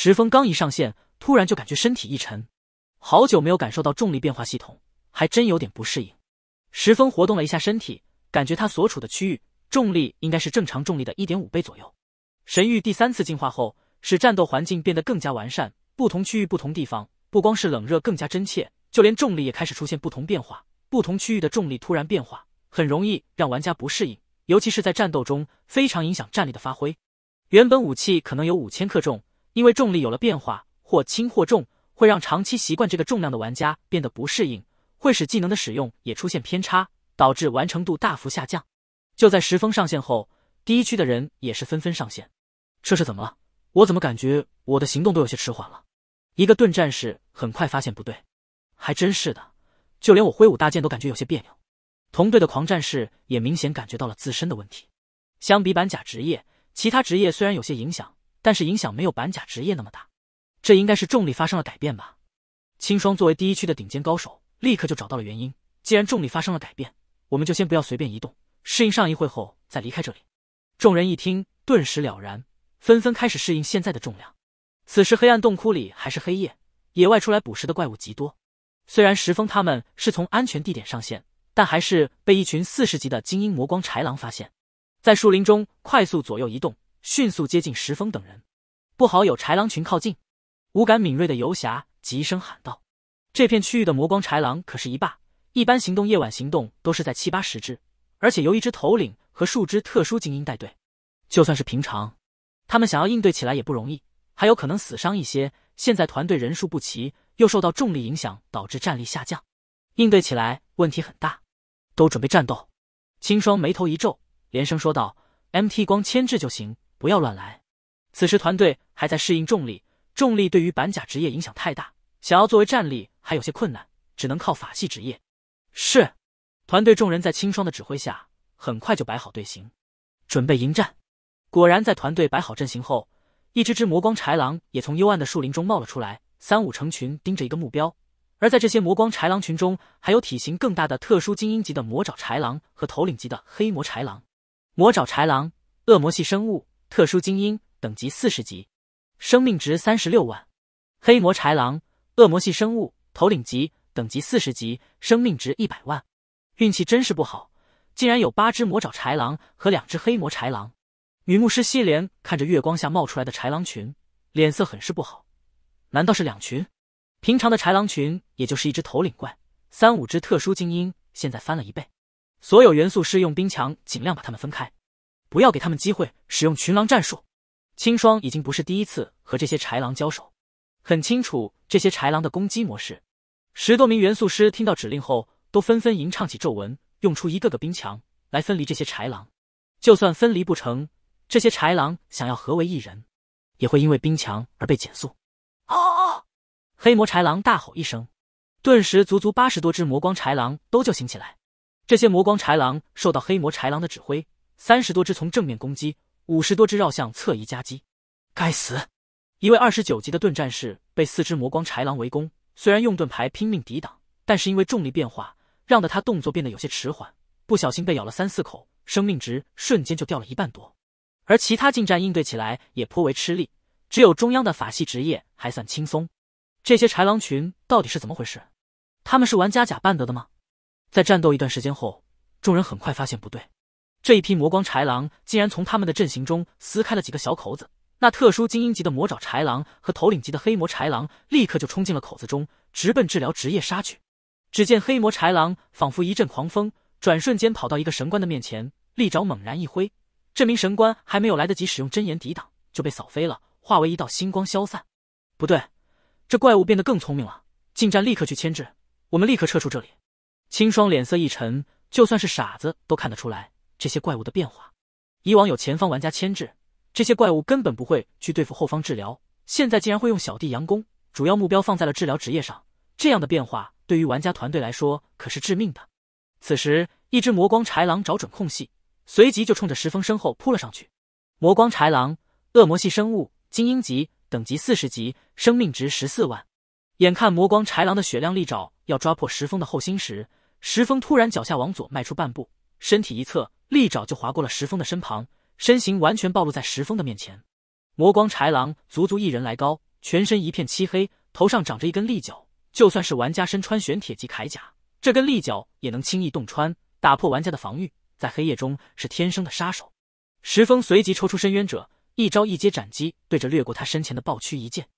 石峰刚一上线，突然就感觉身体一沉，好久没有感受到重力变化，系统还真有点不适应。石峰活动了一下身体，感觉他所处的区域重力应该是正常重力的一点五倍左右。神域第三次进化后，使战斗环境变得更加完善，不同区域不同地方，不光是冷热更加真切，就连重力也开始出现不同变化。不同区域的重力突然变化，很容易让玩家不适应，尤其是在战斗中，非常影响战力的发挥。原本武器可能有五千克重。因为重力有了变化，或轻或重，会让长期习惯这个重量的玩家变得不适应，会使技能的使用也出现偏差，导致完成度大幅下降。就在石峰上线后，第一区的人也是纷纷上线。这是怎么了？我怎么感觉我的行动都有些迟缓了？一个盾战士很快发现不对，还真是的，就连我挥舞大剑都感觉有些别扭。同队的狂战士也明显感觉到了自身的问题。相比板甲职业，其他职业虽然有些影响。但是影响没有板甲职业那么大，这应该是重力发生了改变吧？青霜作为第一区的顶尖高手，立刻就找到了原因。既然重力发生了改变，我们就先不要随便移动，适应上一会后再离开这里。众人一听，顿时了然，纷纷开始适应现在的重量。此时黑暗洞窟里还是黑夜，野外出来捕食的怪物极多。虽然石峰他们是从安全地点上线，但还是被一群四十级的精英魔光豺狼发现，在树林中快速左右移动。迅速接近石峰等人，不好有豺狼群靠近。五感敏锐的游侠急声喊道：“这片区域的魔光豺狼可是一霸，一般行动夜晚行动都是在七八十只，而且由一只头领和数只特殊精英带队。就算是平常，他们想要应对起来也不容易，还有可能死伤一些。现在团队人数不齐，又受到重力影响导致战力下降，应对起来问题很大。都准备战斗。”青霜眉头一皱，连声说道：“M T 光牵制就行。”不要乱来！此时团队还在适应重力，重力对于板甲职业影响太大，想要作为战力还有些困难，只能靠法系职业。是，团队众人在清霜的指挥下，很快就摆好队形，准备迎战。果然，在团队摆好阵型后，一只只魔光豺狼也从幽暗的树林中冒了出来，三五成群盯着一个目标。而在这些魔光豺狼群中，还有体型更大的特殊精英级的魔爪豺狼和头领级的黑魔豺狼。魔爪豺狼，恶魔系生物。特殊精英，等级四十级，生命值三十六万。黑魔豺狼，恶魔系生物，头领级，等级四十级，生命值一百万。运气真是不好，竟然有八只魔爪豺狼和两只黑魔豺狼。女牧师西莲看着月光下冒出来的豺狼群，脸色很是不好。难道是两群？平常的豺狼群也就是一只头领怪，三五只特殊精英，现在翻了一倍。所有元素师用冰墙尽量把他们分开。不要给他们机会使用群狼战术。青霜已经不是第一次和这些豺狼交手，很清楚这些豺狼的攻击模式。十多名元素师听到指令后，都纷纷吟唱起咒文，用出一个个冰墙来分离这些豺狼。就算分离不成，这些豺狼想要合为一人，也会因为冰墙而被减速。哦！黑魔豺狼大吼一声，顿时足足八十多只魔光豺狼都就醒起来。这些魔光豺狼受到黑魔豺狼的指挥。三十多只从正面攻击，五十多只绕向侧翼夹击。该死！一位二十九级的盾战士被四只魔光豺狼围攻，虽然用盾牌拼命抵挡，但是因为重力变化，让得他动作变得有些迟缓，不小心被咬了三四口，生命值瞬间就掉了一半多。而其他近战应对起来也颇为吃力，只有中央的法系职业还算轻松。这些豺狼群到底是怎么回事？他们是玩家假扮得的吗？在战斗一段时间后，众人很快发现不对。这一批魔光豺狼竟然从他们的阵型中撕开了几个小口子，那特殊精英级的魔爪豺狼和头领级的黑魔豺狼立刻就冲进了口子中，直奔治疗职业杀去。只见黑魔豺狼仿佛一阵狂风，转瞬间跑到一个神官的面前，利爪猛然一挥，这名神官还没有来得及使用真言抵挡，就被扫飞了，化为一道星光消散。不对，这怪物变得更聪明了，近战立刻去牵制，我们立刻撤出这里。青霜脸色一沉，就算是傻子都看得出来。这些怪物的变化，以往有前方玩家牵制，这些怪物根本不会去对付后方治疗。现在竟然会用小弟佯攻，主要目标放在了治疗职业上。这样的变化对于玩家团队来说可是致命的。此时，一只魔光豺狼找准空隙，随即就冲着石峰身后扑了上去。魔光豺狼，恶魔系生物，精英级，等级四十级，生命值十四万。眼看魔光豺狼的血量利爪要抓破石峰的后心时，石峰突然脚下往左迈出半步，身体一侧。利爪就划过了石峰的身旁，身形完全暴露在石峰的面前。魔光豺狼足足一人来高，全身一片漆黑，头上长着一根利角。就算是玩家身穿玄铁级铠甲，这根利角也能轻易洞穿、打破玩家的防御，在黑夜中是天生的杀手。石峰随即抽出深渊者，一招一阶斩击对着掠过他身前的暴驱一剑。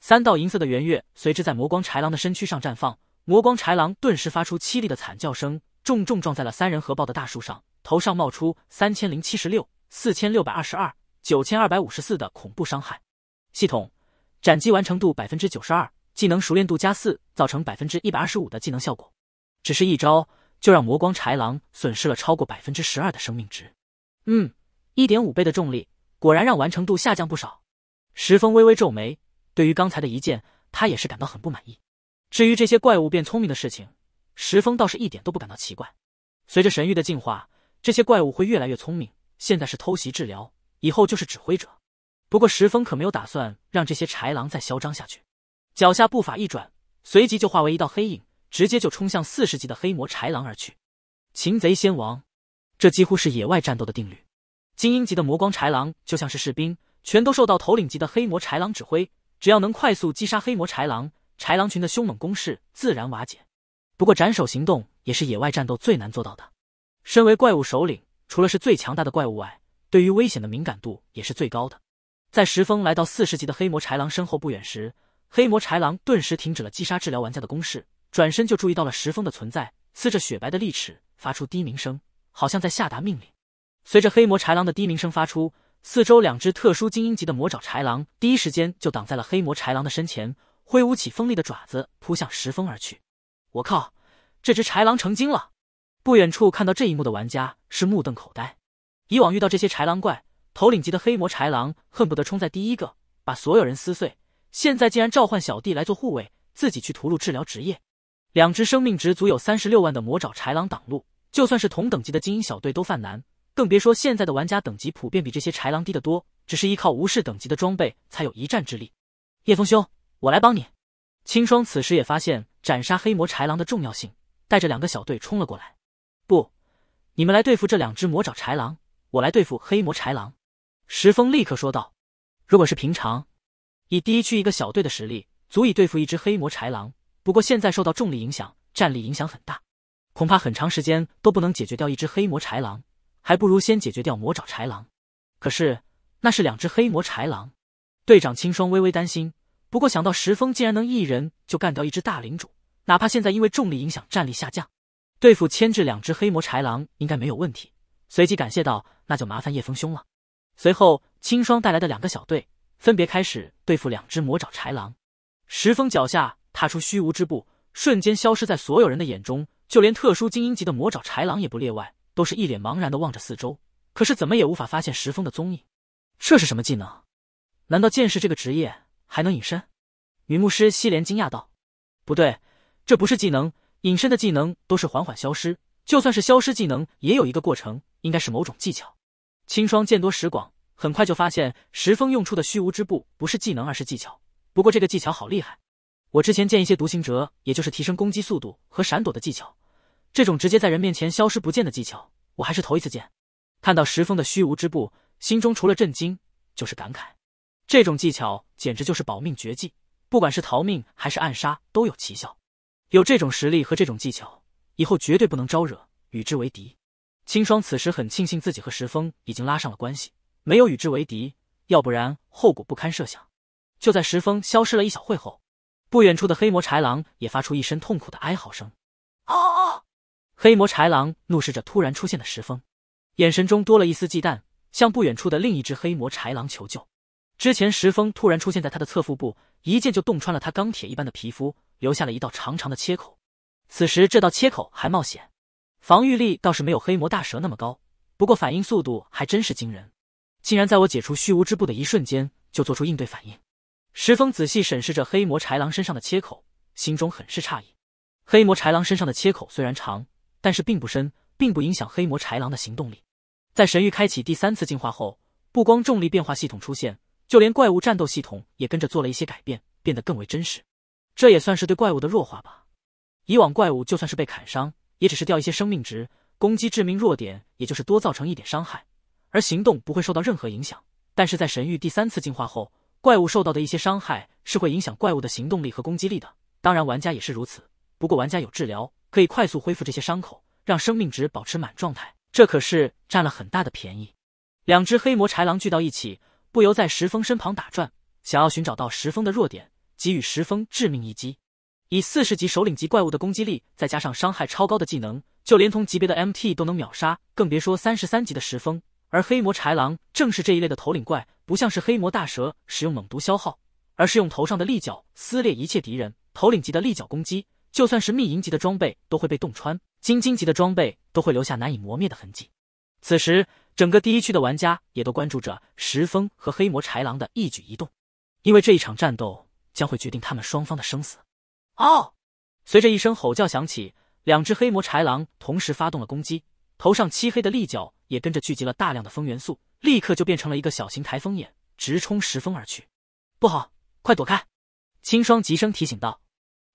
三道银色的圆月随之在魔光豺狼的身躯上绽放，魔光豺狼顿时发出凄厉的惨叫声，重重撞在了三人合抱的大树上。头上冒出三千零七十六、四千六百二十二、九千二百五十四的恐怖伤害，系统斩击完成度百分之九十二，技能熟练度加四，造成百分之一百二十五的技能效果。只是一招，就让魔光豺狼损失了超过百分之十二的生命值。嗯，一点五倍的重力果然让完成度下降不少。石峰微微皱眉，对于刚才的一剑，他也是感到很不满意。至于这些怪物变聪明的事情，石峰倒是一点都不感到奇怪。随着神域的进化。这些怪物会越来越聪明。现在是偷袭治疗，以后就是指挥者。不过石峰可没有打算让这些豺狼再嚣张下去。脚下步伐一转，随即就化为一道黑影，直接就冲向四十级的黑魔豺狼而去。擒贼先王，这几乎是野外战斗的定律。精英级的魔光豺狼就像是士兵，全都受到头领级的黑魔豺狼指挥。只要能快速击杀黑魔豺狼，豺狼群的凶猛攻势自然瓦解。不过斩首行动也是野外战斗最难做到的。身为怪物首领，除了是最强大的怪物外，对于危险的敏感度也是最高的。在石峰来到四十级的黑魔豺狼身后不远时，黑魔豺狼顿时停止了击杀治疗玩家的攻势，转身就注意到了石峰的存在，呲着雪白的利齿，发出低鸣声，好像在下达命令。随着黑魔豺狼的低鸣声发出，四周两只特殊精英级的魔爪豺狼第一时间就挡在了黑魔豺狼的身前，挥舞起锋利的爪子扑向石峰而去。我靠，这只豺狼成精了！不远处看到这一幕的玩家是目瞪口呆。以往遇到这些豺狼怪，头领级的黑魔豺狼恨不得冲在第一个，把所有人撕碎。现在竟然召唤小弟来做护卫，自己去屠戮治疗职业。两只生命值足有三十六万的魔爪豺狼挡路，就算是同等级的精英小队都犯难，更别说现在的玩家等级普遍比这些豺狼低得多，只是依靠无视等级的装备才有一战之力。叶风兄，我来帮你。青霜此时也发现斩杀黑魔豺狼的重要性，带着两个小队冲了过来。不，你们来对付这两只魔爪豺狼，我来对付黑魔豺狼。石峰立刻说道。如果是平常，以第一区一个小队的实力，足以对付一只黑魔豺狼。不过现在受到重力影响，战力影响很大，恐怕很长时间都不能解决掉一只黑魔豺狼，还不如先解决掉魔爪豺狼。可是那是两只黑魔豺狼。队长青霜微微担心，不过想到石峰竟然能一人就干掉一只大领主，哪怕现在因为重力影响战力下降。对付牵制两只黑魔豺狼应该没有问题，随即感谢道：“那就麻烦叶峰兄了。”随后青霜带来的两个小队分别开始对付两只魔爪豺狼。石峰脚下踏出虚无之步，瞬间消失在所有人的眼中，就连特殊精英级的魔爪豺狼也不例外，都是一脸茫然的望着四周，可是怎么也无法发现石峰的踪影。这是什么技能？难道剑士这个职业还能隐身？女牧师西莲惊讶道：“不对，这不是技能。”隐身的技能都是缓缓消失，就算是消失技能也有一个过程，应该是某种技巧。青霜见多识广，很快就发现石峰用出的虚无之步不是技能而是技巧。不过这个技巧好厉害，我之前见一些独行者，也就是提升攻击速度和闪躲的技巧，这种直接在人面前消失不见的技巧，我还是头一次见。看到石峰的虚无之步，心中除了震惊就是感慨，这种技巧简直就是保命绝技，不管是逃命还是暗杀都有奇效。有这种实力和这种技巧，以后绝对不能招惹，与之为敌。青霜此时很庆幸自己和石峰已经拉上了关系，没有与之为敌，要不然后果不堪设想。就在石峰消失了一小会后，不远处的黑魔豺狼也发出一声痛苦的哀嚎声：“嗷。黑魔豺狼怒视着突然出现的石峰，眼神中多了一丝忌惮，向不远处的另一只黑魔豺狼求救。之前石峰突然出现在他的侧腹部，一剑就洞穿了他钢铁一般的皮肤。留下了一道长长的切口，此时这道切口还冒险，防御力倒是没有黑魔大蛇那么高，不过反应速度还真是惊人，竟然在我解除虚无之布的一瞬间就做出应对反应。石峰仔细审视着黑魔豺狼身上的切口，心中很是诧异。黑魔豺狼身上的切口虽然长，但是并不深，并不影响黑魔豺狼的行动力。在神域开启第三次进化后，不光重力变化系统出现，就连怪物战斗系统也跟着做了一些改变，变得更为真实。这也算是对怪物的弱化吧。以往怪物就算是被砍伤，也只是掉一些生命值，攻击致命弱点也就是多造成一点伤害，而行动不会受到任何影响。但是在神域第三次进化后，怪物受到的一些伤害是会影响怪物的行动力和攻击力的。当然，玩家也是如此。不过玩家有治疗，可以快速恢复这些伤口，让生命值保持满状态。这可是占了很大的便宜。两只黑魔豺狼聚到一起，不由在石峰身旁打转，想要寻找到石峰的弱点。给予石峰致命一击，以四十级首领级怪物的攻击力，再加上伤害超高的技能，就连同级别的 MT 都能秒杀，更别说三十三级的石峰。而黑魔豺狼正是这一类的头领怪，不像是黑魔大蛇使用猛毒消耗，而是用头上的利角撕裂一切敌人。头领级的利角攻击，就算是秘银级的装备都会被洞穿，金晶级的装备都会留下难以磨灭的痕迹。此时，整个第一区的玩家也都关注着石峰和黑魔豺狼的一举一动，因为这一场战斗。将会决定他们双方的生死。哦，随着一声吼叫响起，两只黑魔豺狼同时发动了攻击，头上漆黑的利角也跟着聚集了大量的风元素，立刻就变成了一个小型台风眼，直冲石峰而去。不好，快躲开！青霜急声提醒道：“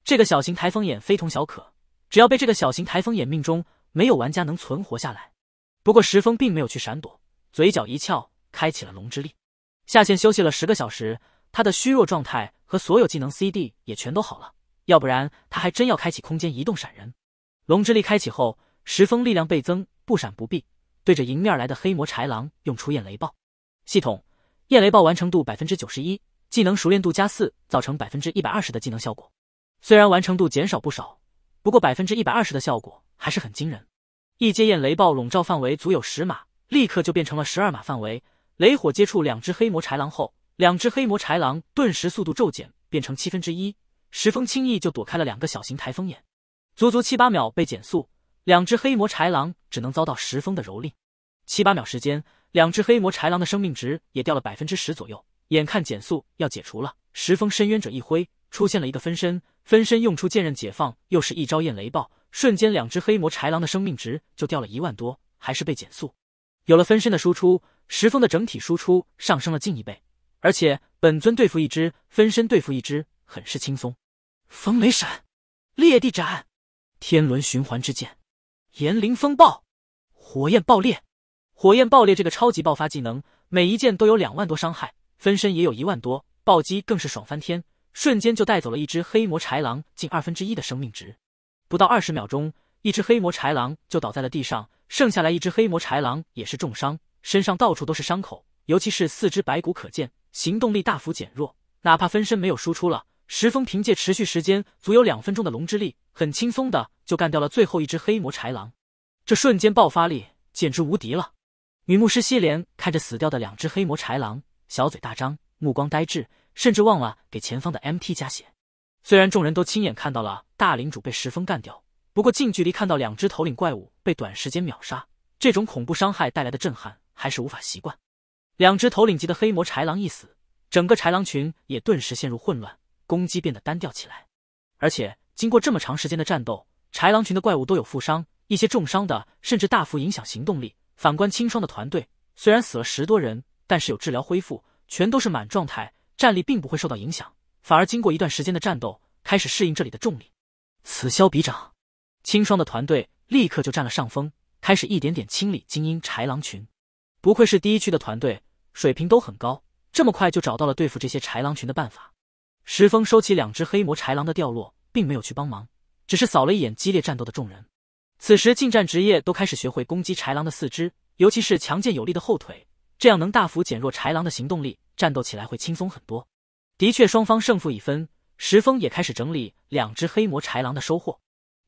这个小型台风眼非同小可，只要被这个小型台风眼命中，没有玩家能存活下来。”不过石峰并没有去闪躲，嘴角一翘，开启了龙之力。下线休息了十个小时，他的虚弱状态。和所有技能 C D 也全都好了，要不然他还真要开启空间移动闪人。龙之力开启后，石峰力量倍增，不闪不避，对着迎面而来的黑魔豺狼用出焰雷暴。系统，焰雷暴完成度百分之九十一，技能熟练度加四，造成百分之一百二十的技能效果。虽然完成度减少不少，不过百分之一百二十的效果还是很惊人。一阶焰雷暴笼罩范围足有十码，立刻就变成了十二码范围。雷火接触两只黑魔豺狼后。两只黑魔豺狼顿时速度骤减，变成七分之一。石峰轻易就躲开了两个小型台风眼，足足七八秒被减速。两只黑魔豺狼只能遭到石峰的蹂躏。七八秒时间，两只黑魔豺狼的生命值也掉了百分之十左右。眼看减速要解除了，石峰深渊者一挥，出现了一个分身。分身用出剑刃解放，又是一招焰雷暴，瞬间两只黑魔豺狼的生命值就掉了一万多，还是被减速。有了分身的输出，石峰的整体输出上升了近一倍。而且本尊对付一只，分身对付一只，很是轻松。风雷闪，裂地斩，天轮循环之剑，炎灵风暴，火焰爆裂，火焰爆裂这个超级爆发技能，每一剑都有两万多伤害，分身也有一万多，暴击更是爽翻天，瞬间就带走了一只黑魔豺狼近二分之一的生命值。不到二十秒钟，一只黑魔豺狼就倒在了地上，剩下来一只黑魔豺狼也是重伤，身上到处都是伤口，尤其是四肢白骨可见。行动力大幅减弱，哪怕分身没有输出了，石峰凭借持续时间足有两分钟的龙之力，很轻松的就干掉了最后一只黑魔豺狼。这瞬间爆发力简直无敌了。女牧师西莲看着死掉的两只黑魔豺狼，小嘴大张，目光呆滞，甚至忘了给前方的 M T 加血。虽然众人都亲眼看到了大领主被石峰干掉，不过近距离看到两只头领怪物被短时间秒杀，这种恐怖伤害带来的震撼还是无法习惯。两只头领级的黑魔豺狼一死，整个豺狼群也顿时陷入混乱，攻击变得单调起来。而且经过这么长时间的战斗，豺狼群的怪物都有负伤，一些重伤的甚至大幅影响行动力。反观青霜的团队，虽然死了十多人，但是有治疗恢复，全都是满状态，战力并不会受到影响。反而经过一段时间的战斗，开始适应这里的重力。此消彼长，青霜的团队立刻就占了上风，开始一点点清理精英豺狼群。不愧是第一区的团队，水平都很高，这么快就找到了对付这些豺狼群的办法。石峰收起两只黑魔豺狼的掉落，并没有去帮忙，只是扫了一眼激烈战斗的众人。此时近战职业都开始学会攻击豺狼的四肢，尤其是强健有力的后腿，这样能大幅减弱豺狼的行动力，战斗起来会轻松很多。的确，双方胜负已分。石峰也开始整理两只黑魔豺狼的收获，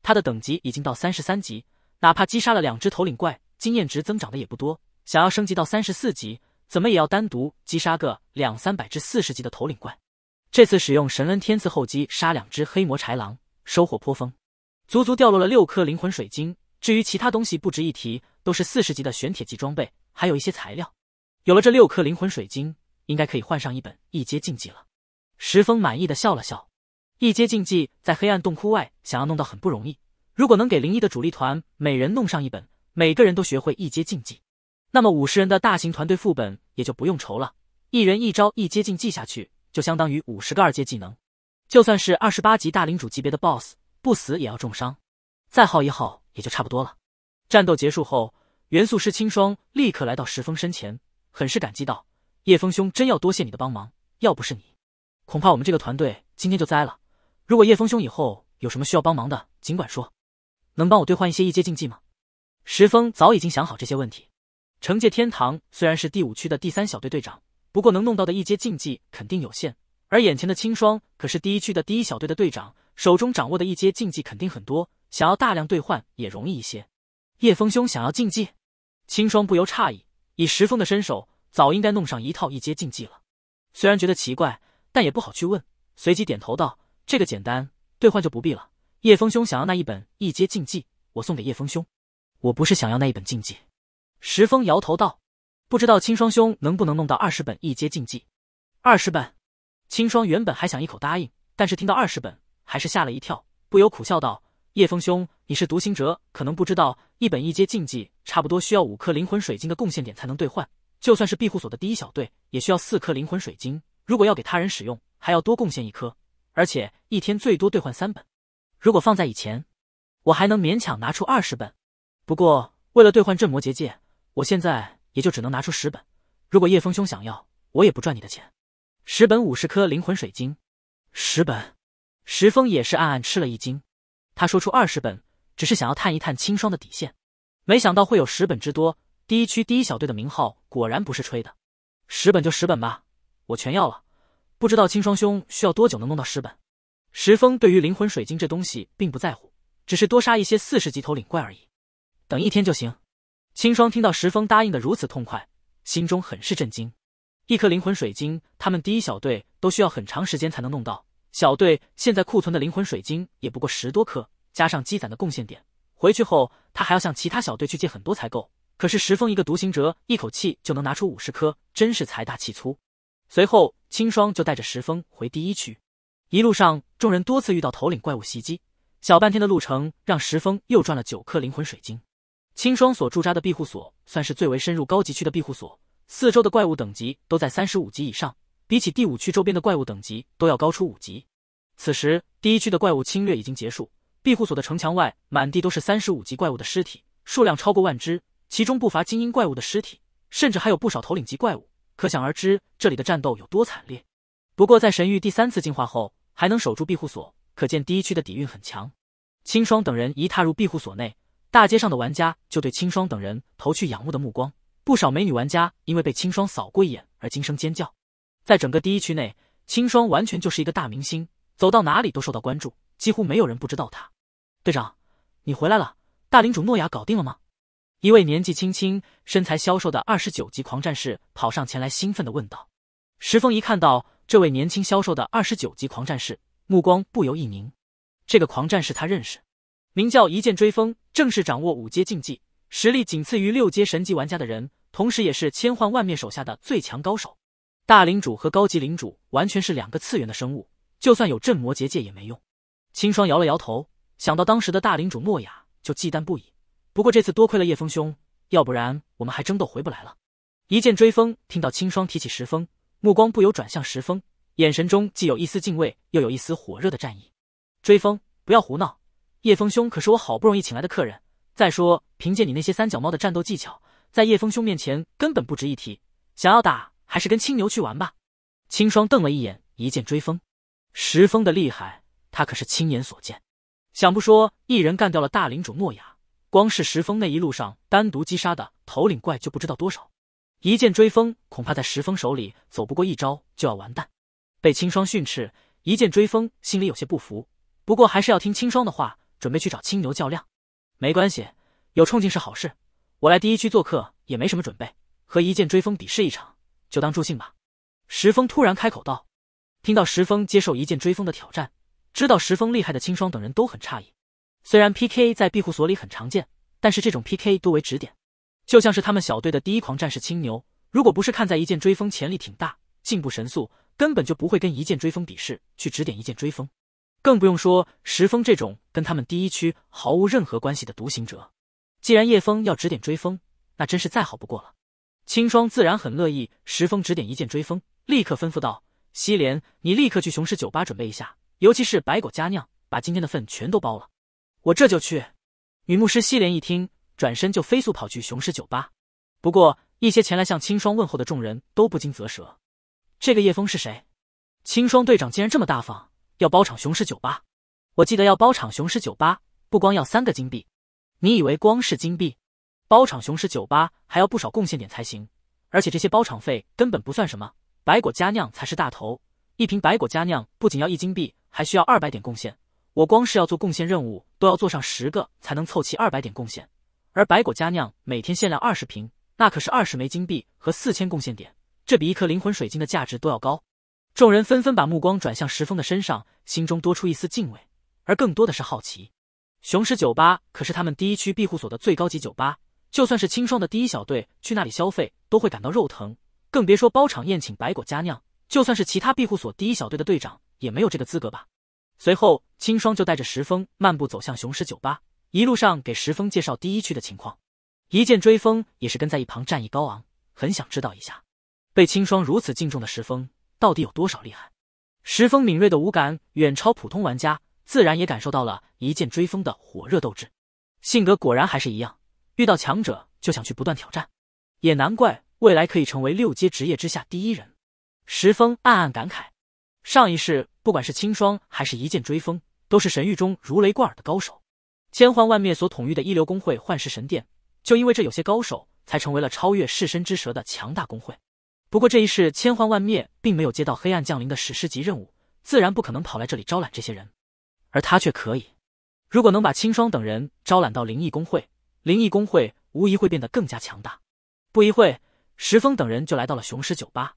他的等级已经到三十三级，哪怕击杀了两只头领怪，经验值增长的也不多。想要升级到三十四级，怎么也要单独击杀个两三百只四十级的头领怪。这次使用神恩天赐后击杀两只黑魔豺狼，收获颇丰，足足掉落了六颗灵魂水晶。至于其他东西不值一提，都是四十级的玄铁级装备，还有一些材料。有了这六颗灵魂水晶，应该可以换上一本一阶禁忌了。石峰满意的笑了笑。一阶禁忌在黑暗洞窟外想要弄到很不容易，如果能给灵异的主力团每人弄上一本，每个人都学会一阶禁忌。那么五十人的大型团队副本也就不用愁了，一人一招一接近技下去，就相当于五十个二阶技能，就算是二十八级大领主级别的 BOSS，不死也要重伤，再耗一耗也就差不多了。战斗结束后，元素师青霜立刻来到石峰身前，很是感激道：“叶峰兄，真要多谢你的帮忙，要不是你，恐怕我们这个团队今天就栽了。如果叶峰兄以后有什么需要帮忙的，尽管说，能帮我兑换一些一阶禁忌吗？”石峰早已经想好这些问题。惩戒天堂虽然是第五区的第三小队队长，不过能弄到的一阶禁忌肯定有限。而眼前的青霜可是第一区的第一小队的队长，手中掌握的一阶禁忌肯定很多，想要大量兑换也容易一些。叶风兄想要禁忌？青霜不由诧异，以石峰的身手，早应该弄上一套一阶禁忌了。虽然觉得奇怪，但也不好去问，随即点头道：“这个简单，兑换就不必了。叶风兄想要那一本一阶禁忌，我送给叶风兄。我不是想要那一本禁忌。”石峰摇头道：“不知道青霜兄能不能弄到二十本一阶禁忌。”二十本，青霜原本还想一口答应，但是听到二十本，还是吓了一跳，不由苦笑道：“叶峰兄，你是独行者，可能不知道，一本一阶禁忌差不多需要五颗灵魂水晶的贡献点才能兑换。就算是庇护所的第一小队，也需要四颗灵魂水晶。如果要给他人使用，还要多贡献一颗。而且一天最多兑换三本。如果放在以前，我还能勉强拿出二十本。不过为了兑换镇魔结界，我现在也就只能拿出十本，如果叶峰兄想要，我也不赚你的钱。十本五十颗灵魂水晶，十本。石峰也是暗暗吃了一惊，他说出二十本，只是想要探一探青霜的底线，没想到会有十本之多。第一区第一小队的名号果然不是吹的，十本就十本吧，我全要了。不知道青霜兄需要多久能弄到十本？石峰对于灵魂水晶这东西并不在乎，只是多杀一些四十级头领怪而已，等一天就行。青霜听到石峰答应的如此痛快，心中很是震惊。一颗灵魂水晶，他们第一小队都需要很长时间才能弄到。小队现在库存的灵魂水晶也不过十多颗，加上积攒的贡献点，回去后他还要向其他小队去借很多才够。可是石峰一个独行者，一口气就能拿出五十颗，真是财大气粗。随后，青霜就带着石峰回第一区。一路上，众人多次遇到头领怪物袭击，小半天的路程让石峰又赚了九颗灵魂水晶。青霜所驻扎的庇护所，算是最为深入高级区的庇护所，四周的怪物等级都在三十五级以上，比起第五区周边的怪物等级都要高出五级。此时第一区的怪物侵略已经结束，庇护所的城墙外满地都是三十五级怪物的尸体，数量超过万只，其中不乏精英怪物的尸体，甚至还有不少头领级怪物，可想而知这里的战斗有多惨烈。不过在神域第三次进化后，还能守住庇护所，可见第一区的底蕴很强。青霜等人一踏入庇护所内。大街上的玩家就对清霜等人投去仰慕的目光，不少美女玩家因为被清霜扫过一眼而惊声尖叫。在整个第一区内，清霜完全就是一个大明星，走到哪里都受到关注，几乎没有人不知道他。队长，你回来了，大领主诺亚搞定了吗？一位年纪轻轻、身材消瘦的二十九级狂战士跑上前来，兴奋的问道。石峰一看到这位年轻消瘦的二十九级狂战士，目光不由一凝，这个狂战士他认识。名叫一剑追风，正是掌握五阶禁忌，实力仅次于六阶神级玩家的人，同时也是千幻万灭手下的最强高手。大领主和高级领主完全是两个次元的生物，就算有镇魔结界也没用。青霜摇了摇头，想到当时的大领主诺雅，就忌惮不已。不过这次多亏了叶风兄，要不然我们还争斗回不来了。一剑追风听到青霜提起石峰，目光不由转向石峰，眼神中既有一丝敬畏，又有一丝火热的战意。追风，不要胡闹。叶峰兄可是我好不容易请来的客人。再说，凭借你那些三脚猫的战斗技巧，在叶峰兄面前根本不值一提。想要打，还是跟青牛去玩吧。青霜瞪了一眼，一剑追风，石峰的厉害，他可是亲眼所见。想不说，一人干掉了大领主诺亚，光是石峰那一路上单独击杀的头领怪就不知道多少。一剑追风恐怕在石峰手里走不过一招就要完蛋。被青霜训斥，一剑追风心里有些不服，不过还是要听青霜的话。准备去找青牛较量，没关系，有冲劲是好事。我来第一区做客也没什么准备，和一剑追风比试一场，就当助兴吧。石峰突然开口道。听到石峰接受一剑追风的挑战，知道石峰厉害的青霜等人都很诧异。虽然 P K 在庇护所里很常见，但是这种 P K 多为指点，就像是他们小队的第一狂战士青牛，如果不是看在一剑追风潜力挺大，进步神速，根本就不会跟一剑追风比试，去指点一剑追风。更不用说石峰这种跟他们第一区毫无任何关系的独行者，既然叶峰要指点追风，那真是再好不过了。青霜自然很乐意石峰指点一剑追风，立刻吩咐道：“西莲，你立刻去雄狮酒吧准备一下，尤其是白果佳酿，把今天的份全都包了。”我这就去。女牧师西莲一听，转身就飞速跑去雄狮酒吧。不过，一些前来向青霜问候的众人都不禁啧舌：“这个叶峰是谁？青霜队长竟然这么大方。”要包场雄狮酒吧，我记得要包场雄狮酒吧，不光要三个金币。你以为光是金币，包场雄狮酒吧还要不少贡献点才行。而且这些包场费根本不算什么，白果佳酿才是大头。一瓶白果佳酿不仅要一金币，还需要二百点贡献。我光是要做贡献任务，都要做上十个才能凑齐二百点贡献。而白果佳酿每天限量二十瓶，那可是二十枚金币和四千贡献点，这比一颗灵魂水晶的价值都要高。众人纷纷把目光转向石峰的身上，心中多出一丝敬畏，而更多的是好奇。雄狮酒吧可是他们第一区庇护所的最高级酒吧，就算是青霜的第一小队去那里消费都会感到肉疼，更别说包场宴请白果佳酿。就算是其他庇护所第一小队的队长，也没有这个资格吧？随后，青霜就带着石峰漫步走向雄狮酒吧，一路上给石峰介绍第一区的情况。一见追风也是跟在一旁，战意高昂，很想知道一下，被青霜如此敬重的石峰。到底有多少厉害？石峰敏锐的五感远超普通玩家，自然也感受到了一剑追风的火热斗志。性格果然还是一样，遇到强者就想去不断挑战，也难怪未来可以成为六阶职业之下第一人。石峰暗暗感慨，上一世不管是青霜还是一剑追风，都是神域中如雷贯耳的高手。千幻万灭所统御的一流工会幻世神殿，就因为这有些高手，才成为了超越噬神之蛇的强大工会。不过这一世千幻万灭并没有接到黑暗降临的史诗级任务，自然不可能跑来这里招揽这些人，而他却可以。如果能把青霜等人招揽到灵异工会，灵异工会无疑会变得更加强大。不一会石峰等人就来到了雄狮酒吧。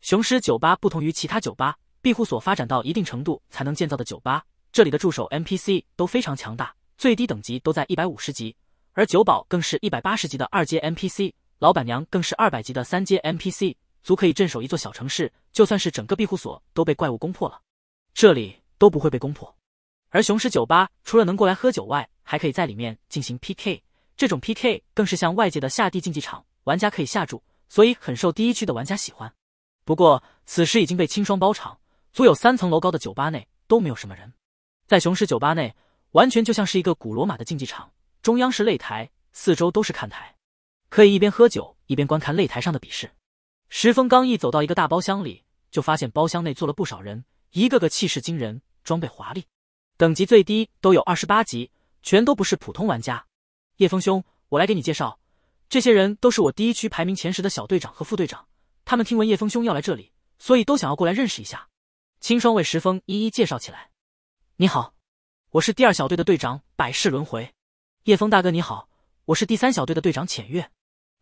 雄狮酒吧不同于其他酒吧，庇护所发展到一定程度才能建造的酒吧，这里的助手 NPC 都非常强大，最低等级都在一百五十级，而酒保更是一百八十级的二阶 NPC，老板娘更是二百级的三阶 NPC。足可以镇守一座小城市，就算是整个庇护所都被怪物攻破了，这里都不会被攻破。而雄狮酒吧除了能过来喝酒外，还可以在里面进行 PK，这种 PK 更是像外界的下地竞技场，玩家可以下注，所以很受第一区的玩家喜欢。不过此时已经被清霜包场，足有三层楼高的酒吧内都没有什么人。在雄狮酒吧内，完全就像是一个古罗马的竞技场，中央是擂台，四周都是看台，可以一边喝酒一边观看擂台上的比试。石峰刚一走到一个大包厢里，就发现包厢内坐了不少人，一个个气势惊人，装备华丽，等级最低都有二十八级，全都不是普通玩家。叶峰兄，我来给你介绍，这些人都是我第一区排名前十的小队长和副队长，他们听闻叶峰兄要来这里，所以都想要过来认识一下。青霜为石峰一一介绍起来。你好，我是第二小队的队长百世轮回。叶峰大哥你好，我是第三小队的队长浅月。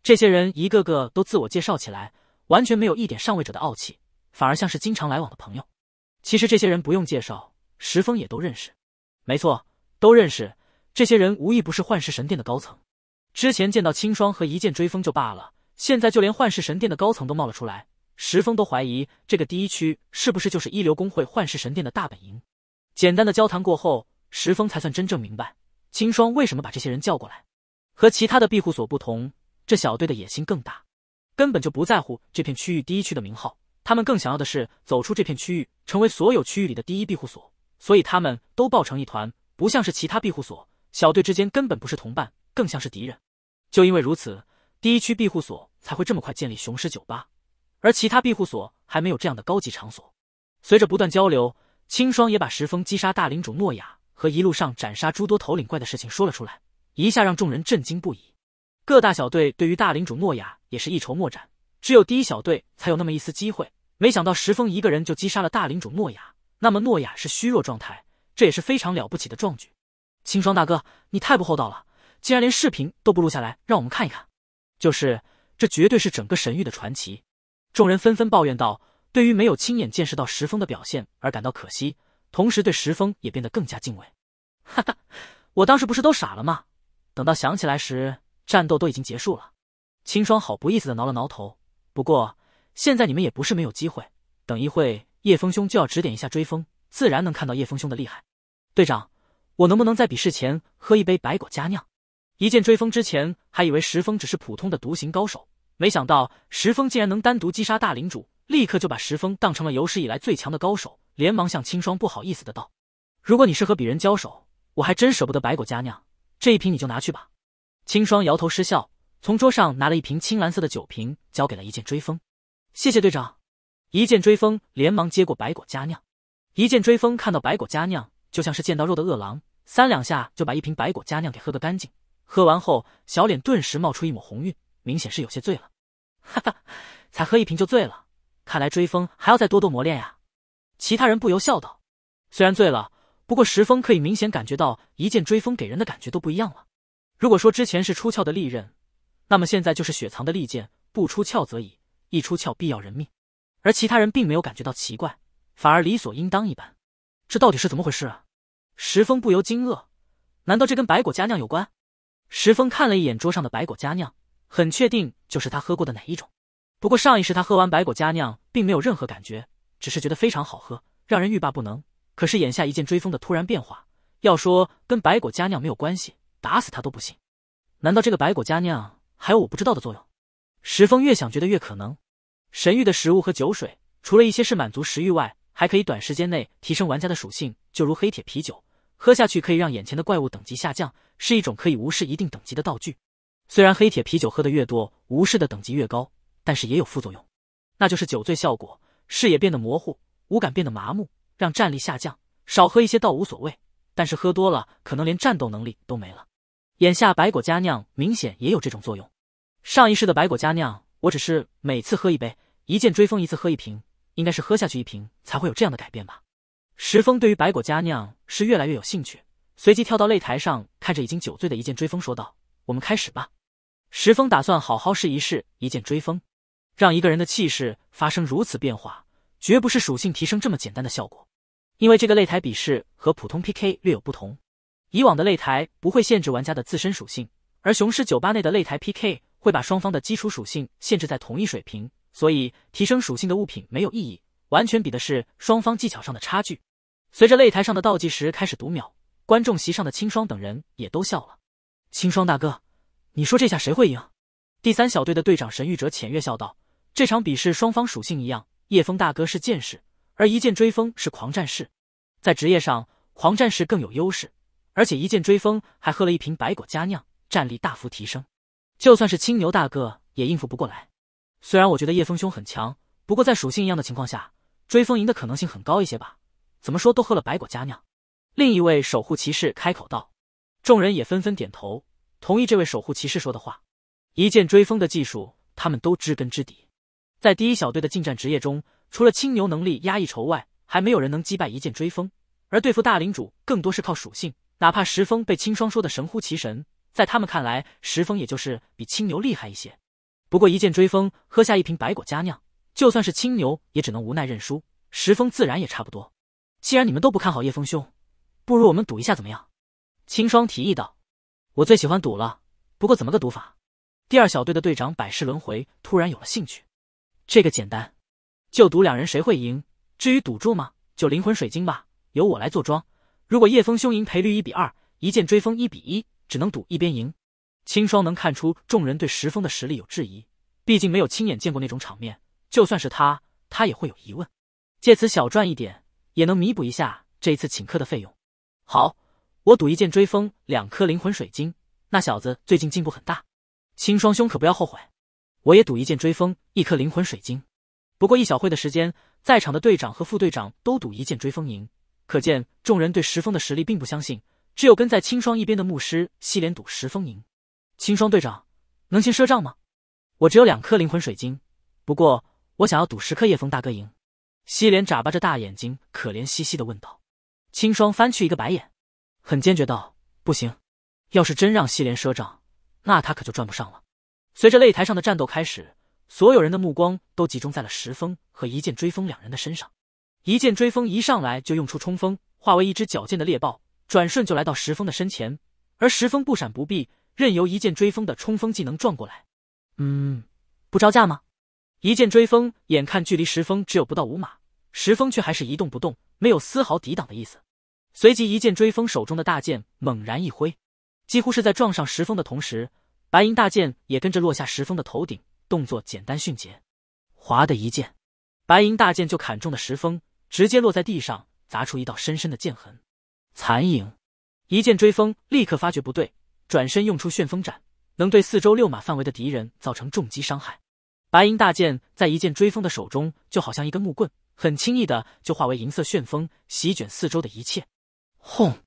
这些人一个个都自我介绍起来。完全没有一点上位者的傲气，反而像是经常来往的朋友。其实这些人不用介绍，石峰也都认识。没错，都认识。这些人无一不是幻世神殿的高层。之前见到青霜和一剑追风就罢了，现在就连幻世神殿的高层都冒了出来，石峰都怀疑这个第一区是不是就是一流工会幻世神殿的大本营。简单的交谈过后，石峰才算真正明白青霜为什么把这些人叫过来。和其他的庇护所不同，这小队的野心更大。根本就不在乎这片区域第一区的名号，他们更想要的是走出这片区域，成为所有区域里的第一庇护所。所以他们都抱成一团，不像是其他庇护所小队之间根本不是同伴，更像是敌人。就因为如此，第一区庇护所才会这么快建立雄狮酒吧，而其他庇护所还没有这样的高级场所。随着不断交流，青霜也把石峰击杀大领主诺亚和一路上斩杀诸多头领怪的事情说了出来，一下让众人震惊不已。各大小队对于大领主诺亚也是一筹莫展，只有第一小队才有那么一丝机会。没想到石峰一个人就击杀了大领主诺亚，那么诺亚是虚弱状态，这也是非常了不起的壮举。青霜大哥，你太不厚道了，竟然连视频都不录下来让我们看一看。就是，这绝对是整个神域的传奇。众人纷纷抱怨道：“对于没有亲眼见识到石峰的表现而感到可惜，同时对石峰也变得更加敬畏。”哈哈，我当时不是都傻了吗？等到想起来时。战斗都已经结束了，秦霜好不好意思的挠了挠头。不过现在你们也不是没有机会，等一会叶风兄就要指点一下追风，自然能看到叶风兄的厉害。队长，我能不能在比试前喝一杯白果佳酿？一见追风之前还以为石峰只是普通的独行高手，没想到石峰竟然能单独击杀大领主，立刻就把石峰当成了有史以来最强的高手，连忙向青霜不好意思的道：“如果你是和鄙人交手，我还真舍不得白果佳酿，这一瓶你就拿去吧。”青霜摇头失笑，从桌上拿了一瓶青蓝色的酒瓶，交给了一剑追风。谢谢队长。一剑追风连忙接过白果佳酿。一剑追风看到白果佳酿，就像是见到肉的饿狼，三两下就把一瓶白果佳酿给喝个干净。喝完后，小脸顿时冒出一抹红晕，明显是有些醉了。哈哈，才喝一瓶就醉了，看来追风还要再多多磨练呀。其他人不由笑道。虽然醉了，不过石峰可以明显感觉到一剑追风给人的感觉都不一样了。如果说之前是出鞘的利刃，那么现在就是雪藏的利剑，不出鞘则已，一出鞘必要人命。而其他人并没有感觉到奇怪，反而理所应当一般。这到底是怎么回事？啊？石峰不由惊愕，难道这跟白果佳酿有关？石峰看了一眼桌上的白果佳酿，很确定就是他喝过的哪一种。不过上一世他喝完白果佳酿，并没有任何感觉，只是觉得非常好喝，让人欲罢不能。可是眼下一见追风的突然变化，要说跟白果佳酿没有关系。打死他都不信，难道这个白果佳酿还有我不知道的作用？石峰越想觉得越可能。神域的食物和酒水，除了一些是满足食欲外，还可以短时间内提升玩家的属性，就如黑铁啤酒，喝下去可以让眼前的怪物等级下降，是一种可以无视一定等级的道具。虽然黑铁啤酒喝的越多，无视的等级越高，但是也有副作用，那就是酒醉效果，视野变得模糊，五感变得麻木，让战力下降。少喝一些倒无所谓，但是喝多了可能连战斗能力都没了。眼下白果佳酿明显也有这种作用。上一世的白果佳酿，我只是每次喝一杯，一剑追风一次喝一瓶，应该是喝下去一瓶才会有这样的改变吧。石峰对于白果佳酿是越来越有兴趣，随即跳到擂台上，看着已经酒醉的一剑追风说道：“我们开始吧。”石峰打算好好试一试一剑追风，让一个人的气势发生如此变化，绝不是属性提升这么简单的效果，因为这个擂台比试和普通 PK 略有不同。以往的擂台不会限制玩家的自身属性，而雄狮酒吧内的擂台 PK 会把双方的基础属性限制在同一水平，所以提升属性的物品没有意义，完全比的是双方技巧上的差距。随着擂台上的倒计时开始读秒，观众席上的青霜等人也都笑了。青霜大哥，你说这下谁会赢？第三小队的队长神域者浅月笑道：“这场比试双方属性一样，叶枫大哥是剑士，而一剑追风是狂战士，在职业上狂战士更有优势。”而且一剑追风还喝了一瓶百果佳酿，战力大幅提升，就算是青牛大哥也应付不过来。虽然我觉得叶风兄很强，不过在属性一样的情况下，追风赢的可能性很高一些吧。怎么说都喝了百果佳酿。另一位守护骑士开口道，众人也纷纷点头，同意这位守护骑士说的话。一剑追风的技术他们都知根知底，在第一小队的近战职业中，除了青牛能力压抑筹外，还没有人能击败一剑追风，而对付大领主更多是靠属性。哪怕石峰被青霜说的神乎其神，在他们看来，石峰也就是比青牛厉害一些。不过一剑追风喝下一瓶白果佳酿，就算是青牛也只能无奈认输。石峰自然也差不多。既然你们都不看好叶峰兄，不如我们赌一下怎么样？青霜提议道：“我最喜欢赌了，不过怎么个赌法？”第二小队的队长百世轮回突然有了兴趣。这个简单，就赌两人谁会赢。至于赌注嘛，就灵魂水晶吧，由我来坐庄。如果叶枫凶赢赔率一比二，一剑追风一比一，只能赌一边赢。青霜能看出众人对石峰的实力有质疑，毕竟没有亲眼见过那种场面，就算是他，他也会有疑问。借此小赚一点，也能弥补一下这一次请客的费用。好，我赌一剑追风两颗灵魂水晶。那小子最近进步很大，青霜兄可不要后悔。我也赌一剑追风一颗灵魂水晶。不过一小会的时间，在场的队长和副队长都赌一剑追风赢。可见众人对石峰的实力并不相信，只有跟在青霜一边的牧师西莲赌石峰赢。青霜队长，能先赊账吗？我只有两颗灵魂水晶，不过我想要赌十颗。叶枫大哥赢。西莲眨巴着大眼睛，可怜兮兮的问道。青霜翻去一个白眼，很坚决道：不行，要是真让西莲赊账，那他可就赚不上了。随着擂台上的战斗开始，所有人的目光都集中在了石峰和一剑追风两人的身上。一剑追风一上来就用出冲锋，化为一只矫健的猎豹，转瞬就来到石峰的身前。而石峰不闪不避，任由一剑追风的冲锋技能撞过来。嗯，不招架吗？一剑追风眼看距离石峰只有不到五码，石峰却还是一动不动，没有丝毫抵挡的意思。随即一剑追风手中的大剑猛然一挥，几乎是在撞上石峰的同时，白银大剑也跟着落下石峰的头顶，动作简单迅捷，划的一剑，白银大剑就砍中了石峰。直接落在地上，砸出一道深深的剑痕。残影，一剑追风立刻发觉不对，转身用出旋风斩，能对四周六马范围的敌人造成重击伤害。白银大剑在一剑追风的手中，就好像一根木棍，很轻易的就化为银色旋风，席卷四周的一切。轰！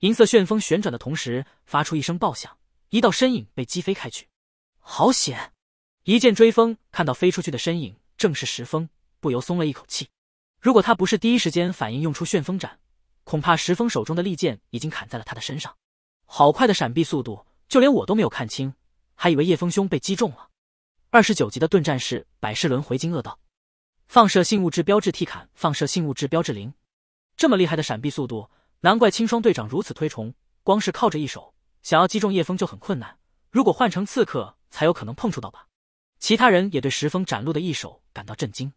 银色旋风旋转的同时，发出一声爆响，一道身影被击飞开去。好险！一剑追风看到飞出去的身影，正是石峰，不由松了一口气。如果他不是第一时间反应用出旋风斩，恐怕石峰手中的利剑已经砍在了他的身上。好快的闪避速度，就连我都没有看清，还以为叶风兄被击中了。二十九级的盾战士百世轮回惊愕道：“放射性物质标志 T 砍放射性物质标志零，这么厉害的闪避速度，难怪青霜队长如此推崇。光是靠着一手，想要击中叶风就很困难。如果换成刺客，才有可能碰触到吧？”其他人也对石峰展露的一手感到震惊。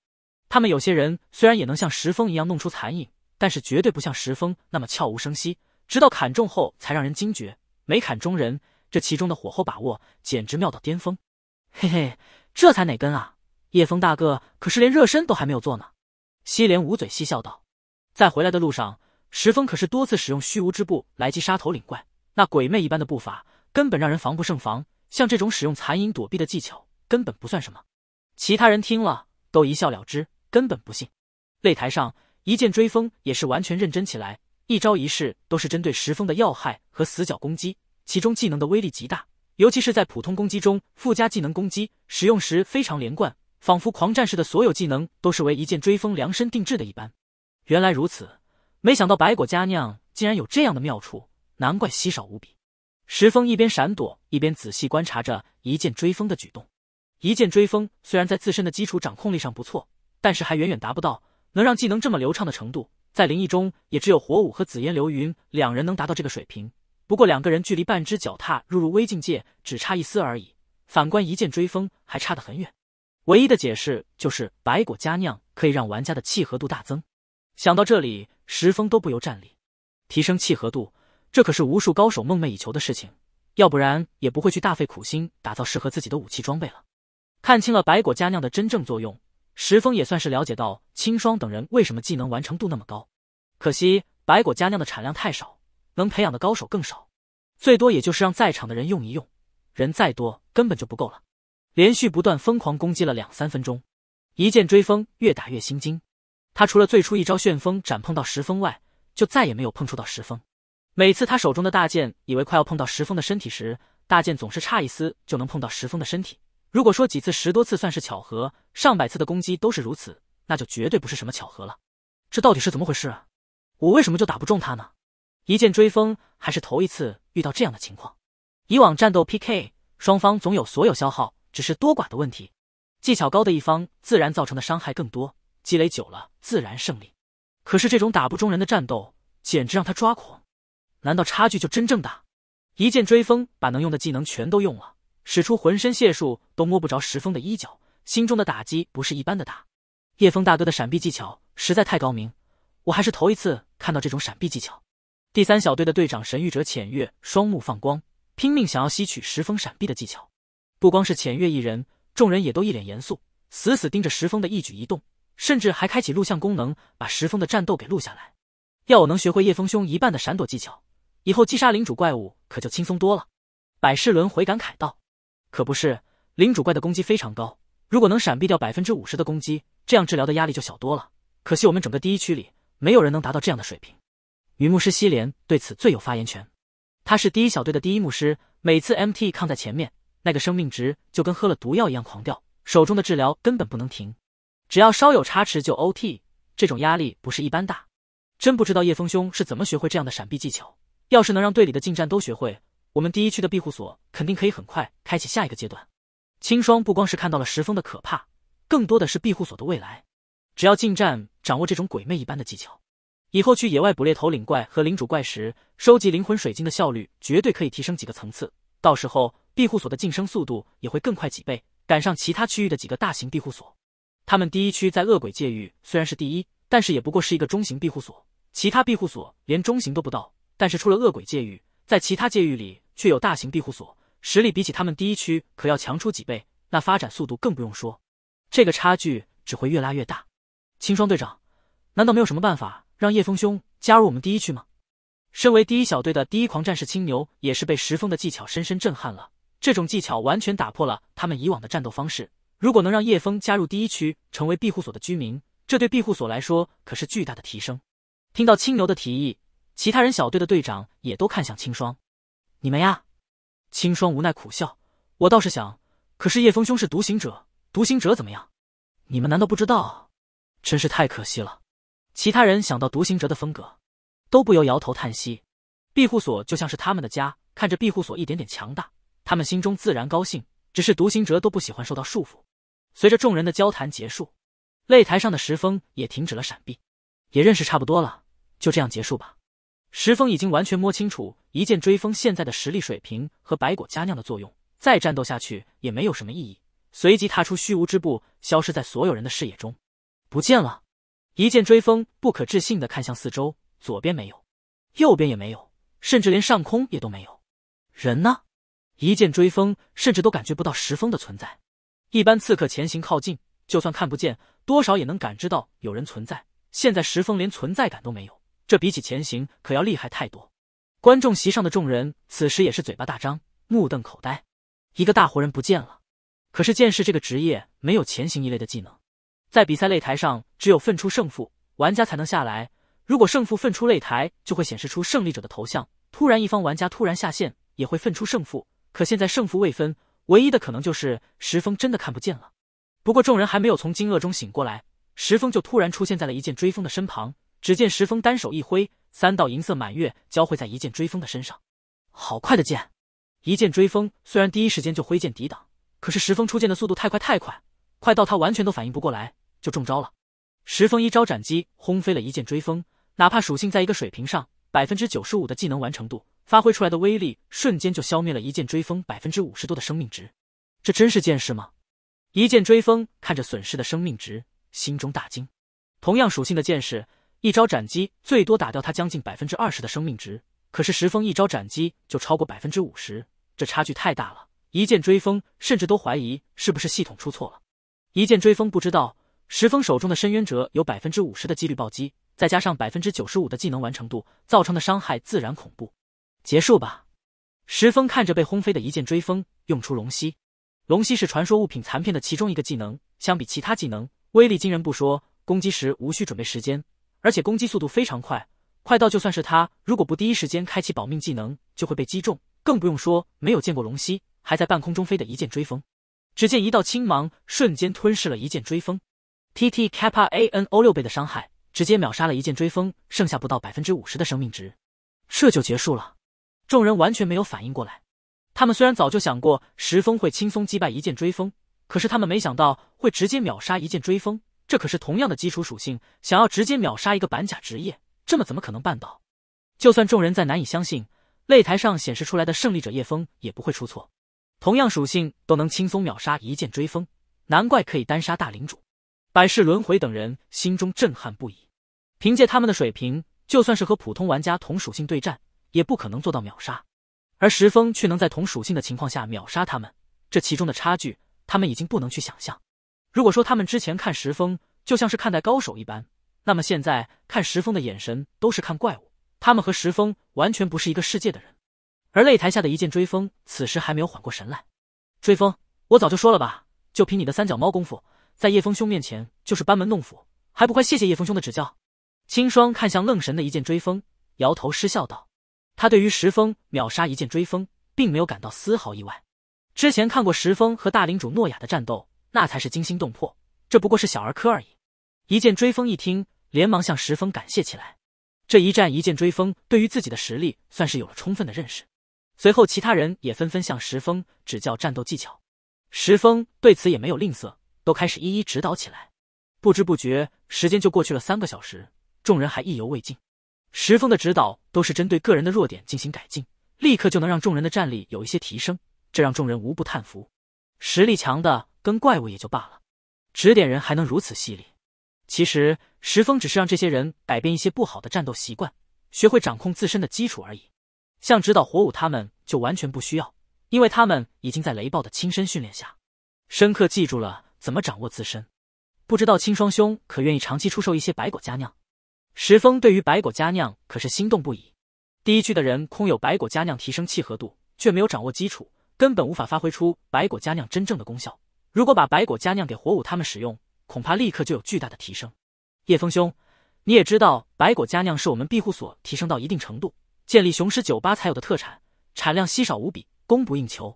他们有些人虽然也能像石峰一样弄出残影，但是绝对不像石峰那么悄无声息，直到砍中后才让人惊觉没砍中人。这其中的火候把握简直妙到巅峰。嘿嘿，这才哪根啊？叶风大哥可是连热身都还没有做呢。西莲捂嘴嬉笑道：“在回来的路上，石峰可是多次使用虚无之步来击杀头领怪，那鬼魅一般的步伐根本让人防不胜防。像这种使用残影躲避的技巧根本不算什么。”其他人听了都一笑了之。根本不信。擂台上，一剑追风也是完全认真起来，一招一式都是针对石峰的要害和死角攻击，其中技能的威力极大，尤其是在普通攻击中附加技能攻击，使用时非常连贯，仿佛狂战士的所有技能都是为一剑追风量身定制的一般。原来如此，没想到白果佳酿竟然有这样的妙处，难怪稀少无比。石峰一边闪躲，一边仔细观察着一剑追风的举动。一剑追风虽然在自身的基础掌控力上不错。但是还远远达不到能让技能这么流畅的程度，在灵异中也只有火舞和紫烟流云两人能达到这个水平。不过两个人距离半只脚踏入入微境界只差一丝而已，反观一剑追风还差得很远。唯一的解释就是白果佳酿可以让玩家的契合度大增。想到这里，石峰都不由站立，提升契合度，这可是无数高手梦寐以求的事情，要不然也不会去大费苦心打造适合自己的武器装备了。看清了白果佳酿的真正作用。石峰也算是了解到青霜等人为什么技能完成度那么高，可惜白果佳酿的产量太少，能培养的高手更少，最多也就是让在场的人用一用，人再多根本就不够了。连续不断疯狂攻击了两三分钟，一剑追风越打越心惊，他除了最初一招旋风斩碰到石峰外，就再也没有碰触到石峰。每次他手中的大剑以为快要碰到石峰的身体时，大剑总是差一丝就能碰到石峰的身体。如果说几次、十多次算是巧合，上百次的攻击都是如此，那就绝对不是什么巧合了。这到底是怎么回事？啊？我为什么就打不中他呢？一剑追风还是头一次遇到这样的情况。以往战斗 PK，双方总有所有消耗，只是多寡的问题。技巧高的一方自然造成的伤害更多，积累久了自然胜利。可是这种打不中人的战斗，简直让他抓狂。难道差距就真正大？一剑追风把能用的技能全都用了。使出浑身解数都摸不着石峰的衣角，心中的打击不是一般的大。叶峰大哥的闪避技巧实在太高明，我还是头一次看到这种闪避技巧。第三小队的队长神域者浅月双目放光，拼命想要吸取石峰闪避的技巧。不光是浅月一人，众人也都一脸严肃，死死盯着石峰的一举一动，甚至还开启录像功能，把石峰的战斗给录下来。要我能学会叶峰兄一半的闪躲技巧，以后击杀领主怪物可就轻松多了。百世轮回感慨道。可不是，领主怪的攻击非常高，如果能闪避掉百分之五十的攻击，这样治疗的压力就小多了。可惜我们整个第一区里没有人能达到这样的水平。女牧师西莲对此最有发言权，她是第一小队的第一牧师，每次 MT 抗在前面，那个生命值就跟喝了毒药一样狂掉，手中的治疗根本不能停，只要稍有差池就 OT，这种压力不是一般大。真不知道叶峰兄是怎么学会这样的闪避技巧，要是能让队里的近战都学会。我们第一区的庇护所肯定可以很快开启下一个阶段。青霜不光是看到了石峰的可怕，更多的是庇护所的未来。只要进战掌握这种鬼魅一般的技巧，以后去野外捕猎头领怪和领主怪时，收集灵魂水晶的效率绝对可以提升几个层次。到时候庇护所的晋升速度也会更快几倍，赶上其他区域的几个大型庇护所。他们第一区在恶鬼界域虽然是第一，但是也不过是一个中型庇护所，其他庇护所连中型都不到。但是出了恶鬼界域，在其他界域里。却有大型庇护所，实力比起他们第一区可要强出几倍，那发展速度更不用说，这个差距只会越拉越大。青霜队长，难道没有什么办法让叶枫兄加入我们第一区吗？身为第一小队的第一狂战士，青牛也是被石峰的技巧深深震撼了。这种技巧完全打破了他们以往的战斗方式。如果能让叶枫加入第一区，成为庇护所的居民，这对庇护所来说可是巨大的提升。听到青牛的提议，其他人小队的队长也都看向青霜。你们呀，青霜无奈苦笑。我倒是想，可是叶峰兄是独行者，独行者怎么样？你们难道不知道？真是太可惜了。其他人想到独行者的风格，都不由摇头叹息。庇护所就像是他们的家，看着庇护所一点点强大，他们心中自然高兴。只是独行者都不喜欢受到束缚。随着众人的交谈结束，擂台上的石峰也停止了闪避，也认识差不多了，就这样结束吧。石峰已经完全摸清楚一剑追风现在的实力水平和白果佳酿的作用，再战斗下去也没有什么意义。随即踏出虚无之步，消失在所有人的视野中，不见了。一剑追风不可置信地看向四周，左边没有，右边也没有，甚至连上空也都没有人呢。一剑追风甚至都感觉不到石峰的存在。一般刺客前行靠近，就算看不见，多少也能感知到有人存在。现在石峰连存在感都没有。这比起前行可要厉害太多。观众席上的众人此时也是嘴巴大张，目瞪口呆。一个大活人不见了。可是剑士这个职业没有前行一类的技能，在比赛擂台上只有分出胜负，玩家才能下来。如果胜负分出擂台，就会显示出胜利者的头像。突然一方玩家突然下线，也会分出胜负。可现在胜负未分，唯一的可能就是石峰真的看不见了。不过众人还没有从惊愕中醒过来，石峰就突然出现在了一剑追风的身旁。只见石峰单手一挥，三道银色满月交汇在一剑追风的身上。好快的剑！一剑追风虽然第一时间就挥剑抵挡，可是石峰出剑的速度太快太快，快到他完全都反应不过来，就中招了。石峰一招斩击轰飞了一剑追风，哪怕属性在一个水平上，百分之九十五的技能完成度发挥出来的威力，瞬间就消灭了一剑追风百分之五十多的生命值。这真是剑士吗？一剑追风看着损失的生命值，心中大惊。同样属性的剑士。一招斩击最多打掉他将近百分之二十的生命值，可是石峰一招斩击就超过百分之五十，这差距太大了。一剑追风甚至都怀疑是不是系统出错了。一剑追风不知道，石峰手中的深渊者有百分之五十的几率暴击，再加上百分之九十五的技能完成度，造成的伤害自然恐怖。结束吧。石峰看着被轰飞的一剑追风，用出龙息。龙息是传说物品残片的其中一个技能，相比其他技能，威力惊人不说，攻击时无需准备时间。而且攻击速度非常快，快到就算是他如果不第一时间开启保命技能，就会被击中。更不用说没有见过龙息，还在半空中飞的一剑追风。只见一道青芒瞬间吞噬了一剑追风，T T Kappa A N O 六倍的伤害直接秒杀了一剑追风，剩下不到百分之五十的生命值，这就结束了。众人完全没有反应过来，他们虽然早就想过石峰会轻松击败一剑追风，可是他们没想到会直接秒杀一剑追风。这可是同样的基础属性，想要直接秒杀一个板甲职业，这么怎么可能办到？就算众人再难以相信，擂台上显示出来的胜利者叶枫也不会出错。同样属性都能轻松秒杀一剑追风，难怪可以单杀大领主、百世轮回等人心中震撼不已。凭借他们的水平，就算是和普通玩家同属性对战，也不可能做到秒杀，而石峰却能在同属性的情况下秒杀他们，这其中的差距，他们已经不能去想象。如果说他们之前看石峰就像是看待高手一般，那么现在看石峰的眼神都是看怪物。他们和石峰完全不是一个世界的人。而擂台下的一剑追风此时还没有缓过神来。追风，我早就说了吧，就凭你的三脚猫功夫，在叶峰兄面前就是班门弄斧，还不快谢谢叶峰兄的指教？青霜看向愣神的一剑追风，摇头失笑道，他对于石峰秒杀一剑追风，并没有感到丝毫意外。之前看过石峰和大领主诺亚的战斗。那才是惊心动魄，这不过是小儿科而已。一见追风一听，连忙向石峰感谢起来。这一战，一见追风对于自己的实力算是有了充分的认识。随后，其他人也纷纷向石峰指教战斗技巧。石峰对此也没有吝啬，都开始一一指导起来。不知不觉，时间就过去了三个小时，众人还意犹未尽。石峰的指导都是针对个人的弱点进行改进，立刻就能让众人的战力有一些提升，这让众人无不叹服。实力强的。跟怪物也就罢了，指点人还能如此犀利。其实石峰只是让这些人改变一些不好的战斗习惯，学会掌控自身的基础而已。像指导火舞他们就完全不需要，因为他们已经在雷暴的亲身训练下，深刻记住了怎么掌握自身。不知道青霜兄可愿意长期出售一些白果佳酿？石峰对于白果佳酿可是心动不已。第一区的人空有白果佳酿提升契合度，却没有掌握基础，根本无法发挥出白果佳酿真正的功效。如果把白果佳酿给火舞他们使用，恐怕立刻就有巨大的提升。叶峰兄，你也知道，白果佳酿是我们庇护所提升到一定程度、建立雄狮酒吧才有的特产，产量稀少无比，供不应求。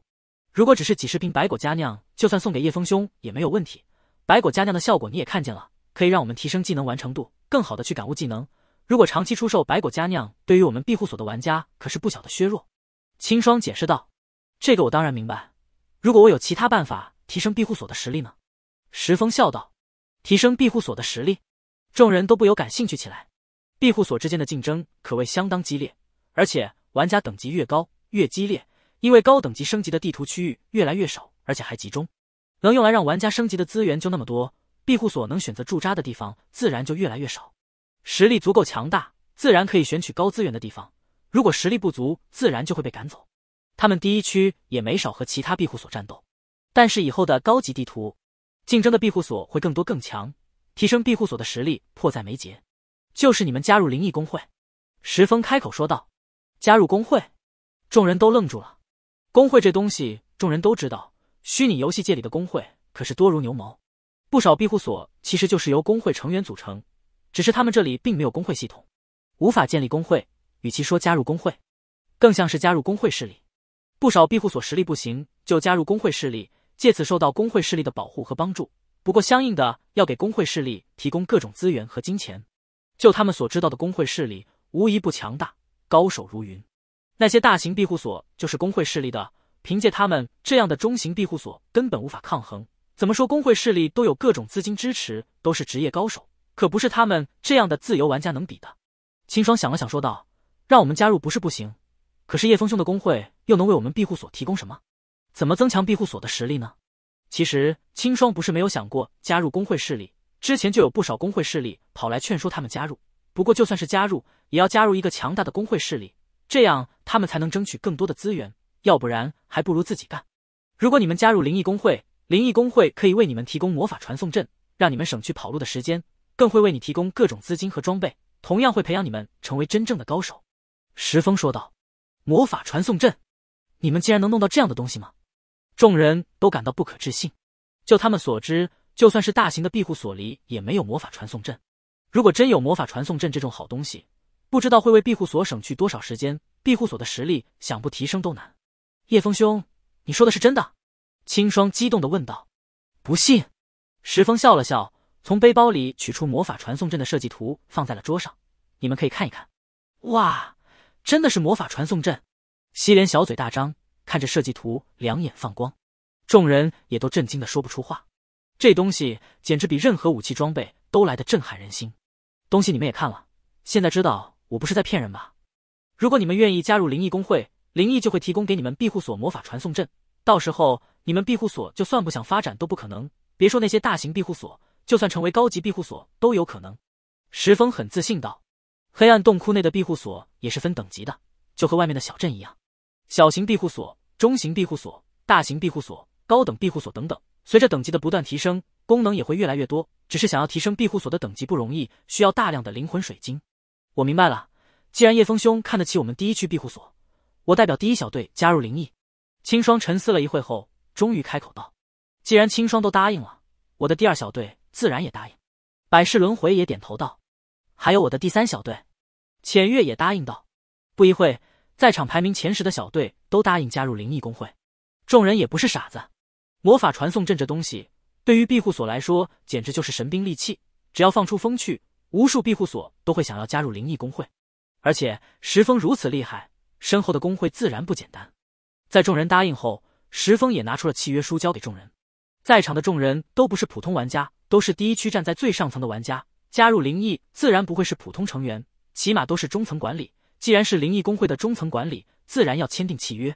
如果只是几十瓶白果佳酿，就算送给叶峰兄也没有问题。白果佳酿的效果你也看见了，可以让我们提升技能完成度，更好的去感悟技能。如果长期出售白果佳酿，对于我们庇护所的玩家可是不小的削弱。清霜解释道：“这个我当然明白。如果我有其他办法。”提升庇护所的实力呢？石峰笑道：“提升庇护所的实力，众人都不由感兴趣起来。庇护所之间的竞争可谓相当激烈，而且玩家等级越高越激烈，因为高等级升级的地图区域越来越少，而且还集中，能用来让玩家升级的资源就那么多，庇护所能选择驻扎的地方自然就越来越少。实力足够强大，自然可以选取高资源的地方；如果实力不足，自然就会被赶走。他们第一区也没少和其他庇护所战斗。”但是以后的高级地图，竞争的庇护所会更多更强，提升庇护所的实力迫在眉睫。就是你们加入灵异工会，石峰开口说道：“加入工会？”众人都愣住了。工会这东西，众人都知道，虚拟游戏界里的工会可是多如牛毛。不少庇护所其实就是由工会成员组成，只是他们这里并没有工会系统，无法建立工会。与其说加入工会，更像是加入工会势力。不少庇护所实力不行，就加入工会势力。借此受到工会势力的保护和帮助，不过相应的要给工会势力提供各种资源和金钱。就他们所知道的工会势力，无一不强大，高手如云。那些大型庇护所就是工会势力的，凭借他们这样的中型庇护所根本无法抗衡。怎么说，工会势力都有各种资金支持，都是职业高手，可不是他们这样的自由玩家能比的。秦霜想了想，说道：“让我们加入不是不行，可是叶风兄的工会又能为我们庇护所提供什么？”怎么增强庇护所的实力呢？其实青霜不是没有想过加入工会势力，之前就有不少工会势力跑来劝说他们加入。不过就算是加入，也要加入一个强大的工会势力，这样他们才能争取更多的资源，要不然还不如自己干。如果你们加入灵异工会，灵异工会可以为你们提供魔法传送阵，让你们省去跑路的时间，更会为你提供各种资金和装备，同样会培养你们成为真正的高手。石峰说道：“魔法传送阵，你们竟然能弄到这样的东西吗？”众人都感到不可置信，就他们所知，就算是大型的庇护所里也没有魔法传送阵。如果真有魔法传送阵这种好东西，不知道会为庇护所省去多少时间。庇护所的实力想不提升都难。叶峰兄，你说的是真的？青霜激动的问道。不信？石峰笑了笑，从背包里取出魔法传送阵的设计图，放在了桌上，你们可以看一看。哇，真的是魔法传送阵！西莲小嘴大张。看着设计图，两眼放光，众人也都震惊的说不出话。这东西简直比任何武器装备都来的震撼人心。东西你们也看了，现在知道我不是在骗人吧？如果你们愿意加入灵异工会，灵异就会提供给你们庇护所魔法传送阵。到时候你们庇护所就算不想发展都不可能，别说那些大型庇护所，就算成为高级庇护所都有可能。石峰很自信道：“黑暗洞窟内的庇护所也是分等级的，就和外面的小镇一样，小型庇护所。”中型庇护所、大型庇护所、高等庇护所等等，随着等级的不断提升，功能也会越来越多。只是想要提升庇护所的等级不容易，需要大量的灵魂水晶。我明白了，既然叶枫兄看得起我们第一区庇护所，我代表第一小队加入灵异。青霜沉思了一会后，终于开口道：“既然青霜都答应了，我的第二小队自然也答应。”百世轮回也点头道：“还有我的第三小队。”浅月也答应道：“不一会，在场排名前十的小队。”都答应加入灵异工会，众人也不是傻子。魔法传送阵这东西，对于庇护所来说简直就是神兵利器。只要放出风去，无数庇护所都会想要加入灵异工会。而且石峰如此厉害，身后的工会自然不简单。在众人答应后，石峰也拿出了契约书交给众人。在场的众人都不是普通玩家，都是第一区站在最上层的玩家。加入灵异自然不会是普通成员，起码都是中层管理。既然是灵异工会的中层管理。自然要签订契约。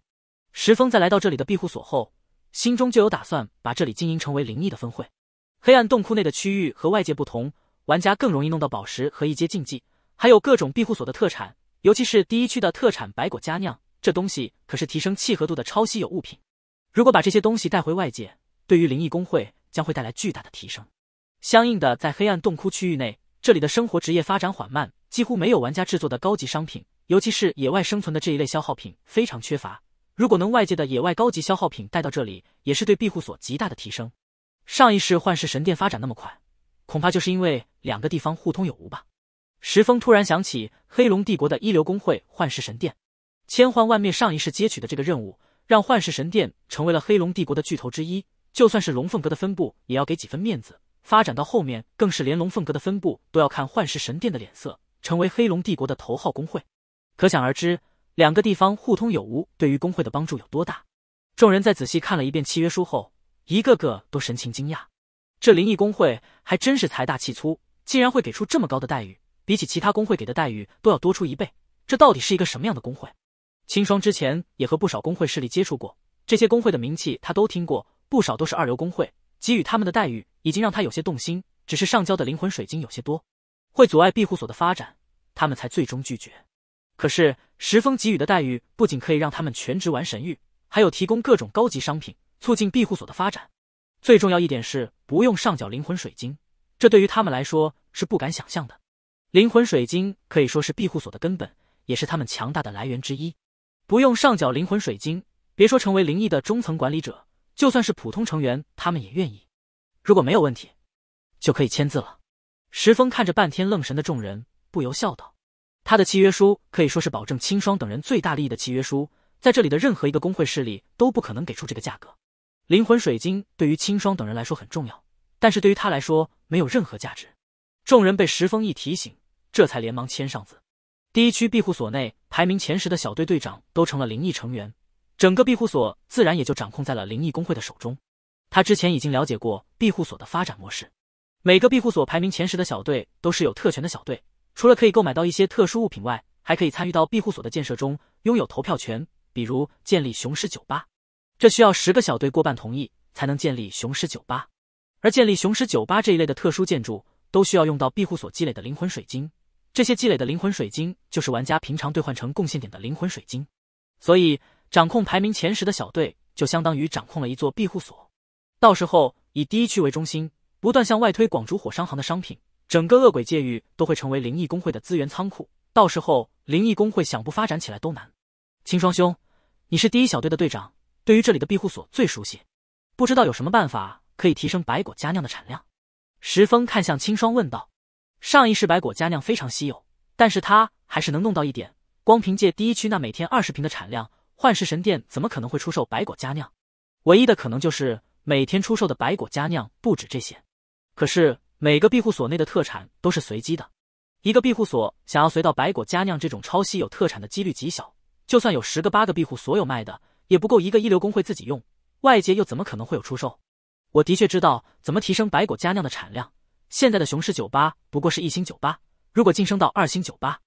石峰在来到这里的庇护所后，心中就有打算把这里经营成为灵异的分会。黑暗洞窟内的区域和外界不同，玩家更容易弄到宝石和一阶禁忌，还有各种庇护所的特产，尤其是第一区的特产白果佳酿，这东西可是提升契合度的超稀有物品。如果把这些东西带回外界，对于灵异工会将会带来巨大的提升。相应的，在黑暗洞窟区域内，这里的生活职业发展缓慢，几乎没有玩家制作的高级商品。尤其是野外生存的这一类消耗品非常缺乏，如果能外界的野外高级消耗品带到这里，也是对庇护所极大的提升。上一世幻世神殿发展那么快，恐怕就是因为两个地方互通有无吧。石峰突然想起黑龙帝国的一流工会幻世神殿，千幻万灭上一世接取的这个任务，让幻世神殿成为了黑龙帝国的巨头之一。就算是龙凤阁的分部，也要给几分面子。发展到后面，更是连龙凤阁的分部都要看幻世神殿的脸色，成为黑龙帝国的头号工会。可想而知，两个地方互通有无对于工会的帮助有多大。众人在仔细看了一遍契约书后，一个个都神情惊讶。这灵异工会还真是财大气粗，竟然会给出这么高的待遇，比起其他工会给的待遇都要多出一倍。这到底是一个什么样的工会？青霜之前也和不少工会势力接触过，这些工会的名气他都听过，不少都是二流工会，给予他们的待遇已经让他有些动心。只是上交的灵魂水晶有些多，会阻碍庇护所的发展，他们才最终拒绝。可是石峰给予的待遇不仅可以让他们全职玩神域，还有提供各种高级商品，促进庇护所的发展。最重要一点是不用上缴灵魂水晶，这对于他们来说是不敢想象的。灵魂水晶可以说是庇护所的根本，也是他们强大的来源之一。不用上缴灵魂水晶，别说成为灵异的中层管理者，就算是普通成员，他们也愿意。如果没有问题，就可以签字了。石峰看着半天愣神的众人，不由笑道。他的契约书可以说是保证清霜等人最大利益的契约书，在这里的任何一个工会势力都不可能给出这个价格。灵魂水晶对于清霜等人来说很重要，但是对于他来说没有任何价值。众人被石峰一提醒，这才连忙签上字。第一区庇护所内排名前十的小队队长都成了灵异成员，整个庇护所自然也就掌控在了灵异工会的手中。他之前已经了解过庇护所的发展模式，每个庇护所排名前十的小队都是有特权的小队。除了可以购买到一些特殊物品外，还可以参与到庇护所的建设中，拥有投票权。比如建立雄狮酒吧，这需要十个小队过半同意才能建立雄狮酒吧。而建立雄狮酒吧这一类的特殊建筑，都需要用到庇护所积累的灵魂水晶。这些积累的灵魂水晶，就是玩家平常兑换成贡献点的灵魂水晶。所以，掌控排名前十的小队，就相当于掌控了一座庇护所。到时候，以第一区为中心，不断向外推广烛火商行的商品。整个恶鬼界域都会成为灵异工会的资源仓库，到时候灵异工会想不发展起来都难。清霜兄，你是第一小队的队长，对于这里的庇护所最熟悉，不知道有什么办法可以提升白果佳酿的产量？石峰看向清霜问道。上一世白果佳酿非常稀有，但是他还是能弄到一点。光凭借第一区那每天二十瓶的产量，幻世神殿怎么可能会出售白果佳酿？唯一的可能就是每天出售的白果佳酿不止这些。可是。每个庇护所内的特产都是随机的，一个庇护所想要随到白果佳酿这种超稀有特产的几率极小，就算有十个八个庇护所有卖的，也不够一个一流工会自己用。外界又怎么可能会有出售？我的确知道怎么提升白果佳酿的产量。现在的雄狮酒吧不过是一星酒吧，如果晋升到二星酒吧，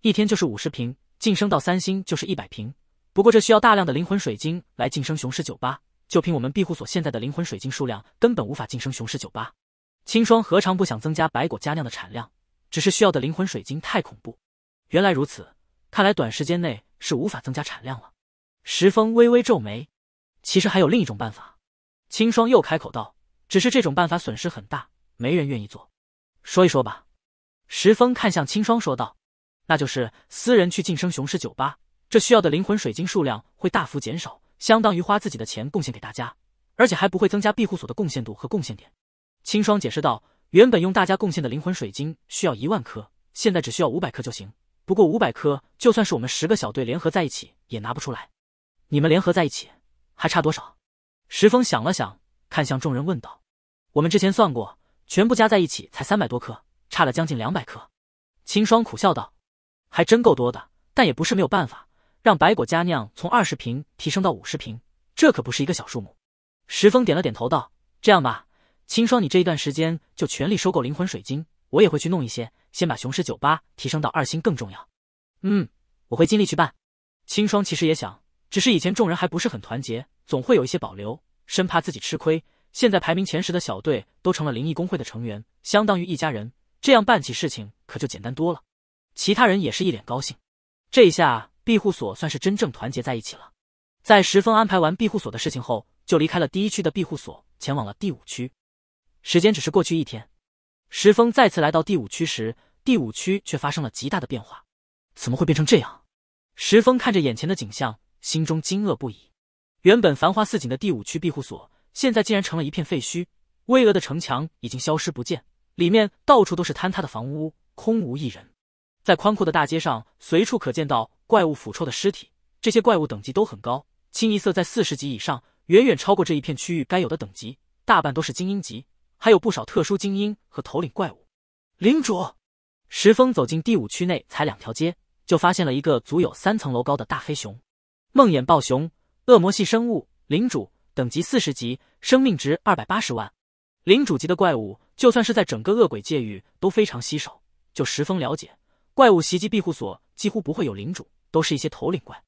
一天就是五十瓶；晋升到三星就是一百瓶。不过这需要大量的灵魂水晶来晋升雄狮酒吧，就凭我们庇护所现在的灵魂水晶数量，根本无法晋升雄狮酒吧。青霜何尝不想增加白果佳酿的产量，只是需要的灵魂水晶太恐怖。原来如此，看来短时间内是无法增加产量了。石峰微微皱眉。其实还有另一种办法，青霜又开口道，只是这种办法损失很大，没人愿意做。说一说吧。石峰看向青霜说道，那就是私人去晋升雄狮酒吧，这需要的灵魂水晶数量会大幅减少，相当于花自己的钱贡献给大家，而且还不会增加庇护所的贡献度和贡献点。青霜解释道：“原本用大家贡献的灵魂水晶需要一万颗，现在只需要五百颗就行。不过五百颗，就算是我们十个小队联合在一起也拿不出来。你们联合在一起，还差多少？”石峰想了想，看向众人问道：“我们之前算过，全部加在一起才三百多颗，差了将近两百颗。”青霜苦笑道：“还真够多的，但也不是没有办法。让白果佳酿从二十瓶提升到五十瓶，这可不是一个小数目。”石峰点了点头道：“这样吧。”清霜，你这一段时间就全力收购灵魂水晶，我也会去弄一些，先把雄狮酒吧提升到二星更重要。嗯，我会尽力去办。清霜其实也想，只是以前众人还不是很团结，总会有一些保留，生怕自己吃亏。现在排名前十的小队都成了灵异工会的成员，相当于一家人，这样办起事情可就简单多了。其他人也是一脸高兴，这一下庇护所算是真正团结在一起了。在石峰安排完庇护所的事情后，就离开了第一区的庇护所，前往了第五区。时间只是过去一天，石峰再次来到第五区时，第五区却发生了极大的变化。怎么会变成这样？石峰看着眼前的景象，心中惊愕不已。原本繁花似锦的第五区庇护所，现在竟然成了一片废墟。巍峨的城墙已经消失不见，里面到处都是坍塌的房屋，空无一人。在宽阔的大街上，随处可见到怪物腐臭的尸体。这些怪物等级都很高，清一色在四十级以上，远远超过这一片区域该有的等级，大半都是精英级。还有不少特殊精英和头领怪物，领主。石峰走进第五区内才两条街，就发现了一个足有三层楼高的大黑熊，梦魇暴熊，恶魔系生物，领主，等级四十级，生命值二百八十万。领主级的怪物，就算是在整个恶鬼界域都非常稀少。就石峰了解，怪物袭击庇护所几乎不会有领主，都是一些头领怪。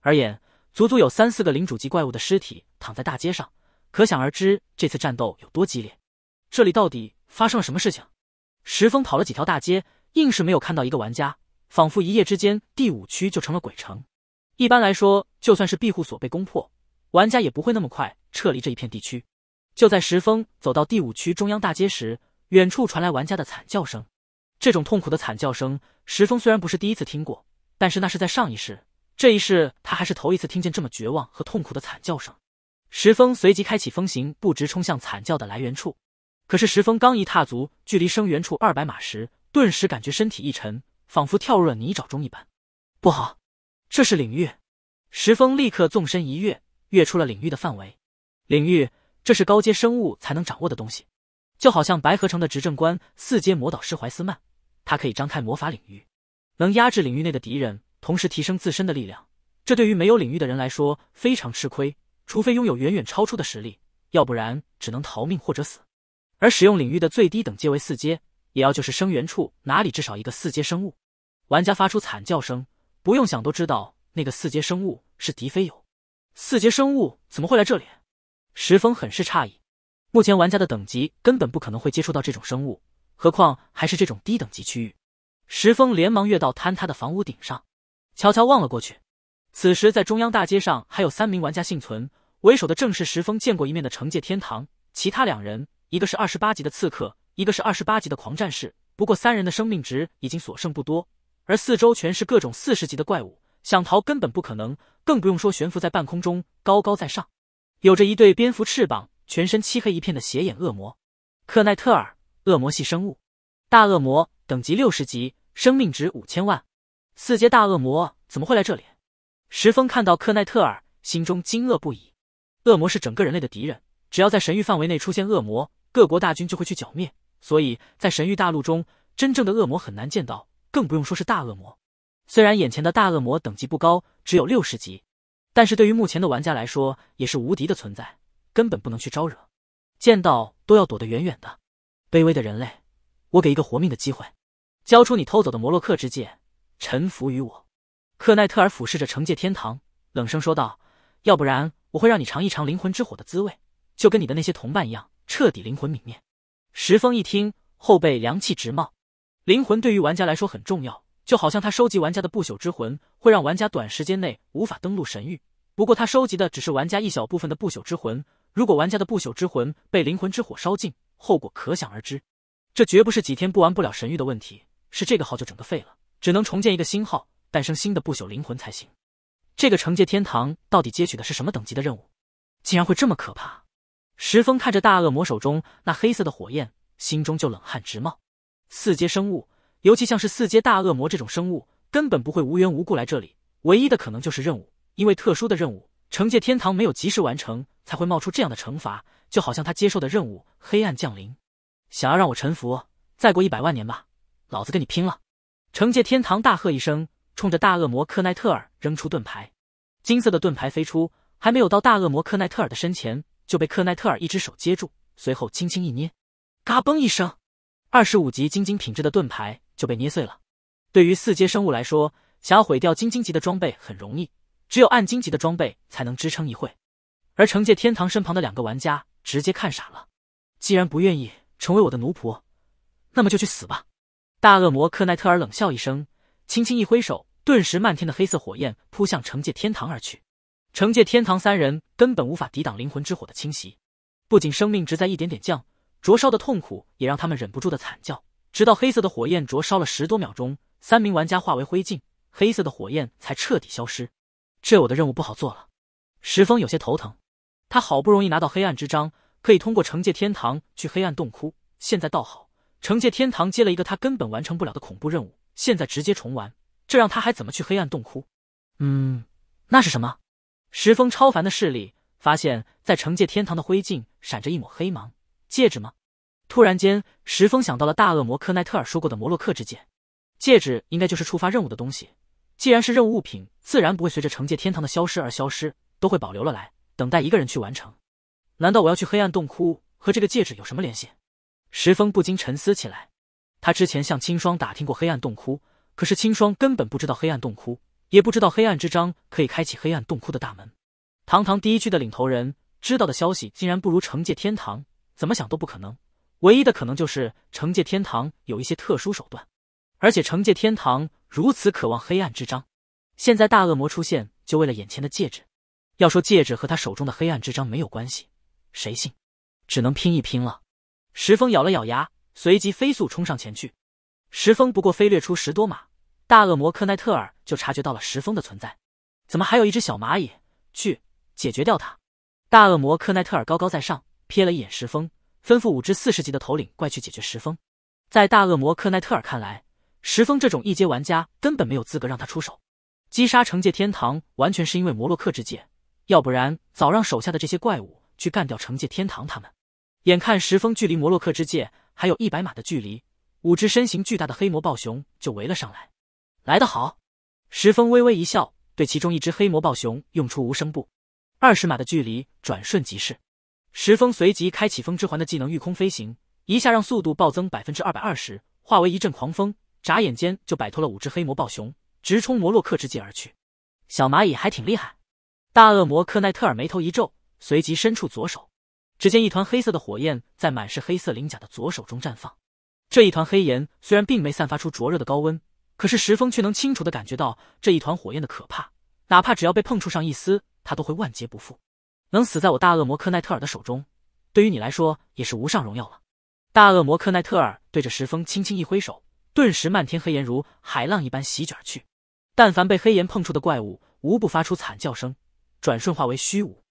而眼，足足有三四个领主级怪物的尸体躺在大街上，可想而知这次战斗有多激烈。这里到底发生了什么事情？石峰跑了几条大街，硬是没有看到一个玩家，仿佛一夜之间第五区就成了鬼城。一般来说，就算是庇护所被攻破，玩家也不会那么快撤离这一片地区。就在石峰走到第五区中央大街时，远处传来玩家的惨叫声。这种痛苦的惨叫声，石峰虽然不是第一次听过，但是那是在上一世，这一世他还是头一次听见这么绝望和痛苦的惨叫声。石峰随即开启风行不直冲向惨叫的来源处。可是石峰刚一踏足距离生源处二百码时，顿时感觉身体一沉，仿佛跳入了泥沼中一般。不好，这是领域！石峰立刻纵身一跃，跃出了领域的范围。领域，这是高阶生物才能掌握的东西。就好像白河城的执政官四阶魔导师怀斯曼，他可以张开魔法领域，能压制领域内的敌人，同时提升自身的力量。这对于没有领域的人来说非常吃亏，除非拥有远远超出的实力，要不然只能逃命或者死。而使用领域的最低等阶为四阶，也要就是生源处哪里至少一个四阶生物。玩家发出惨叫声，不用想都知道那个四阶生物是敌非友。四阶生物怎么会来这里？石峰很是诧异，目前玩家的等级根本不可能会接触到这种生物，何况还是这种低等级区域。石峰连忙跃到坍塌的房屋顶上，悄悄望了过去。此时在中央大街上还有三名玩家幸存，为首的正是石峰见过一面的惩戒天堂，其他两人。一个是二十八级的刺客，一个是二十八级的狂战士。不过三人的生命值已经所剩不多，而四周全是各种四十级的怪物，想逃根本不可能，更不用说悬浮在半空中高高在上，有着一对蝙蝠翅膀，全身漆黑一片的斜眼恶魔克奈特尔，恶魔系生物，大恶魔等级六十级，生命值五千万，四阶大恶魔怎么会来这里？石峰看到克奈特尔，心中惊愕不已。恶魔是整个人类的敌人，只要在神域范围内出现恶魔。各国大军就会去剿灭，所以在神域大陆中，真正的恶魔很难见到，更不用说是大恶魔。虽然眼前的大恶魔等级不高，只有六十级，但是对于目前的玩家来说也是无敌的存在，根本不能去招惹，见到都要躲得远远的。卑微的人类，我给一个活命的机会，交出你偷走的摩洛克之戒，臣服于我。克奈特尔俯视着惩戒天堂，冷声说道：“要不然我会让你尝一尝灵魂之火的滋味，就跟你的那些同伴一样。”彻底灵魂泯灭，石峰一听后背凉气直冒。灵魂对于玩家来说很重要，就好像他收集玩家的不朽之魂，会让玩家短时间内无法登陆神域。不过他收集的只是玩家一小部分的不朽之魂，如果玩家的不朽之魂被灵魂之火烧尽，后果可想而知。这绝不是几天不玩不了神域的问题，是这个号就整个废了，只能重建一个新号，诞生新的不朽灵魂才行。这个惩戒天堂到底接取的是什么等级的任务？竟然会这么可怕！石峰看着大恶魔手中那黑色的火焰，心中就冷汗直冒。四阶生物，尤其像是四阶大恶魔这种生物，根本不会无缘无故来这里。唯一的可能就是任务，因为特殊的任务，惩戒天堂没有及时完成，才会冒出这样的惩罚。就好像他接受的任务，黑暗降临，想要让我臣服，再过一百万年吧，老子跟你拼了！惩戒天堂大喝一声，冲着大恶魔克奈特尔扔出盾牌，金色的盾牌飞出，还没有到大恶魔克奈特尔的身前。就被克奈特尔一只手接住，随后轻轻一捏，嘎嘣一声，二十五级晶晶品质的盾牌就被捏碎了。对于四阶生物来说，想要毁掉晶晶级的装备很容易，只有暗晶级的装备才能支撑一会。而惩戒天堂身旁的两个玩家直接看傻了。既然不愿意成为我的奴仆，那么就去死吧！大恶魔克奈特尔冷笑一声，轻轻一挥手，顿时漫天的黑色火焰扑向惩戒天堂而去。惩戒天堂三人根本无法抵挡灵魂之火的侵袭，不仅生命值在一点点降，灼烧的痛苦也让他们忍不住的惨叫。直到黑色的火焰灼烧了十多秒钟，三名玩家化为灰烬，黑色的火焰才彻底消失。这我的任务不好做了。石峰有些头疼，他好不容易拿到黑暗之章，可以通过惩戒天堂去黑暗洞窟，现在倒好，惩戒天堂接了一个他根本完成不了的恐怖任务，现在直接重玩，这让他还怎么去黑暗洞窟？嗯，那是什么？石峰超凡的视力，发现，在惩戒天堂的灰烬闪着一抹黑芒，戒指吗？突然间，石峰想到了大恶魔科奈特尔说过的摩洛克之戒，戒指应该就是触发任务的东西。既然是任务物品，自然不会随着惩戒天堂的消失而消失，都会保留了来，等待一个人去完成。难道我要去黑暗洞窟？和这个戒指有什么联系？石峰不禁沉思起来。他之前向青霜打听过黑暗洞窟，可是青霜根本不知道黑暗洞窟。也不知道黑暗之章可以开启黑暗洞窟的大门。堂堂第一区的领头人，知道的消息竟然不如惩戒天堂，怎么想都不可能。唯一的可能就是惩戒天堂有一些特殊手段，而且惩戒天堂如此渴望黑暗之章，现在大恶魔出现就为了眼前的戒指。要说戒指和他手中的黑暗之章没有关系，谁信？只能拼一拼了。石峰咬了咬牙，随即飞速冲上前去。石峰不过飞掠出十多码。大恶魔克奈特尔就察觉到了石峰的存在，怎么还有一只小蚂蚁？去解决掉它！大恶魔克奈特尔高高在上，瞥了一眼石峰，吩咐五只四十级的头领怪去解决石峰。在大恶魔克奈特尔看来，石峰这种一阶玩家根本没有资格让他出手。击杀惩戒天堂完全是因为摩洛克之戒，要不然早让手下的这些怪物去干掉惩戒天堂他们。眼看石峰距离摩洛克之界还有一百码的距离，五只身形巨大的黑魔暴熊就围了上来。来得好，石峰微微一笑，对其中一只黑魔暴熊用出无声步，二十码的距离转瞬即逝。石峰随即开启风之环的技能御空飞行，一下让速度暴增百分之二百二十，化为一阵狂风，眨眼间就摆脱了五只黑魔暴熊，直冲摩洛克之界而去。小蚂蚁还挺厉害，大恶魔克奈特尔眉头一皱，随即伸出左手，只见一团黑色的火焰在满是黑色鳞甲的左手中绽放。这一团黑炎虽然并没散发出灼热的高温。可是石峰却能清楚地感觉到这一团火焰的可怕，哪怕只要被碰触上一丝，他都会万劫不复。能死在我大恶魔克奈特尔的手中，对于你来说也是无上荣耀了。大恶魔克奈特尔对着石峰轻轻一挥手，顿时漫天黑岩如海浪一般席卷而去，但凡被黑岩碰触的怪物，无不发出惨叫声，转瞬化为虚无。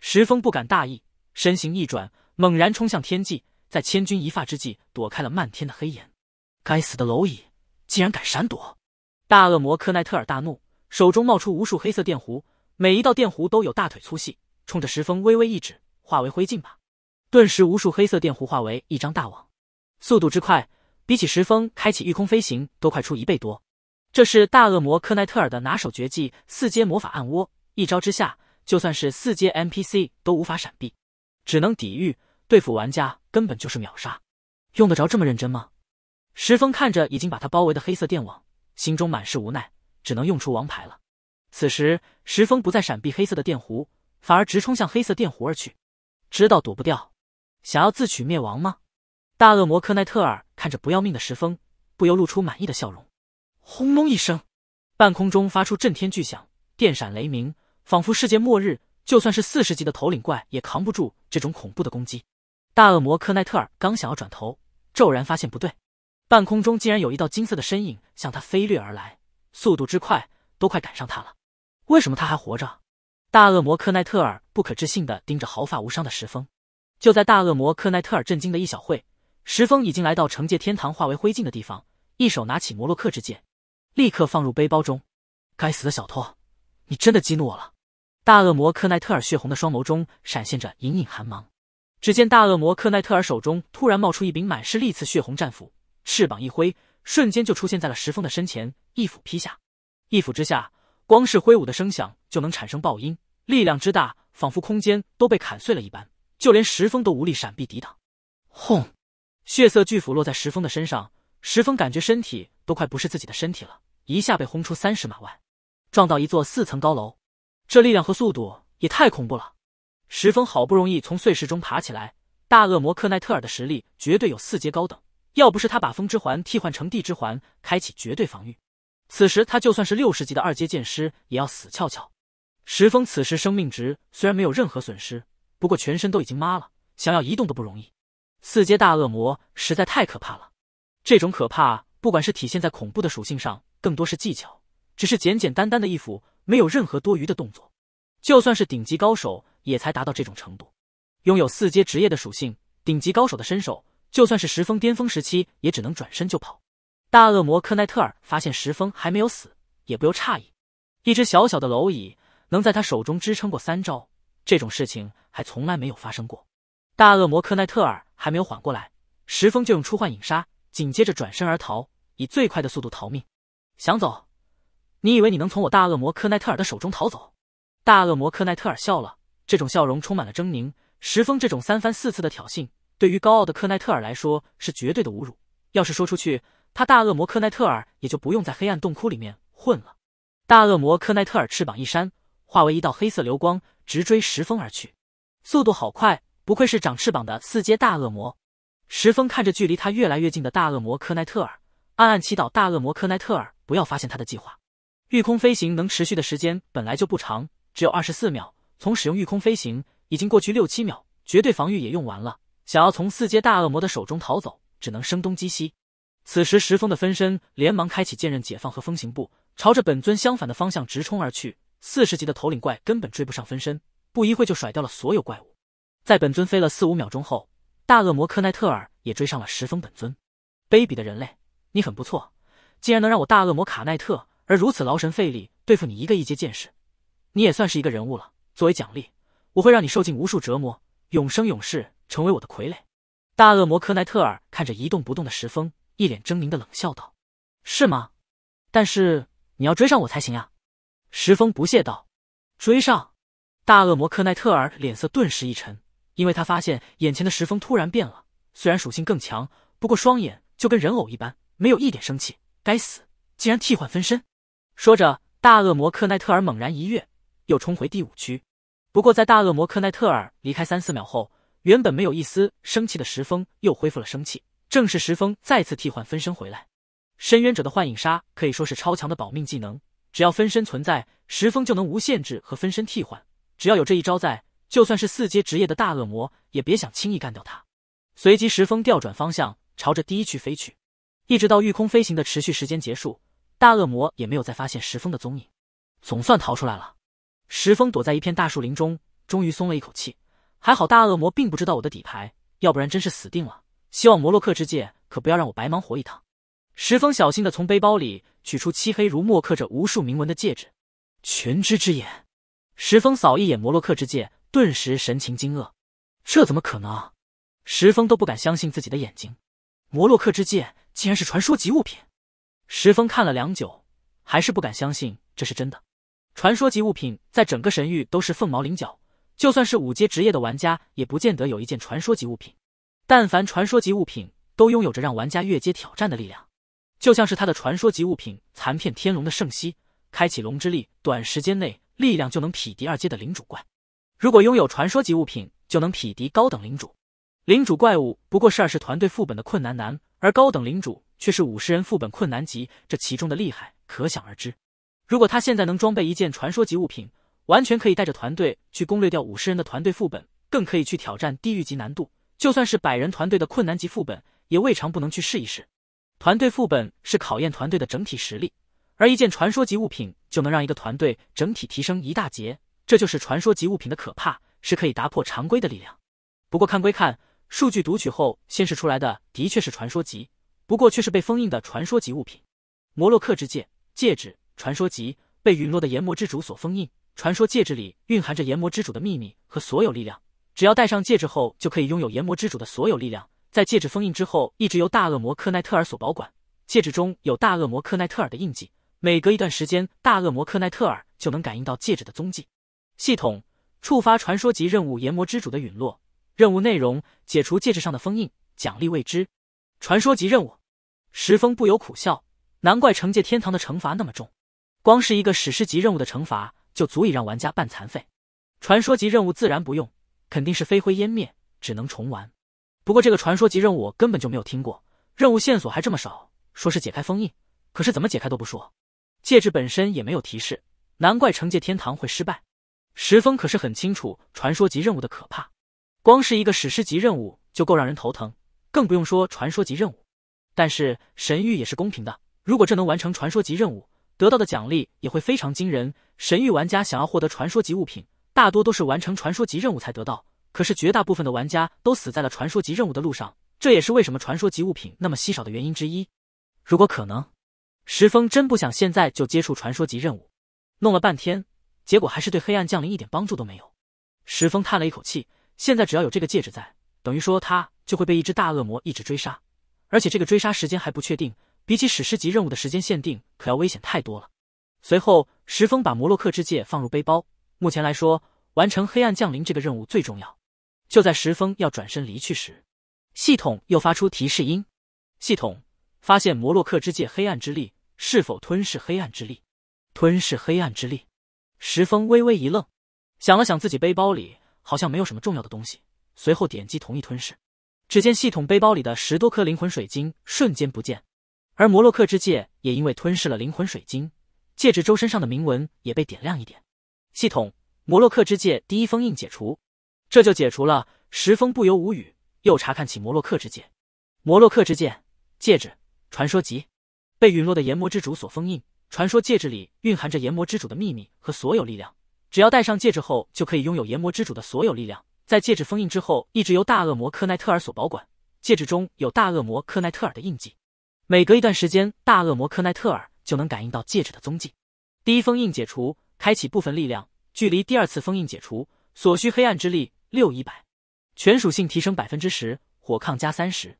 石峰不敢大意，身形一转，猛然冲向天际，在千钧一发之际躲开了漫天的黑岩。该死的蝼蚁！竟然敢闪躲！大恶魔科奈特尔大怒，手中冒出无数黑色电弧，每一道电弧都有大腿粗细，冲着石峰微微一指，化为灰烬吧！顿时无数黑色电弧化为一张大网，速度之快，比起石峰开启御空飞行都快出一倍多。这是大恶魔科奈特尔的拿手绝技，四阶魔法暗窝，一招之下，就算是四阶 M P C 都无法闪避，只能抵御。对付玩家根本就是秒杀，用得着这么认真吗？石峰看着已经把他包围的黑色电网，心中满是无奈，只能用出王牌了。此时，石峰不再闪避黑色的电弧，反而直冲向黑色电弧而去。知道躲不掉，想要自取灭亡吗？大恶魔克奈特尔看着不要命的石峰，不由露出满意的笑容。轰隆一声，半空中发出震天巨响，电闪雷鸣，仿佛世界末日。就算是四十级的头领怪也扛不住这种恐怖的攻击。大恶魔克奈特尔刚想要转头，骤然发现不对。半空中竟然有一道金色的身影向他飞掠而来，速度之快都快赶上他了。为什么他还活着？大恶魔克奈特尔不可置信地盯着毫发无伤的石峰。就在大恶魔克奈特尔震惊的一小会，石峰已经来到惩戒天堂化为灰烬的地方，一手拿起摩洛克之剑，立刻放入背包中。该死的小偷，你真的激怒我了！大恶魔克奈特尔血红的双眸中闪现着隐隐寒芒。只见大恶魔克奈特尔手中突然冒出一柄满是利刺血红战斧。翅膀一挥，瞬间就出现在了石峰的身前，一斧劈下。一斧之下，光是挥舞的声响就能产生爆音，力量之大，仿佛空间都被砍碎了一般，就连石峰都无力闪避抵挡。轰！血色巨斧落在石峰的身上，石峰感觉身体都快不是自己的身体了，一下被轰出三十码外，撞到一座四层高楼。这力量和速度也太恐怖了！石峰好不容易从碎石中爬起来，大恶魔克奈特尔的实力绝对有四阶高等。要不是他把风之环替换成地之环，开启绝对防御，此时他就算是六十级的二阶剑师，也要死翘翘。石峰此时生命值虽然没有任何损失，不过全身都已经麻了，想要移动都不容易。四阶大恶魔实在太可怕了，这种可怕不管是体现在恐怖的属性上，更多是技巧。只是简简单单的一斧，没有任何多余的动作，就算是顶级高手也才达到这种程度。拥有四阶职业的属性，顶级高手的身手。就算是石峰巅峰时期，也只能转身就跑。大恶魔科奈特尔发现石峰还没有死，也不由诧异。一只小小的蝼蚁能在他手中支撑过三招，这种事情还从来没有发生过。大恶魔科奈特尔还没有缓过来，石峰就用出幻影杀，紧接着转身而逃，以最快的速度逃命。想走？你以为你能从我大恶魔科奈特尔的手中逃走？大恶魔科奈特尔笑了，这种笑容充满了狰狞。石峰这种三番四次的挑衅。对于高傲的克奈特尔来说是绝对的侮辱。要是说出去，他大恶魔克奈特尔也就不用在黑暗洞窟里面混了。大恶魔克奈特尔翅膀一扇，化为一道黑色流光，直追石峰而去。速度好快，不愧是长翅膀的四阶大恶魔。石峰看着距离他越来越近的大恶魔克奈特尔，暗暗祈祷大恶魔克奈特尔不要发现他的计划。御空飞行能持续的时间本来就不长，只有二十四秒。从使用御空飞行已经过去六七秒，绝对防御也用完了。想要从四阶大恶魔的手中逃走，只能声东击西。此时，石峰的分身连忙开启剑刃解放和风行步，朝着本尊相反的方向直冲而去。四十级的头领怪根本追不上分身，不一会就甩掉了所有怪物。在本尊飞了四五秒钟后，大恶魔科奈特尔也追上了石峰本尊。卑鄙的人类，你很不错，竟然能让我大恶魔卡奈特而如此劳神费力对付你一个一阶剑士，你也算是一个人物了。作为奖励，我会让你受尽无数折磨，永生永世。成为我的傀儡，大恶魔科奈特尔看着一动不动的石峰，一脸狰狞的冷笑道：“是吗？但是你要追上我才行啊！”石峰不屑道：“追上！”大恶魔科奈特尔脸色顿时一沉，因为他发现眼前的石峰突然变了，虽然属性更强，不过双眼就跟人偶一般，没有一点生气。该死，竟然替换分身！说着，大恶魔科奈特尔猛然一跃，又冲回第五区。不过在大恶魔科奈特尔离开三四秒后，原本没有一丝生气的石峰又恢复了生气，正是石峰再次替换分身回来。深渊者的幻影杀可以说是超强的保命技能，只要分身存在，石峰就能无限制和分身替换。只要有这一招在，就算是四阶职业的大恶魔也别想轻易干掉他。随即，石峰调转方向，朝着第一区飞去。一直到御空飞行的持续时间结束，大恶魔也没有再发现石峰的踪影，总算逃出来了。石峰躲在一片大树林中，终于松了一口气。还好大恶魔并不知道我的底牌，要不然真是死定了。希望摩洛克之戒可不要让我白忙活一趟。石峰小心的从背包里取出漆黑如墨、刻着无数铭文的戒指——全知之眼。石峰扫一眼摩洛克之戒，顿时神情惊愕：“这怎么可能？”石峰都不敢相信自己的眼睛，摩洛克之戒竟然是传说级物品。石峰看了良久，还是不敢相信这是真的。传说级物品在整个神域都是凤毛麟角。就算是五阶职业的玩家，也不见得有一件传说级物品。但凡传说级物品，都拥有着让玩家越阶挑战的力量。就像是他的传说级物品残片天龙的圣息，开启龙之力，短时间内力量就能匹敌二阶的领主怪。如果拥有传说级物品，就能匹敌高等领主。领主怪物不过是二十团队副本的困难难，而高等领主却是五十人副本困难级，这其中的厉害可想而知。如果他现在能装备一件传说级物品，完全可以带着团队去攻略掉五十人的团队副本，更可以去挑战地狱级难度。就算是百人团队的困难级副本，也未尝不能去试一试。团队副本是考验团队的整体实力，而一件传说级物品就能让一个团队整体提升一大截，这就是传说级物品的可怕，是可以打破常规的力量。不过看归看，数据读取后显示出来的的确是传说级，不过却是被封印的传说级物品——摩洛克之戒，戒指，传说级，被陨落的炎魔之主所封印。传说戒指里蕴含着炎魔之主的秘密和所有力量，只要戴上戒指后，就可以拥有炎魔之主的所有力量。在戒指封印之后，一直由大恶魔克奈特尔所保管。戒指中有大恶魔克奈特尔的印记，每隔一段时间，大恶魔克奈特尔就能感应到戒指的踪迹。系统触发传说级任务：炎魔之主的陨落。任务内容：解除戒指上的封印。奖励未知。传说级任务，石峰不由苦笑，难怪惩戒天堂的惩罚那么重，光是一个史诗级任务的惩罚。就足以让玩家半残废，传说级任务自然不用，肯定是飞灰湮灭，只能重玩。不过这个传说级任务我根本就没有听过，任务线索还这么少，说是解开封印，可是怎么解开都不说。戒指本身也没有提示，难怪惩戒天堂会失败。石峰可是很清楚传说级任务的可怕，光是一个史诗级任务就够让人头疼，更不用说传说级任务。但是神域也是公平的，如果这能完成传说级任务，得到的奖励也会非常惊人。神域玩家想要获得传说级物品，大多都是完成传说级任务才得到。可是绝大部分的玩家都死在了传说级任务的路上，这也是为什么传说级物品那么稀少的原因之一。如果可能，石峰真不想现在就接触传说级任务。弄了半天，结果还是对黑暗降临一点帮助都没有。石峰叹了一口气，现在只要有这个戒指在，等于说他就会被一只大恶魔一直追杀，而且这个追杀时间还不确定，比起史诗级任务的时间限定，可要危险太多了。随后，石峰把摩洛克之戒放入背包。目前来说，完成黑暗降临这个任务最重要。就在石峰要转身离去时，系统又发出提示音：“系统发现摩洛克之戒黑暗之力是否吞噬黑暗之力？吞噬黑暗之力。”石峰微微一愣，想了想，自己背包里好像没有什么重要的东西。随后点击同意吞噬，只见系统背包里的十多颗灵魂水晶瞬间不见，而摩洛克之戒也因为吞噬了灵魂水晶。戒指周身上的铭文也被点亮一点。系统，摩洛克之戒第一封印解除，这就解除了。石峰不由无语，又查看起摩洛克之戒。摩洛克之戒，戒指，传说级，被陨落的炎魔之主所封印。传说戒指里蕴含着炎魔之主的秘密和所有力量，只要戴上戒指后，就可以拥有炎魔之主的所有力量。在戒指封印之后，一直由大恶魔克奈特尔所保管。戒指中有大恶魔克奈特尔的印记，每隔一段时间，大恶魔克奈特尔。就能感应到戒指的踪迹，第一封印解除，开启部分力量，距离第二次封印解除所需黑暗之力六一百，全属性提升百分之十，火抗加三十，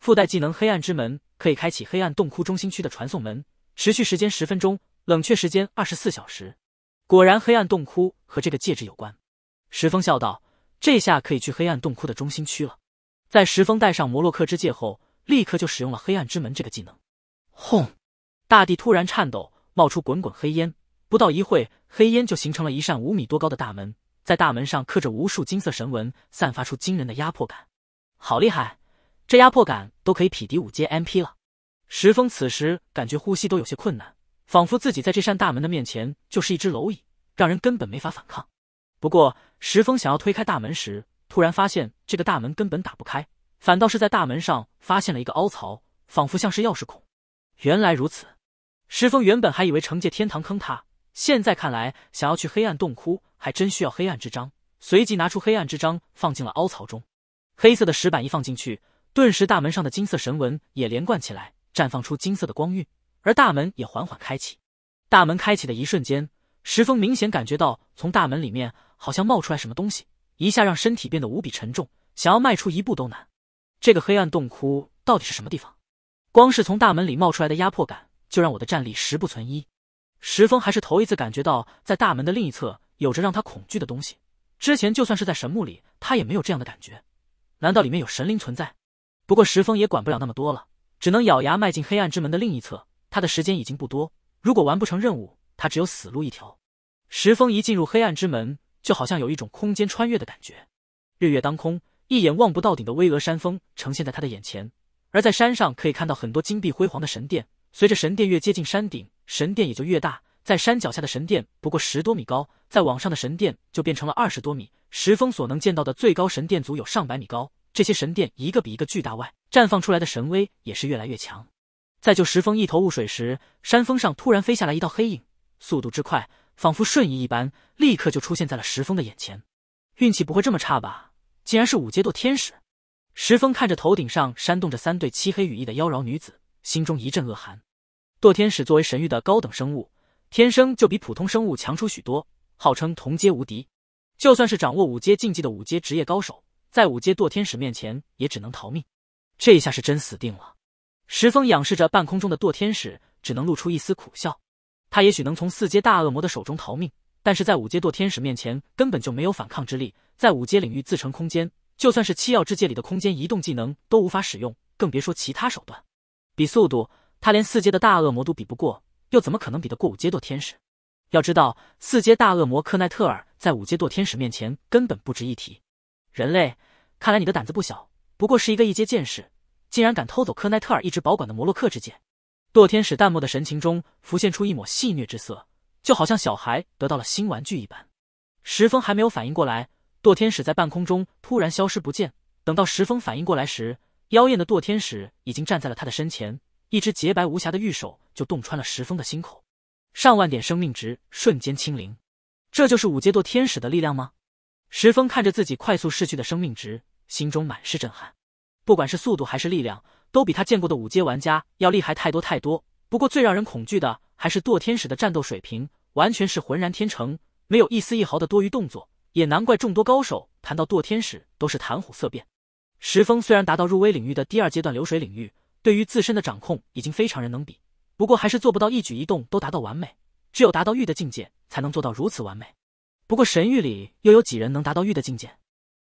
附带技能黑暗之门可以开启黑暗洞窟中心区的传送门，持续时间十分钟，冷却时间二十四小时。果然，黑暗洞窟和这个戒指有关。石峰笑道：“这下可以去黑暗洞窟的中心区了。”在石峰戴上摩洛克之戒后，立刻就使用了黑暗之门这个技能，轰！大地突然颤抖，冒出滚滚黑烟。不到一会，黑烟就形成了一扇五米多高的大门，在大门上刻着无数金色神纹，散发出惊人的压迫感。好厉害！这压迫感都可以匹敌五阶 M P 了。石峰此时感觉呼吸都有些困难，仿佛自己在这扇大门的面前就是一只蝼蚁，让人根本没法反抗。不过，石峰想要推开大门时，突然发现这个大门根本打不开，反倒是在大门上发现了一个凹槽，仿佛像是钥匙孔。原来如此。石峰原本还以为惩戒天堂坑他，现在看来，想要去黑暗洞窟还真需要黑暗之章。随即拿出黑暗之章，放进了凹槽中。黑色的石板一放进去，顿时大门上的金色神纹也连贯起来，绽放出金色的光晕，而大门也缓缓开启。大门开启的一瞬间，石峰明显感觉到从大门里面好像冒出来什么东西，一下让身体变得无比沉重，想要迈出一步都难。这个黑暗洞窟到底是什么地方？光是从大门里冒出来的压迫感。就让我的战力十不存一，石峰还是头一次感觉到，在大门的另一侧有着让他恐惧的东西。之前就算是在神墓里，他也没有这样的感觉。难道里面有神灵存在？不过石峰也管不了那么多了，只能咬牙迈进黑暗之门的另一侧。他的时间已经不多，如果完不成任务，他只有死路一条。石峰一进入黑暗之门，就好像有一种空间穿越的感觉。日月当空，一眼望不到顶的巍峨山峰呈现在他的眼前，而在山上可以看到很多金碧辉煌的神殿。随着神殿越接近山顶，神殿也就越大。在山脚下的神殿不过十多米高，在往上的神殿就变成了二十多米。石峰所能见到的最高神殿足有上百米高，这些神殿一个比一个巨大，外绽放出来的神威也是越来越强。在救石峰一头雾水时，山峰上突然飞下来一道黑影，速度之快，仿佛瞬移一般，立刻就出现在了石峰的眼前。运气不会这么差吧？竟然是五阶堕天使！石峰看着头顶上扇动着三对漆黑羽翼的妖娆女子。心中一阵恶寒，堕天使作为神域的高等生物，天生就比普通生物强出许多，号称同阶无敌。就算是掌握五阶禁忌的五阶职业高手，在五阶堕天使面前也只能逃命。这一下是真死定了。石峰仰视着半空中的堕天使，只能露出一丝苦笑。他也许能从四阶大恶魔的手中逃命，但是在五阶堕天使面前根本就没有反抗之力。在五阶领域自成空间，就算是七曜之界里的空间移动技能都无法使用，更别说其他手段。比速度，他连四阶的大恶魔都比不过，又怎么可能比得过五阶堕天使？要知道，四阶大恶魔克奈特尔在五阶堕天使面前根本不值一提。人类，看来你的胆子不小，不过是一个一阶剑士，竟然敢偷走克奈特尔一直保管的摩洛克之剑。堕天使淡漠的神情中浮现出一抹戏谑之色，就好像小孩得到了新玩具一般。石峰还没有反应过来，堕天使在半空中突然消失不见。等到石峰反应过来时，妖艳的堕天使已经站在了他的身前，一只洁白无瑕的玉手就洞穿了石峰的心口，上万点生命值瞬间清零。这就是五阶堕天使的力量吗？石峰看着自己快速逝去的生命值，心中满是震撼。不管是速度还是力量，都比他见过的五阶玩家要厉害太多太多。不过最让人恐惧的还是堕天使的战斗水平，完全是浑然天成，没有一丝一毫的多余动作。也难怪众多高手谈到堕天使都是谈虎色变。石峰虽然达到入微领域的第二阶段流水领域，对于自身的掌控已经非常人能比，不过还是做不到一举一动都达到完美。只有达到玉的境界，才能做到如此完美。不过神域里又有几人能达到玉的境界？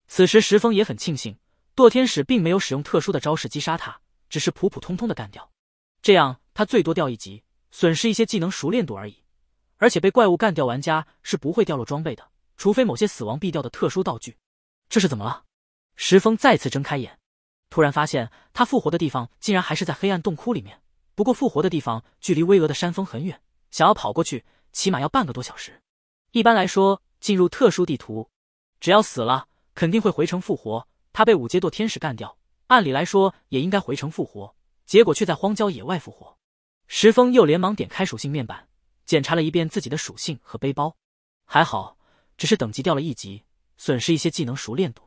此时石峰也很庆幸，堕天使并没有使用特殊的招式击杀他，只是普普通通的干掉，这样他最多掉一级，损失一些技能熟练度而已。而且被怪物干掉，玩家是不会掉落装备的，除非某些死亡必掉的特殊道具。这是怎么了？石峰再次睁开眼，突然发现他复活的地方竟然还是在黑暗洞窟里面。不过复活的地方距离巍峨的山峰很远，想要跑过去起码要半个多小时。一般来说，进入特殊地图，只要死了肯定会回城复活。他被五阶堕天使干掉，按理来说也应该回城复活，结果却在荒郊野外复活。石峰又连忙点开属性面板，检查了一遍自己的属性和背包，还好，只是等级掉了一级，损失一些技能熟练度。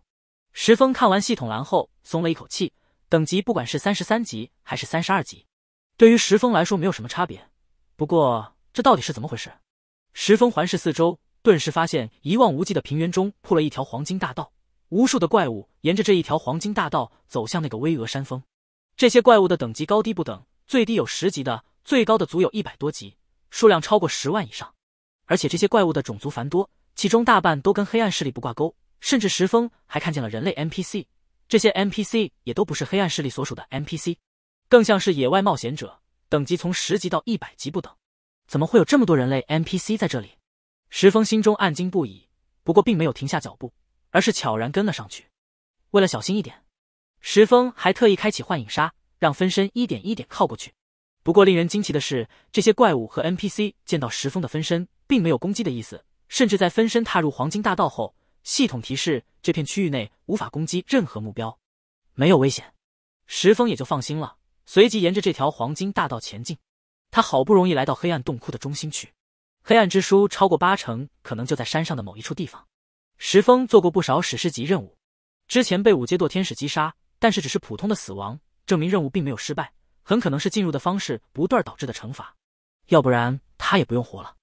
石峰看完系统栏后，松了一口气。等级不管是三十三级还是三十二级，对于石峰来说没有什么差别。不过，这到底是怎么回事？石峰环视四周，顿时发现一望无际的平原中铺了一条黄金大道，无数的怪物沿着这一条黄金大道走向那个巍峨山峰。这些怪物的等级高低不等，最低有十级的，最高的足有一百多级，数量超过十万以上。而且这些怪物的种族繁多，其中大半都跟黑暗势力不挂钩。甚至石峰还看见了人类 NPC，这些 NPC 也都不是黑暗势力所属的 NPC，更像是野外冒险者，等级从十级到一百级不等。怎么会有这么多人类 NPC 在这里？石峰心中暗惊不已，不过并没有停下脚步，而是悄然跟了上去。为了小心一点，石峰还特意开启幻影杀，让分身一点一点靠过去。不过令人惊奇的是，这些怪物和 NPC 见到石峰的分身，并没有攻击的意思，甚至在分身踏入黄金大道后。系统提示：这片区域内无法攻击任何目标，没有危险。石峰也就放心了，随即沿着这条黄金大道前进。他好不容易来到黑暗洞窟的中心区，黑暗之书超过八成可能就在山上的某一处地方。石峰做过不少史诗级任务，之前被五阶堕天使击杀，但是只是普通的死亡，证明任务并没有失败，很可能是进入的方式不断导致的惩罚，要不然他也不用活了。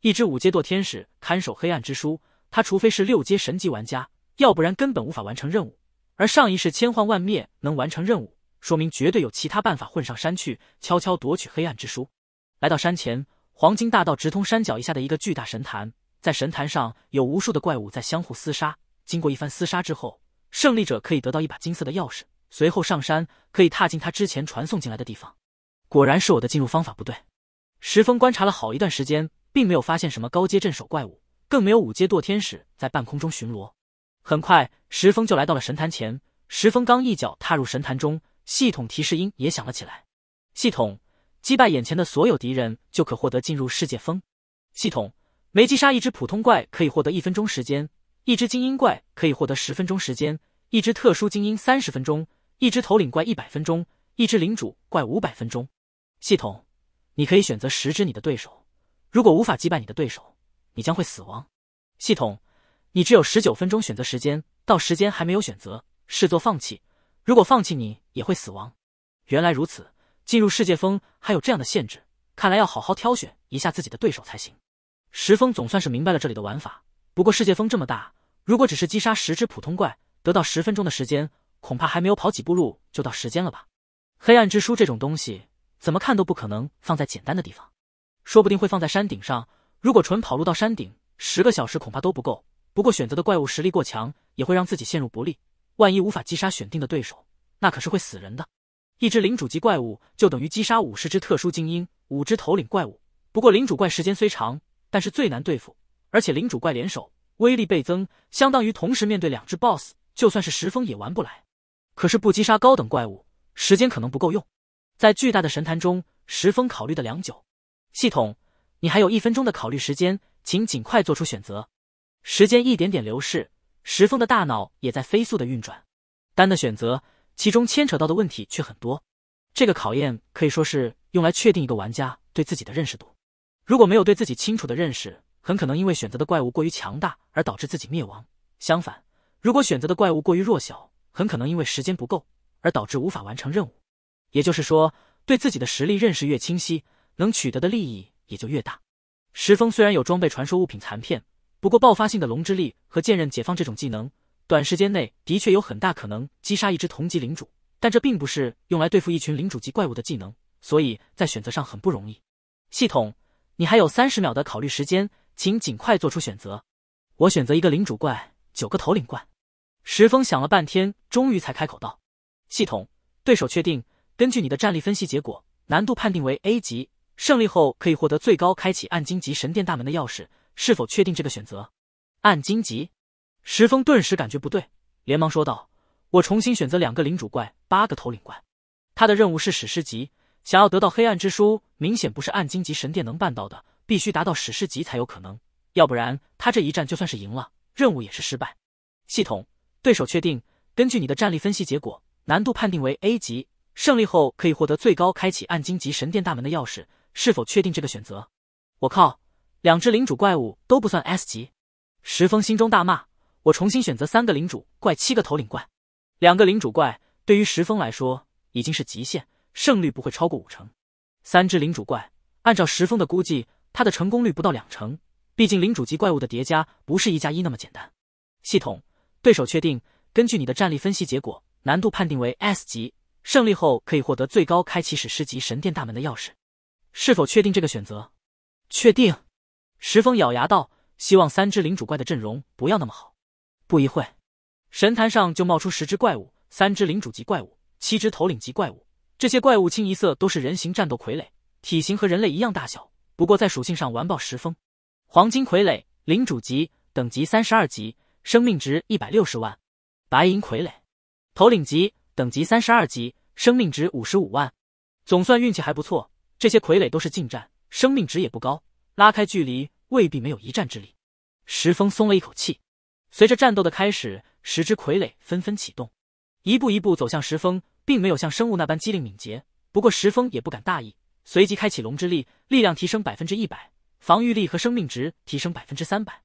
一只五阶堕天使看守黑暗之书。他除非是六阶神级玩家，要不然根本无法完成任务。而上一世千幻万灭能完成任务，说明绝对有其他办法混上山去，悄悄夺取黑暗之书。来到山前，黄金大道直通山脚以下的一个巨大神坛，在神坛上有无数的怪物在相互厮杀。经过一番厮杀之后，胜利者可以得到一把金色的钥匙，随后上山可以踏进他之前传送进来的地方。果然是我的进入方法不对。石峰观察了好一段时间，并没有发现什么高阶镇守怪物。更没有五阶堕天使在半空中巡逻。很快，石峰就来到了神坛前。石峰刚一脚踏入神坛中，系统提示音也响了起来。系统：击败眼前的所有敌人，就可获得进入世界峰。”系统：没击杀一只普通怪，可以获得一分钟时间；一只精英怪，可以获得十分钟时间；一只特殊精英三十分钟；一只头领怪一百分钟；一只领主怪五百分钟。系统：你可以选择十只你的对手，如果无法击败你的对手。你将会死亡，系统，你只有十九分钟选择时间，到时间还没有选择，视作放弃。如果放弃，你也会死亡。原来如此，进入世界峰还有这样的限制，看来要好好挑选一下自己的对手才行。石峰总算是明白了这里的玩法，不过世界峰这么大，如果只是击杀十只普通怪，得到十分钟的时间，恐怕还没有跑几步路就到时间了吧？黑暗之书这种东西，怎么看都不可能放在简单的地方，说不定会放在山顶上。如果纯跑路到山顶，十个小时恐怕都不够。不过选择的怪物实力过强，也会让自己陷入不利。万一无法击杀选定的对手，那可是会死人的。一只领主级怪物就等于击杀五十只特殊精英，五只头领怪物。不过领主怪时间虽长，但是最难对付，而且领主怪联手威力倍增，相当于同时面对两只 boss，就算是石峰也玩不来。可是不击杀高等怪物，时间可能不够用。在巨大的神坛中，石峰考虑的良久。系统。你还有一分钟的考虑时间，请尽快做出选择。时间一点点流逝，石峰的大脑也在飞速的运转。单的选择，其中牵扯到的问题却很多。这个考验可以说是用来确定一个玩家对自己的认识度。如果没有对自己清楚的认识，很可能因为选择的怪物过于强大而导致自己灭亡。相反，如果选择的怪物过于弱小，很可能因为时间不够而导致无法完成任务。也就是说，对自己的实力认识越清晰，能取得的利益。也就越大。石峰虽然有装备传说物品残片，不过爆发性的龙之力和剑刃解放这种技能，短时间内的确有很大可能击杀一只同级领主，但这并不是用来对付一群领主级怪物的技能，所以在选择上很不容易。系统，你还有三十秒的考虑时间，请尽快做出选择。我选择一个领主怪，九个头领怪。石峰想了半天，终于才开口道：“系统，对手确定？根据你的战力分析结果，难度判定为 A 级。”胜利后可以获得最高开启暗金级神殿大门的钥匙。是否确定这个选择？暗金级，石峰顿时感觉不对，连忙说道：“我重新选择两个领主怪，八个头领怪。他的任务是史诗级，想要得到黑暗之书，明显不是暗金级神殿能办到的，必须达到史诗级才有可能。要不然他这一战就算是赢了，任务也是失败。”系统，对手确定。根据你的战力分析结果，难度判定为 A 级。胜利后可以获得最高开启暗金级神殿大门的钥匙。是否确定这个选择？我靠，两只领主怪物都不算 S 级。石峰心中大骂。我重新选择三个领主怪，七个头领怪，两个领主怪对于石峰来说已经是极限，胜率不会超过五成。三只领主怪，按照石峰的估计，他的成功率不到两成。毕竟领主级怪物的叠加不是一加一那么简单。系统，对手确定。根据你的战力分析结果，难度判定为 S 级。胜利后可以获得最高开启史诗级神殿大门的钥匙。是否确定这个选择？确定，石峰咬牙道：“希望三只领主怪的阵容不要那么好。”不一会神坛上就冒出十只怪物，三只领主级怪物，七只头领级怪物。这些怪物清一色都是人形战斗傀儡，体型和人类一样大小，不过在属性上完爆石峰。黄金傀儡，领主级，等级三十二级，生命值一百六十万；白银傀儡，头领级，等级三十二级，生命值五十五万。总算运气还不错。这些傀儡都是近战，生命值也不高，拉开距离未必没有一战之力。石峰松了一口气。随着战斗的开始，十只傀儡纷纷启动，一步一步走向石峰，并没有像生物那般机灵敏捷。不过石峰也不敢大意，随即开启龙之力，力量提升百分之一百，防御力和生命值提升百分之三百。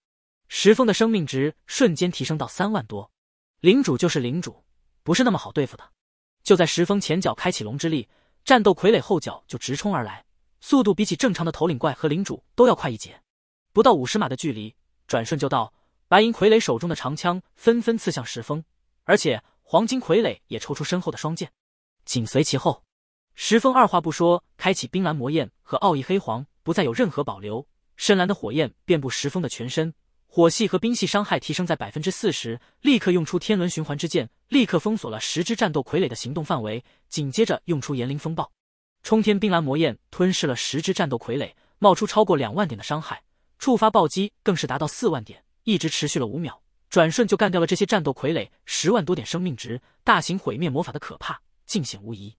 石峰的生命值瞬间提升到三万多。领主就是领主，不是那么好对付的。就在石峰前脚开启龙之力。战斗傀儡后脚就直冲而来，速度比起正常的头领怪和领主都要快一截。不到五十码的距离，转瞬就到。白银傀儡手中的长枪纷纷刺向石峰，而且黄金傀儡也抽出身后的双剑，紧随其后。石峰二话不说，开启冰蓝魔焰和奥义黑黄，不再有任何保留。深蓝的火焰遍布石峰的全身。火系和冰系伤害提升在百分之四十，立刻用出天轮循环之剑，立刻封锁了十只战斗傀儡的行动范围。紧接着用出炎灵风暴，冲天冰蓝魔焰吞噬了十只战斗傀儡，冒出超过两万点的伤害，触发暴击更是达到四万点，一直持续了五秒，转瞬就干掉了这些战斗傀儡十万多点生命值。大型毁灭魔法的可怕尽显无疑，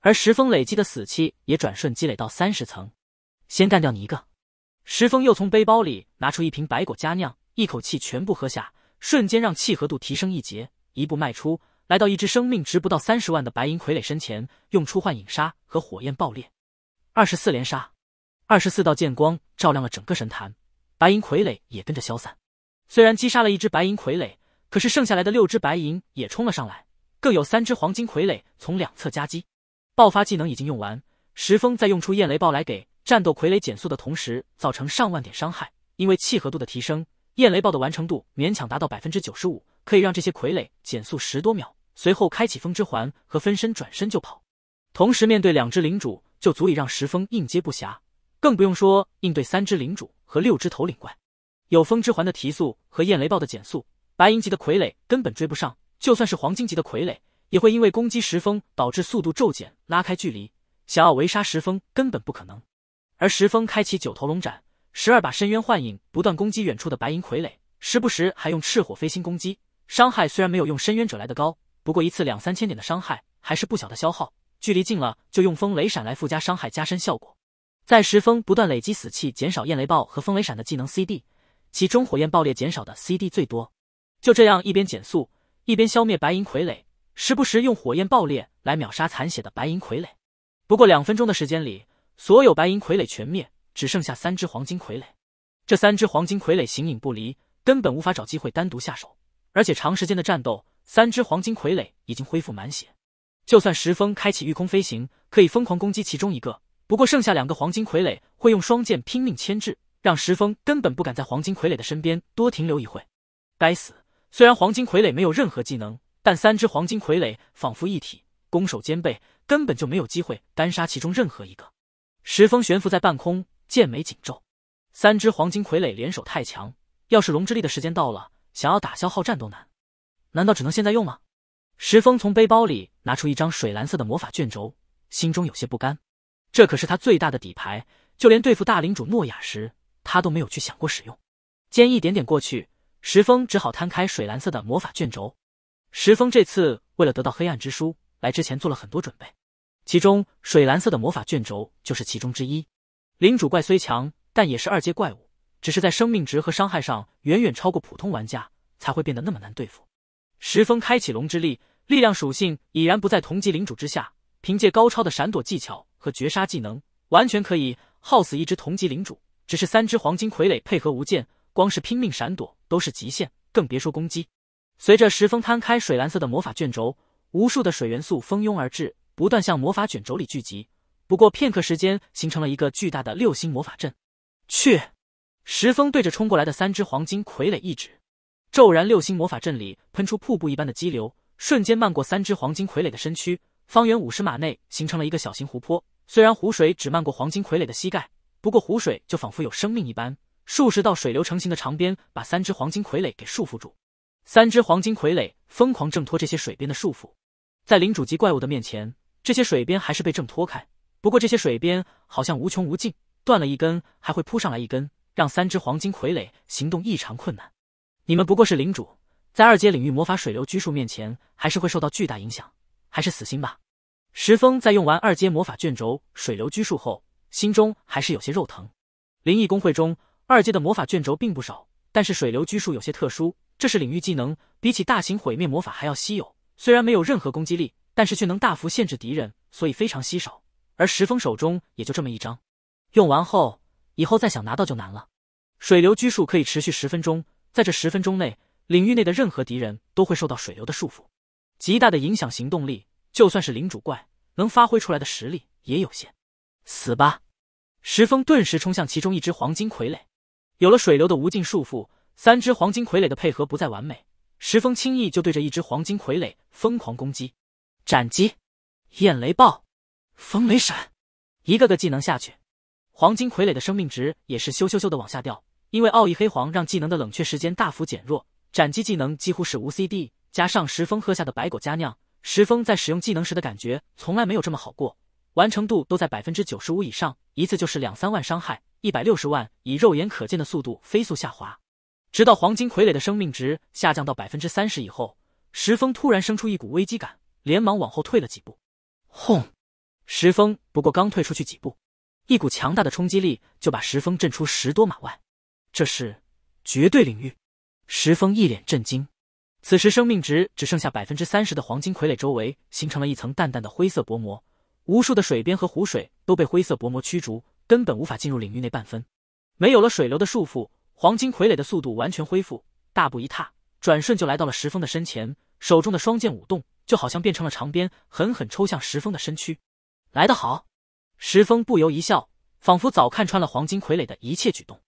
而石峰累积的死气也转瞬积累到三十层。先干掉你一个！石峰又从背包里拿出一瓶白果佳酿。一口气全部喝下，瞬间让契合度提升一截，一步迈出，来到一只生命值不到三十万的白银傀儡身前，用出幻影杀和火焰爆裂，二十四连杀，二十四道剑光照亮了整个神坛，白银傀儡也跟着消散。虽然击杀了一只白银傀儡，可是剩下来的六只白银也冲了上来，更有三只黄金傀儡从两侧夹击。爆发技能已经用完，石峰在用出焰雷暴来给战斗傀儡减速的同时，造成上万点伤害，因为契合度的提升。焰雷暴的完成度勉强达到百分之九十五，可以让这些傀儡减速十多秒，随后开启风之环和分身转身就跑。同时面对两只领主就足以让石峰应接不暇，更不用说应对三只领主和六只头领怪。有风之环的提速和焰雷暴的减速，白银级的傀儡根本追不上，就算是黄金级的傀儡也会因为攻击石峰导致速度骤减，拉开距离，想要围杀石峰根本不可能。而石峰开启九头龙斩。十二把深渊幻影不断攻击远处的白银傀儡，时不时还用赤火飞星攻击。伤害虽然没有用深渊者来的高，不过一次两三千点的伤害还是不小的消耗。距离近了就用风雷闪来附加伤害加深效果。在时风不断累积死气，减少焰雷暴和风雷闪的技能 CD，其中火焰爆裂减少的 CD 最多。就这样一边减速一边消灭白银傀儡，时不时用火焰爆裂来秒杀残血的白银傀儡。不过两分钟的时间里，所有白银傀儡全灭。只剩下三只黄金傀儡，这三只黄金傀儡形影不离，根本无法找机会单独下手。而且长时间的战斗，三只黄金傀儡已经恢复满血。就算石峰开启御空飞行，可以疯狂攻击其中一个，不过剩下两个黄金傀儡会用双剑拼命牵制，让石峰根本不敢在黄金傀儡的身边多停留一会。该死！虽然黄金傀儡没有任何技能，但三只黄金傀儡仿佛一体，攻守兼备，根本就没有机会单杀其中任何一个。石峰悬浮在半空。剑眉紧皱，三只黄金傀儡联手太强，要是龙之力的时间到了，想要打消耗战都难。难道只能现在用吗？石峰从背包里拿出一张水蓝色的魔法卷轴，心中有些不甘。这可是他最大的底牌，就连对付大领主诺亚时，他都没有去想过使用。剑一点点过去，石峰只好摊开水蓝色的魔法卷轴。石峰这次为了得到黑暗之书，来之前做了很多准备，其中水蓝色的魔法卷轴就是其中之一。领主怪虽强，但也是二阶怪物，只是在生命值和伤害上远远超过普通玩家，才会变得那么难对付。石峰开启龙之力，力量属性已然不在同级领主之下，凭借高超的闪躲技巧和绝杀技能，完全可以耗死一只同级领主。只是三只黄金傀儡配合无间，光是拼命闪躲都是极限，更别说攻击。随着石峰摊开水蓝色的魔法卷轴，无数的水元素蜂拥而至，不断向魔法卷轴里聚集。不过片刻时间，形成了一个巨大的六星魔法阵。去！石峰对着冲过来的三只黄金傀儡一指，骤然六星魔法阵里喷出瀑布一般的激流，瞬间漫过三只黄金傀儡的身躯。方圆五十码内形成了一个小型湖泊。虽然湖水只漫过黄金傀儡的膝盖，不过湖水就仿佛有生命一般，数十道水流成型的长鞭把三只黄金傀儡给束缚住。三只黄金傀儡疯狂挣脱这些水鞭的束缚，在领主级怪物的面前，这些水鞭还是被挣脱开。不过这些水边好像无穷无尽，断了一根还会扑上来一根，让三只黄金傀儡行动异常困难。你们不过是领主，在二阶领域魔法水流拘束面前，还是会受到巨大影响，还是死心吧。石峰在用完二阶魔法卷轴水流拘束后，心中还是有些肉疼。灵异公会中二阶的魔法卷轴并不少，但是水流拘束有些特殊，这是领域技能，比起大型毁灭魔法还要稀有。虽然没有任何攻击力，但是却能大幅限制敌人，所以非常稀少。而石峰手中也就这么一张，用完后，以后再想拿到就难了。水流拘束可以持续十分钟，在这十分钟内，领域内的任何敌人都会受到水流的束缚，极大的影响行动力。就算是领主怪能发挥出来的实力也有限。死吧！石峰顿时冲向其中一只黄金傀儡，有了水流的无尽束缚，三只黄金傀儡的配合不再完美。石峰轻易就对着一只黄金傀儡疯狂攻击，斩击，焰雷暴。风雷闪，一个个技能下去，黄金傀儡的生命值也是咻咻咻的往下掉。因为奥义黑皇让技能的冷却时间大幅减弱，斩击技能几乎是无 CD。加上石峰喝下的白果佳酿，石峰在使用技能时的感觉从来没有这么好过，完成度都在百分之九十五以上，一次就是两三万伤害，一百六十万以肉眼可见的速度飞速下滑。直到黄金傀儡的生命值下降到百分之三十以后，石峰突然生出一股危机感，连忙往后退了几步。轰！石峰不过刚退出去几步，一股强大的冲击力就把石峰震出十多码外。这是绝对领域，石峰一脸震惊。此时生命值只剩下百分之三十的黄金傀儡周围形成了一层淡淡的灰色薄膜，无数的水边和湖水都被灰色薄膜驱逐，根本无法进入领域内半分。没有了水流的束缚，黄金傀儡的速度完全恢复，大步一踏，转瞬就来到了石峰的身前，手中的双剑舞动，就好像变成了长鞭，狠狠抽向石峰的身躯。来得好，石峰不由一笑，仿佛早看穿了黄金傀儡的一切举动。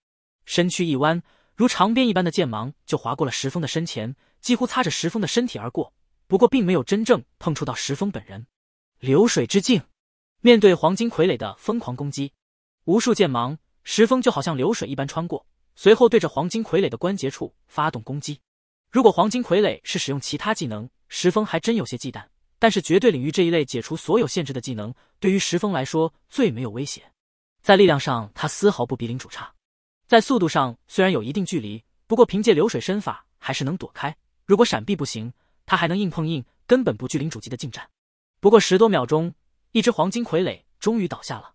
身躯一弯，如长鞭一般的剑芒就划过了石峰的身前，几乎擦着石峰的身体而过，不过并没有真正碰触到石峰本人。流水之境，面对黄金傀儡的疯狂攻击，无数剑芒，石峰就好像流水一般穿过，随后对着黄金傀儡的关节处发动攻击。如果黄金傀儡是使用其他技能，石峰还真有些忌惮，但是绝对领域这一类解除所有限制的技能。对于石峰来说，最没有威胁。在力量上，他丝毫不比领主差；在速度上，虽然有一定距离，不过凭借流水身法，还是能躲开。如果闪避不行，他还能硬碰硬，根本不惧领主级的近战。不过十多秒钟，一只黄金傀儡终于倒下了。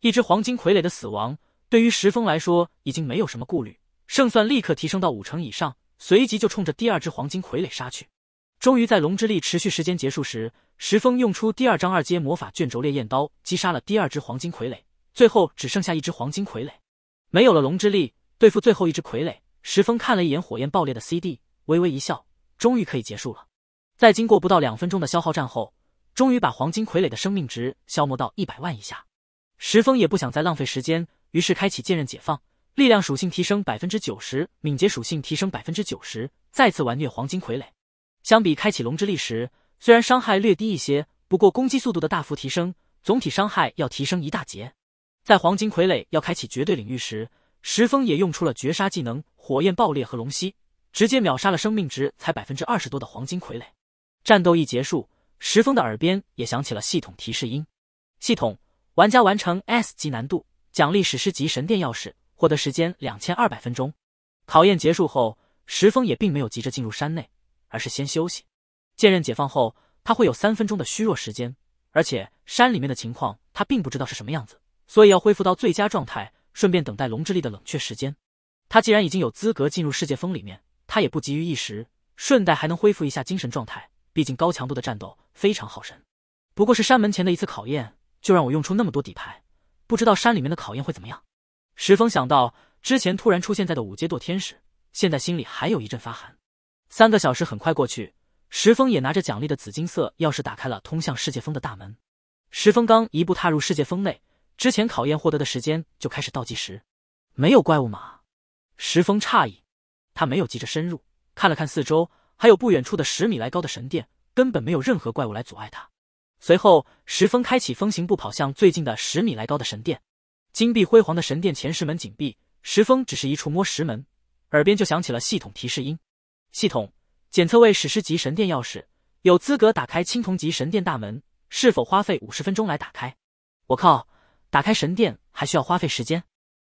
一只黄金傀儡的死亡，对于石峰来说已经没有什么顾虑，胜算立刻提升到五成以上，随即就冲着第二只黄金傀儡杀去。终于在龙之力持续时间结束时，石峰用出第二张二阶魔法卷轴烈焰刀，击杀了第二只黄金傀儡。最后只剩下一只黄金傀儡，没有了龙之力，对付最后一只傀儡，石峰看了一眼火焰爆裂的 CD，微微一笑，终于可以结束了。在经过不到两分钟的消耗战后，终于把黄金傀儡的生命值消磨到一百万以下。石峰也不想再浪费时间，于是开启剑刃解放，力量属性提升百分之九十，敏捷属性提升百分之九十，再次完虐黄金傀儡。相比开启龙之力时，虽然伤害略低一些，不过攻击速度的大幅提升，总体伤害要提升一大截。在黄金傀儡要开启绝对领域时，石峰也用出了绝杀技能火焰爆裂和龙息，直接秒杀了生命值才百分之二十多的黄金傀儡。战斗一结束，石峰的耳边也响起了系统提示音：系统，玩家完成 S 级难度，奖励史诗级神殿钥匙，获得时间两千二百分钟。考验结束后，石峰也并没有急着进入山内。而是先休息。剑刃解放后，他会有三分钟的虚弱时间，而且山里面的情况他并不知道是什么样子，所以要恢复到最佳状态，顺便等待龙之力的冷却时间。他既然已经有资格进入世界峰里面，他也不急于一时，顺带还能恢复一下精神状态。毕竟高强度的战斗非常耗神。不过，是山门前的一次考验，就让我用出那么多底牌，不知道山里面的考验会怎么样。石峰想到之前突然出现在的五阶堕天使，现在心里还有一阵发寒。三个小时很快过去，石峰也拿着奖励的紫金色钥匙打开了通向世界峰的大门。石峰刚一步踏入世界峰内，之前考验获得的时间就开始倒计时。没有怪物吗？石峰诧异，他没有急着深入，看了看四周，还有不远处的十米来高的神殿，根本没有任何怪物来阻碍他。随后，石峰开启风行步，跑向最近的十米来高的神殿。金碧辉煌的神殿前十门紧闭，石峰只是一触摸石门，耳边就响起了系统提示音。系统检测为史诗级神殿钥匙，有资格打开青铜级神殿大门。是否花费五十分钟来打开？我靠，打开神殿还需要花费时间？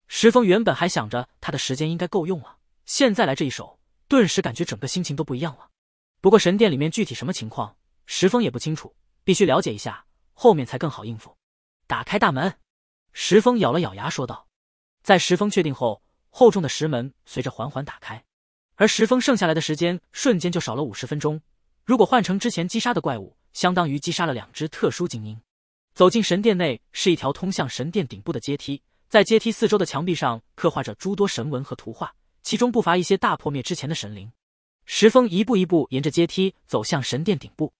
石峰原本还想着他的时间应该够用了，现在来这一手，顿时感觉整个心情都不一样了。不过神殿里面具体什么情况，石峰也不清楚，必须了解一下，后面才更好应付。打开大门，石峰咬了咬牙说道。在石峰确定后，厚重的石门随着缓缓打开。而石峰剩下来的时间瞬间就少了五十分钟，如果换成之前击杀的怪物，相当于击杀了两只特殊精英。走进神殿内，是一条通向神殿顶部的阶梯，在阶梯四周的墙壁上刻画着诸多神纹和图画，其中不乏一些大破灭之前的神灵。石峰一步一步沿着阶梯走向神殿顶部，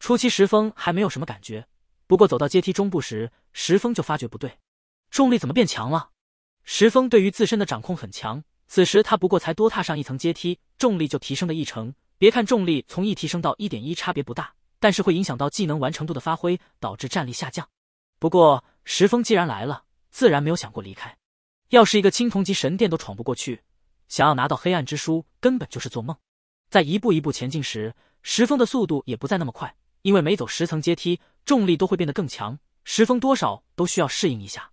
初期石峰还没有什么感觉，不过走到阶梯中部时，石峰就发觉不对，重力怎么变强了？石峰对于自身的掌控很强。此时他不过才多踏上一层阶梯，重力就提升了一成。别看重力从一提升到一点一差别不大，但是会影响到技能完成度的发挥，导致战力下降。不过石峰既然来了，自然没有想过离开。要是一个青铜级神殿都闯不过去，想要拿到黑暗之书根本就是做梦。在一步一步前进时，石峰的速度也不再那么快，因为每走十层阶梯，重力都会变得更强，石峰多少都需要适应一下。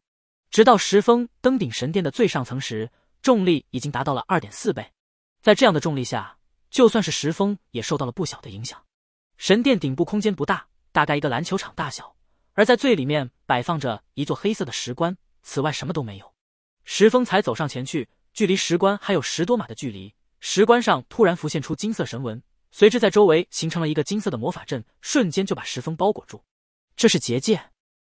直到石峰登顶神殿的最上层时。重力已经达到了二点四倍，在这样的重力下，就算是石峰也受到了不小的影响。神殿顶部空间不大，大概一个篮球场大小，而在最里面摆放着一座黑色的石棺，此外什么都没有。石峰才走上前去，距离石棺还有十多码的距离，石棺上突然浮现出金色神纹，随之在周围形成了一个金色的魔法阵，瞬间就把石峰包裹住。这是结界。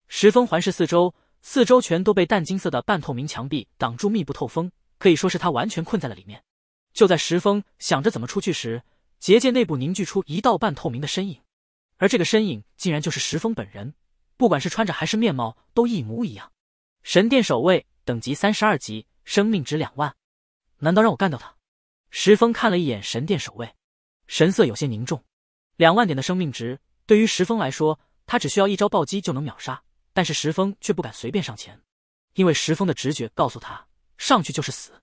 石峰环视四周，四周全都被淡金色的半透明墙壁挡住，密不透风。可以说是他完全困在了里面。就在石峰想着怎么出去时，结界内部凝聚出一道半透明的身影，而这个身影竟然就是石峰本人，不管是穿着还是面貌都一模一样。神殿守卫等级三十二级，生命值两万。难道让我干掉他？石峰看了一眼神殿守卫，神色有些凝重。两万点的生命值对于石峰来说，他只需要一招暴击就能秒杀，但是石峰却不敢随便上前，因为石峰的直觉告诉他。上去就是死，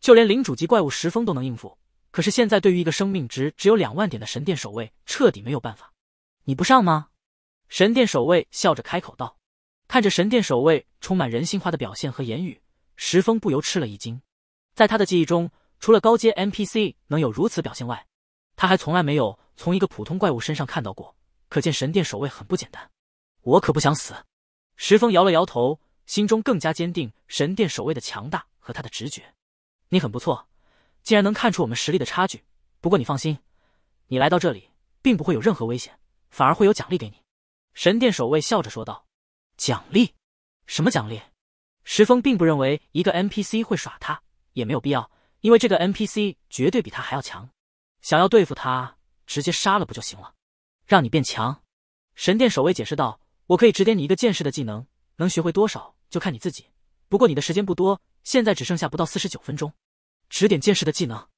就连领主级怪物石峰都能应付。可是现在对于一个生命值只有两万点的神殿守卫，彻底没有办法。你不上吗？神殿守卫笑着开口道。看着神殿守卫充满人性化的表现和言语，石峰不由吃了一惊。在他的记忆中，除了高阶 NPC 能有如此表现外，他还从来没有从一个普通怪物身上看到过。可见神殿守卫很不简单。我可不想死。石峰摇了摇头，心中更加坚定神殿守卫的强大。和他的直觉，你很不错，竟然能看出我们实力的差距。不过你放心，你来到这里并不会有任何危险，反而会有奖励给你。神殿守卫笑着说道：“奖励？什么奖励？”石峰并不认为一个 NPC 会耍他，也没有必要，因为这个 NPC 绝对比他还要强。想要对付他，直接杀了不就行了？让你变强。神殿守卫解释道：“我可以指点你一个剑士的技能，能学会多少就看你自己。不过你的时间不多。”现在只剩下不到四十九分钟，指点剑士的技能。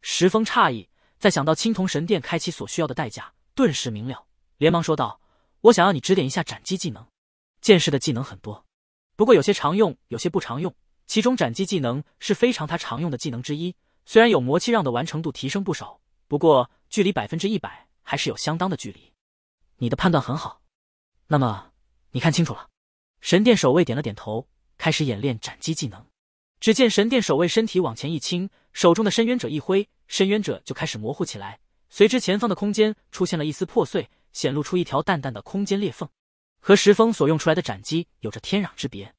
石峰诧异，再想到青铜神殿开启所需要的代价，顿时明了，连忙说道：“我想要你指点一下斩击技能。剑士的技能很多，不过有些常用，有些不常用。其中斩击技能是非常他常用的技能之一。虽然有魔气让的完成度提升不少，不过距离百分之一百还是有相当的距离。你的判断很好，那么你看清楚了。”神殿守卫点了点头，开始演练斩击技能。只见神殿守卫身体往前一倾，手中的深渊者一挥，深渊者就开始模糊起来。随之前方的空间出现了一丝破碎，显露出一条淡淡的空间裂缝，和石峰所用出来的斩击有着天壤之别。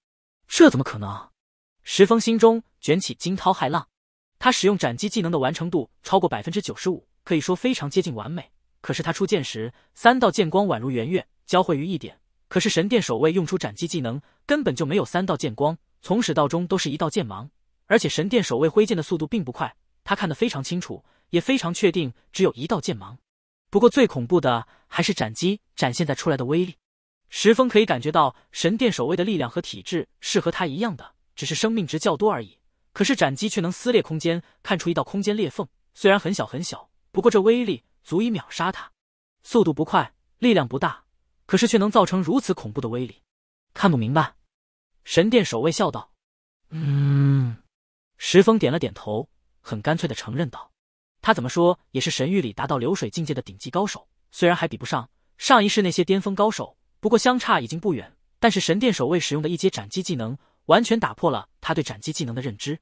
这怎么可能？石峰心中卷起惊涛骇浪。他使用斩击技能的完成度超过百分之九十五，可以说非常接近完美。可是他出剑时，三道剑光宛如圆月交汇于一点。可是神殿守卫用出斩击技能，根本就没有三道剑光。从始到终都是一道剑芒，而且神殿守卫挥剑的速度并不快，他看得非常清楚，也非常确定只有一道剑芒。不过最恐怖的还是斩击展现在出来的威力。石峰可以感觉到神殿守卫的力量和体质是和他一样的，只是生命值较多而已。可是斩击却能撕裂空间，看出一道空间裂缝，虽然很小很小，不过这威力足以秒杀他。速度不快，力量不大，可是却能造成如此恐怖的威力，看不明白。神殿守卫笑道：“嗯。”石峰点了点头，很干脆的承认道：“他怎么说也是神域里达到流水境界的顶级高手，虽然还比不上上一世那些巅峰高手，不过相差已经不远。但是神殿守卫使用的一阶斩击技能，完全打破了他对斩击技能的认知。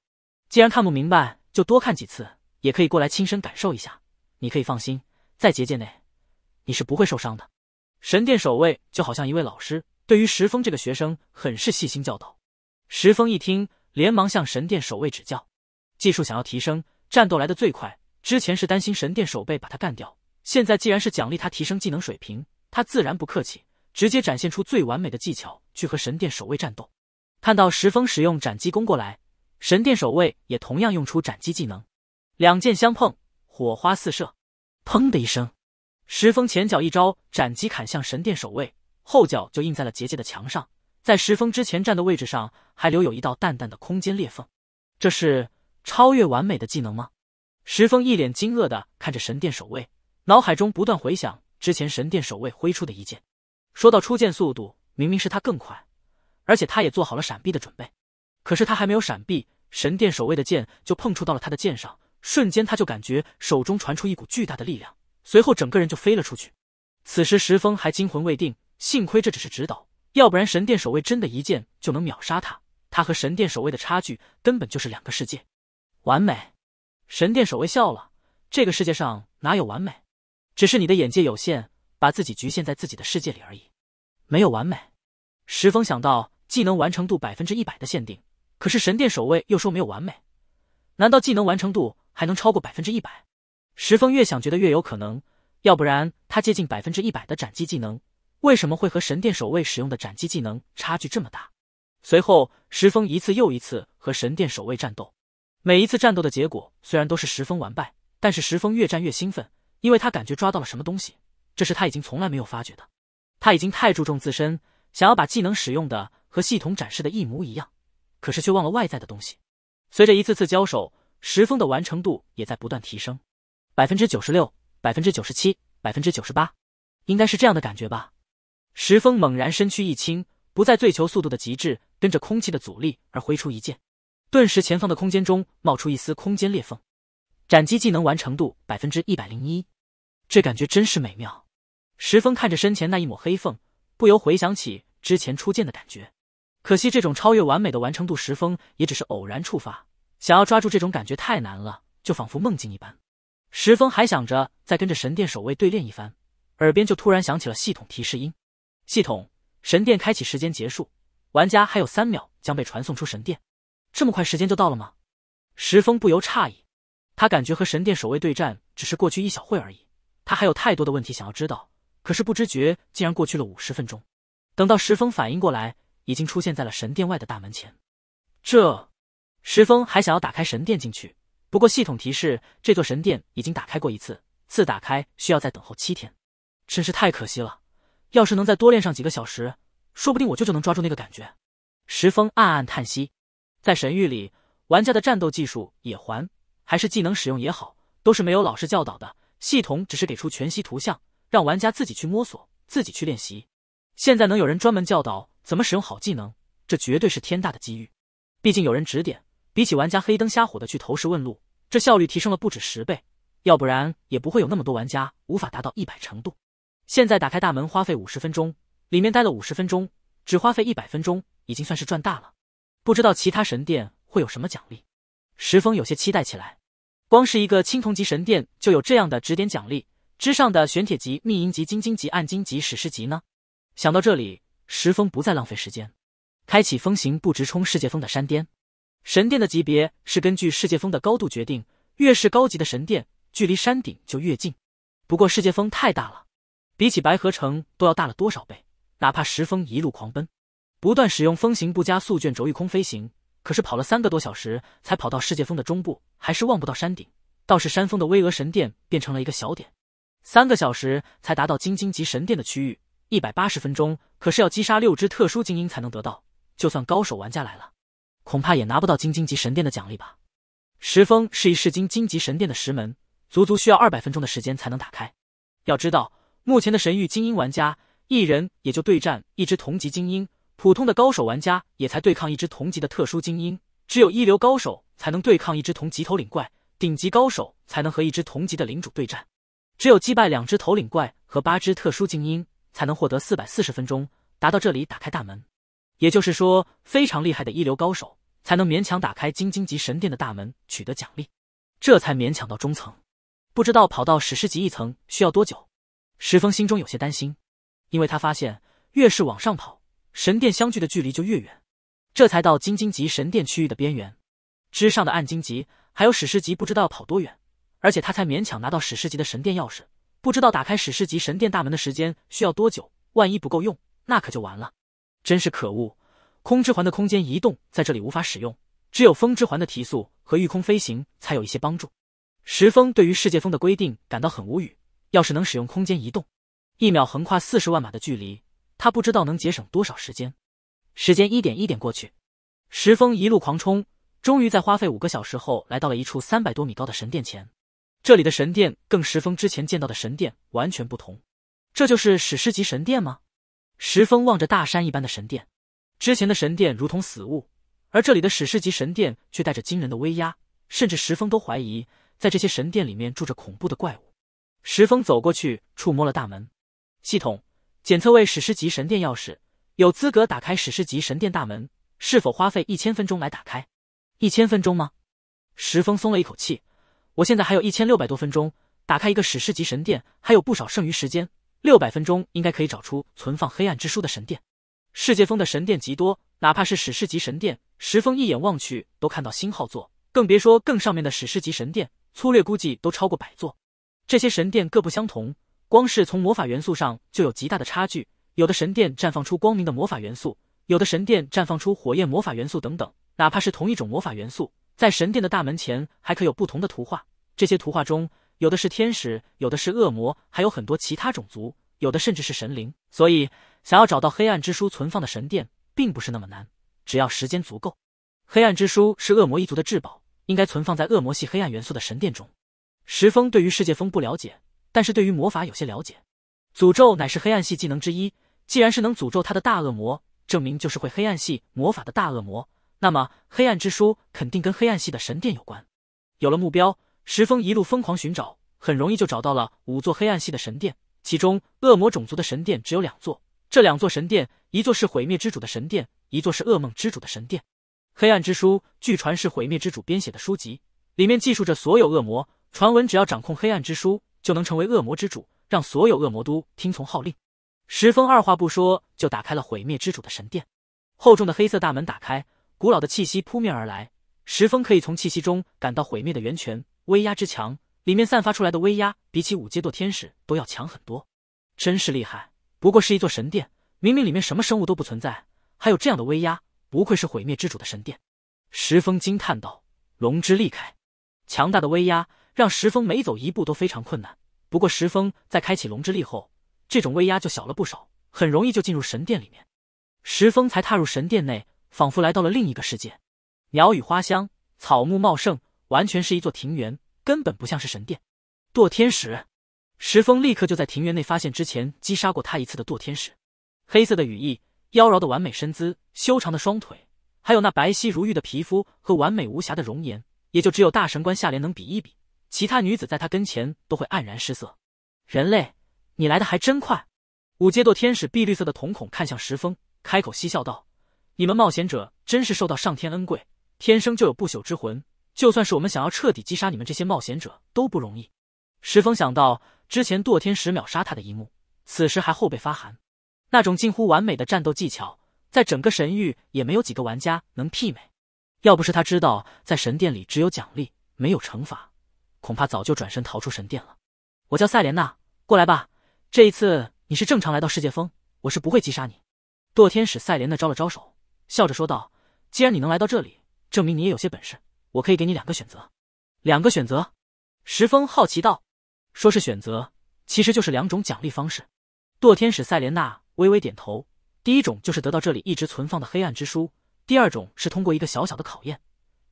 既然看不明白，就多看几次，也可以过来亲身感受一下。你可以放心，在结界内，你是不会受伤的。”神殿守卫就好像一位老师。对于石峰这个学生，很是细心教导。石峰一听，连忙向神殿守卫指教，技术想要提升，战斗来得最快。之前是担心神殿守备把他干掉，现在既然是奖励他提升技能水平，他自然不客气，直接展现出最完美的技巧去和神殿守卫战斗。看到石峰使用斩击攻过来，神殿守卫也同样用出斩击技能，两剑相碰，火花四射，砰的一声，石峰前脚一招斩击砍向神殿守卫。后脚就印在了结界的墙上，在石峰之前站的位置上还留有一道淡淡的空间裂缝。这是超越完美的技能吗？石峰一脸惊愕的看着神殿守卫，脑海中不断回想之前神殿守卫挥出的一剑。说到出剑速度，明明是他更快，而且他也做好了闪避的准备，可是他还没有闪避，神殿守卫的剑就碰触到了他的剑上，瞬间他就感觉手中传出一股巨大的力量，随后整个人就飞了出去。此时石峰还惊魂未定。幸亏这只是指导，要不然神殿守卫真的一剑就能秒杀他。他和神殿守卫的差距根本就是两个世界。完美，神殿守卫笑了。这个世界上哪有完美？只是你的眼界有限，把自己局限在自己的世界里而已。没有完美。石峰想到技能完成度百分之一百的限定，可是神殿守卫又说没有完美，难道技能完成度还能超过百分之一百？石峰越想觉得越有可能，要不然他接近百分之一百的斩击技能。为什么会和神殿守卫使用的斩击技能差距这么大？随后，石峰一次又一次和神殿守卫战斗，每一次战斗的结果虽然都是石峰完败，但是石峰越战越兴奋，因为他感觉抓到了什么东西，这是他已经从来没有发觉的。他已经太注重自身，想要把技能使用的和系统展示的一模一样，可是却忘了外在的东西。随着一次次交手，石峰的完成度也在不断提升，百分之九十六，百分之九十七，百分之九十八，应该是这样的感觉吧。石峰猛然身躯一倾，不再追求速度的极致，跟着空气的阻力而挥出一剑。顿时，前方的空间中冒出一丝空间裂缝。斩击技能完成度百分之一百零一，这感觉真是美妙。石峰看着身前那一抹黑缝，不由回想起之前出剑的感觉。可惜这种超越完美的完成度，石峰也只是偶然触发，想要抓住这种感觉太难了，就仿佛梦境一般。石峰还想着再跟着神殿守卫对练一番，耳边就突然响起了系统提示音。系统神殿开启时间结束，玩家还有三秒将被传送出神殿。这么快时间就到了吗？石峰不由诧异，他感觉和神殿守卫对战只是过去一小会而已，他还有太多的问题想要知道，可是不知觉竟然过去了五十分钟。等到石峰反应过来，已经出现在了神殿外的大门前。这，石峰还想要打开神殿进去，不过系统提示这座神殿已经打开过一次，次打开需要再等候七天，真是太可惜了。要是能再多练上几个小时，说不定我舅就能抓住那个感觉。石峰暗暗叹息，在神域里，玩家的战斗技术也还，还是技能使用也好，都是没有老师教导的。系统只是给出全息图像，让玩家自己去摸索，自己去练习。现在能有人专门教导怎么使用好技能，这绝对是天大的机遇。毕竟有人指点，比起玩家黑灯瞎火的去投石问路，这效率提升了不止十倍。要不然也不会有那么多玩家无法达到一百程度。现在打开大门花费五十分钟，里面待了五十分钟，只花费一百分钟，已经算是赚大了。不知道其他神殿会有什么奖励，石峰有些期待起来。光是一个青铜级神殿就有这样的指点奖励，之上的玄铁级、秘银级、金晶级、暗金级、史诗级呢？想到这里，石峰不再浪费时间，开启风行不直冲世界峰的山巅。神殿的级别是根据世界峰的高度决定，越是高级的神殿，距离山顶就越近。不过世界峰太大了。比起白河城都要大了多少倍？哪怕石峰一路狂奔，不断使用风行不加速卷轴御空飞行，可是跑了三个多小时才跑到世界峰的中部，还是望不到山顶。倒是山峰的巍峨神殿变成了一个小点。三个小时才达到金晶级神殿的区域，一百八十分钟可是要击杀六只特殊精英才能得到。就算高手玩家来了，恐怕也拿不到金晶级神殿的奖励吧？石峰是一世金晶级神殿的石门，足足需要二百分钟的时间才能打开。要知道。目前的神域精英玩家，一人也就对战一只同级精英；普通的高手玩家也才对抗一只同级的特殊精英；只有一流高手才能对抗一只同级头领怪，顶级高手才能和一只同级的领主对战。只有击败两只头领怪和八只特殊精英，才能获得四百四十分钟，达到这里打开大门。也就是说，非常厉害的一流高手才能勉强打开金晶级神殿的大门，取得奖励，这才勉强到中层。不知道跑到史诗级一层需要多久。石峰心中有些担心，因为他发现越是往上跑，神殿相距的距离就越远。这才到金晶级神殿区域的边缘，之上的暗金级还有史诗级，不知道要跑多远。而且他才勉强拿到史诗级的神殿钥匙，不知道打开史诗级神殿大门的时间需要多久。万一不够用，那可就完了。真是可恶！空之环的空间移动在这里无法使用，只有风之环的提速和御空飞行才有一些帮助。石峰对于世界风的规定感到很无语。要是能使用空间移动，一秒横跨四十万码的距离，他不知道能节省多少时间。时间一点一点过去，石峰一路狂冲，终于在花费五个小时后，来到了一处三百多米高的神殿前。这里的神殿跟石峰之前见到的神殿完全不同。这就是史诗级神殿吗？石峰望着大山一般的神殿，之前的神殿如同死物，而这里的史诗级神殿却带着惊人的威压，甚至石峰都怀疑，在这些神殿里面住着恐怖的怪物。石峰走过去，触摸了大门。系统检测为史诗级神殿钥匙，有资格打开史诗级神殿大门。是否花费一千分钟来打开？一千分钟吗？石峰松了一口气。我现在还有一千六百多分钟，打开一个史诗级神殿还有不少剩余时间，六百分钟应该可以找出存放黑暗之书的神殿。世界风的神殿极多，哪怕是史诗级神殿，石峰一眼望去都看到星号座，更别说更上面的史诗级神殿，粗略估计都超过百座。这些神殿各不相同，光是从魔法元素上就有极大的差距。有的神殿绽放出光明的魔法元素，有的神殿绽放出火焰魔法元素等等。哪怕是同一种魔法元素，在神殿的大门前还可有不同的图画。这些图画中，有的是天使，有的是恶魔，还有很多其他种族，有的甚至是神灵。所以，想要找到黑暗之书存放的神殿，并不是那么难。只要时间足够，黑暗之书是恶魔一族的至宝，应该存放在恶魔系黑暗元素的神殿中。石峰对于世界风不了解，但是对于魔法有些了解。诅咒乃是黑暗系技能之一，既然是能诅咒他的大恶魔，证明就是会黑暗系魔法的大恶魔。那么，黑暗之书肯定跟黑暗系的神殿有关。有了目标，石峰一路疯狂寻找，很容易就找到了五座黑暗系的神殿。其中，恶魔种族的神殿只有两座，这两座神殿，一座是毁灭之主的神殿，一座是噩梦之主的神殿。黑暗之书据传是毁灭之主编写的书籍，里面记述着所有恶魔。传闻只要掌控黑暗之书，就能成为恶魔之主，让所有恶魔都听从号令。石峰二话不说就打开了毁灭之主的神殿，厚重的黑色大门打开，古老的气息扑面而来。石峰可以从气息中感到毁灭的源泉，威压之强，里面散发出来的威压比起五阶堕天使都要强很多，真是厉害。不过是一座神殿，明明里面什么生物都不存在，还有这样的威压，不愧是毁灭之主的神殿。石峰惊叹道：“龙之力开，强大的威压。”让石峰每走一步都非常困难。不过石峰在开启龙之力后，这种威压就小了不少，很容易就进入神殿里面。石峰才踏入神殿内，仿佛来到了另一个世界，鸟语花香，草木茂盛，完全是一座庭园，根本不像是神殿。堕天使，石峰立刻就在庭园内发现之前击杀过他一次的堕天使，黑色的羽翼，妖娆的完美身姿，修长的双腿，还有那白皙如玉的皮肤和完美无瑕的容颜，也就只有大神官夏莲能比一比。其他女子在他跟前都会黯然失色。人类，你来的还真快！五阶堕天使碧绿色的瞳孔看向石峰，开口嬉笑道：“你们冒险者真是受到上天恩贵，天生就有不朽之魂。就算是我们想要彻底击杀你们这些冒险者，都不容易。”石峰想到之前堕天使秒杀他的一幕，此时还后背发寒。那种近乎完美的战斗技巧，在整个神域也没有几个玩家能媲美。要不是他知道在神殿里只有奖励没有惩罚。恐怕早就转身逃出神殿了。我叫赛莲娜，过来吧。这一次你是正常来到世界峰，我是不会击杀你。堕天使赛莲娜招了招手，笑着说道：“既然你能来到这里，证明你也有些本事。我可以给你两个选择。”两个选择？石峰好奇道：“说是选择，其实就是两种奖励方式。”堕天使赛莲娜微微点头：“第一种就是得到这里一直存放的黑暗之书；第二种是通过一个小小的考验。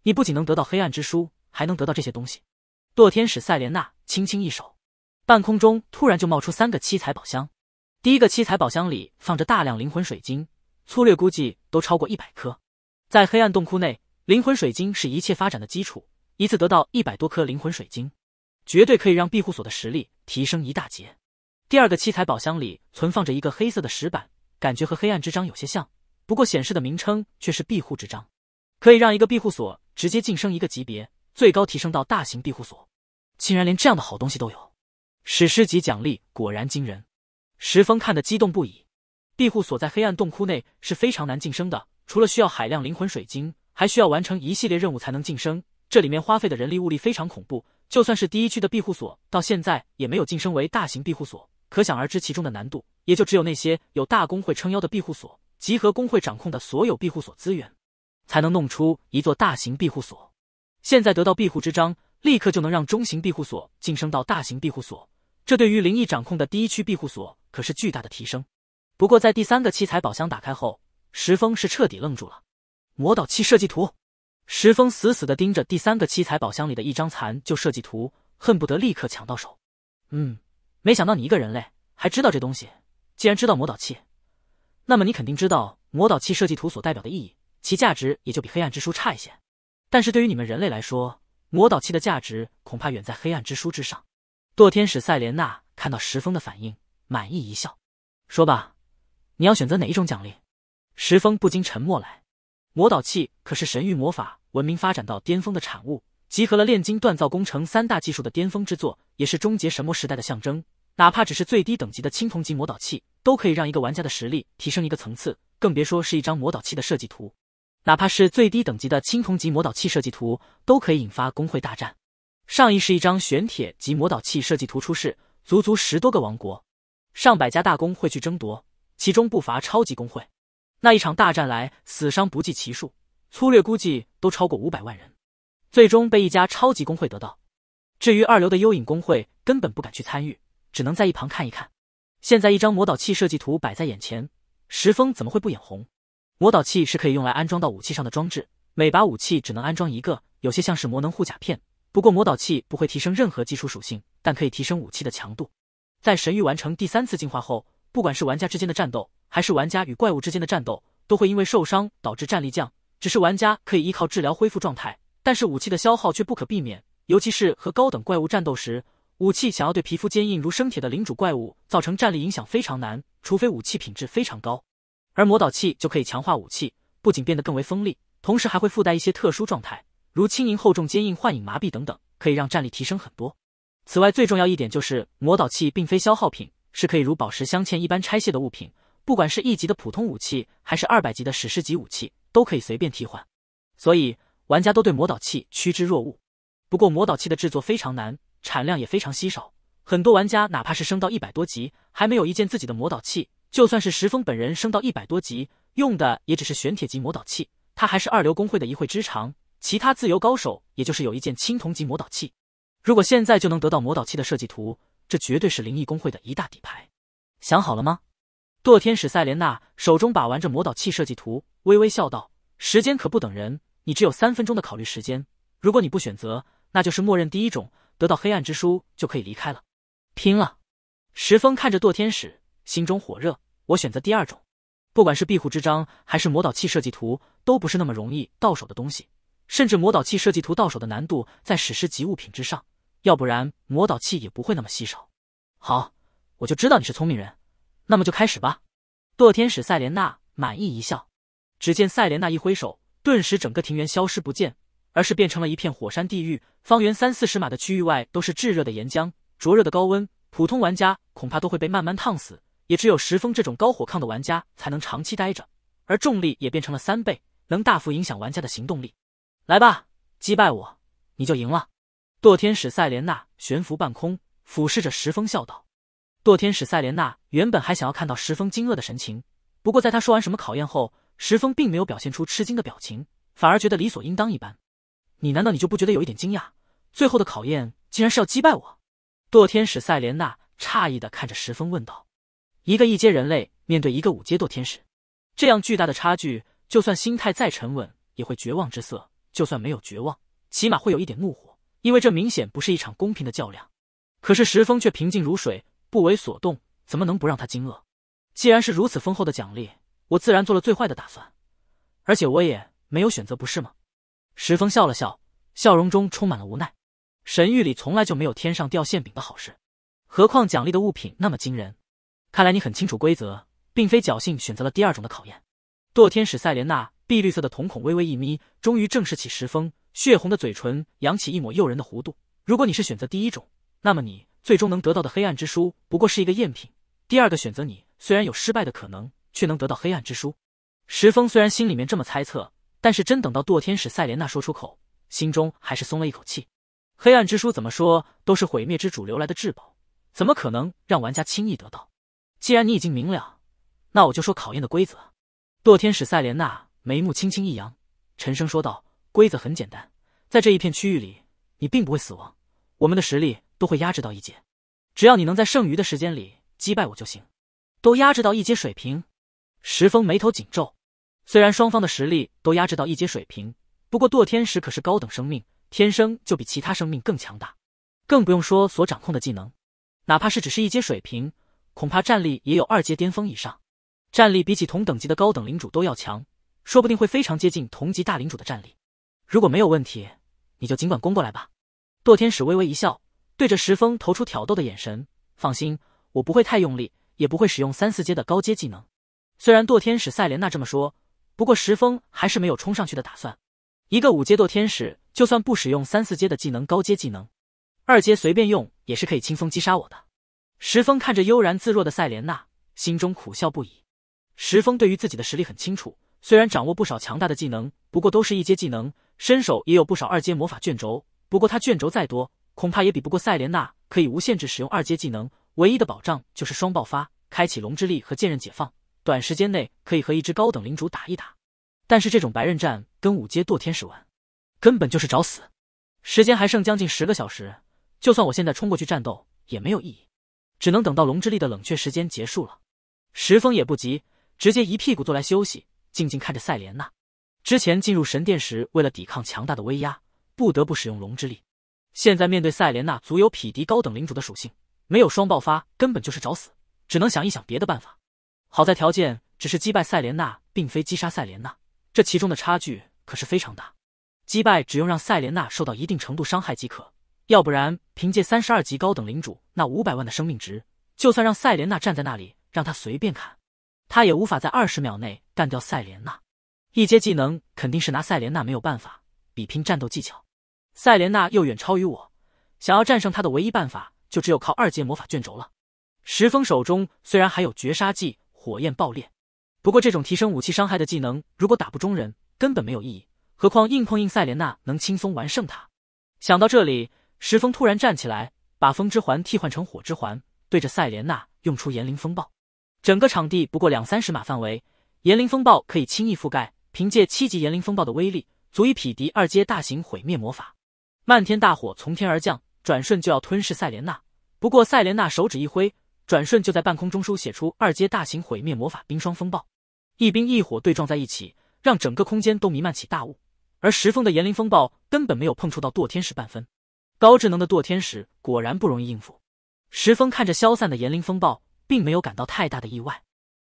你不仅能得到黑暗之书，还能得到这些东西。”洛天使赛莲娜轻轻一手，半空中突然就冒出三个七彩宝箱。第一个七彩宝箱里放着大量灵魂水晶，粗略估计都超过一百颗。在黑暗洞窟内，灵魂水晶是一切发展的基础。一次得到一百多颗灵魂水晶，绝对可以让庇护所的实力提升一大截。第二个七彩宝箱里存放着一个黑色的石板，感觉和黑暗之章有些像，不过显示的名称却是庇护之章，可以让一个庇护所直接晋升一个级别。最高提升到大型庇护所，竟然连这样的好东西都有！史诗级奖励果然惊人，石峰看得激动不已。庇护所在黑暗洞窟内是非常难晋升的，除了需要海量灵魂水晶，还需要完成一系列任务才能晋升，这里面花费的人力物力非常恐怖。就算是第一区的庇护所，到现在也没有晋升为大型庇护所，可想而知其中的难度。也就只有那些有大工会撑腰的庇护所，集合工会掌控的所有庇护所资源，才能弄出一座大型庇护所。现在得到庇护之章，立刻就能让中型庇护所晋升到大型庇护所。这对于灵异掌控的第一区庇护所可是巨大的提升。不过，在第三个七彩宝箱打开后，石峰是彻底愣住了。魔导器设计图，石峰死死地盯着第三个七彩宝箱里的一张残旧设计图，恨不得立刻抢到手。嗯，没想到你一个人类还知道这东西。既然知道魔导器，那么你肯定知道魔导器设计图所代表的意义，其价值也就比黑暗之书差一些。但是对于你们人类来说，魔导器的价值恐怕远在黑暗之书之上。堕天使赛莲娜看到石峰的反应，满意一笑，说吧，你要选择哪一种奖励？石峰不禁沉默来。魔导器可是神域魔法文明发展到巅峰的产物，集合了炼金、锻造、工程三大技术的巅峰之作，也是终结神魔时代的象征。哪怕只是最低等级的青铜级魔导器，都可以让一个玩家的实力提升一个层次，更别说是一张魔导器的设计图。哪怕是最低等级的青铜级魔导器设计图，都可以引发工会大战。上一世一张玄铁级魔导器设计图出世，足足十多个王国、上百家大工会去争夺，其中不乏超级工会。那一场大战来，死伤不计其数，粗略估计都超过五百万人，最终被一家超级工会得到。至于二流的幽影工会，根本不敢去参与，只能在一旁看一看。现在一张魔导器设计图摆在眼前，石峰怎么会不眼红？魔导器是可以用来安装到武器上的装置，每把武器只能安装一个，有些像是魔能护甲片。不过魔导器不会提升任何基础属性，但可以提升武器的强度。在神域完成第三次进化后，不管是玩家之间的战斗，还是玩家与怪物之间的战斗，都会因为受伤导致战力降。只是玩家可以依靠治疗恢复状态，但是武器的消耗却不可避免。尤其是和高等怪物战斗时，武器想要对皮肤坚硬如生铁的领主怪物造成战力影响非常难，除非武器品质非常高。而魔导器就可以强化武器，不仅变得更为锋利，同时还会附带一些特殊状态，如轻盈、厚重、坚硬、幻影、麻痹等等，可以让战力提升很多。此外，最重要一点就是魔导器并非消耗品，是可以如宝石镶嵌一般拆卸的物品，不管是一级的普通武器，还是二百级的史诗级武器，都可以随便替换。所以，玩家都对魔导器趋之若鹜。不过，魔导器的制作非常难，产量也非常稀少，很多玩家哪怕是升到一百多级，还没有一件自己的魔导器。就算是石峰本人升到一百多级，用的也只是玄铁级魔导器，他还是二流工会的一会之长，其他自由高手也就是有一件青铜级魔导器。如果现在就能得到魔导器的设计图，这绝对是灵异工会的一大底牌。想好了吗？堕天使赛莲娜手中把玩着魔导器设计图，微微笑道：“时间可不等人，你只有三分钟的考虑时间。如果你不选择，那就是默认第一种，得到黑暗之书就可以离开了。”拼了！石峰看着堕天使。心中火热，我选择第二种。不管是庇护之章还是魔导器设计图，都不是那么容易到手的东西。甚至魔导器设计图到手的难度，在史诗级物品之上。要不然魔导器也不会那么稀少。好，我就知道你是聪明人。那么就开始吧。堕天使赛莲娜满意一笑，只见赛莲娜一挥手，顿时整个庭园消失不见，而是变成了一片火山地狱。方圆三四十码的区域外都是炙热的岩浆，灼热的高温，普通玩家恐怕都会被慢慢烫死。也只有石峰这种高火抗的玩家才能长期待着，而重力也变成了三倍，能大幅影响玩家的行动力。来吧，击败我，你就赢了。堕天使赛莲娜悬浮半空，俯视着石峰笑道。堕天使赛莲娜原本还想要看到石峰惊愕的神情，不过在他说完什么考验后，石峰并没有表现出吃惊的表情，反而觉得理所应当一般。你难道你就不觉得有一点惊讶？最后的考验竟然是要击败我？堕天使赛莲娜诧异的看着石峰问道。一个一阶人类面对一个五阶堕天使，这样巨大的差距，就算心态再沉稳，也会绝望之色；就算没有绝望，起码会有一点怒火，因为这明显不是一场公平的较量。可是石峰却平静如水，不为所动，怎么能不让他惊愕？既然是如此丰厚的奖励，我自然做了最坏的打算，而且我也没有选择，不是吗？石峰笑了笑，笑容中充满了无奈。神域里从来就没有天上掉馅饼的好事，何况奖励的物品那么惊人。看来你很清楚规则，并非侥幸选择了第二种的考验。堕天使塞莲娜碧绿色的瞳孔微微一眯，终于正视起石峰。血红的嘴唇扬起一抹诱人的弧度。如果你是选择第一种，那么你最终能得到的黑暗之书不过是一个赝品。第二个选择，你虽然有失败的可能，却能得到黑暗之书。石峰虽然心里面这么猜测，但是真等到堕天使塞莲娜说出口，心中还是松了一口气。黑暗之书怎么说都是毁灭之主留来的至宝，怎么可能让玩家轻易得到？既然你已经明了，那我就说考验的规则。堕天使塞莲娜眉目轻轻一扬，沉声说道：“规则很简单，在这一片区域里，你并不会死亡，我们的实力都会压制到一阶。只要你能在剩余的时间里击败我就行。”都压制到一阶水平？石峰眉头紧皱。虽然双方的实力都压制到一阶水平，不过堕天使可是高等生命，天生就比其他生命更强大，更不用说所掌控的技能，哪怕是只是一阶水平。恐怕战力也有二阶巅峰以上，战力比起同等级的高等领主都要强，说不定会非常接近同级大领主的战力。如果没有问题，你就尽管攻过来吧。堕天使微微一笑，对着石峰投出挑逗的眼神。放心，我不会太用力，也不会使用三四阶的高阶技能。虽然堕天使塞莲娜这么说，不过石峰还是没有冲上去的打算。一个五阶堕天使，就算不使用三四阶的技能，高阶技能，二阶随便用也是可以轻松击杀我的。石峰看着悠然自若的赛莲娜，心中苦笑不已。石峰对于自己的实力很清楚，虽然掌握不少强大的技能，不过都是一阶技能，身手也有不少二阶魔法卷轴。不过他卷轴再多，恐怕也比不过赛莲娜可以无限制使用二阶技能。唯一的保障就是双爆发，开启龙之力和剑刃解放，短时间内可以和一只高等领主打一打。但是这种白刃战跟五阶堕天使玩，根本就是找死。时间还剩将近十个小时，就算我现在冲过去战斗，也没有意义。只能等到龙之力的冷却时间结束了。石峰也不急，直接一屁股坐来休息，静静看着赛莲娜。之前进入神殿时，为了抵抗强大的威压，不得不使用龙之力。现在面对赛莲娜，足有匹敌高等领主的属性，没有双爆发，根本就是找死。只能想一想别的办法。好在条件只是击败赛莲娜，并非击杀赛莲娜，这其中的差距可是非常大。击败只用让赛莲娜受到一定程度伤害即可。要不然，凭借三十二级高等领主那五百万的生命值，就算让赛莲娜站在那里，让他随便砍，他也无法在二十秒内干掉赛莲娜。一阶技能肯定是拿赛莲娜没有办法，比拼战斗技巧，赛莲娜又远超于我，想要战胜她的唯一办法就只有靠二阶魔法卷轴了。石峰手中虽然还有绝杀技火焰爆裂，不过这种提升武器伤害的技能，如果打不中人，根本没有意义。何况硬碰硬，赛莲娜能轻松完胜他。想到这里。石峰突然站起来，把风之环替换成火之环，对着赛莲娜用出炎灵风暴。整个场地不过两三十码范围，炎灵风暴可以轻易覆盖。凭借七级炎灵风暴的威力，足以匹敌二阶大型毁灭魔法。漫天大火从天而降，转瞬就要吞噬赛莲娜。不过赛莲娜手指一挥，转瞬就在半空中书写出二阶大型毁灭魔法冰霜风暴。一冰一火对撞在一起，让整个空间都弥漫起大雾。而石峰的炎灵风暴根本没有碰触到堕天使半分。高智能的堕天使果然不容易应付。石峰看着消散的炎灵风暴，并没有感到太大的意外。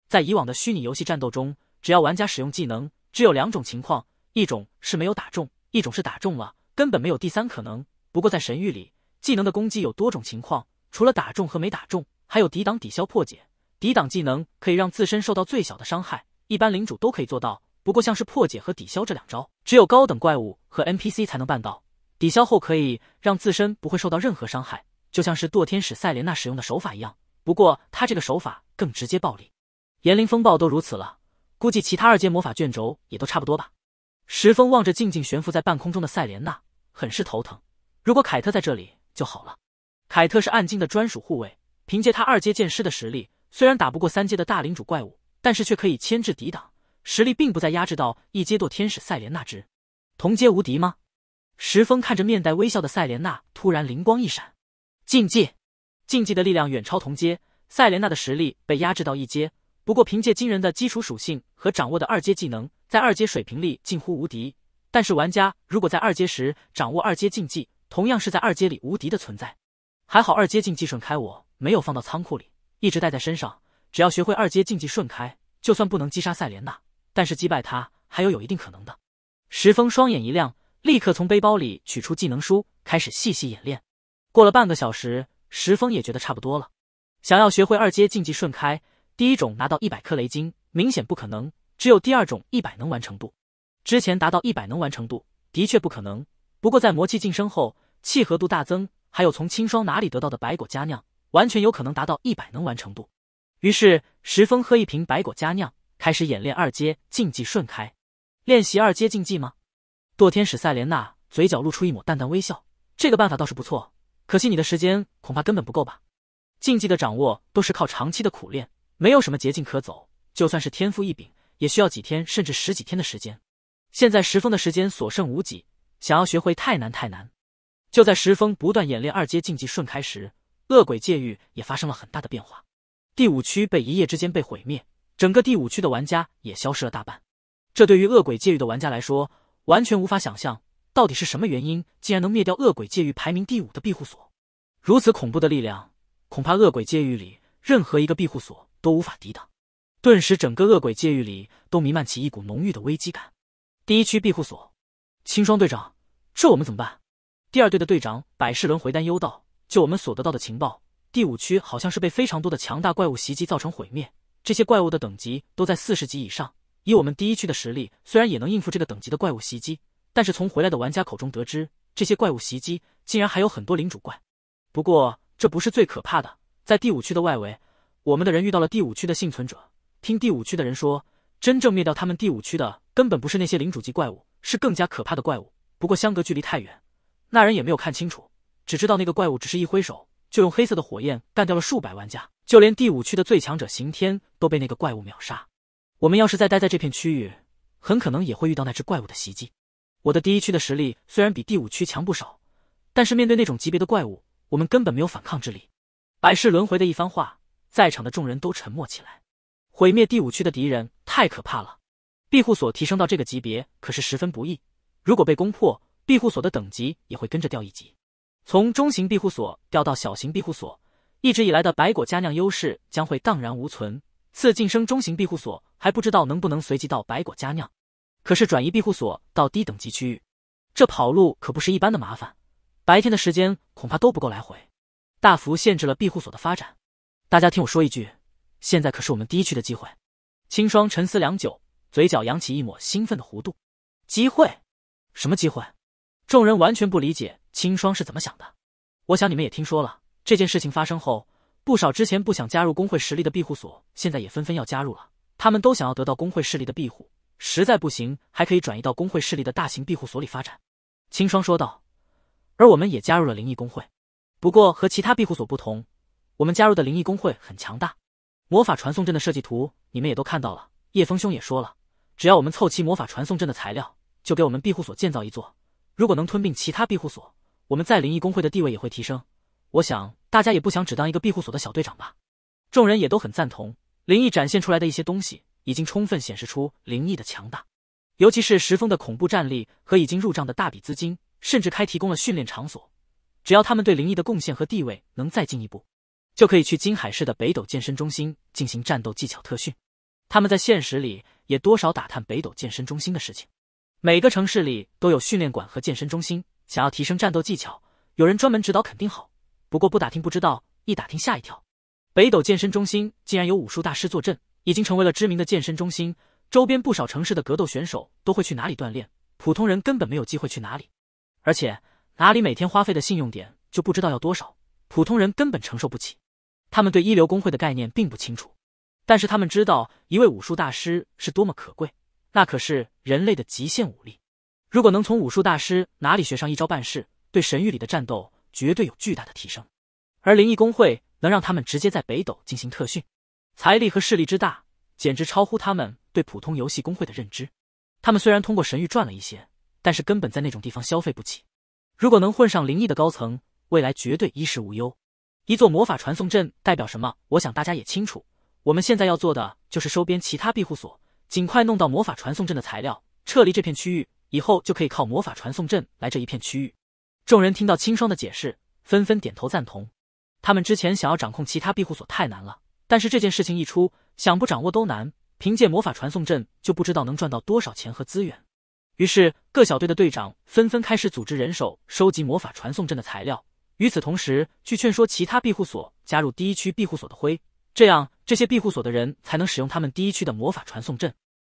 在以往的虚拟游戏战斗中，只要玩家使用技能，只有两种情况：一种是没有打中，一种是打中了，根本没有第三可能。不过在神域里，技能的攻击有多种情况，除了打中和没打中，还有抵挡、抵消、破解。抵挡技能可以让自身受到最小的伤害，一般领主都可以做到。不过像是破解和抵消这两招，只有高等怪物和 NPC 才能办到。抵消后可以让自身不会受到任何伤害，就像是堕天使塞莲娜使用的手法一样。不过他这个手法更直接暴力，炎灵风暴都如此了，估计其他二阶魔法卷轴也都差不多吧。石峰望着静静悬浮在半空中的塞莲娜，很是头疼。如果凯特在这里就好了。凯特是暗金的专属护卫，凭借他二阶剑师的实力，虽然打不过三阶的大领主怪物，但是却可以牵制抵挡，实力并不再压制到一阶堕天使塞莲娜之同阶无敌吗？石峰看着面带微笑的赛莲娜，突然灵光一闪。禁忌，禁忌的力量远超同阶。赛莲娜的实力被压制到一阶，不过凭借惊人的基础属性和掌握的二阶技能，在二阶水平里近乎无敌。但是玩家如果在二阶时掌握二阶禁忌，同样是在二阶里无敌的存在。还好二阶禁忌顺开，我没有放到仓库里，一直带在身上。只要学会二阶禁忌顺开，就算不能击杀赛莲娜，但是击败他还有有一定可能的。石峰双眼一亮。立刻从背包里取出技能书，开始细细演练。过了半个小时，石峰也觉得差不多了，想要学会二阶禁忌瞬开，第一种拿到一百颗雷晶明显不可能，只有第二种一百能完成度。之前达到一百能完成度的确不可能，不过在魔气晋升后，契合度大增，还有从青霜哪里得到的白果佳酿，完全有可能达到一百能完成度。于是石峰喝一瓶白果佳酿，开始演练二阶禁忌瞬开。练习二阶禁忌吗？堕天使赛莲娜嘴角露出一抹淡淡微笑，这个办法倒是不错，可惜你的时间恐怕根本不够吧。禁忌的掌握都是靠长期的苦练，没有什么捷径可走，就算是天赋异禀，也需要几天甚至十几天的时间。现在石峰的时间所剩无几，想要学会太难太难。就在石峰不断演练二阶禁忌瞬开时，恶鬼界域也发生了很大的变化，第五区被一夜之间被毁灭，整个第五区的玩家也消失了大半。这对于恶鬼界域的玩家来说。完全无法想象，到底是什么原因，竟然能灭掉恶鬼界域排名第五的庇护所？如此恐怖的力量，恐怕恶鬼界域里任何一个庇护所都无法抵挡。顿时，整个恶鬼界域里都弥漫起一股浓郁的危机感。第一区庇护所，青霜队长，这我们怎么办？第二队的队长百世轮回担忧道：“就我们所得到的情报，第五区好像是被非常多的强大怪物袭击，造成毁灭。这些怪物的等级都在四十级以上。”以我们第一区的实力，虽然也能应付这个等级的怪物袭击，但是从回来的玩家口中得知，这些怪物袭击竟然还有很多领主怪。不过这不是最可怕的，在第五区的外围，我们的人遇到了第五区的幸存者。听第五区的人说，真正灭掉他们第五区的，根本不是那些领主级怪物，是更加可怕的怪物。不过相隔距离太远，那人也没有看清楚，只知道那个怪物只是一挥手，就用黑色的火焰干掉了数百玩家，就连第五区的最强者刑天都被那个怪物秒杀。我们要是再待在这片区域，很可能也会遇到那只怪物的袭击。我的第一区的实力虽然比第五区强不少，但是面对那种级别的怪物，我们根本没有反抗之力。百世轮回的一番话，在场的众人都沉默起来。毁灭第五区的敌人太可怕了。庇护所提升到这个级别可是十分不易，如果被攻破，庇护所的等级也会跟着掉一级，从中型庇护所掉到小型庇护所，一直以来的白果佳酿优势将会荡然无存。次晋升中型庇护所。还不知道能不能随机到白果佳酿，可是转移庇护所到低等级区域，这跑路可不是一般的麻烦。白天的时间恐怕都不够来回。大幅限制了庇护所的发展。大家听我说一句，现在可是我们第一区的机会。青霜沉思良久，嘴角扬起一抹兴奋的弧度。机会？什么机会？众人完全不理解青霜是怎么想的。我想你们也听说了，这件事情发生后，不少之前不想加入工会实力的庇护所，现在也纷纷要加入了。他们都想要得到工会势力的庇护，实在不行还可以转移到工会势力的大型庇护所里发展。清霜说道。而我们也加入了灵异工会，不过和其他庇护所不同，我们加入的灵异工会很强大。魔法传送阵的设计图你们也都看到了，叶峰兄也说了，只要我们凑齐魔法传送阵的材料，就给我们庇护所建造一座。如果能吞并其他庇护所，我们在灵异工会的地位也会提升。我想大家也不想只当一个庇护所的小队长吧？众人也都很赞同。灵异展现出来的一些东西，已经充分显示出灵异的强大，尤其是石峰的恐怖战力和已经入账的大笔资金，甚至开提供了训练场所。只要他们对灵异的贡献和地位能再进一步，就可以去金海市的北斗健身中心进行战斗技巧特训。他们在现实里也多少打探北斗健身中心的事情。每个城市里都有训练馆和健身中心，想要提升战斗技巧，有人专门指导肯定好。不过不打听不知道，一打听吓一跳。北斗健身中心竟然有武术大师坐镇，已经成为了知名的健身中心。周边不少城市的格斗选手都会去哪里锻炼？普通人根本没有机会去哪里。而且哪里每天花费的信用点就不知道要多少，普通人根本承受不起。他们对一流工会的概念并不清楚，但是他们知道一位武术大师是多么可贵。那可是人类的极限武力。如果能从武术大师哪里学上一招半式，对神域里的战斗绝对有巨大的提升。而灵异工会。能让他们直接在北斗进行特训，财力和势力之大，简直超乎他们对普通游戏公会的认知。他们虽然通过神域赚了一些，但是根本在那种地方消费不起。如果能混上灵异的高层，未来绝对衣食无忧。一座魔法传送阵代表什么，我想大家也清楚。我们现在要做的就是收编其他庇护所，尽快弄到魔法传送阵的材料，撤离这片区域以后，就可以靠魔法传送阵来这一片区域。众人听到清霜的解释，纷纷点头赞同。他们之前想要掌控其他庇护所太难了，但是这件事情一出，想不掌握都难。凭借魔法传送阵，就不知道能赚到多少钱和资源。于是各小队的队长纷纷开始组织人手收集魔法传送阵的材料，与此同时去劝说其他庇护所加入第一区庇护所的灰，这样这些庇护所的人才能使用他们第一区的魔法传送阵。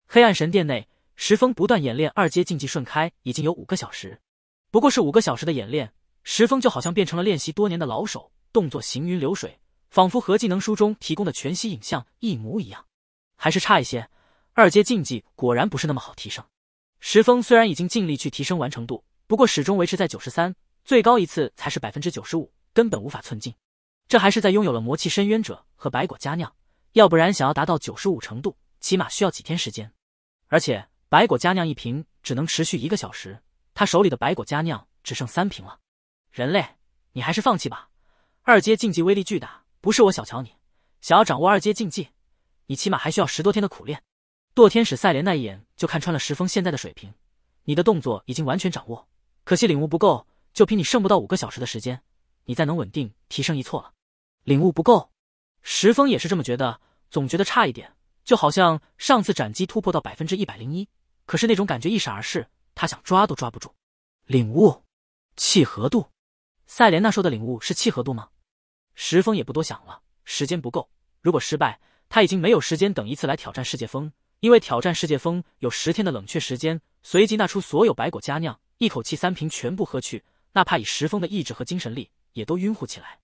黑暗神殿内，石峰不断演练二阶竞技瞬开，已经有五个小时。不过是五个小时的演练，石峰就好像变成了练习多年的老手。动作行云流水，仿佛和技能书中提供的全息影像一模一样，还是差一些。二阶禁忌果然不是那么好提升。石峰虽然已经尽力去提升完成度，不过始终维持在九十三，最高一次才是百分之九十五，根本无法寸进。这还是在拥有了魔气深渊者和白果佳酿，要不然想要达到九十五程度，起码需要几天时间。而且白果佳酿一瓶只能持续一个小时，他手里的白果佳酿只剩三瓶了。人类，你还是放弃吧。二阶禁忌威力巨大，不是我小瞧你。想要掌握二阶禁忌，你起码还需要十多天的苦练。堕天使赛莲那一眼就看穿了石峰现在的水平，你的动作已经完全掌握，可惜领悟不够。就凭你剩不到五个小时的时间，你再能稳定提升一错了。领悟不够，石峰也是这么觉得，总觉得差一点，就好像上次斩击突破到百分之一百零一，可是那种感觉一闪而逝，他想抓都抓不住。领悟，契合度。赛莲那说的领悟是契合度吗？石峰也不多想了，时间不够。如果失败，他已经没有时间等一次来挑战世界峰，因为挑战世界峰有十天的冷却时间。随即拿出所有白果佳酿，一口气三瓶全部喝去。哪怕以石峰的意志和精神力，也都晕乎起来。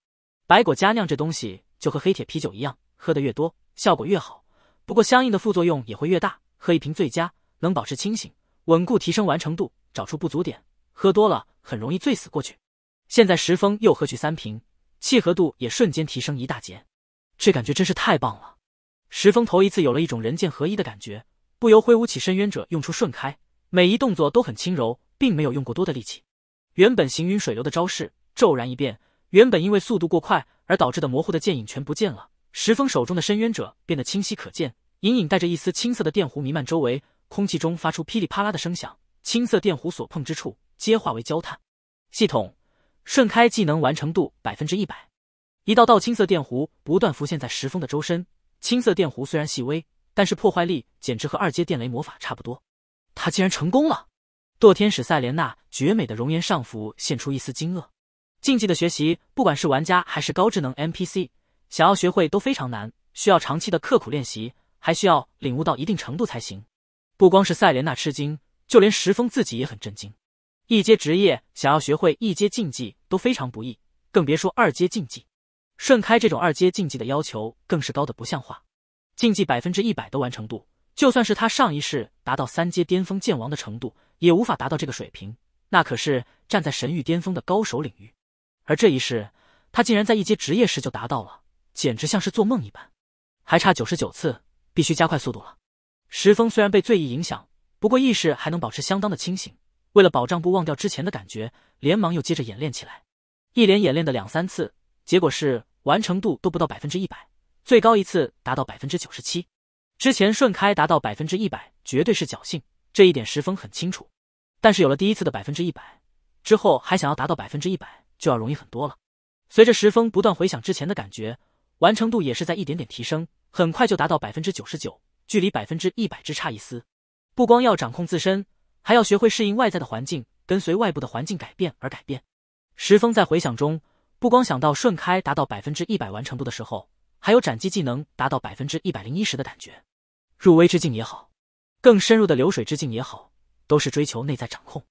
白果佳酿这东西就和黑铁啤酒一样，喝的越多，效果越好，不过相应的副作用也会越大。喝一瓶最佳，能保持清醒，稳固提升完成度，找出不足点。喝多了很容易醉死过去。现在石峰又喝去三瓶。契合度也瞬间提升一大截，这感觉真是太棒了！石峰头一次有了一种人剑合一的感觉，不由挥舞起深渊者，用出瞬开，每一动作都很轻柔，并没有用过多的力气。原本行云水流的招式骤然一变，原本因为速度过快而导致的模糊的剑影全不见了，石峰手中的深渊者变得清晰可见，隐隐带着一丝青色的电弧弥漫周围，空气中发出噼里啪啦的声响，青色电弧所碰之处皆化为焦炭。系统。瞬开技能完成度百分之一百，一道道青色电弧不断浮现在石峰的周身。青色电弧虽然细微，但是破坏力简直和二阶电雷魔法差不多。他竟然成功了！堕天使赛莲娜绝美的容颜上浮现出一丝惊愕。竞技的学习，不管是玩家还是高智能 NPC，想要学会都非常难，需要长期的刻苦练习，还需要领悟到一定程度才行。不光是赛莲娜吃惊，就连石峰自己也很震惊。一阶职业想要学会一阶禁忌都非常不易，更别说二阶禁忌。瞬开这种二阶禁忌的要求更是高的不像话，禁忌百分之一百的完成度，就算是他上一世达到三阶巅峰剑王的程度，也无法达到这个水平。那可是站在神域巅峰的高手领域，而这一世他竟然在一阶职业时就达到了，简直像是做梦一般。还差九十九次，必须加快速度了。石峰虽然被醉意影响，不过意识还能保持相当的清醒。为了保障不忘掉之前的感觉，连忙又接着演练起来，一连演练的两三次，结果是完成度都不到百分之一百，最高一次达到百分之九十七。之前顺开达到百分之一百绝对是侥幸，这一点石峰很清楚。但是有了第一次的百分之一百之后，还想要达到百分之一百就要容易很多了。随着石峰不断回想之前的感觉，完成度也是在一点点提升，很快就达到百分之九十九，距离百分之一百只差一丝。不光要掌控自身。还要学会适应外在的环境，跟随外部的环境改变而改变。石峰在回想中，不光想到瞬开达到百分之一百完成度的时候，还有斩击技能达到百分之一百零一十的感觉。入微之境也好，更深入的流水之境也好，都是追求内在掌控。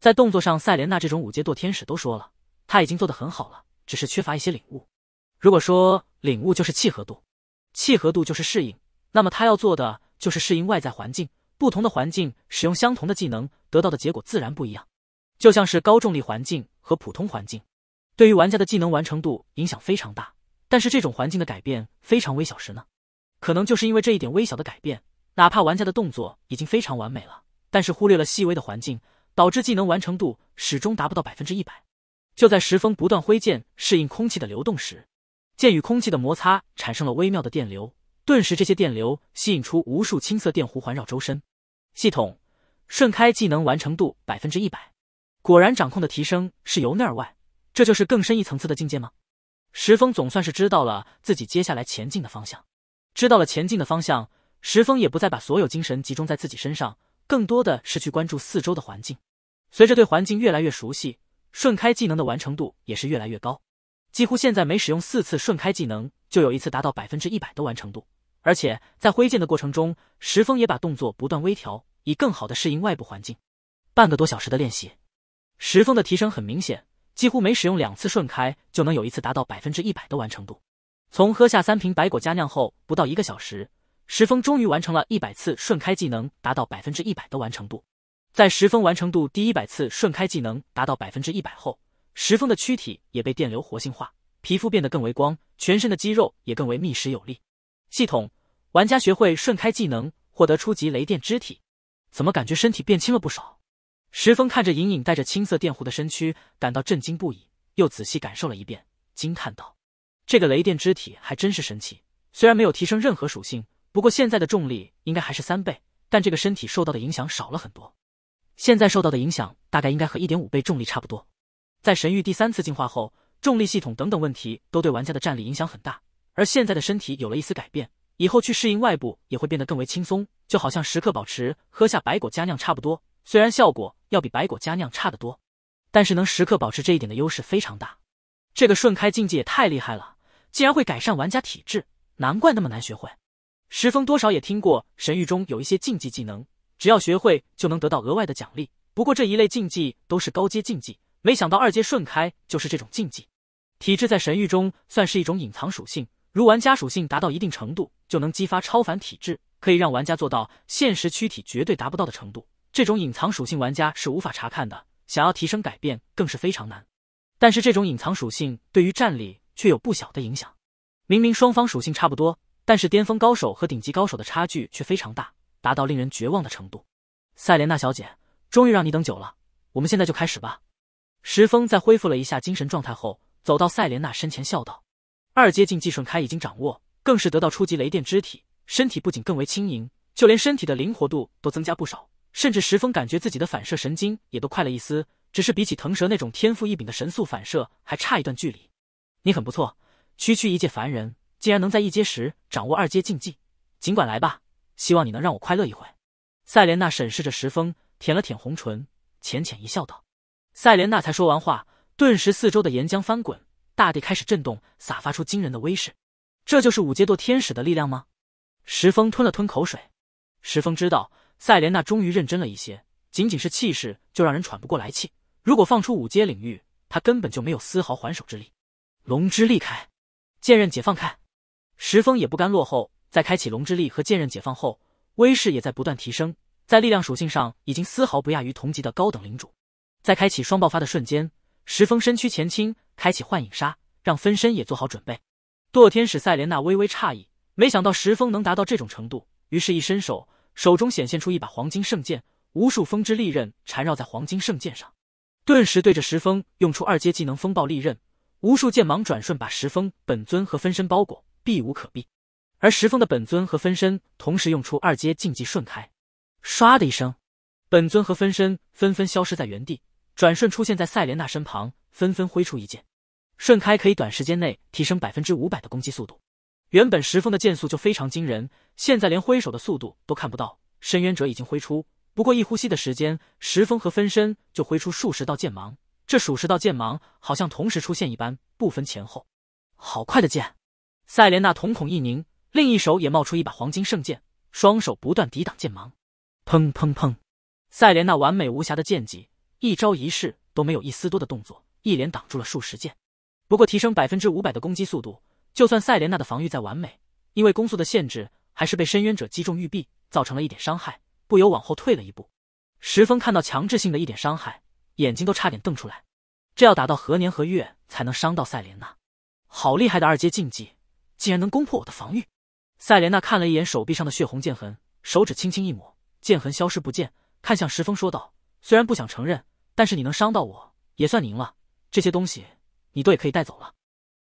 在动作上，赛莲娜这种五阶堕天使都说了，他已经做得很好了，只是缺乏一些领悟。如果说领悟就是契合度，契合度就是适应，那么他要做的就是适应外在环境。不同的环境使用相同的技能，得到的结果自然不一样。就像是高重力环境和普通环境，对于玩家的技能完成度影响非常大。但是这种环境的改变非常微小时呢，可能就是因为这一点微小的改变，哪怕玩家的动作已经非常完美了，但是忽略了细微的环境，导致技能完成度始终达不到百分之一百。就在石峰不断挥剑适应空气的流动时，剑与空气的摩擦产生了微妙的电流。顿时，这些电流吸引出无数青色电弧环绕周身。系统，瞬开技能完成度百分之一百。果然，掌控的提升是由内而外，这就是更深一层次的境界吗？石峰总算是知道了自己接下来前进的方向。知道了前进的方向，石峰也不再把所有精神集中在自己身上，更多的是去关注四周的环境。随着对环境越来越熟悉，瞬开技能的完成度也是越来越高。几乎现在每使用四次瞬开技能，就有一次达到百分之一百的完成度。而且在挥剑的过程中，石峰也把动作不断微调，以更好的适应外部环境。半个多小时的练习，石峰的提升很明显，几乎每使用两次瞬开就能有一次达到百分之一百的完成度。从喝下三瓶白果佳酿后不到一个小时，石峰终于完成了一百次瞬开技能达到百分之一百的完成度。在石峰完成度第一百次瞬开技能达到百分之一百后，石峰的躯体也被电流活性化，皮肤变得更为光，全身的肌肉也更为密实有力。系统，玩家学会瞬开技能，获得初级雷电肢体。怎么感觉身体变轻了不少？石峰看着隐隐带着青色电弧的身躯，感到震惊不已，又仔细感受了一遍，惊叹道：“这个雷电肢体还真是神奇。虽然没有提升任何属性，不过现在的重力应该还是三倍，但这个身体受到的影响少了很多。现在受到的影响大概应该和一点五倍重力差不多。”在神域第三次进化后，重力系统等等问题都对玩家的战力影响很大。而现在的身体有了一丝改变，以后去适应外部也会变得更为轻松，就好像时刻保持喝下白果佳酿差不多。虽然效果要比白果佳酿差得多，但是能时刻保持这一点的优势非常大。这个瞬开禁忌也太厉害了，竟然会改善玩家体质，难怪那么难学会。石峰多少也听过神域中有一些禁忌技能，只要学会就能得到额外的奖励。不过这一类禁忌都是高阶禁忌，没想到二阶瞬开就是这种禁忌。体质在神域中算是一种隐藏属性。如玩家属性达到一定程度，就能激发超凡体质，可以让玩家做到现实躯体绝对达不到的程度。这种隐藏属性玩家是无法查看的，想要提升改变更是非常难。但是这种隐藏属性对于战力却有不小的影响。明明双方属性差不多，但是巅峰高手和顶级高手的差距却非常大，达到令人绝望的程度。塞莲娜小姐，终于让你等久了，我们现在就开始吧。石峰在恢复了一下精神状态后，走到塞莲娜身前笑道。二阶禁忌瞬开已经掌握，更是得到初级雷电肢体，身体不仅更为轻盈，就连身体的灵活度都增加不少，甚至石峰感觉自己的反射神经也都快了一丝，只是比起腾蛇那种天赋异禀的神速反射还差一段距离。你很不错，区区一介凡人竟然能在一阶时掌握二阶禁忌，尽管来吧，希望你能让我快乐一回。赛莲娜审视着石峰，舔了舔红唇，浅浅一笑，道：“赛莲娜才说完话，顿时四周的岩浆翻滚。”大地开始震动，散发出惊人的威势。这就是五阶堕天使的力量吗？石峰吞了吞口水。石峰知道，赛莲娜终于认真了一些，仅仅是气势就让人喘不过来气。如果放出五阶领域，他根本就没有丝毫还手之力。龙之力开，剑刃解放开。石峰也不甘落后，在开启龙之力和剑刃解放后，威势也在不断提升，在力量属性上已经丝毫不亚于同级的高等领主。在开启双爆发的瞬间。石峰身躯前倾，开启幻影杀，让分身也做好准备。堕天使塞莲娜微微诧异，没想到石峰能达到这种程度，于是，一伸手，手中显现出一把黄金圣剑，无数风之利刃缠绕在黄金圣剑上，顿时对着石峰用出二阶技能风暴利刃，无数剑芒转瞬把石峰本尊和分身包裹，避无可避。而石峰的本尊和分身同时用出二阶禁忌瞬开，唰的一声，本尊和分身纷纷消失在原地。转瞬出现在赛莲娜身旁，纷纷挥出一剑，瞬开可以短时间内提升百分之五百的攻击速度。原本石峰的剑速就非常惊人，现在连挥手的速度都看不到。深渊者已经挥出，不过一呼吸的时间，石峰和分身就挥出数十道剑芒。这数十道剑芒好像同时出现一般，不分前后。好快的剑！赛莲娜瞳孔一凝，另一手也冒出一把黄金圣剑，双手不断抵挡剑芒。砰砰砰！赛莲娜完美无瑕的剑技。一招一式都没有一丝多的动作，一连挡住了数十剑。不过提升百分之五百的攻击速度，就算赛莲娜的防御再完美，因为攻速的限制，还是被深渊者击中玉臂，造成了一点伤害，不由往后退了一步。石峰看到强制性的一点伤害，眼睛都差点瞪出来。这要打到何年何月才能伤到赛莲娜？好厉害的二阶禁忌，竟然能攻破我的防御！赛莲娜看了一眼手臂上的血红剑痕，手指轻轻一抹，剑痕消失不见，看向石峰说道。虽然不想承认，但是你能伤到我，也算你赢了。这些东西你都也可以带走了。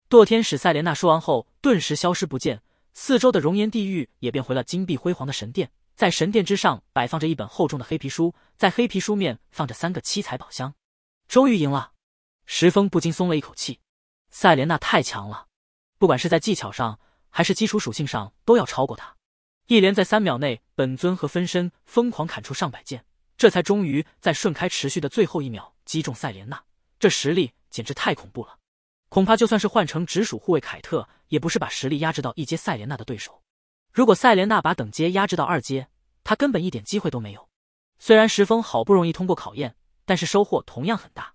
堕天使塞莲娜说完后，顿时消失不见。四周的熔岩地狱也变回了金碧辉煌的神殿，在神殿之上摆放着一本厚重的黑皮书，在黑皮书面放着三个七彩宝箱。终于赢了，石峰不禁松了一口气。塞莲娜太强了，不管是在技巧上还是基础属性上都要超过他。一连在三秒内，本尊和分身疯狂砍出上百剑。这才终于在瞬开持续的最后一秒击中赛莲娜，这实力简直太恐怖了。恐怕就算是换成直属护卫凯特，也不是把实力压制到一阶赛莲娜的对手。如果赛莲娜把等阶压制到二阶，他根本一点机会都没有。虽然石峰好不容易通过考验，但是收获同样很大。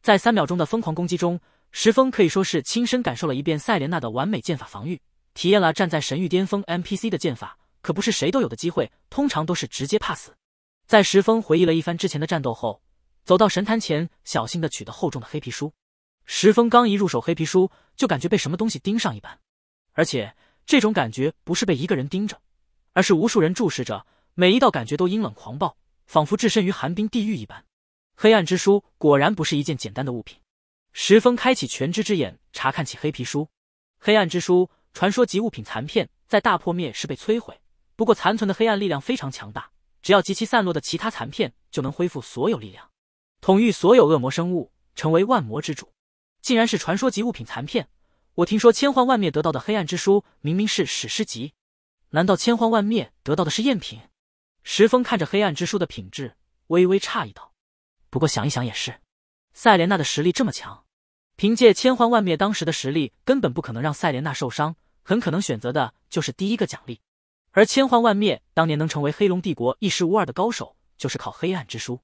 在三秒钟的疯狂攻击中，石峰可以说是亲身感受了一遍赛莲娜的完美剑法防御，体验了站在神域巅峰 NPC 的剑法，可不是谁都有的机会，通常都是直接怕死。在石峰回忆了一番之前的战斗后，走到神坛前，小心的取得厚重的黑皮书。石峰刚一入手黑皮书，就感觉被什么东西盯上一般，而且这种感觉不是被一个人盯着，而是无数人注视着。每一道感觉都阴冷狂暴，仿佛置身于寒冰地狱一般。黑暗之书果然不是一件简单的物品。石峰开启全知之眼，查看起黑皮书。黑暗之书，传说级物品残片，在大破灭时被摧毁，不过残存的黑暗力量非常强大。只要集齐散落的其他残片，就能恢复所有力量，统御所有恶魔生物，成为万魔之主。竟然是传说级物品残片！我听说千幻万灭得到的黑暗之书明明是史诗级，难道千幻万灭得到的是赝品？石峰看着黑暗之书的品质，微微诧异道。不过想一想也是，赛莲娜的实力这么强，凭借千幻万灭当时的实力，根本不可能让赛莲娜受伤，很可能选择的就是第一个奖励。而千幻万灭当年能成为黑龙帝国一时无二的高手，就是靠黑暗之书。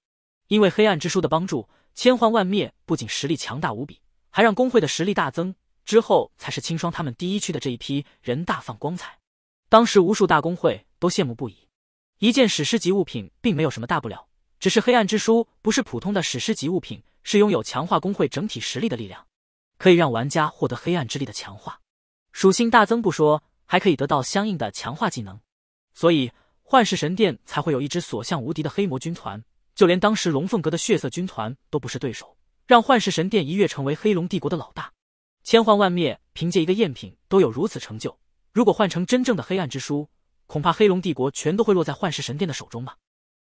因为黑暗之书的帮助，千幻万灭不仅实力强大无比，还让工会的实力大增。之后才是青霜他们第一区的这一批人大放光彩，当时无数大工会都羡慕不已。一件史诗级物品并没有什么大不了，只是黑暗之书不是普通的史诗级物品，是拥有强化工会整体实力的力量，可以让玩家获得黑暗之力的强化，属性大增不说。还可以得到相应的强化技能，所以幻世神殿才会有一支所向无敌的黑魔军团，就连当时龙凤阁的血色军团都不是对手，让幻世神殿一跃成为黑龙帝国的老大。千幻万灭凭借一个赝品都有如此成就，如果换成真正的黑暗之书，恐怕黑龙帝国全都会落在幻世神殿的手中吧。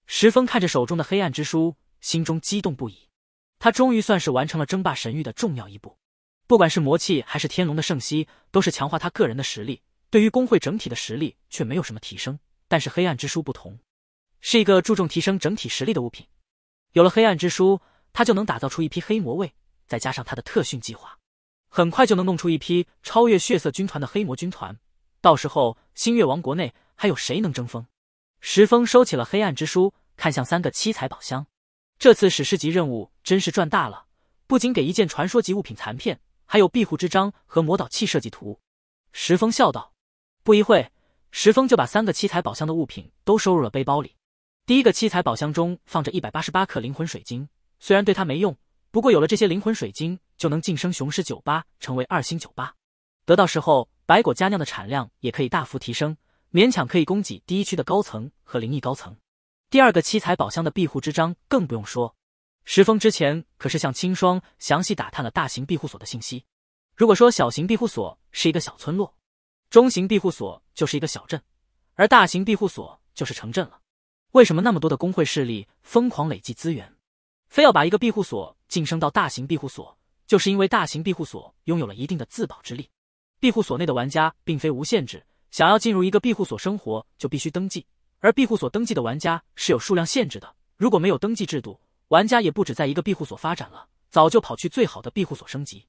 石峰看着手中的黑暗之书，心中激动不已，他终于算是完成了争霸神域的重要一步。不管是魔器还是天龙的圣息，都是强化他个人的实力。对于工会整体的实力却没有什么提升，但是黑暗之书不同，是一个注重提升整体实力的物品。有了黑暗之书，他就能打造出一批黑魔卫，再加上他的特训计划，很快就能弄出一批超越血色军团的黑魔军团。到时候，新月王国内还有谁能争锋？石峰收起了黑暗之书，看向三个七彩宝箱。这次史诗级任务真是赚大了，不仅给一件传说级物品残片，还有庇护之章和魔导器设计图。石峰笑道。不一会石峰就把三个七彩宝箱的物品都收入了背包里。第一个七彩宝箱中放着一百八十八克灵魂水晶，虽然对他没用，不过有了这些灵魂水晶，就能晋升雄狮酒吧成为二星酒吧。得到时候，白果佳酿的产量也可以大幅提升，勉强可以供给第一区的高层和灵异高层。第二个七彩宝箱的庇护之章更不用说，石峰之前可是向青霜详细打探了大型庇护所的信息。如果说小型庇护所是一个小村落，中型庇护所就是一个小镇，而大型庇护所就是城镇了。为什么那么多的工会势力疯狂累积资源，非要把一个庇护所晋升到大型庇护所？就是因为大型庇护所拥有了一定的自保之力。庇护所内的玩家并非无限制，想要进入一个庇护所生活，就必须登记。而庇护所登记的玩家是有数量限制的。如果没有登记制度，玩家也不止在一个庇护所发展了，早就跑去最好的庇护所升级。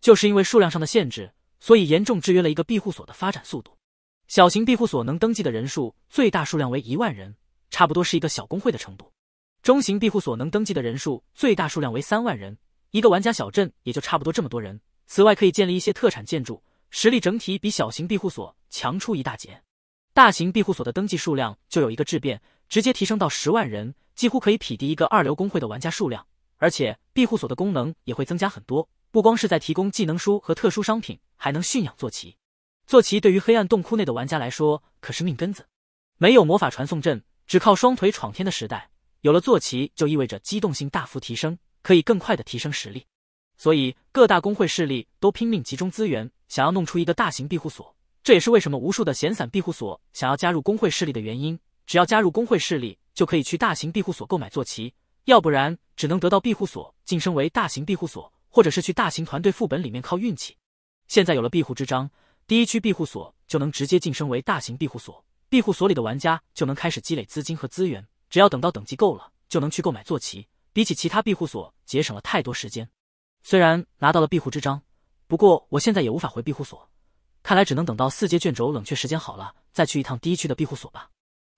就是因为数量上的限制。所以严重制约了一个庇护所的发展速度。小型庇护所能登记的人数最大数量为一万人，差不多是一个小工会的程度。中型庇护所能登记的人数最大数量为三万人，一个玩家小镇也就差不多这么多人。此外，可以建立一些特产建筑，实力整体比小型庇护所强出一大截。大型庇护所的登记数量就有一个质变，直接提升到十万人，几乎可以匹敌一个二流工会的玩家数量。而且庇护所的功能也会增加很多，不光是在提供技能书和特殊商品。还能驯养坐骑，坐骑对于黑暗洞窟内的玩家来说可是命根子。没有魔法传送阵，只靠双腿闯天的时代，有了坐骑就意味着机动性大幅提升，可以更快的提升实力。所以各大工会势力都拼命集中资源，想要弄出一个大型庇护所。这也是为什么无数的闲散庇护所想要加入工会势力的原因。只要加入工会势力，就可以去大型庇护所购买坐骑，要不然只能得到庇护所晋升为大型庇护所，或者是去大型团队副本里面靠运气。现在有了庇护之章，第一区庇护所就能直接晋升为大型庇护所，庇护所里的玩家就能开始积累资金和资源。只要等到等级够了，就能去购买坐骑，比起其他庇护所节省了太多时间。虽然拿到了庇护之章，不过我现在也无法回庇护所，看来只能等到四阶卷轴冷却时间好了再去一趟第一区的庇护所吧。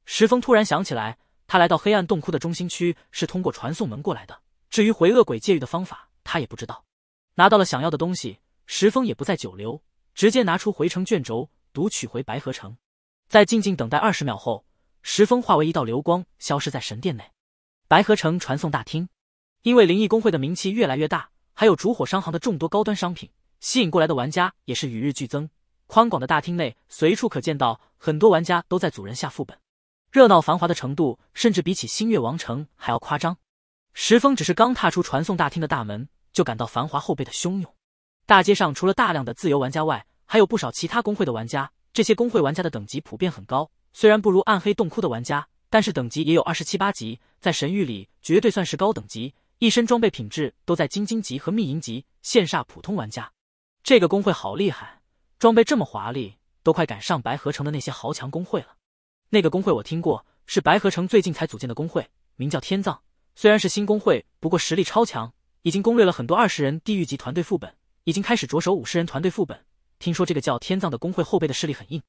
石峰突然想起来，他来到黑暗洞窟的中心区是通过传送门过来的，至于回恶鬼界域的方法，他也不知道。拿到了想要的东西。石峰也不再久留，直接拿出回城卷轴，读取回白河城。在静静等待二十秒后，石峰化为一道流光，消失在神殿内。白河城传送大厅，因为灵异工会的名气越来越大，还有烛火商行的众多高端商品，吸引过来的玩家也是与日俱增。宽广的大厅内，随处可见到很多玩家都在组人下副本，热闹繁华的程度甚至比起星月王城还要夸张。石峰只是刚踏出传送大厅的大门，就感到繁华后背的汹涌。大街上除了大量的自由玩家外，还有不少其他工会的玩家。这些工会玩家的等级普遍很高，虽然不如暗黑洞窟的玩家，但是等级也有二十七八级，在神域里绝对算是高等级。一身装备品质都在金晶级和秘银级，羡煞普通玩家。这个工会好厉害，装备这么华丽，都快赶上白河城的那些豪强工会了。那个工会我听过，是白河城最近才组建的工会，名叫天葬。虽然是新工会，不过实力超强，已经攻略了很多二十人地狱级团队副本。已经开始着手五十人团队副本。听说这个叫天葬的工会后背的势力很硬。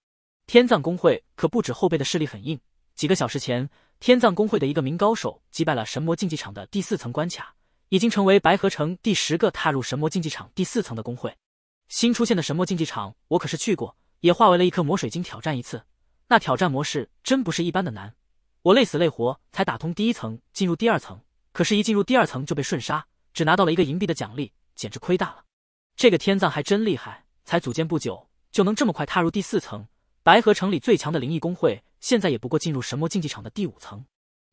天葬工会可不止后背的势力很硬。几个小时前，天葬工会的一个名高手击败了神魔竞技场的第四层关卡，已经成为白河城第十个踏入神魔竞技场第四层的工会。新出现的神魔竞技场，我可是去过，也化为了一颗魔水晶挑战一次。那挑战模式真不是一般的难，我累死累活才打通第一层，进入第二层，可是，一进入第二层就被瞬杀，只拿到了一个银币的奖励，简直亏大了。这个天葬还真厉害，才组建不久就能这么快踏入第四层。白河城里最强的灵异工会现在也不过进入神魔竞技场的第五层。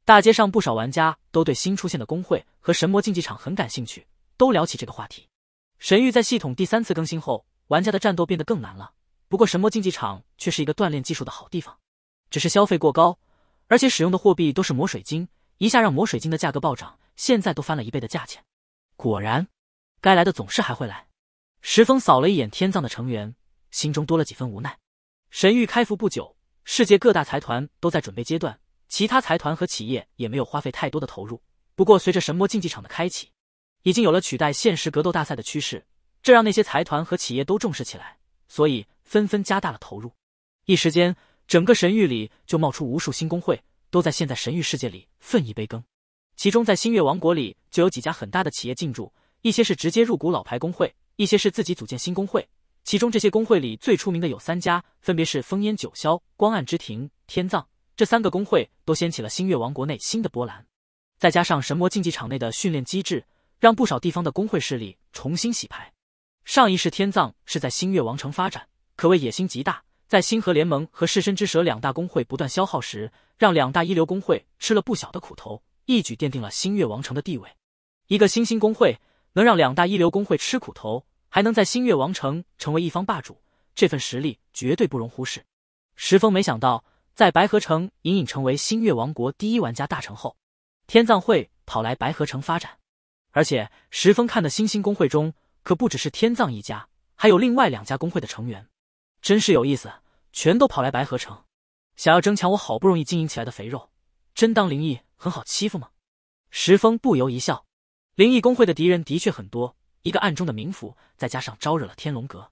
大街上不少玩家都对新出现的工会和神魔竞技场很感兴趣，都聊起这个话题。神域在系统第三次更新后，玩家的战斗变得更难了。不过神魔竞技场却是一个锻炼技术的好地方，只是消费过高，而且使用的货币都是魔水晶，一下让魔水晶的价格暴涨，现在都翻了一倍的价钱。果然，该来的总是还会来。石峰扫了一眼天葬的成员，心中多了几分无奈。神域开服不久，世界各大财团都在准备阶段，其他财团和企业也没有花费太多的投入。不过，随着神魔竞技场的开启，已经有了取代现实格斗大赛的趋势，这让那些财团和企业都重视起来，所以纷纷加大了投入。一时间，整个神域里就冒出无数新工会，都在现在神域世界里分一杯羹。其中，在星月王国里就有几家很大的企业进驻，一些是直接入股老牌工会。一些是自己组建新工会，其中这些工会里最出名的有三家，分别是烽烟九霄、光暗之庭、天葬。这三个工会都掀起了新月王国内新的波澜。再加上神魔竞技场内的训练机制，让不少地方的工会势力重新洗牌。上一世天葬是在新月王城发展，可谓野心极大。在星河联盟和弑身之蛇两大工会不断消耗时，让两大一流工会吃了不小的苦头，一举奠定了新月王城的地位。一个新兴工会。能让两大一流工会吃苦头，还能在新月王城成为一方霸主，这份实力绝对不容忽视。石峰没想到，在白河城隐隐成为新月王国第一玩家大成后，天葬会跑来白河城发展，而且石峰看的星星工会中，可不只是天葬一家，还有另外两家工会的成员，真是有意思，全都跑来白河城，想要争抢我好不容易经营起来的肥肉，真当灵异很好欺负吗？石峰不由一笑。灵异工会的敌人的确很多，一个暗中的冥府，再加上招惹了天龙阁，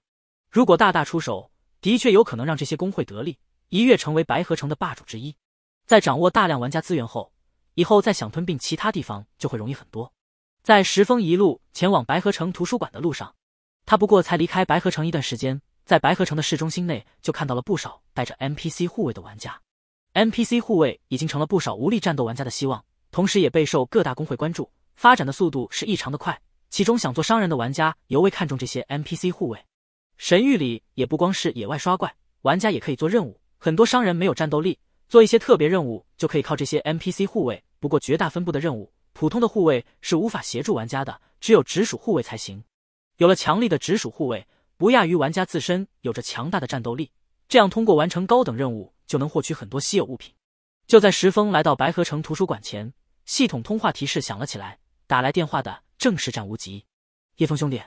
如果大大出手，的确有可能让这些工会得利，一跃成为白河城的霸主之一。在掌握大量玩家资源后，以后再想吞并其他地方就会容易很多。在石峰一路前往白河城图书馆的路上，他不过才离开白河城一段时间，在白河城的市中心内就看到了不少带着 NPC 护卫的玩家。NPC 护卫已经成了不少无力战斗玩家的希望，同时也备受各大工会关注。发展的速度是异常的快，其中想做商人的玩家尤为看重这些 NPC 护卫。神域里也不光是野外刷怪，玩家也可以做任务。很多商人没有战斗力，做一些特别任务就可以靠这些 NPC 护卫。不过绝大分布的任务，普通的护卫是无法协助玩家的，只有直属护卫才行。有了强力的直属护卫，不亚于玩家自身有着强大的战斗力。这样通过完成高等任务，就能获取很多稀有物品。就在石峰来到白河城图书馆前，系统通话提示响了起来。打来电话的正是战无极，叶峰兄弟，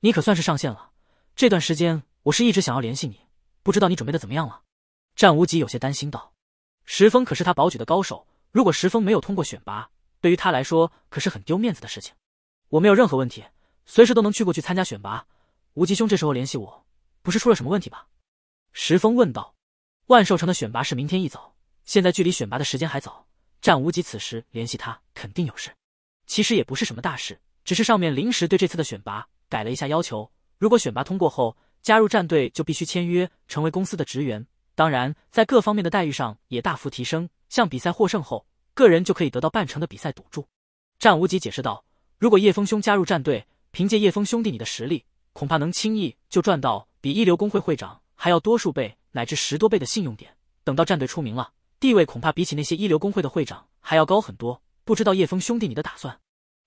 你可算是上线了。这段时间我是一直想要联系你，不知道你准备的怎么样了？战无极有些担心道。石峰可是他保举的高手，如果石峰没有通过选拔，对于他来说可是很丢面子的事情。我没有任何问题，随时都能去过去参加选拔。无极兄这时候联系我，不是出了什么问题吧？石峰问道。万寿城的选拔是明天一早，现在距离选拔的时间还早，战无极此时联系他肯定有事。其实也不是什么大事，只是上面临时对这次的选拔改了一下要求。如果选拔通过后加入战队，就必须签约成为公司的职员，当然在各方面的待遇上也大幅提升。像比赛获胜后，个人就可以得到半成的比赛赌注。战无极解释道：“如果叶峰兄加入战队，凭借叶峰兄弟你的实力，恐怕能轻易就赚到比一流工会会长还要多数倍乃至十多倍的信用点。等到战队出名了，地位恐怕比起那些一流工会的会长还要高很多。”不知道叶枫兄弟你的打算？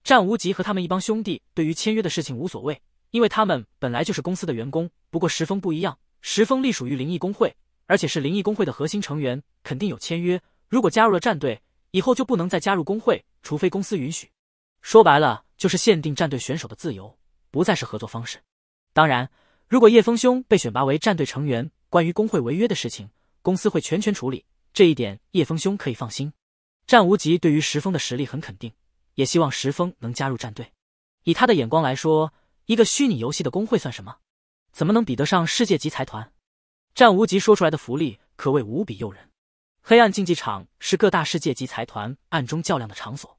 战无极和他们一帮兄弟对于签约的事情无所谓，因为他们本来就是公司的员工。不过石峰不一样，石峰隶属于灵异工会，而且是灵异工会的核心成员，肯定有签约。如果加入了战队，以后就不能再加入工会，除非公司允许。说白了，就是限定战队选手的自由，不再是合作方式。当然，如果叶峰兄被选拔为战队成员，关于工会违约的事情，公司会全权处理，这一点叶峰兄可以放心。战无极对于石峰的实力很肯定，也希望石峰能加入战队。以他的眼光来说，一个虚拟游戏的公会算什么？怎么能比得上世界级财团？战无极说出来的福利可谓无比诱人。黑暗竞技场是各大世界级财团暗中较量的场所，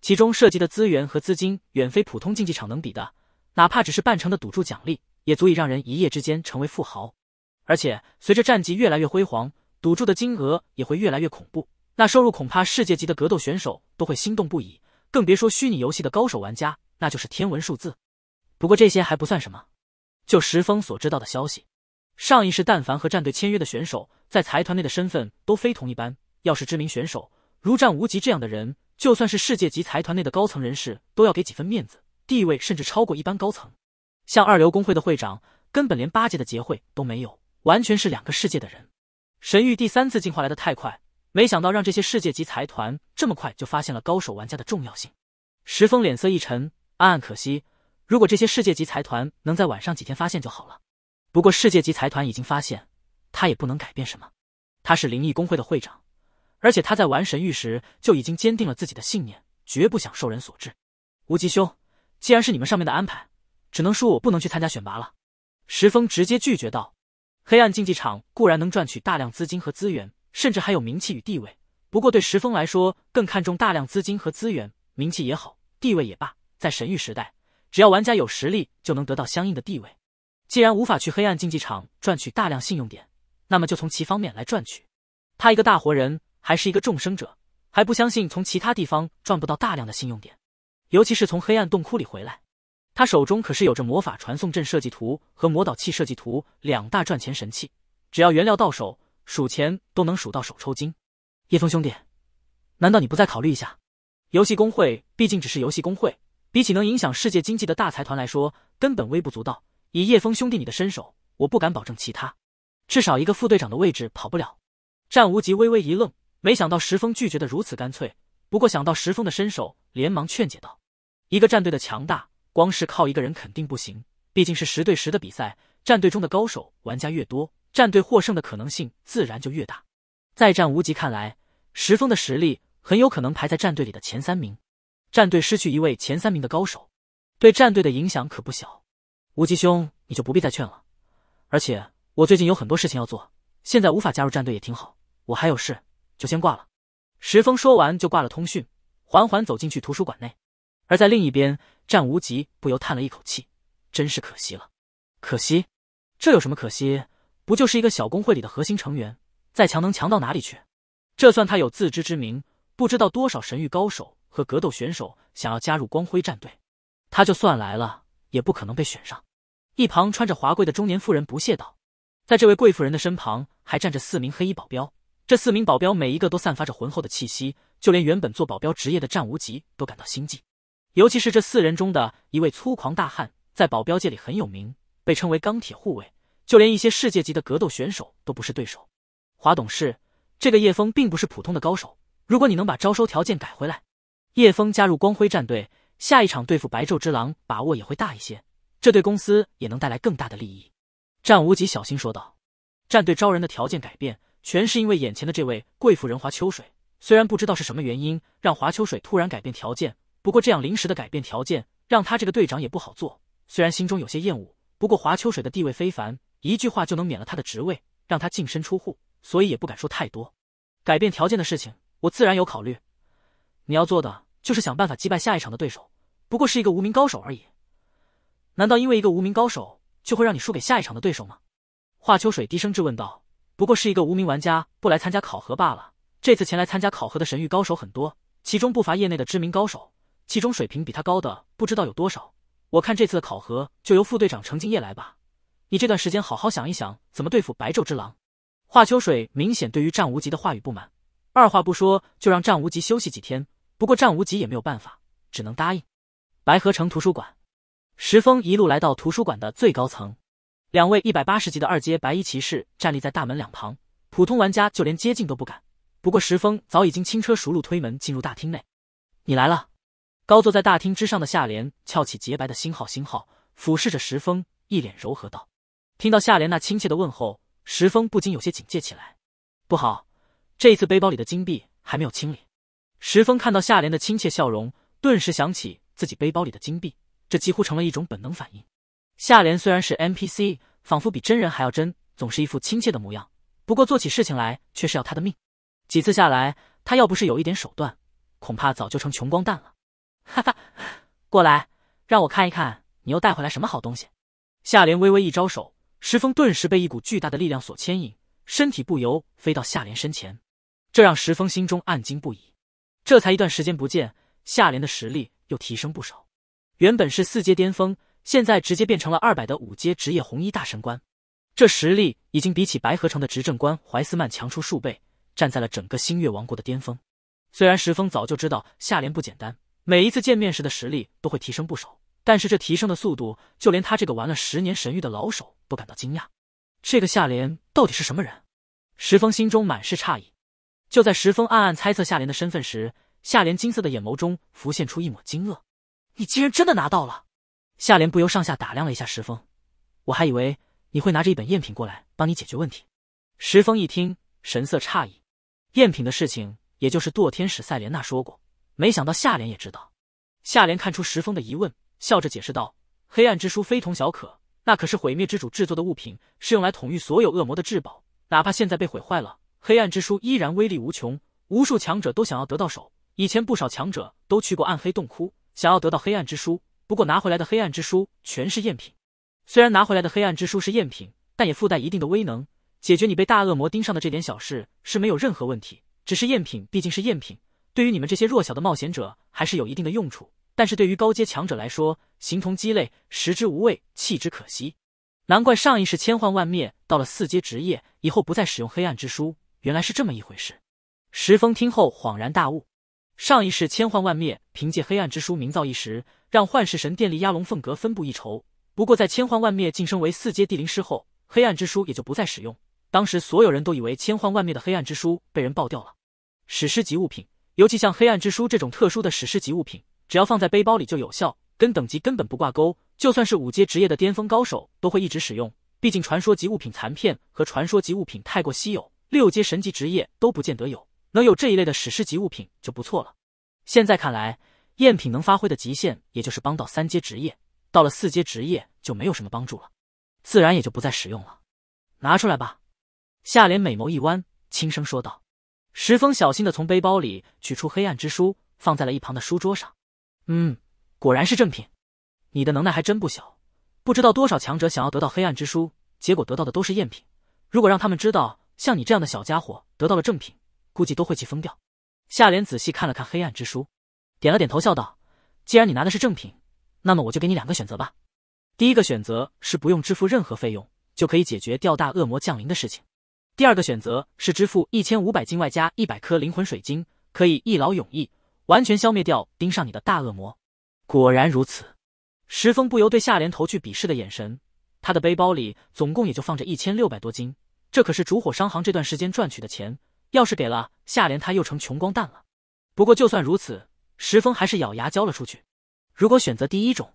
其中涉及的资源和资金远非普通竞技场能比的。哪怕只是半成的赌注奖励，也足以让人一夜之间成为富豪。而且，随着战绩越来越辉煌，赌注的金额也会越来越恐怖。那收入恐怕世界级的格斗选手都会心动不已，更别说虚拟游戏的高手玩家，那就是天文数字。不过这些还不算什么，就石峰所知道的消息，上一世但凡和战队签约的选手，在财团内的身份都非同一般。要是知名选手如战无极这样的人，就算是世界级财团内的高层人士，都要给几分面子，地位甚至超过一般高层。像二流工会的会长，根本连八结的结会都没有，完全是两个世界的人。神域第三次进化来的太快。没想到让这些世界级财团这么快就发现了高手玩家的重要性，石峰脸色一沉，暗暗可惜。如果这些世界级财团能在晚上几天发现就好了。不过世界级财团已经发现，他也不能改变什么。他是灵异公会的会长，而且他在玩神域时就已经坚定了自己的信念，绝不想受人所制。无极兄，既然是你们上面的安排，只能说我不能去参加选拔了。石峰直接拒绝道：“黑暗竞技场固然能赚取大量资金和资源。”甚至还有名气与地位，不过对石峰来说，更看重大量资金和资源。名气也好，地位也罢，在神域时代，只要玩家有实力，就能得到相应的地位。既然无法去黑暗竞技场赚取大量信用点，那么就从其方面来赚取。他一个大活人，还是一个众生者，还不相信从其他地方赚不到大量的信用点。尤其是从黑暗洞窟里回来，他手中可是有着魔法传送阵设计图和魔导器设计图两大赚钱神器，只要原料到手。数钱都能数到手抽筋，叶枫兄弟，难道你不再考虑一下？游戏工会毕竟只是游戏工会，比起能影响世界经济的大财团来说，根本微不足道。以叶峰兄弟你的身手，我不敢保证其他，至少一个副队长的位置跑不了。战无极微微一愣，没想到石峰拒绝的如此干脆。不过想到石峰的身手，连忙劝解道：“一个战队的强大，光是靠一个人肯定不行，毕竟是十对十的比赛，战队中的高手玩家越多。”战队获胜的可能性自然就越大。在战无极看来，石峰的实力很有可能排在战队里的前三名。战队失去一位前三名的高手，对战队的影响可不小。无极兄，你就不必再劝了。而且我最近有很多事情要做，现在无法加入战队也挺好。我还有事，就先挂了。石峰说完就挂了通讯，缓缓走进去图书馆内。而在另一边，战无极不由叹了一口气：“真是可惜了，可惜，这有什么可惜？”不就是一个小公会里的核心成员，再强能强到哪里去？这算他有自知之明。不知道多少神域高手和格斗选手想要加入光辉战队，他就算来了也不可能被选上。一旁穿着华贵的中年妇人不屑道：“在这位贵妇人的身旁，还站着四名黑衣保镖。这四名保镖每一个都散发着浑厚的气息，就连原本做保镖职业的战无极都感到心悸。尤其是这四人中的一位粗狂大汉，在保镖界里很有名，被称为钢铁护卫。”就连一些世界级的格斗选手都不是对手。华董事，这个叶枫并不是普通的高手。如果你能把招收条件改回来，叶枫加入光辉战队，下一场对付白昼之狼把握也会大一些，这对公司也能带来更大的利益。战无极小心说道：“战队招人的条件改变，全是因为眼前的这位贵妇人华秋水。虽然不知道是什么原因让华秋水突然改变条件，不过这样临时的改变条件，让他这个队长也不好做。虽然心中有些厌恶，不过华秋水的地位非凡。”一句话就能免了他的职位，让他净身出户，所以也不敢说太多。改变条件的事情，我自然有考虑。你要做的就是想办法击败下一场的对手，不过是一个无名高手而已。难道因为一个无名高手，就会让你输给下一场的对手吗？华秋水低声质问道。不过是一个无名玩家不来参加考核罢了。这次前来参加考核的神域高手很多，其中不乏业内的知名高手，其中水平比他高的不知道有多少。我看这次的考核就由副队长程敬业来吧。你这段时间好好想一想，怎么对付白昼之狼。华秋水明显对于战无极的话语不满，二话不说就让战无极休息几天。不过战无极也没有办法，只能答应。白河城图书馆，石峰一路来到图书馆的最高层，两位一百八十级的二阶白衣骑士站立在大门两旁，普通玩家就连接近都不敢。不过石峰早已经轻车熟路，推门进入大厅内。你来了。高坐在大厅之上的夏莲翘起洁白的星号星号，俯视着石峰，一脸柔和道。听到夏莲那亲切的问候，石峰不禁有些警戒起来。不好，这一次背包里的金币还没有清理。石峰看到夏莲的亲切笑容，顿时想起自己背包里的金币，这几乎成了一种本能反应。夏莲虽然是 NPC，仿佛比真人还要真，总是一副亲切的模样。不过做起事情来却是要他的命。几次下来，他要不是有一点手段，恐怕早就成穷光蛋了。哈哈，过来，让我看一看你又带回来什么好东西。夏莲微微一招手。石峰顿时被一股巨大的力量所牵引，身体不由飞到夏莲身前，这让石峰心中暗惊不已。这才一段时间不见，夏莲的实力又提升不少，原本是四阶巅峰，现在直接变成了二百的五阶职业红衣大神官，这实力已经比起白河城的执政官怀斯曼强出数倍，站在了整个星月王国的巅峰。虽然石峰早就知道夏莲不简单，每一次见面时的实力都会提升不少，但是这提升的速度，就连他这个玩了十年神域的老手。不感到惊讶，这个夏莲到底是什么人？石峰心中满是诧异。就在石峰暗暗猜测夏莲的身份时，夏莲金色的眼眸中浮现出一抹惊愕：“你竟然真的拿到了！”夏莲不由上下打量了一下石峰：“我还以为你会拿着一本赝品过来帮你解决问题。”石峰一听，神色诧异：“赝品的事情，也就是堕天使塞莲娜说过，没想到夏莲也知道。”夏莲看出石峰的疑问，笑着解释道：“黑暗之书非同小可。”那可是毁灭之主制作的物品，是用来统御所有恶魔的至宝。哪怕现在被毁坏了，黑暗之书依然威力无穷。无数强者都想要得到手。以前不少强者都去过暗黑洞窟，想要得到黑暗之书。不过拿回来的黑暗之书全是赝品。虽然拿回来的黑暗之书是赝品，但也附带一定的威能，解决你被大恶魔盯上的这点小事是没有任何问题。只是赝品毕竟是赝品，对于你们这些弱小的冒险者还是有一定的用处。但是对于高阶强者来说，形同鸡肋，食之无味，弃之可惜。难怪上一世千幻万灭到了四阶职业以后不再使用黑暗之书，原来是这么一回事。石峰听后恍然大悟，上一世千幻万灭凭借黑暗之书名噪一时，让幻世神殿力压龙凤阁分部一筹。不过在千幻万灭晋升为四阶地灵师后，黑暗之书也就不再使用。当时所有人都以为千幻万灭的黑暗之书被人爆掉了，史诗级物品，尤其像黑暗之书这种特殊的史诗级物品。只要放在背包里就有效，跟等级根本不挂钩。就算是五阶职业的巅峰高手，都会一直使用。毕竟传说级物品残片和传说级物品太过稀有，六阶神级职业都不见得有能有这一类的史诗级物品就不错了。现在看来，赝品能发挥的极限也就是帮到三阶职业，到了四阶职业就没有什么帮助了，自然也就不再使用了。拿出来吧。夏莲美眸一弯，轻声说道。石峰小心的从背包里取出黑暗之书，放在了一旁的书桌上。嗯，果然是正品，你的能耐还真不小。不知道多少强者想要得到黑暗之书，结果得到的都是赝品。如果让他们知道像你这样的小家伙得到了正品，估计都会气疯掉。夏莲仔细看了看黑暗之书，点了点头，笑道：“既然你拿的是正品，那么我就给你两个选择吧。第一个选择是不用支付任何费用就可以解决掉大恶魔降临的事情；第二个选择是支付一千五百金外加一百颗灵魂水晶，可以一劳永逸。”完全消灭掉盯上你的大恶魔，果然如此。石峰不由对夏莲投去鄙视的眼神。他的背包里总共也就放着一千六百多斤，这可是烛火商行这段时间赚取的钱。要是给了夏莲，他又成穷光蛋了。不过就算如此，石峰还是咬牙交了出去。如果选择第一种，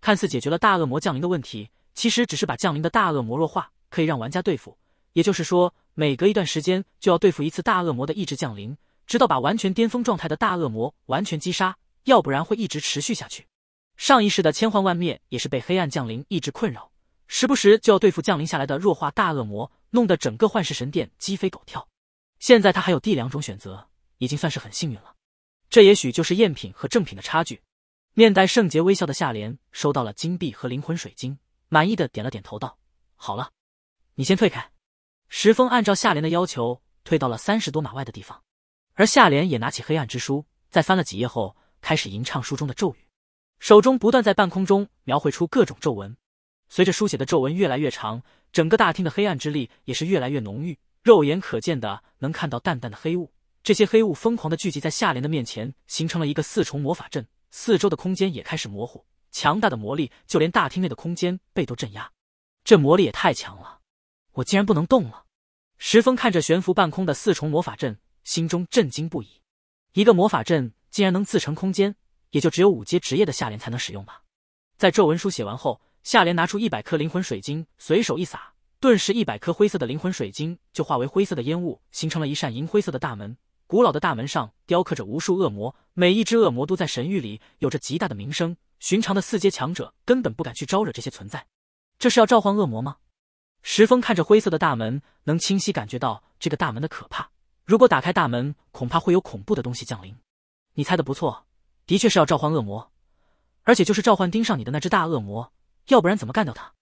看似解决了大恶魔降临的问题，其实只是把降临的大恶魔弱化，可以让玩家对付。也就是说，每隔一段时间就要对付一次大恶魔的意志降临。直到把完全巅峰状态的大恶魔完全击杀，要不然会一直持续下去。上一世的千幻万灭也是被黑暗降临一直困扰，时不时就要对付降临下来的弱化大恶魔，弄得整个幻世神殿鸡飞狗跳。现在他还有第两种选择，已经算是很幸运了。这也许就是赝品和正品的差距。面带圣洁微笑的夏莲收到了金币和灵魂水晶，满意的点了点头，道：“好了，你先退开。”石峰按照夏莲的要求退到了三十多码外的地方。而夏莲也拿起黑暗之书，在翻了几页后，开始吟唱书中的咒语，手中不断在半空中描绘出各种咒文。随着书写的咒文越来越长，整个大厅的黑暗之力也是越来越浓郁，肉眼可见的能看到淡淡的黑雾。这些黑雾疯狂的聚集在夏莲的面前，形成了一个四重魔法阵，四周的空间也开始模糊。强大的魔力就连大厅内的空间被都镇压，这魔力也太强了，我竟然不能动了。石峰看着悬浮半空的四重魔法阵。心中震惊不已，一个魔法阵竟然能自成空间，也就只有五阶职业的夏莲才能使用吧。在咒文书写完后，夏莲拿出一百颗灵魂水晶，随手一撒，顿时一百颗灰色的灵魂水晶就化为灰色的烟雾，形成了一扇银灰色的大门。古老的大门上雕刻着无数恶魔，每一只恶魔都在神域里有着极大的名声，寻常的四阶强者根本不敢去招惹这些存在。这是要召唤恶魔吗？石峰看着灰色的大门，能清晰感觉到这个大门的可怕。如果打开大门，恐怕会有恐怖的东西降临。你猜的不错，的确是要召唤恶魔，而且就是召唤盯上你的那只大恶魔，要不然怎么干掉他？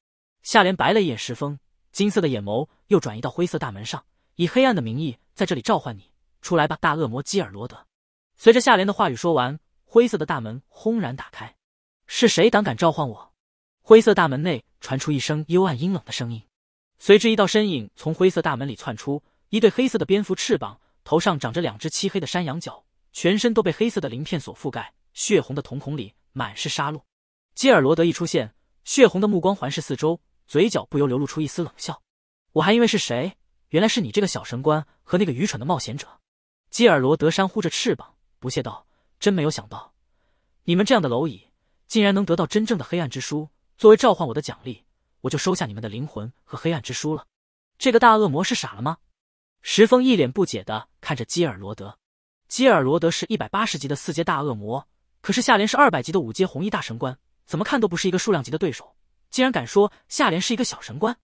夏莲白了一眼石峰，金色的眼眸又转移到灰色大门上，以黑暗的名义在这里召唤你出来吧，大恶魔基尔罗德。随着夏莲的话语说完，灰色的大门轰然打开。是谁胆敢召唤我？灰色大门内传出一声幽暗阴冷的声音，随之一道身影从灰色大门里窜出。一对黑色的蝙蝠翅膀，头上长着两只漆黑的山羊角，全身都被黑色的鳞片所覆盖，血红的瞳孔里满是杀戮。基尔罗德一出现，血红的目光环视四周，嘴角不由流露出一丝冷笑。我还以为是谁，原来是你这个小神官和那个愚蠢的冒险者。基尔罗德扇呼着翅膀，不屑道：“真没有想到，你们这样的蝼蚁，竟然能得到真正的黑暗之书作为召唤我的奖励，我就收下你们的灵魂和黑暗之书了。”这个大恶魔是傻了吗？石峰一脸不解的看着基尔罗德，基尔罗德是一百八十级的四阶大恶魔，可是夏莲是二百级的五阶红衣大神官，怎么看都不是一个数量级的对手，竟然敢说夏莲是一个小神官？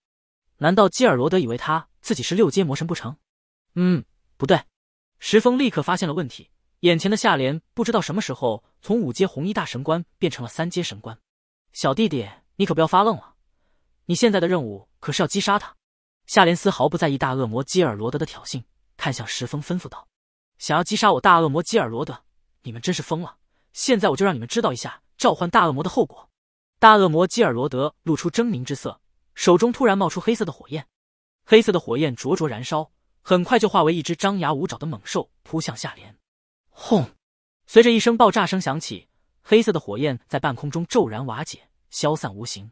难道基尔罗德以为他自己是六阶魔神不成？嗯，不对，石峰立刻发现了问题，眼前的夏莲不知道什么时候从五阶红衣大神官变成了三阶神官，小弟弟，你可不要发愣了，你现在的任务可是要击杀他。夏莲丝毫不在意大恶魔基尔罗德的挑衅，看向石峰吩咐道：“想要击杀我大恶魔基尔罗德，你们真是疯了！现在我就让你们知道一下召唤大恶魔的后果。”大恶魔基尔罗德露出狰狞之色，手中突然冒出黑色的火焰，黑色的火焰灼灼燃烧，很快就化为一只张牙舞爪的猛兽扑向夏莲。轰！随着一声爆炸声响起，黑色的火焰在半空中骤然瓦解，消散无形。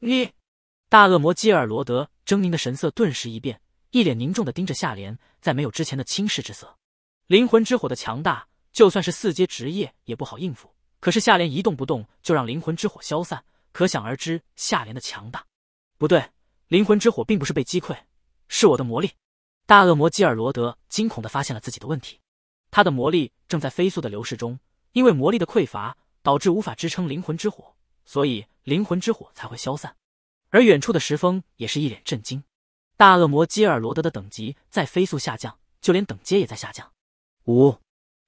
你。大恶魔基尔罗德狰狞的神色顿时一变，一脸凝重的盯着夏莲，再没有之前的轻视之色。灵魂之火的强大，就算是四阶职业也不好应付。可是夏莲一动不动就让灵魂之火消散，可想而知夏莲的强大。不对，灵魂之火并不是被击溃，是我的魔力。大恶魔基尔罗德惊恐的发现了自己的问题，他的魔力正在飞速的流逝中，因为魔力的匮乏导致无法支撑灵魂之火，所以灵魂之火才会消散。而远处的石峰也是一脸震惊，大恶魔基尔罗德的等级在飞速下降，就连等阶也在下降，五，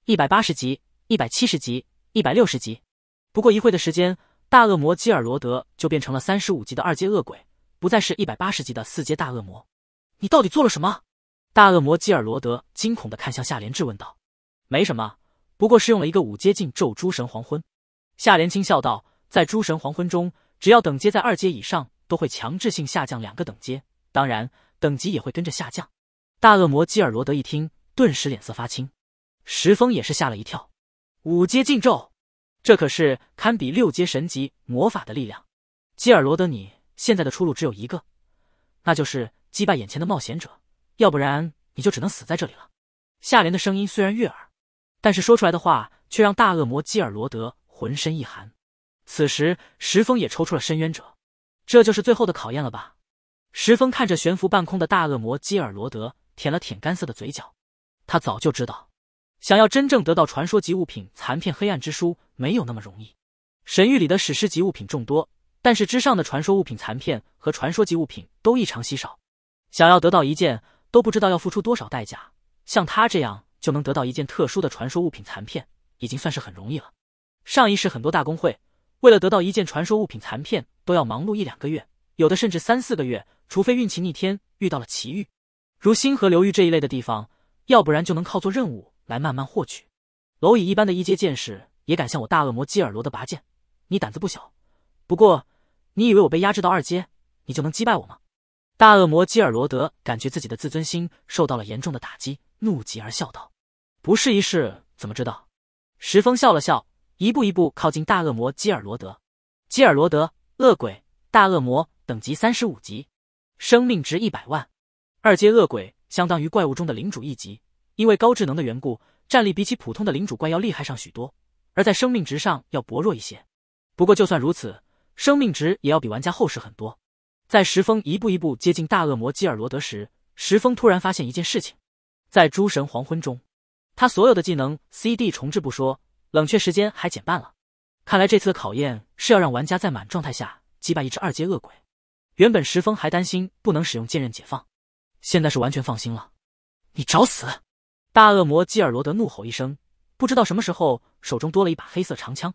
一百八十级，一百七十级，一百六十级。不过一会的时间，大恶魔基尔罗德就变成了三十五级的二阶恶鬼，不再是一百八十级的四阶大恶魔。你到底做了什么？大恶魔基尔罗德惊恐的看向夏莲，质问道：“没什么，不过是用了一个五阶禁咒‘诸神黄昏’。”夏莲轻笑道：“在‘诸神黄昏’中，只要等阶在二阶以上。”都会强制性下降两个等阶，当然等级也会跟着下降。大恶魔基尔罗德一听，顿时脸色发青。石峰也是吓了一跳。五阶禁咒，这可是堪比六阶神级魔法的力量。基尔罗德，你现在的出路只有一个，那就是击败眼前的冒险者，要不然你就只能死在这里了。夏莲的声音虽然悦耳，但是说出来的话却让大恶魔基尔罗德浑身一寒。此时，石峰也抽出了深渊者。这就是最后的考验了吧？石峰看着悬浮半空的大恶魔基尔罗德，舔了舔干涩的嘴角。他早就知道，想要真正得到传说级物品残片《黑暗之书》，没有那么容易。神域里的史诗级物品众多，但是之上的传说物品残片和传说级物品都异常稀少，想要得到一件都不知道要付出多少代价。像他这样就能得到一件特殊的传说物品残片，已经算是很容易了。上一世很多大公会。为了得到一件传说物品残片，都要忙碌一两个月，有的甚至三四个月，除非运气逆天，遇到了奇遇，如星河流域这一类的地方，要不然就能靠做任务来慢慢获取。蝼蚁一般的一阶剑士也敢向我大恶魔基尔罗德拔剑，你胆子不小。不过，你以为我被压制到二阶，你就能击败我吗？大恶魔基尔罗德感觉自己的自尊心受到了严重的打击，怒极而笑道：“不试一试怎么知道？”石峰笑了笑。一步一步靠近大恶魔基尔罗德，基尔罗德，恶鬼，大恶魔，等级三十五级，生命值一百万。二阶恶鬼相当于怪物中的领主一级，因为高智能的缘故，战力比起普通的领主怪要厉害上许多，而在生命值上要薄弱一些。不过就算如此，生命值也要比玩家厚实很多。在石峰一步一步接近大恶魔基尔罗德时，石峰突然发现一件事情，在诸神黄昏中，他所有的技能 C D 重置不说。冷却时间还减半了，看来这次的考验是要让玩家在满状态下击败一只二阶恶鬼。原本石峰还担心不能使用剑刃解放，现在是完全放心了。你找死！大恶魔基尔罗德怒吼一声，不知道什么时候手中多了一把黑色长枪，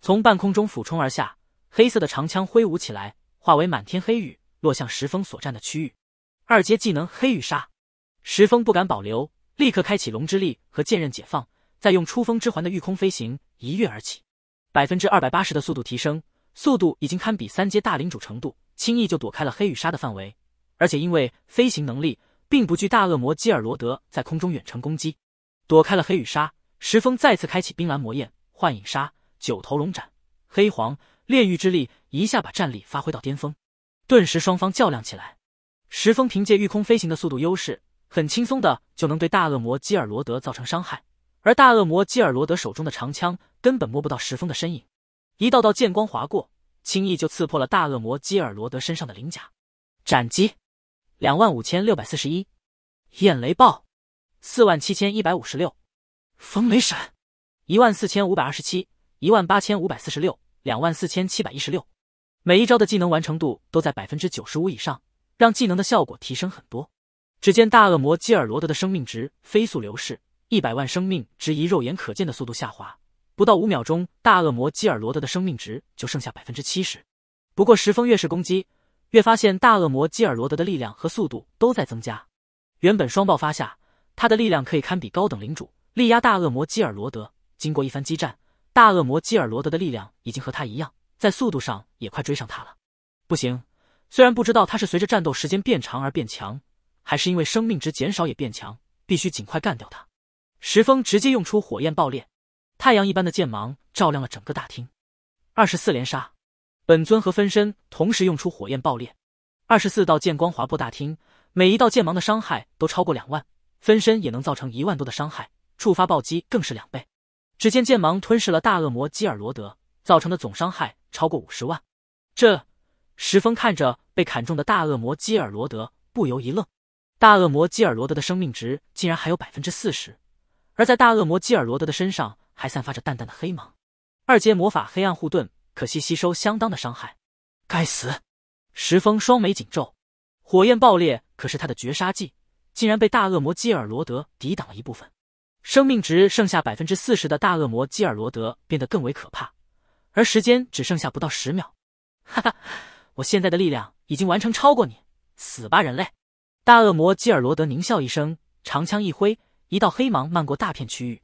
从半空中俯冲而下，黑色的长枪挥舞起来，化为满天黑雨，落向石峰所站的区域。二阶技能黑雨杀，石峰不敢保留，立刻开启龙之力和剑刃解放。再用出风之环的御空飞行，一跃而起，百分之二百八十的速度提升，速度已经堪比三阶大领主程度，轻易就躲开了黑羽沙的范围。而且因为飞行能力，并不惧大恶魔基尔罗德在空中远程攻击，躲开了黑羽沙。石峰再次开启冰蓝魔焰、幻影杀、九头龙斩、黑皇炼狱之力，一下把战力发挥到巅峰。顿时双方较量起来。石峰凭借御空飞行的速度优势，很轻松的就能对大恶魔基尔罗德造成伤害。而大恶魔基尔罗德手中的长枪根本摸不到石峰的身影，一道道剑光划过，轻易就刺破了大恶魔基尔罗德身上的鳞甲。斩击，两万五千六百四十一；焰雷暴，四万七千一百五十六；风雷闪，一万四千五百二十七；一万八千五百四十六；两万四千七百一十六。每一招的技能完成度都在百分之九十五以上，让技能的效果提升很多。只见大恶魔基尔罗德的生命值飞速流逝。一百万生命值以肉眼可见的速度下滑，不到五秒钟，大恶魔基尔罗德的生命值就剩下百分之七十。不过，石峰越是攻击，越发现大恶魔基尔罗德的力量和速度都在增加。原本双爆发下，他的力量可以堪比高等领主，力压大恶魔基尔罗德。经过一番激战，大恶魔基尔罗德的力量已经和他一样，在速度上也快追上他了。不行，虽然不知道他是随着战斗时间变长而变强，还是因为生命值减少也变强，必须尽快干掉他。石峰直接用出火焰爆裂，太阳一般的剑芒照亮了整个大厅。二十四连杀，本尊和分身同时用出火焰爆裂，二十四道剑光划破大厅，每一道剑芒的伤害都超过两万，分身也能造成一万多的伤害，触发暴击更是两倍。只见剑芒吞噬了大恶魔基尔罗德，造成的总伤害超过五十万。这石峰看着被砍中的大恶魔基尔罗德，不由一愣，大恶魔基尔罗德的生命值竟然还有百分之四十。而在大恶魔基尔罗德的身上还散发着淡淡的黑芒，二阶魔法黑暗护盾，可惜吸收相当的伤害。该死！石峰双眉紧皱，火焰爆裂可是他的绝杀技，竟然被大恶魔基尔罗德抵挡了一部分。生命值剩下百分之四十的大恶魔基尔罗德变得更为可怕，而时间只剩下不到十秒。哈哈，我现在的力量已经完成超过你，死吧，人类！大恶魔基尔罗德狞笑一声，长枪一挥。一道黑芒漫过大片区域，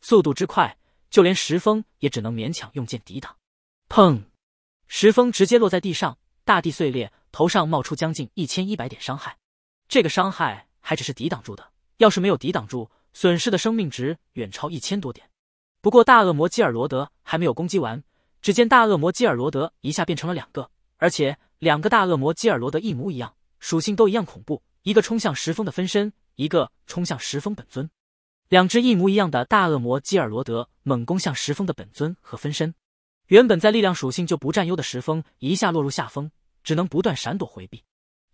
速度之快，就连石峰也只能勉强用剑抵挡。砰！石峰直接落在地上，大地碎裂，头上冒出将近一千一百点伤害。这个伤害还只是抵挡住的，要是没有抵挡住，损失的生命值远超一千多点。不过大恶魔基尔罗德还没有攻击完，只见大恶魔基尔罗德一下变成了两个，而且两个大恶魔基尔罗德一模一样，属性都一样恐怖。一个冲向石峰的分身。一个冲向石峰本尊，两只一模一样的大恶魔基尔罗德猛攻向石峰的本尊和分身。原本在力量属性就不占优的石峰，一下落入下风，只能不断闪躲回避。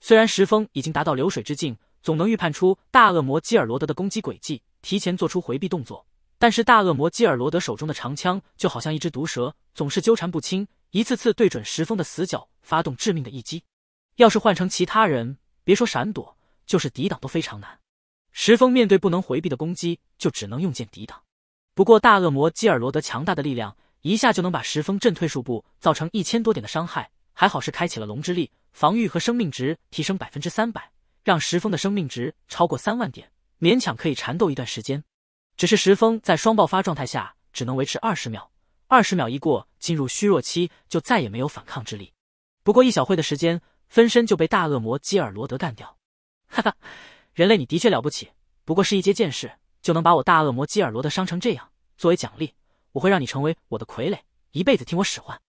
虽然石峰已经达到流水之境，总能预判出大恶魔基尔罗德的攻击轨迹，提前做出回避动作，但是大恶魔基尔罗德手中的长枪就好像一只毒蛇，总是纠缠不清，一次次对准石峰的死角发动致命的一击。要是换成其他人，别说闪躲，就是抵挡都非常难。石峰面对不能回避的攻击，就只能用剑抵挡。不过大恶魔基尔罗德强大的力量，一下就能把石峰震退数步，造成一千多点的伤害。还好是开启了龙之力，防御和生命值提升百分之三百，让石峰的生命值超过三万点，勉强可以缠斗一段时间。只是石峰在双爆发状态下只能维持二十秒，二十秒一过，进入虚弱期就再也没有反抗之力。不过一小会的时间，分身就被大恶魔基尔罗德干掉。哈哈。人类，你的确了不起，不过是一阶剑士就能把我大恶魔基尔罗德伤成这样。作为奖励，我会让你成为我的傀儡，一辈子听我使唤。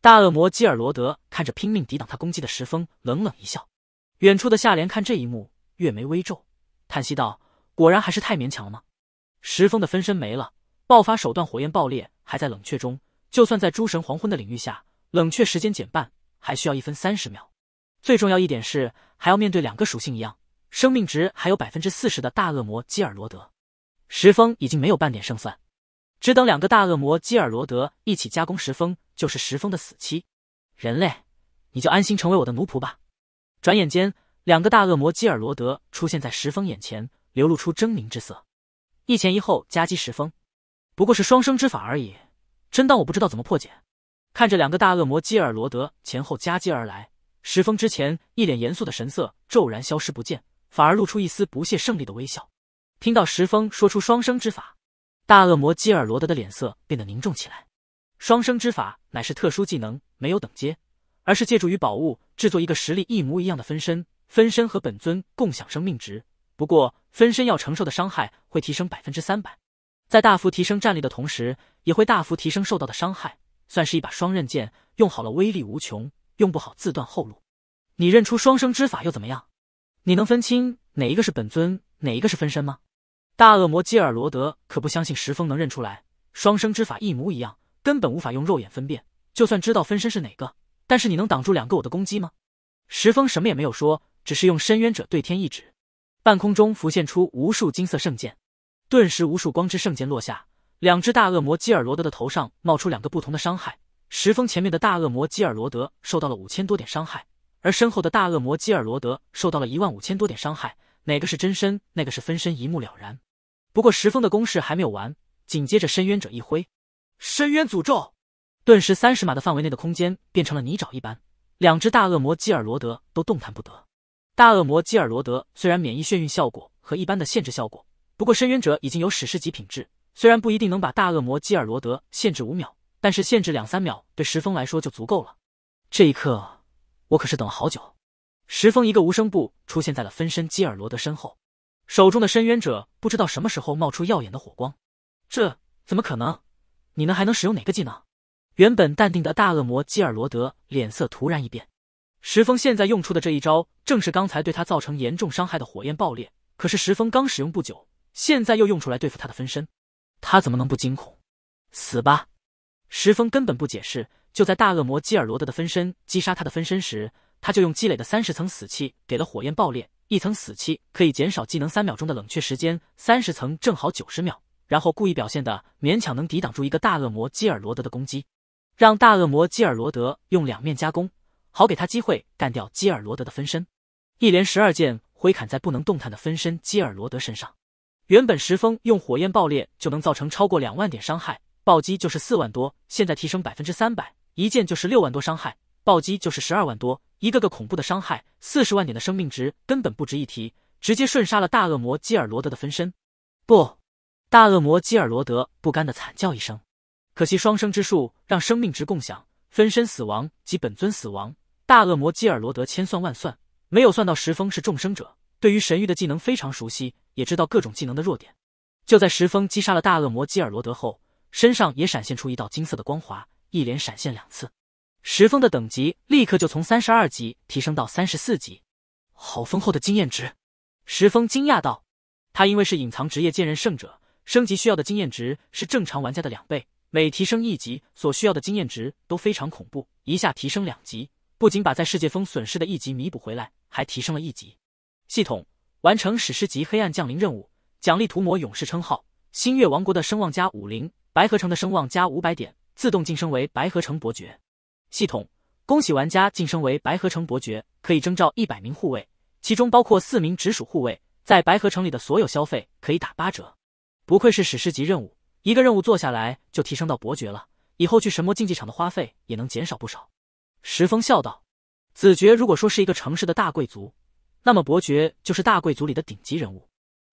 大恶魔基尔罗德看着拼命抵挡他攻击的石峰，冷冷一笑。远处的夏莲看这一幕，月眉微皱，叹息道：“果然还是太勉强了吗？”石峰的分身没了，爆发手段火焰爆裂还在冷却中，就算在诸神黄昏的领域下，冷却时间减半，还需要一分三十秒。最重要一点是，还要面对两个属性一样。生命值还有百分之四十的大恶魔基尔罗德，石峰已经没有半点胜算，只等两个大恶魔基尔罗德一起加工石峰，就是石峰的死期。人类，你就安心成为我的奴仆吧。转眼间，两个大恶魔基尔罗德出现在石峰眼前，流露出狰狞之色，一前一后夹击石峰。不过是双生之法而已，真当我不知道怎么破解？看着两个大恶魔基尔罗德前后夹击而来，石峰之前一脸严肃的神色骤然消失不见。反而露出一丝不屑胜利的微笑。听到石峰说出双生之法，大恶魔基尔罗德的脸色变得凝重起来。双生之法乃是特殊技能，没有等阶，而是借助于宝物制作一个实力一模一样的分身，分身和本尊共享生命值，不过分身要承受的伤害会提升百分之三百，在大幅提升战力的同时，也会大幅提升受到的伤害，算是一把双刃剑，用好了威力无穷，用不好自断后路。你认出双生之法又怎么样？你能分清哪一个是本尊，哪一个是分身吗？大恶魔基尔罗德可不相信石峰能认出来，双生之法一模一样，根本无法用肉眼分辨。就算知道分身是哪个，但是你能挡住两个我的攻击吗？石峰什么也没有说，只是用深渊者对天一指，半空中浮现出无数金色圣剑，顿时无数光之圣剑落下，两只大恶魔基尔罗德的头上冒出两个不同的伤害。石峰前面的大恶魔基尔罗德受到了五千多点伤害。而身后的大恶魔基尔罗德受到了一万五千多点伤害，哪个是真身，哪个是分身，一目了然。不过石峰的攻势还没有完，紧接着深渊者一挥，深渊诅咒，顿时三十码的范围内的空间变成了泥沼一般，两只大恶魔基尔罗德都动弹不得。大恶魔基尔罗德虽然免疫眩晕效果和一般的限制效果，不过深渊者已经有史诗级品质，虽然不一定能把大恶魔基尔罗德限制五秒，但是限制两三秒对石峰来说就足够了。这一刻。我可是等了好久，石峰一个无声步出现在了分身基尔罗德身后，手中的深渊者不知道什么时候冒出耀眼的火光，这怎么可能？你们还能使用哪个技能？原本淡定的大恶魔基尔罗德脸色突然一变，石峰现在用出的这一招正是刚才对他造成严重伤害的火焰爆裂，可是石峰刚使用不久，现在又用出来对付他的分身，他怎么能不惊恐？死吧！石峰根本不解释。就在大恶魔基尔罗德的分身击杀他的分身时，他就用积累的三十层死气给了火焰爆裂一层死气可以减少技能三秒钟的冷却时间，三十层正好九十秒，然后故意表现的勉强能抵挡住一个大恶魔基尔罗德的攻击，让大恶魔基尔罗德用两面夹攻，好给他机会干掉基尔罗德的分身，一连十二剑挥砍在不能动弹的分身基尔罗德身上，原本石峰用火焰爆裂就能造成超过两万点伤害，暴击就是四万多，现在提升百分之三百。一剑就是六万多伤害，暴击就是十二万多，一个个恐怖的伤害，四十万点的生命值根本不值一提，直接瞬杀了大恶魔基尔罗德的分身。不，大恶魔基尔罗德不甘的惨叫一声，可惜双生之术让生命值共享，分身死亡及本尊死亡。大恶魔基尔罗德千算万算，没有算到石峰是众生者，对于神域的技能非常熟悉，也知道各种技能的弱点。就在石峰击杀了大恶魔基尔罗德后，身上也闪现出一道金色的光华。一连闪现两次，石峰的等级立刻就从三十二级提升到三十四级，好丰厚的经验值！石峰惊讶道：“他因为是隐藏职业剑刃圣者，升级需要的经验值是正常玩家的两倍，每提升一级所需要的经验值都非常恐怖。一下提升两级，不仅把在世界峰损失的一级弥补回来，还提升了一级。”系统完成史诗级黑暗降临任务，奖励屠魔勇士称号、星月王国的声望加五零、白河城的声望加五百点。自动晋升为白河城伯爵。系统，恭喜玩家晋升为白河城伯爵，可以征召一百名护卫，其中包括四名直属护卫。在白河城里的所有消费可以打八折。不愧是史诗级任务，一个任务做下来就提升到伯爵了。以后去神魔竞技场的花费也能减少不少。石峰笑道：“子爵如果说是一个城市的大贵族，那么伯爵就是大贵族里的顶级人物。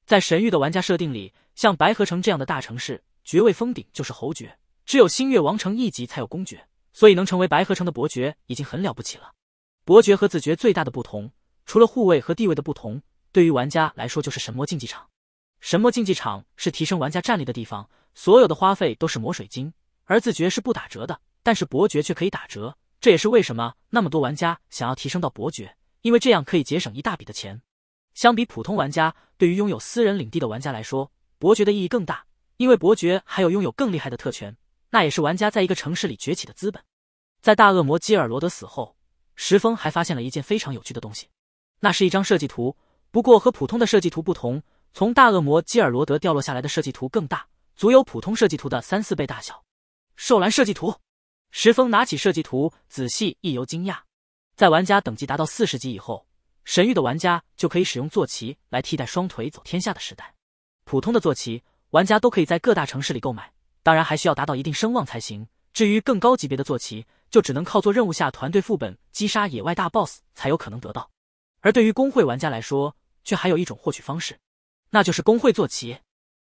在神域的玩家设定里，像白河城这样的大城市，爵位封顶就是侯爵。”只有星月王城一级才有公爵，所以能成为白河城的伯爵已经很了不起了。伯爵和子爵最大的不同，除了护卫和地位的不同，对于玩家来说就是神魔竞技场。神魔竞技场是提升玩家战力的地方，所有的花费都是魔水晶，而自觉是不打折的，但是伯爵却可以打折。这也是为什么那么多玩家想要提升到伯爵，因为这样可以节省一大笔的钱。相比普通玩家，对于拥有私人领地的玩家来说，伯爵的意义更大，因为伯爵还有拥有更厉害的特权。那也是玩家在一个城市里崛起的资本。在大恶魔基尔罗德死后，石峰还发现了一件非常有趣的东西，那是一张设计图。不过和普通的设计图不同，从大恶魔基尔罗德掉落下来的设计图更大，足有普通设计图的三四倍大小。兽栏设计图，石峰拿起设计图仔细一游，惊讶。在玩家等级达到四十级以后，神域的玩家就可以使用坐骑来替代双腿走天下的时代。普通的坐骑，玩家都可以在各大城市里购买。当然还需要达到一定声望才行。至于更高级别的坐骑，就只能靠做任务、下团队副本、击杀野外大 boss 才有可能得到。而对于工会玩家来说，却还有一种获取方式，那就是工会坐骑。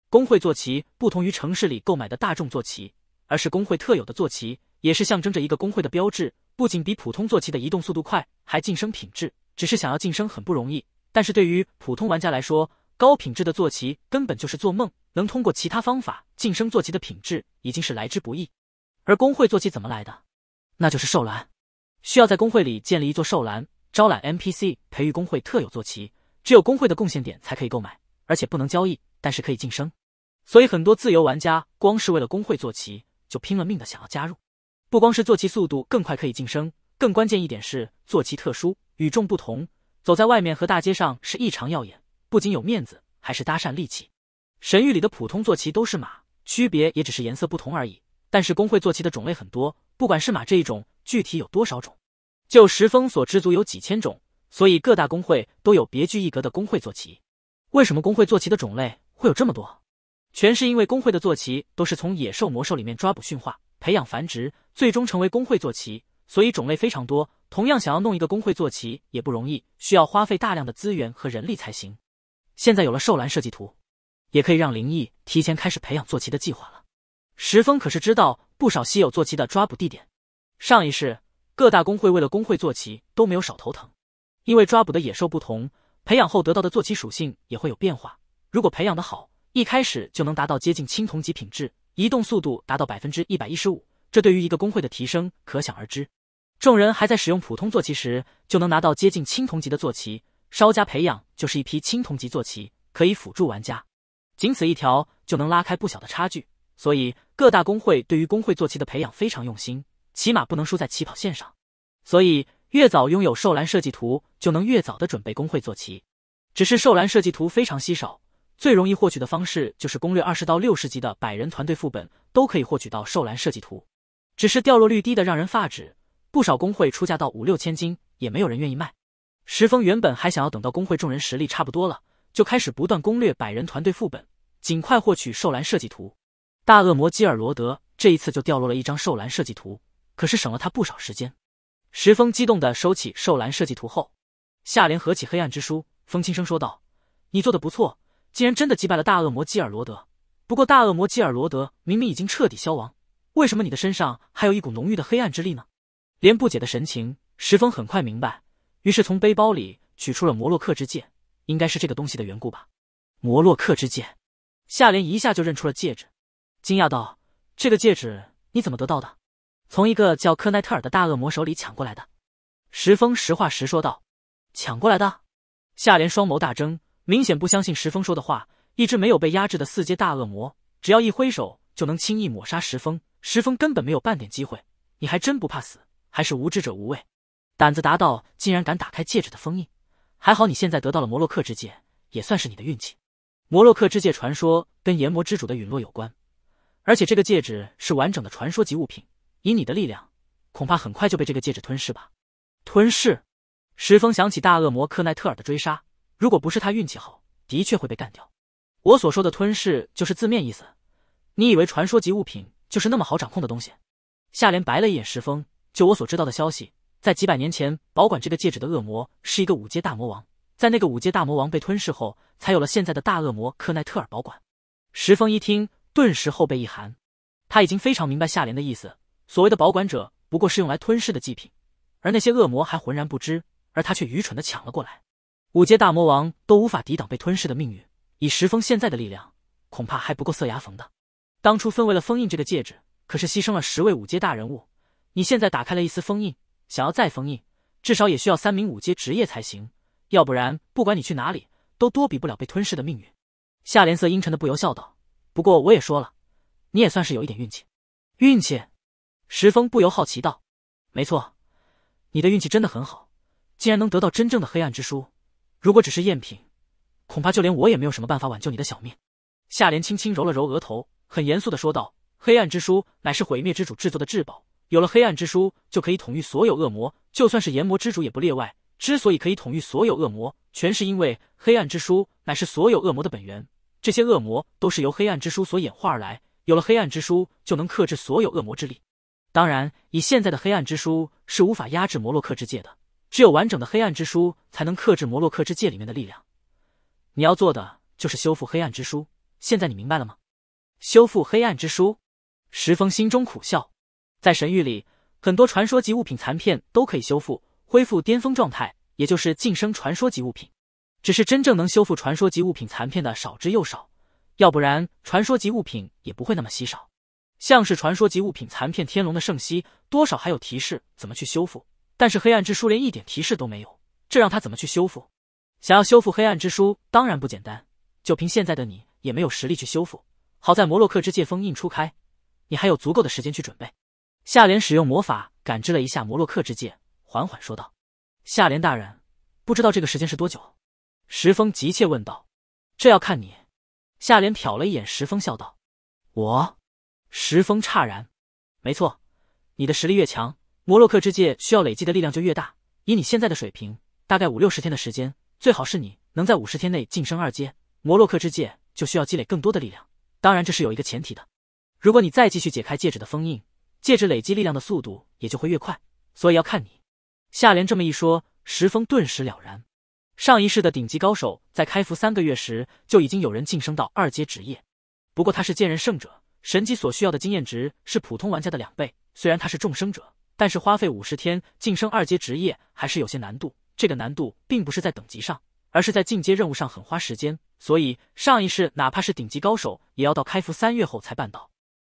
工会坐骑不同于城市里购买的大众坐骑，而是工会特有的坐骑，也是象征着一个工会的标志。不仅比普通坐骑的移动速度快，还晋升品质。只是想要晋升很不容易，但是对于普通玩家来说。高品质的坐骑根本就是做梦，能通过其他方法晋升坐骑的品质已经是来之不易。而工会坐骑怎么来的？那就是兽栏，需要在工会里建立一座兽栏，招揽 NPC 培育工会特有坐骑。只有工会的贡献点才可以购买，而且不能交易，但是可以晋升。所以很多自由玩家光是为了工会坐骑就拼了命的想要加入。不光是坐骑速度更快，可以晋升，更关键一点是坐骑特殊，与众不同，走在外面和大街上是异常耀眼。不仅有面子，还是搭讪利器。神域里的普通坐骑都是马，区别也只是颜色不同而已。但是工会坐骑的种类很多，不管是马这一种，具体有多少种，就石峰所知足有几千种。所以各大工会都有别具一格的工会坐骑。为什么工会坐骑的种类会有这么多？全是因为工会的坐骑都是从野兽、魔兽里面抓捕、驯化、培养、繁殖，最终成为工会坐骑，所以种类非常多。同样，想要弄一个工会坐骑也不容易，需要花费大量的资源和人力才行。现在有了兽栏设计图，也可以让灵异提前开始培养坐骑的计划了。石峰可是知道不少稀有坐骑的抓捕地点。上一世，各大工会为了工会坐骑都没有少头疼，因为抓捕的野兽不同，培养后得到的坐骑属性也会有变化。如果培养的好，一开始就能达到接近青铜级品质，移动速度达到百分之一百一十五，这对于一个工会的提升可想而知。众人还在使用普通坐骑时，就能拿到接近青铜级的坐骑。稍加培养就是一批青铜级坐骑，可以辅助玩家，仅此一条就能拉开不小的差距。所以各大工会对于工会坐骑的培养非常用心，起码不能输在起跑线上。所以越早拥有兽蓝设计图，就能越早的准备工会坐骑。只是兽蓝设计图非常稀少，最容易获取的方式就是攻略二十到六十级的百人团队副本，都可以获取到兽蓝设计图。只是掉落率低的让人发指，不少工会出价到五六千金，也没有人愿意卖。石峰原本还想要等到工会众人实力差不多了，就开始不断攻略百人团队副本，尽快获取兽蓝设计图。大恶魔基尔罗德这一次就掉落了一张兽蓝设计图，可是省了他不少时间。石峰激动地收起兽蓝设计图后，夏联合起黑暗之书，风轻声说道：“你做的不错，竟然真的击败了大恶魔基尔罗德。不过大恶魔基尔罗德明明已经彻底消亡，为什么你的身上还有一股浓郁的黑暗之力呢？”连不解的神情，石峰很快明白。于是从背包里取出了摩洛克之戒，应该是这个东西的缘故吧。摩洛克之戒，夏莲一下就认出了戒指，惊讶道：“这个戒指你怎么得到的？”从一个叫科奈特尔的大恶魔手里抢过来的。石峰实话实说道：“抢过来的。”夏莲双眸大睁，明显不相信石峰说的话。一只没有被压制的四阶大恶魔，只要一挥手就能轻易抹杀石峰，石峰根本没有半点机会。你还真不怕死，还是无知者无畏。胆子大到竟然敢打开戒指的封印，还好你现在得到了摩洛克之戒，也算是你的运气。摩洛克之戒传说跟炎魔之主的陨落有关，而且这个戒指是完整的传说级物品，以你的力量，恐怕很快就被这个戒指吞噬吧。吞噬？石峰想起大恶魔克奈特尔的追杀，如果不是他运气好，的确会被干掉。我所说的吞噬就是字面意思，你以为传说级物品就是那么好掌控的东西？夏莲白了一眼石峰，就我所知道的消息。在几百年前，保管这个戒指的恶魔是一个五阶大魔王。在那个五阶大魔王被吞噬后，才有了现在的大恶魔克奈特尔保管。石峰一听，顿时后背一寒。他已经非常明白夏莲的意思：所谓的保管者，不过是用来吞噬的祭品，而那些恶魔还浑然不知，而他却愚蠢的抢了过来。五阶大魔王都无法抵挡被吞噬的命运，以石峰现在的力量，恐怕还不够塞牙缝的。当初分为了封印这个戒指，可是牺牲了十位五阶大人物。你现在打开了一丝封印。想要再封印，至少也需要三名五阶职业才行，要不然，不管你去哪里，都多比不了被吞噬的命运。夏莲色阴沉的不由笑道：“不过我也说了，你也算是有一点运气。”运气？石峰不由好奇道：“没错，你的运气真的很好，竟然能得到真正的黑暗之书。如果只是赝品，恐怕就连我也没有什么办法挽救你的小命。”夏莲轻轻揉了揉额头，很严肃的说道：“黑暗之书乃是毁灭之主制作的至宝。”有了黑暗之书，就可以统御所有恶魔，就算是炎魔之主也不例外。之所以可以统御所有恶魔，全是因为黑暗之书乃是所有恶魔的本源，这些恶魔都是由黑暗之书所演化而来。有了黑暗之书，就能克制所有恶魔之力。当然，以现在的黑暗之书是无法压制摩洛克之界的，只有完整的黑暗之书才能克制摩洛克之界里面的力量。你要做的就是修复黑暗之书。现在你明白了吗？修复黑暗之书。石峰心中苦笑。在神域里，很多传说级物品残片都可以修复，恢复巅峰状态，也就是晋升传说级物品。只是真正能修复传说级物品残片的少之又少，要不然传说级物品也不会那么稀少。像是传说级物品残片天龙的圣息，多少还有提示怎么去修复。但是黑暗之书连一点提示都没有，这让他怎么去修复？想要修复黑暗之书，当然不简单。就凭现在的你，也没有实力去修复。好在摩洛克之界封印初开，你还有足够的时间去准备。夏莲使用魔法感知了一下摩洛克之戒，缓缓说道：“夏莲大人，不知道这个时间是多久？”石峰急切问道。“这要看你。”夏莲瞟了一眼石峰，笑道：“我。”石峰诧然：“没错，你的实力越强，摩洛克之戒需要累积的力量就越大。以你现在的水平，大概五六十天的时间，最好是你能在五十天内晋升二阶。摩洛克之戒就需要积累更多的力量。当然，这是有一个前提的，如果你再继续解开戒指的封印。”戒指累积力量的速度也就会越快，所以要看你。夏莲这么一说，石峰顿时了然。上一世的顶级高手在开服三个月时就已经有人晋升到二阶职业，不过他是剑刃圣者，神级所需要的经验值是普通玩家的两倍。虽然他是众生者，但是花费五十天晋升二阶职业还是有些难度。这个难度并不是在等级上，而是在进阶任务上很花时间，所以上一世哪怕是顶级高手也要到开服三月后才办到。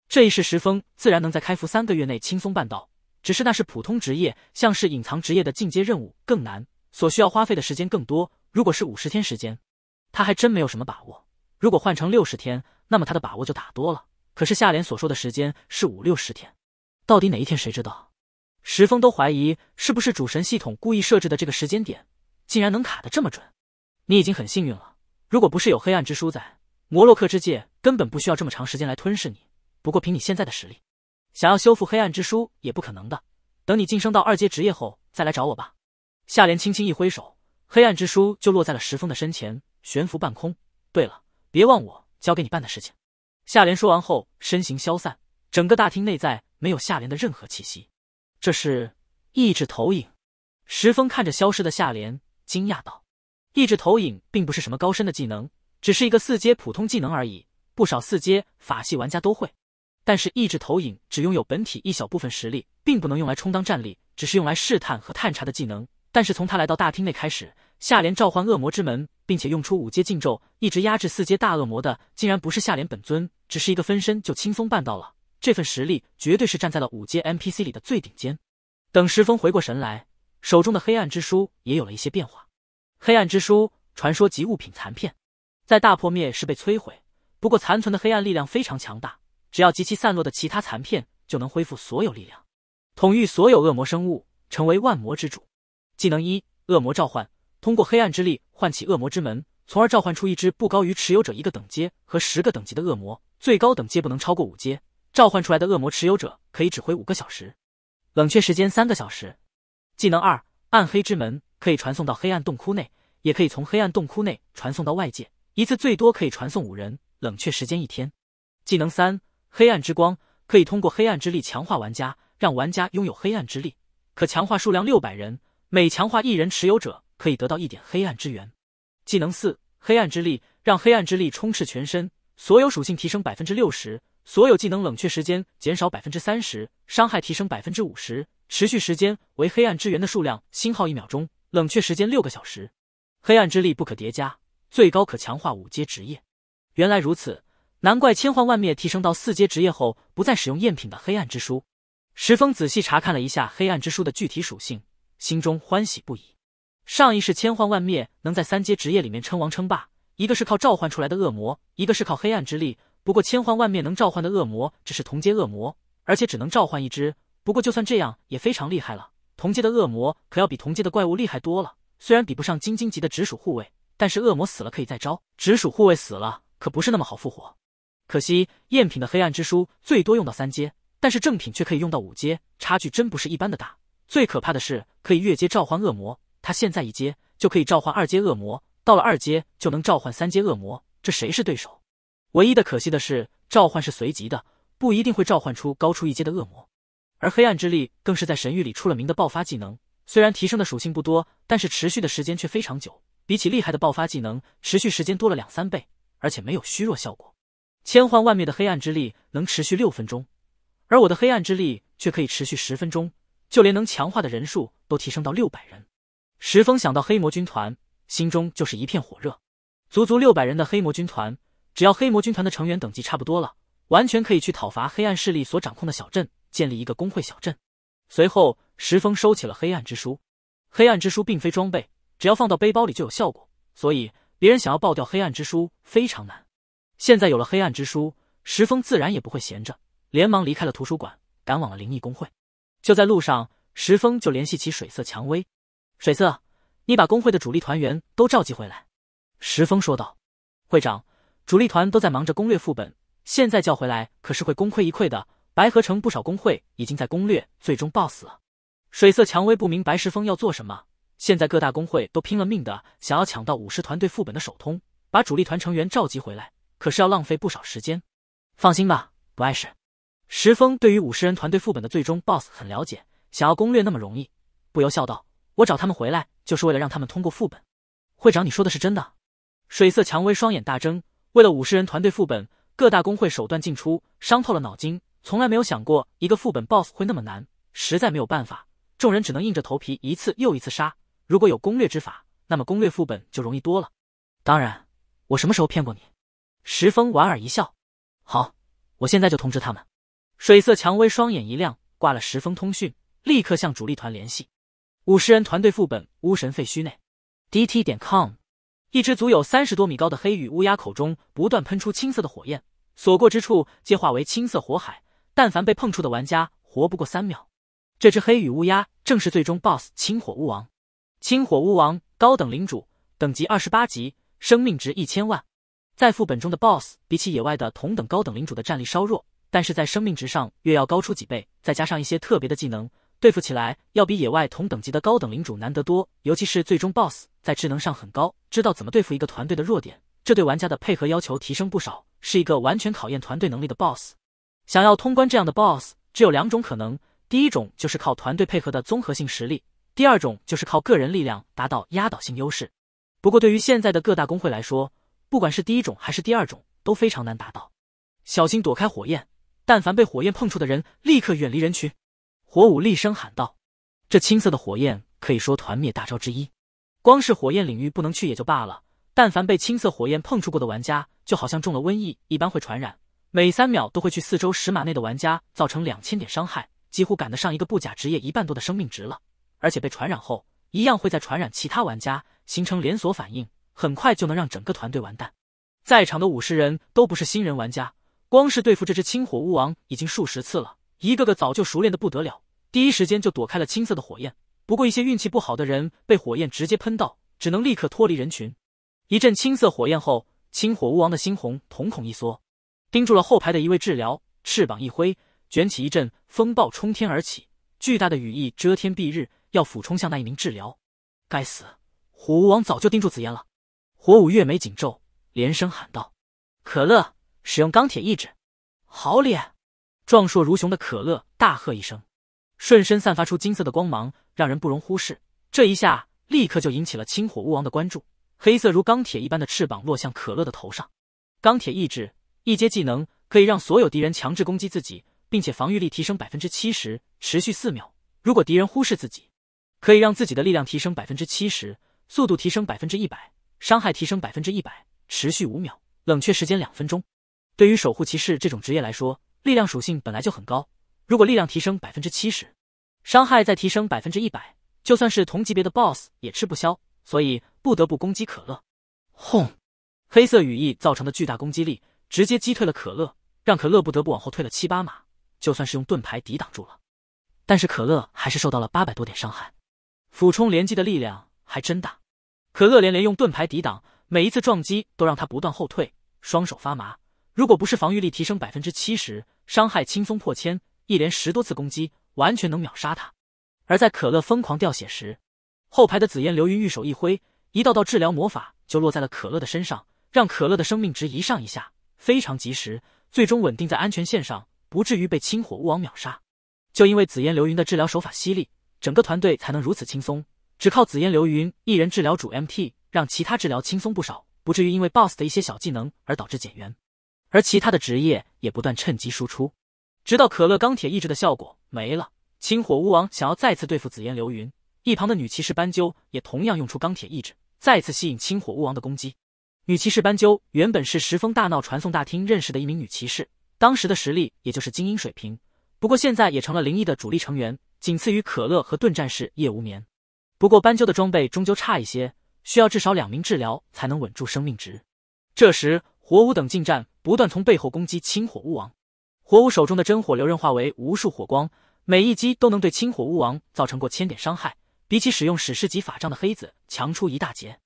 这一世石峰自然能在开服三个月内轻松办到，只是那是普通职业，像是隐藏职业的进阶任务更难，所需要花费的时间更多。如果是五十天时间，他还真没有什么把握；如果换成六十天，那么他的把握就大多了。可是夏莲所说的时间是五六十天，到底哪一天谁知道？石峰都怀疑是不是主神系统故意设置的这个时间点，竟然能卡得这么准？你已经很幸运了，如果不是有黑暗之书在，摩洛克之界根本不需要这么长时间来吞噬你。不过凭你现在的实力，想要修复黑暗之书也不可能的。等你晋升到二阶职业后再来找我吧。夏莲轻轻一挥手，黑暗之书就落在了石峰的身前，悬浮半空。对了，别忘我交给你办的事情。夏莲说完后，身形消散，整个大厅内在没有夏莲的任何气息。这是意志投影。石峰看着消失的夏莲，惊讶道：“意志投影并不是什么高深的技能，只是一个四阶普通技能而已，不少四阶法系玩家都会。”但是意志投影只拥有本体一小部分实力，并不能用来充当战力，只是用来试探和探查的技能。但是从他来到大厅内开始，夏莲召唤恶魔之门，并且用出五阶禁咒，一直压制四阶大恶魔的，竟然不是夏莲本尊，只是一个分身就轻松办到了。这份实力绝对是站在了五阶 MPC 里的最顶尖。等石峰回过神来，手中的黑暗之书也有了一些变化。黑暗之书，传说级物品残片，在大破灭是被摧毁，不过残存的黑暗力量非常强大。只要集齐散落的其他残片，就能恢复所有力量，统御所有恶魔生物，成为万魔之主。技能一：恶魔召唤，通过黑暗之力唤起恶魔之门，从而召唤出一只不高于持有者一个等阶和十个等级的恶魔，最高等阶不能超过五阶。召唤出来的恶魔持有者可以指挥五个小时，冷却时间三个小时。技能二：暗黑之门，可以传送到黑暗洞窟内，也可以从黑暗洞窟内传送到外界，一次最多可以传送五人，冷却时间一天。技能三。黑暗之光可以通过黑暗之力强化玩家，让玩家拥有黑暗之力，可强化数量六百人，每强化一人持有者可以得到一点黑暗之源。技能四：黑暗之力，让黑暗之力充斥全身，所有属性提升百分之六十，所有技能冷却时间减少百分之三十，伤害提升百分之五十，持续时间为黑暗之源的数量星号一秒钟，冷却时间六个小时。黑暗之力不可叠加，最高可强化五阶职业。原来如此。难怪千幻万灭提升到四阶职业后不再使用赝品的黑暗之书。石峰仔细查看了一下黑暗之书的具体属性，心中欢喜不已。上一世千幻万灭能在三阶职业里面称王称霸，一个是靠召唤出来的恶魔，一个是靠黑暗之力。不过千幻万灭能召唤的恶魔只是同阶恶魔，而且只能召唤一只。不过就算这样也非常厉害了。同阶的恶魔可要比同阶的怪物厉害多了。虽然比不上金晶级的直属护卫，但是恶魔死了可以再招，直属护卫死了可不是那么好复活。可惜赝品的黑暗之书最多用到三阶，但是正品却可以用到五阶，差距真不是一般的大。最可怕的是可以越阶召唤恶魔，他现在一阶就可以召唤二阶恶魔，到了二阶就能召唤三阶恶魔，这谁是对手？唯一的可惜的是，召唤是随机的，不一定会召唤出高出一阶的恶魔。而黑暗之力更是在神域里出了名的爆发技能，虽然提升的属性不多，但是持续的时间却非常久，比起厉害的爆发技能，持续时间多了两三倍，而且没有虚弱效果。千幻万灭的黑暗之力能持续六分钟，而我的黑暗之力却可以持续十分钟，就连能强化的人数都提升到六百人。石峰想到黑魔军团，心中就是一片火热。足足六百人的黑魔军团，只要黑魔军团的成员等级差不多了，完全可以去讨伐黑暗势力所掌控的小镇，建立一个工会小镇。随后，石峰收起了黑暗之书。黑暗之书并非装备，只要放到背包里就有效果，所以别人想要爆掉黑暗之书非常难。现在有了黑暗之书，石峰自然也不会闲着，连忙离开了图书馆，赶往了灵异工会。就在路上，石峰就联系起水色蔷薇：“水色，你把工会的主力团员都召集回来。”石峰说道。会长，主力团都在忙着攻略副本，现在叫回来可是会功亏一篑的。白河城不少工会已经在攻略最终 BOSS 了。水色蔷薇不明白石峰要做什么，现在各大工会都拼了命的想要抢到武士团队副本的首通，把主力团成员召集回来。可是要浪费不少时间，放心吧，不碍事。石峰对于五十人团队副本的最终 boss 很了解，想要攻略那么容易，不由笑道：“我找他们回来就是为了让他们通过副本。”会长，你说的是真的？水色蔷薇双眼大睁。为了五十人团队副本，各大工会手段尽出，伤透了脑筋，从来没有想过一个副本 boss 会那么难，实在没有办法，众人只能硬着头皮一次又一次杀。如果有攻略之法，那么攻略副本就容易多了。当然，我什么时候骗过你？石峰莞尔一笑，好，我现在就通知他们。水色蔷薇双眼一亮，挂了石峰通讯，立刻向主力团联系。五十人团队副本巫神废墟内，dt 点 com，一只足有三十多米高的黑羽乌鸦口中不断喷出青色的火焰，所过之处皆化为青色火海，但凡被碰触的玩家活不过三秒。这只黑羽乌鸦正是最终 BOSS 青火乌王。青火乌王，高等领主，等级二十八级，生命值一千万。在副本中的 BOSS 比起野外的同等高等领主的战力稍弱，但是在生命值上越要高出几倍，再加上一些特别的技能，对付起来要比野外同等级的高等领主难得多。尤其是最终 BOSS 在智能上很高，知道怎么对付一个团队的弱点，这对玩家的配合要求提升不少，是一个完全考验团队能力的 BOSS。想要通关这样的 BOSS，只有两种可能：第一种就是靠团队配合的综合性实力；第二种就是靠个人力量达到压倒性优势。不过对于现在的各大公会来说，不管是第一种还是第二种都非常难达到，小心躲开火焰，但凡被火焰碰触的人立刻远离人群。火舞厉声喊道：“这青色的火焰可以说团灭大招之一，光是火焰领域不能去也就罢了，但凡被青色火焰碰触过的玩家，就好像中了瘟疫一般会传染，每三秒都会去四周十码内的玩家造成两千点伤害，几乎赶得上一个不假职业一半多的生命值了，而且被传染后一样会在传染其他玩家，形成连锁反应。”很快就能让整个团队完蛋，在场的五十人都不是新人玩家，光是对付这只青火巫王已经数十次了，一个个早就熟练的不得了，第一时间就躲开了青色的火焰。不过一些运气不好的人被火焰直接喷到，只能立刻脱离人群。一阵青色火焰后，青火巫王的猩红瞳孔一缩，盯住了后排的一位治疗，翅膀一挥，卷起一阵风暴冲天而起，巨大的羽翼遮天蔽日，要俯冲向那一名治疗。该死，火巫王早就盯住紫烟了。火舞月眉紧皱，连声喊道：“可乐，使用钢铁意志！”好脸，壮硕如熊的可乐大喝一声，瞬身散发出金色的光芒，让人不容忽视。这一下立刻就引起了青火巫王的关注。黑色如钢铁一般的翅膀落向可乐的头上。钢铁意志一阶技能可以让所有敌人强制攻击自己，并且防御力提升百分之七十，持续四秒。如果敌人忽视自己，可以让自己的力量提升百分之七十，速度提升百分之一百。伤害提升百分之一百，持续五秒，冷却时间两分钟。对于守护骑士这种职业来说，力量属性本来就很高，如果力量提升百分之七十，伤害再提升百分之一百，就算是同级别的 BOSS 也吃不消，所以不得不攻击可乐。轰！黑色羽翼造成的巨大攻击力直接击退了可乐，让可乐不得不往后退了七八码。就算是用盾牌抵挡住了，但是可乐还是受到了八百多点伤害。俯冲连击的力量还真大。可乐连连用盾牌抵挡，每一次撞击都让他不断后退，双手发麻。如果不是防御力提升百分之七十，伤害轻松破千，一连十多次攻击完全能秒杀他。而在可乐疯狂掉血时，后排的紫烟流云玉手一挥，一道道治疗魔法就落在了可乐的身上，让可乐的生命值一上一下，非常及时，最终稳定在安全线上，不至于被青火巫王秒杀。就因为紫烟流云的治疗手法犀利，整个团队才能如此轻松。只靠紫烟流云一人治疗主 MT，让其他治疗轻松不少，不至于因为 BOSS 的一些小技能而导致减员。而其他的职业也不断趁机输出，直到可乐钢铁意志的效果没了，青火巫王想要再次对付紫烟流云，一旁的女骑士斑鸠也同样用出钢铁意志，再次吸引青火巫王的攻击。女骑士斑鸠原本是石峰大闹传送大厅认识的一名女骑士，当时的实力也就是精英水平，不过现在也成了灵异的主力成员，仅次于可乐和盾战士夜无眠。不过斑鸠的装备终究差一些，需要至少两名治疗才能稳住生命值。这时火舞等近战不断从背后攻击青火巫王，火舞手中的真火流刃化为无数火光，每一击都能对青火巫王造成过千点伤害，比起使用史诗级法杖的黑子强出一大截。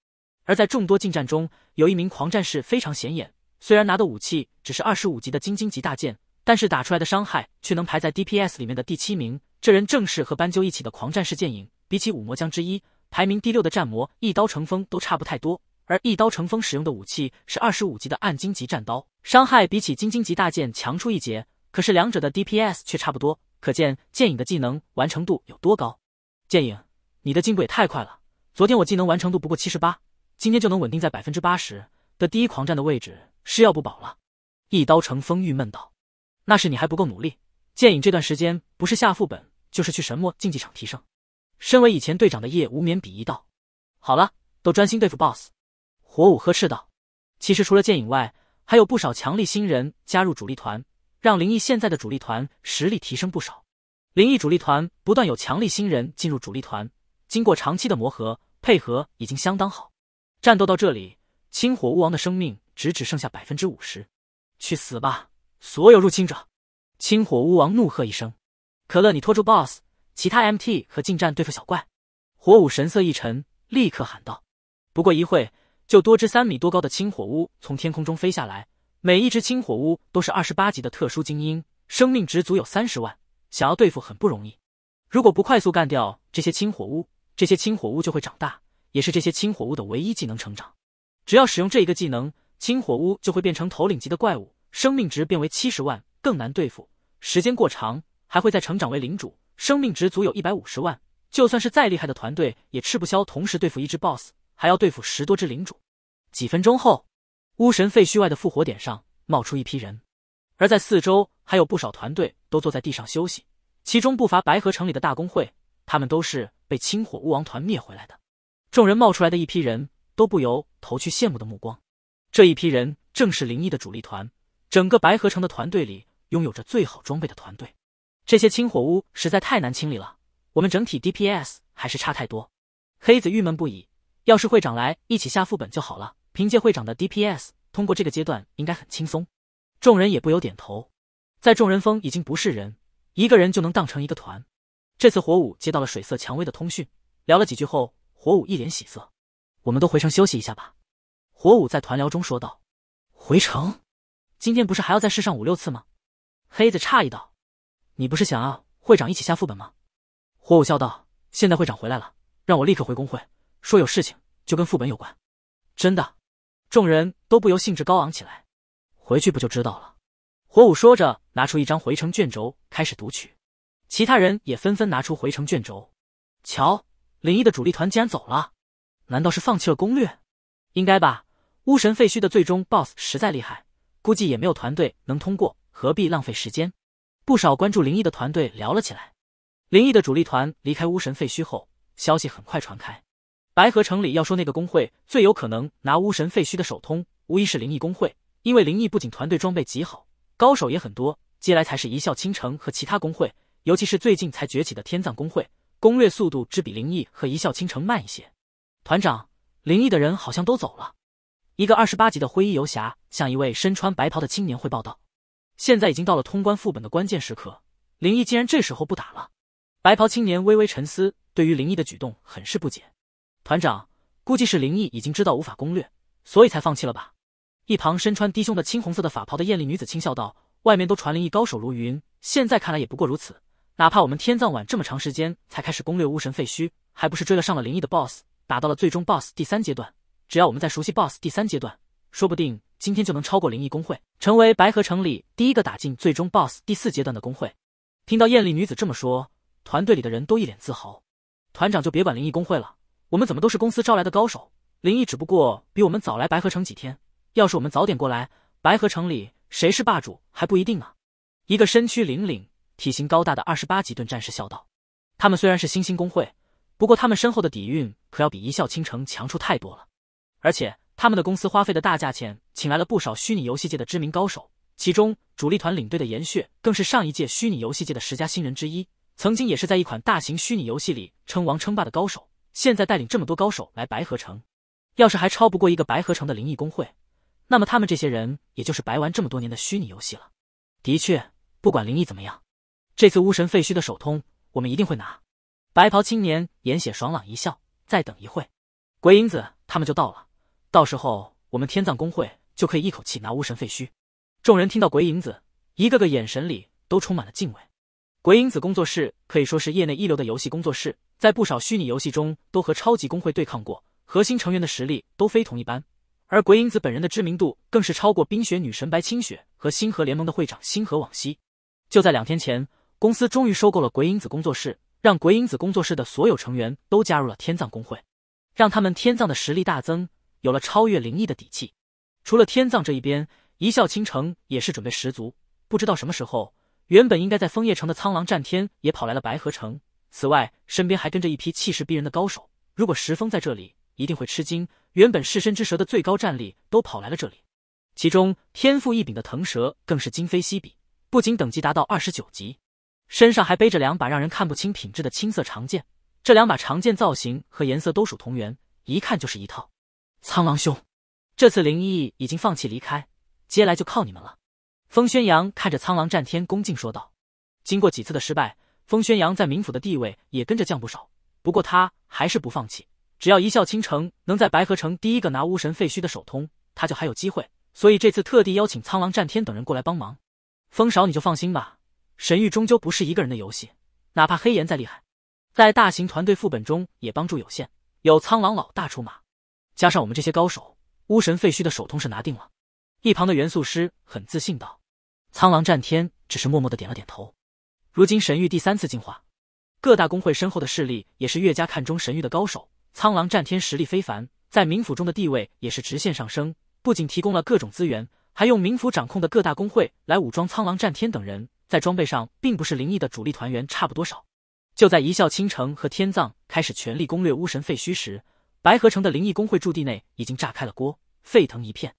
而在众多近战中，有一名狂战士非常显眼，虽然拿的武器只是二十五级的金晶级大剑，但是打出来的伤害却能排在 DPS 里面的第七名。这人正是和斑鸠一起的狂战士剑影。比起五魔将之一排名第六的战魔一刀成风都差不太多，而一刀成风使用的武器是二十五级的暗金级战刀，伤害比起金金级大剑强出一截，可是两者的 DPS 却差不多，可见剑影的技能完成度有多高。剑影，你的进步也太快了，昨天我技能完成度不过七十八，今天就能稳定在百分之八十，的第一狂战的位置是要不保了。一刀成风郁闷道：“那是你还不够努力，剑影这段时间不是下副本就是去神魔竞技场提升。”身为以前队长的叶无眠鄙夷道：“好了，都专心对付 BOSS。”火舞呵斥道：“其实除了剑影外，还有不少强力新人加入主力团，让灵毅现在的主力团实力提升不少。灵毅主力团不断有强力新人进入主力团，经过长期的磨合配合，已经相当好。战斗到这里，青火巫王的生命值只剩下百分之五十，去死吧，所有入侵者！”青火巫王怒喝一声：“可乐，你拖住 BOSS。”其他 MT 和近战对付小怪，火舞神色一沉，立刻喊道：“不过一会就多只三米多高的青火乌从天空中飞下来。每一只青火乌都是二十八级的特殊精英，生命值足有三十万，想要对付很不容易。如果不快速干掉这些青火乌，这些青火乌就会长大，也是这些青火乌的唯一技能成长。只要使用这一个技能，青火乌就会变成头领级的怪物，生命值变为七十万，更难对付。时间过长，还会再成长为领主。”生命值足有一百五十万，就算是再厉害的团队也吃不消。同时对付一只 BOSS，还要对付十多只领主。几分钟后，巫神废墟外的复活点上冒出一批人，而在四周还有不少团队都坐在地上休息，其中不乏白河城里的大公会，他们都是被青火巫王团灭回来的。众人冒出来的一批人都不由投去羡慕的目光。这一批人正是灵异的主力团，整个白河城的团队里拥有着最好装备的团队。这些清火屋实在太难清理了，我们整体 DPS 还是差太多。黑子郁闷不已，要是会长来一起下副本就好了。凭借会长的 DPS，通过这个阶段应该很轻松。众人也不由点头。在众人峰已经不是人，一个人就能当成一个团。这次火舞接到了水色蔷薇的通讯，聊了几句后，火舞一脸喜色。我们都回城休息一下吧。火舞在团聊中说道。回城？今天不是还要再试上五六次吗？黑子诧异道。你不是想要会长一起下副本吗？火舞笑道。现在会长回来了，让我立刻回工会，说有事情，就跟副本有关。真的？众人都不由兴致高昂起来。回去不就知道了？火舞说着，拿出一张回城卷轴，开始读取。其他人也纷纷拿出回城卷轴。瞧，林毅的主力团竟然走了？难道是放弃了攻略？应该吧。巫神废墟的最终 BOSS 实在厉害，估计也没有团队能通过，何必浪费时间？不少关注灵异的团队聊了起来。灵异的主力团离开巫神废墟后，消息很快传开。白河城里要说那个工会最有可能拿巫神废墟的首通，无疑是灵异工会，因为灵异不仅团队装备极好，高手也很多。接来才是一笑倾城和其他工会，尤其是最近才崛起的天葬工会，攻略速度只比灵异和一笑倾城慢一些。团长，灵异的人好像都走了。一个二十八级的灰衣游侠向一位身穿白袍的青年汇报道。现在已经到了通关副本的关键时刻，林毅竟然这时候不打了。白袍青年微微沉思，对于林毅的举动很是不解。团长，估计是林毅已经知道无法攻略，所以才放弃了吧？一旁身穿低胸的青红色的法袍的艳丽女子轻笑道：“外面都传林毅高手如云，现在看来也不过如此。哪怕我们天葬晚这么长时间才开始攻略巫神废墟，还不是追了上了林毅的 boss，打到了最终 boss 第三阶段。只要我们再熟悉 boss 第三阶段，说不定……”今天就能超过灵异工会，成为白河城里第一个打进最终 boss 第四阶段的工会。听到艳丽女子这么说，团队里的人都一脸自豪。团长就别管灵异工会了，我们怎么都是公司招来的高手。灵异只不过比我们早来白河城几天，要是我们早点过来，白河城里谁是霸主还不一定呢。一个身躯凛凛、体型高大的二十八级盾战士笑道：“他们虽然是新兴工会，不过他们身后的底蕴可要比一笑倾城强出太多了，而且……”他们的公司花费的大价钱，请来了不少虚拟游戏界的知名高手，其中主力团领队的岩血，更是上一届虚拟游戏界的十佳新人之一，曾经也是在一款大型虚拟游戏里称王称霸的高手。现在带领这么多高手来白河城，要是还超不过一个白河城的灵异公会，那么他们这些人也就是白玩这么多年的虚拟游戏了。的确，不管灵异怎么样，这次巫神废墟的首通，我们一定会拿。白袍青年岩血爽朗一笑，再等一会，鬼影子他们就到了。到时候，我们天葬工会就可以一口气拿巫神废墟。众人听到鬼影子，一个个眼神里都充满了敬畏。鬼影子工作室可以说是业内一流的游戏工作室，在不少虚拟游戏中都和超级工会对抗过，核心成员的实力都非同一般。而鬼影子本人的知名度更是超过冰雪女神白清雪和星河联盟的会长星河往昔。就在两天前，公司终于收购了鬼影子工作室，让鬼影子工作室的所有成员都加入了天葬工会，让他们天葬的实力大增。有了超越灵异的底气，除了天葬这一边，一笑倾城也是准备十足。不知道什么时候，原本应该在枫叶城的苍狼战天也跑来了白河城，此外身边还跟着一批气势逼人的高手。如果石峰在这里，一定会吃惊。原本噬身之蛇的最高战力都跑来了这里，其中天赋异禀的腾蛇更是今非昔比，不仅等级达到二十九级，身上还背着两把让人看不清品质的青色长剑。这两把长剑造型和颜色都属同源，一看就是一套。苍狼兄，这次灵毅已经放弃离开，接下来就靠你们了。风宣扬看着苍狼战天恭敬说道。经过几次的失败，风宣扬在冥府的地位也跟着降不少，不过他还是不放弃。只要一笑倾城能在白河城第一个拿巫神废墟的首通，他就还有机会。所以这次特地邀请苍狼战天等人过来帮忙。风少你就放心吧，神域终究不是一个人的游戏，哪怕黑岩再厉害，在大型团队副本中也帮助有限。有苍狼老大出马。加上我们这些高手，巫神废墟的首通是拿定了。一旁的元素师很自信道：“苍狼战天只是默默的点了点头。”如今神域第三次进化，各大工会身后的势力也是越加看中神域的高手。苍狼战天实力非凡，在冥府中的地位也是直线上升。不仅提供了各种资源，还用冥府掌控的各大工会来武装苍狼战天等人，在装备上，并不是灵异的主力团员差不多少。就在一笑倾城和天葬开始全力攻略巫神废墟时。白河城的灵异工会驻地内已经炸开了锅，沸腾一片。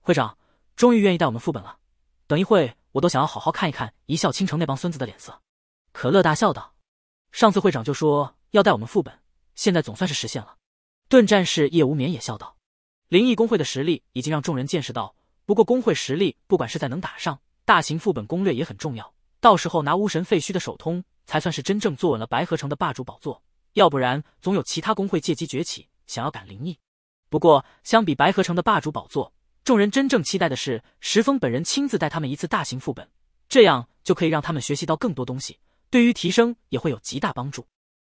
会长终于愿意带我们副本了，等一会我都想要好好看一看一笑倾城那帮孙子的脸色。可乐大笑道：“上次会长就说要带我们副本，现在总算是实现了。”盾战士叶无眠也笑道：“灵异工会的实力已经让众人见识到，不过工会实力不管是在能打上大型副本攻略也很重要，到时候拿巫神废墟的首通，才算是真正坐稳了白河城的霸主宝座，要不然总有其他工会借机崛起。”想要赶灵异，不过相比白河城的霸主宝座，众人真正期待的是石峰本人亲自带他们一次大型副本，这样就可以让他们学习到更多东西，对于提升也会有极大帮助。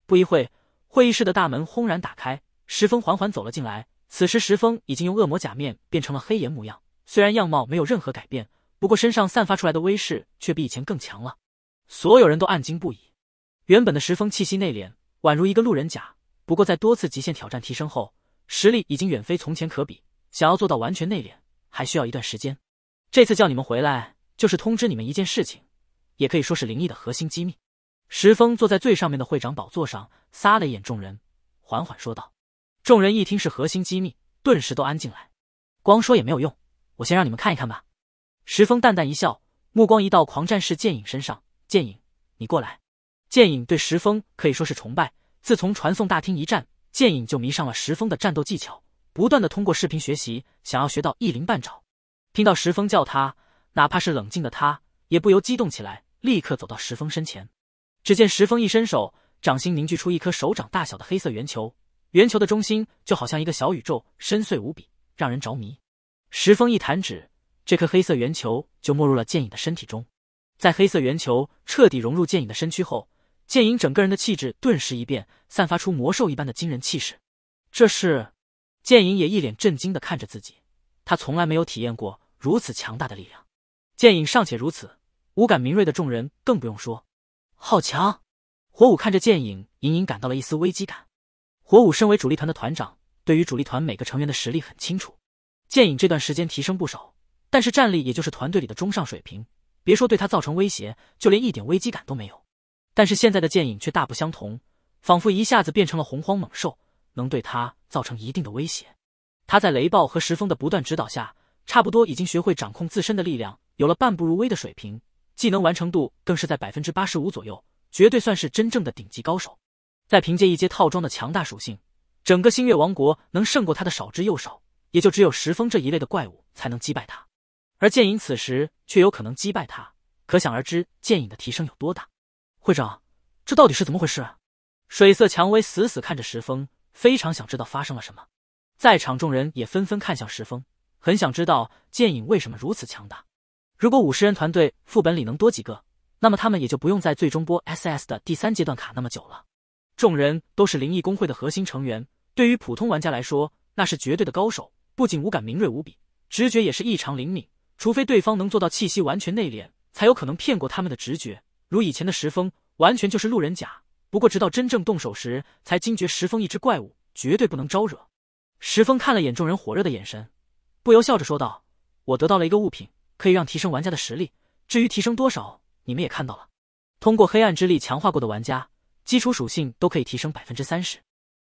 不一会会议室的大门轰然打开，石峰缓缓走了进来。此时石峰已经用恶魔假面变成了黑岩模样，虽然样貌没有任何改变，不过身上散发出来的威势却比以前更强了。所有人都暗惊不已，原本的石峰气息内敛，宛如一个路人甲。不过，在多次极限挑战提升后，实力已经远非从前可比。想要做到完全内敛，还需要一段时间。这次叫你们回来，就是通知你们一件事情，也可以说是灵异的核心机密。石峰坐在最上面的会长宝座上，撒了一眼众人，缓缓说道：“众人一听是核心机密，顿时都安静了。光说也没有用，我先让你们看一看吧。”石峰淡淡一笑，目光移到狂战士剑影身上：“剑影，你过来。”剑影对石峰可以说是崇拜。自从传送大厅一战，剑影就迷上了石峰的战斗技巧，不断的通过视频学习，想要学到一鳞半爪。听到石峰叫他，哪怕是冷静的他也不由激动起来，立刻走到石峰身前。只见石峰一伸手，掌心凝聚出一颗手掌大小的黑色圆球，圆球的中心就好像一个小宇宙，深邃无比，让人着迷。石峰一弹指，这颗黑色圆球就没入了剑影的身体中。在黑色圆球彻底融入剑影的身躯后。剑影整个人的气质顿时一变，散发出魔兽一般的惊人气势。这是剑影也一脸震惊的看着自己，他从来没有体验过如此强大的力量。剑影尚且如此，五感敏锐的众人更不用说。好强！火舞看着剑影，隐隐感到了一丝危机感。火舞身为主力团的团长，对于主力团每个成员的实力很清楚。剑影这段时间提升不少，但是战力也就是团队里的中上水平，别说对他造成威胁，就连一点危机感都没有。但是现在的剑影却大不相同，仿佛一下子变成了洪荒猛兽，能对他造成一定的威胁。他在雷暴和石峰的不断指导下，差不多已经学会掌控自身的力量，有了半步入微的水平，技能完成度更是在百分之八十五左右，绝对算是真正的顶级高手。再凭借一阶套装的强大属性，整个星月王国能胜过他的少之又少，也就只有石峰这一类的怪物才能击败他。而剑影此时却有可能击败他，可想而知，剑影的提升有多大。会长，这到底是怎么回事？水色蔷薇死死看着石峰，非常想知道发生了什么。在场众人也纷纷看向石峰，很想知道剑影为什么如此强大。如果五十人团队副本里能多几个，那么他们也就不用在最终播 SS 的第三阶段卡那么久了。众人都是灵异工会的核心成员，对于普通玩家来说，那是绝对的高手。不仅五感敏锐无比，直觉也是异常灵敏。除非对方能做到气息完全内敛，才有可能骗过他们的直觉。如以前的石峰，完全就是路人甲。不过直到真正动手时，才惊觉石峰一只怪物绝对不能招惹。石峰看了眼众人火热的眼神，不由笑着说道：“我得到了一个物品，可以让提升玩家的实力。至于提升多少，你们也看到了。通过黑暗之力强化过的玩家，基础属性都可以提升百分之三十。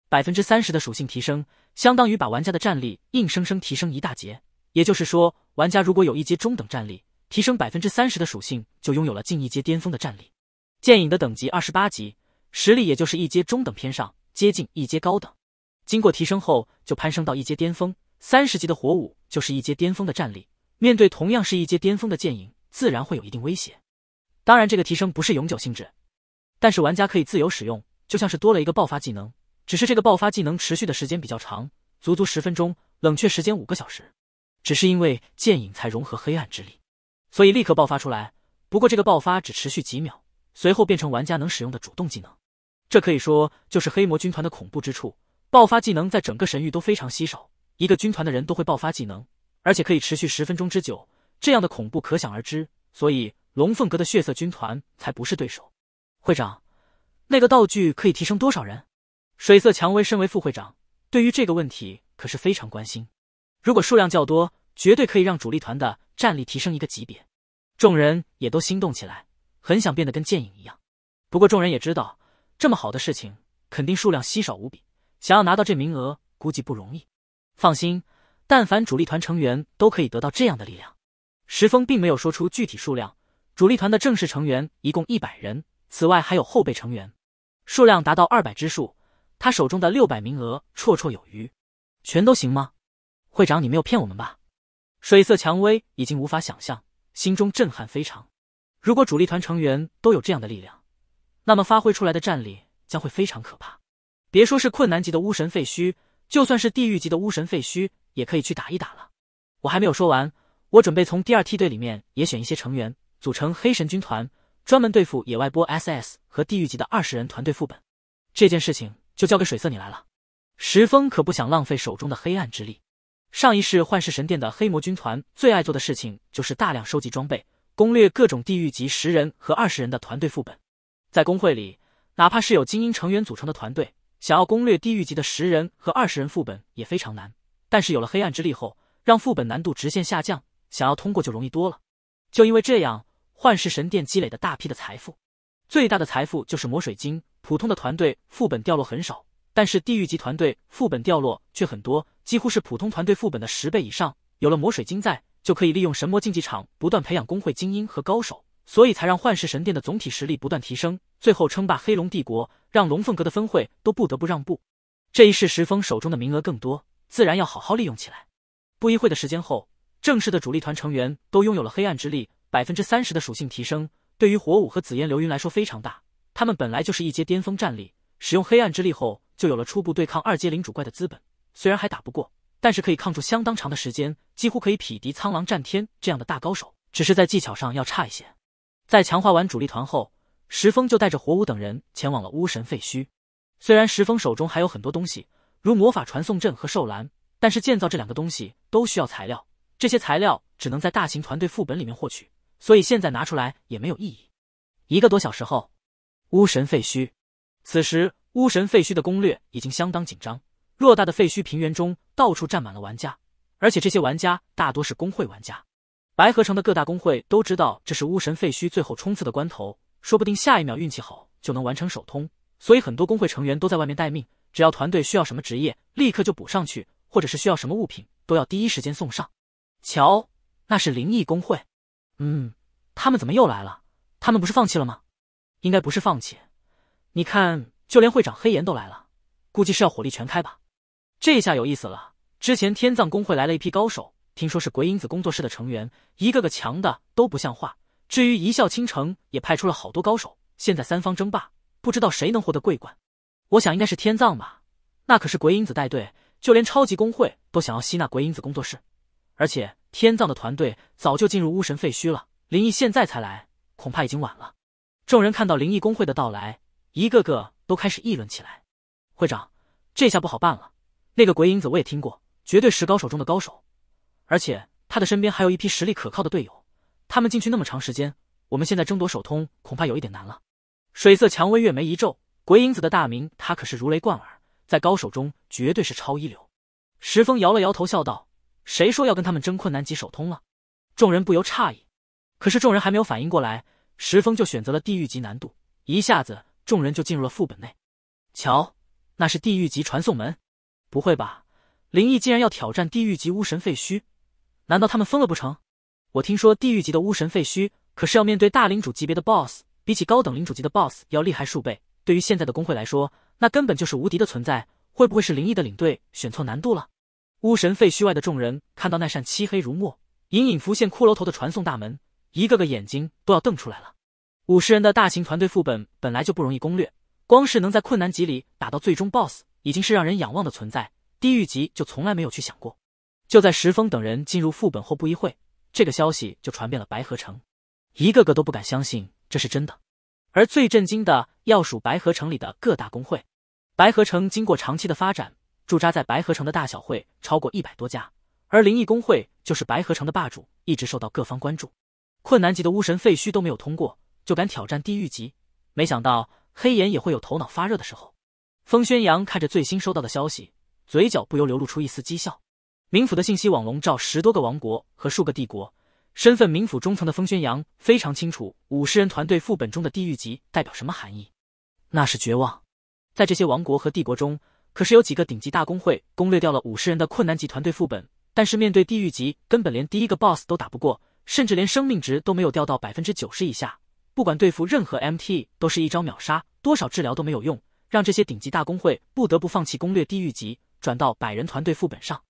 百分之三十的属性提升，相当于把玩家的战力硬生生提升一大截。也就是说，玩家如果有一阶中等战力。”提升百分之三十的属性，就拥有了近一阶巅峰的战力。剑影的等级二十八级，实力也就是一阶中等偏上，接近一阶高等。经过提升后，就攀升到一阶巅峰。三十级的火舞就是一阶巅峰的战力，面对同样是一阶巅峰的剑影，自然会有一定威胁。当然，这个提升不是永久性质，但是玩家可以自由使用，就像是多了一个爆发技能。只是这个爆发技能持续的时间比较长，足足十分钟，冷却时间五个小时。只是因为剑影才融合黑暗之力。所以立刻爆发出来，不过这个爆发只持续几秒，随后变成玩家能使用的主动技能。这可以说就是黑魔军团的恐怖之处。爆发技能在整个神域都非常稀少，一个军团的人都会爆发技能，而且可以持续十分钟之久，这样的恐怖可想而知。所以龙凤阁的血色军团才不是对手。会长，那个道具可以提升多少人？水色蔷薇身为副会长，对于这个问题可是非常关心。如果数量较多。绝对可以让主力团的战力提升一个级别，众人也都心动起来，很想变得跟剑影一样。不过众人也知道，这么好的事情肯定数量稀少无比，想要拿到这名额估计不容易。放心，但凡主力团成员都可以得到这样的力量。石峰并没有说出具体数量，主力团的正式成员一共一百人，此外还有后备成员，数量达到二百之数。他手中的六百名额绰绰有余，全都行吗？会长，你没有骗我们吧？水色蔷薇已经无法想象，心中震撼非常。如果主力团成员都有这样的力量，那么发挥出来的战力将会非常可怕。别说是困难级的巫神废墟，就算是地狱级的巫神废墟，也可以去打一打了。我还没有说完，我准备从第二梯队里面也选一些成员，组成黑神军团，专门对付野外波 SS 和地狱级的二十人团队副本。这件事情就交给水色你来了。石峰可不想浪费手中的黑暗之力。上一世幻世神殿的黑魔军团最爱做的事情就是大量收集装备，攻略各种地狱级十人和二十人的团队副本。在公会里，哪怕是有精英成员组成的团队，想要攻略地狱级的十人和二十人副本也非常难。但是有了黑暗之力后，让副本难度直线下降，想要通过就容易多了。就因为这样，幻世神殿积累的大批的财富，最大的财富就是魔水晶。普通的团队副本掉落很少。但是地狱级团队副本掉落却很多，几乎是普通团队副本的十倍以上。有了魔水晶在，就可以利用神魔竞技场不断培养工会精英和高手，所以才让幻世神殿的总体实力不断提升，最后称霸黑龙帝国，让龙凤阁的分会都不得不让步。这一世石峰手中的名额更多，自然要好好利用起来。不一会的时间后，正式的主力团成员都拥有了黑暗之力百分之三十的属性提升，对于火舞和紫烟流云来说非常大。他们本来就是一阶巅峰战力，使用黑暗之力后。就有了初步对抗二阶灵主怪的资本，虽然还打不过，但是可以抗住相当长的时间，几乎可以匹敌苍狼战天这样的大高手，只是在技巧上要差一些。在强化完主力团后，石峰就带着火舞等人前往了巫神废墟。虽然石峰手中还有很多东西，如魔法传送阵和兽栏，但是建造这两个东西都需要材料，这些材料只能在大型团队副本里面获取，所以现在拿出来也没有意义。一个多小时后，巫神废墟，此时。巫神废墟的攻略已经相当紧张，偌大的废墟平原中到处站满了玩家，而且这些玩家大多是工会玩家。白河城的各大工会都知道这是巫神废墟最后冲刺的关头，说不定下一秒运气好就能完成首通，所以很多工会成员都在外面待命，只要团队需要什么职业，立刻就补上去，或者是需要什么物品，都要第一时间送上。瞧，那是灵异工会，嗯，他们怎么又来了？他们不是放弃了吗？应该不是放弃，你看。就连会长黑岩都来了，估计是要火力全开吧。这下有意思了。之前天葬工会来了一批高手，听说是鬼影子工作室的成员，一个个强的都不像话。至于一笑倾城，也派出了好多高手。现在三方争霸，不知道谁能获得桂冠。我想应该是天葬吧，那可是鬼影子带队，就连超级工会都想要吸纳鬼影子工作室。而且天葬的团队早就进入巫神废墟了，灵异现在才来，恐怕已经晚了。众人看到灵异工会的到来，一个个。都开始议论起来。会长，这下不好办了。那个鬼影子我也听过，绝对是高手中的高手，而且他的身边还有一批实力可靠的队友。他们进去那么长时间，我们现在争夺首通恐怕有一点难了。水色蔷薇月眉一皱，鬼影子的大名他可是如雷贯耳，在高手中绝对是超一流。石峰摇了摇头，笑道：“谁说要跟他们争困难级首通了？”众人不由诧异，可是众人还没有反应过来，石峰就选择了地狱级难度，一下子。众人就进入了副本内，瞧，那是地狱级传送门！不会吧，灵异竟然要挑战地狱级巫神废墟？难道他们疯了不成？我听说地狱级的巫神废墟可是要面对大领主级别的 BOSS，比起高等领主级的 BOSS 要厉害数倍，对于现在的工会来说，那根本就是无敌的存在。会不会是灵异的领队选错难度了？巫神废墟外的众人看到那扇漆黑如墨、隐隐浮现骷髅头的传送大门，一个个眼睛都要瞪出来了。五十人的大型团队副本本来就不容易攻略，光是能在困难级里打到最终 BOSS 已经是让人仰望的存在，地狱级就从来没有去想过。就在石峰等人进入副本后不一会，这个消息就传遍了白河城，一个个都不敢相信这是真的。而最震惊的要数白河城里的各大工会。白河城经过长期的发展，驻扎在白河城的大小会超过一百多家，而灵异工会就是白河城的霸主，一直受到各方关注。困难级的巫神废墟都没有通过。就敢挑战地狱级，没想到黑岩也会有头脑发热的时候。风宣阳看着最新收到的消息，嘴角不由流露出一丝讥笑。冥府的信息网笼罩十多个王国和数个帝国，身份冥府中层的风宣阳非常清楚，五十人团队副本中的地狱级代表什么含义？那是绝望。在这些王国和帝国中，可是有几个顶级大公会攻略掉了五十人的困难级团队副本，但是面对地狱级，根本连第一个 BOSS 都打不过，甚至连生命值都没有掉到百分之九十以下。不管对付任何 MT 都是一招秒杀，多少治疗都没有用，让这些顶级大公会不得不放弃攻略地狱级，转到百人团队副本上。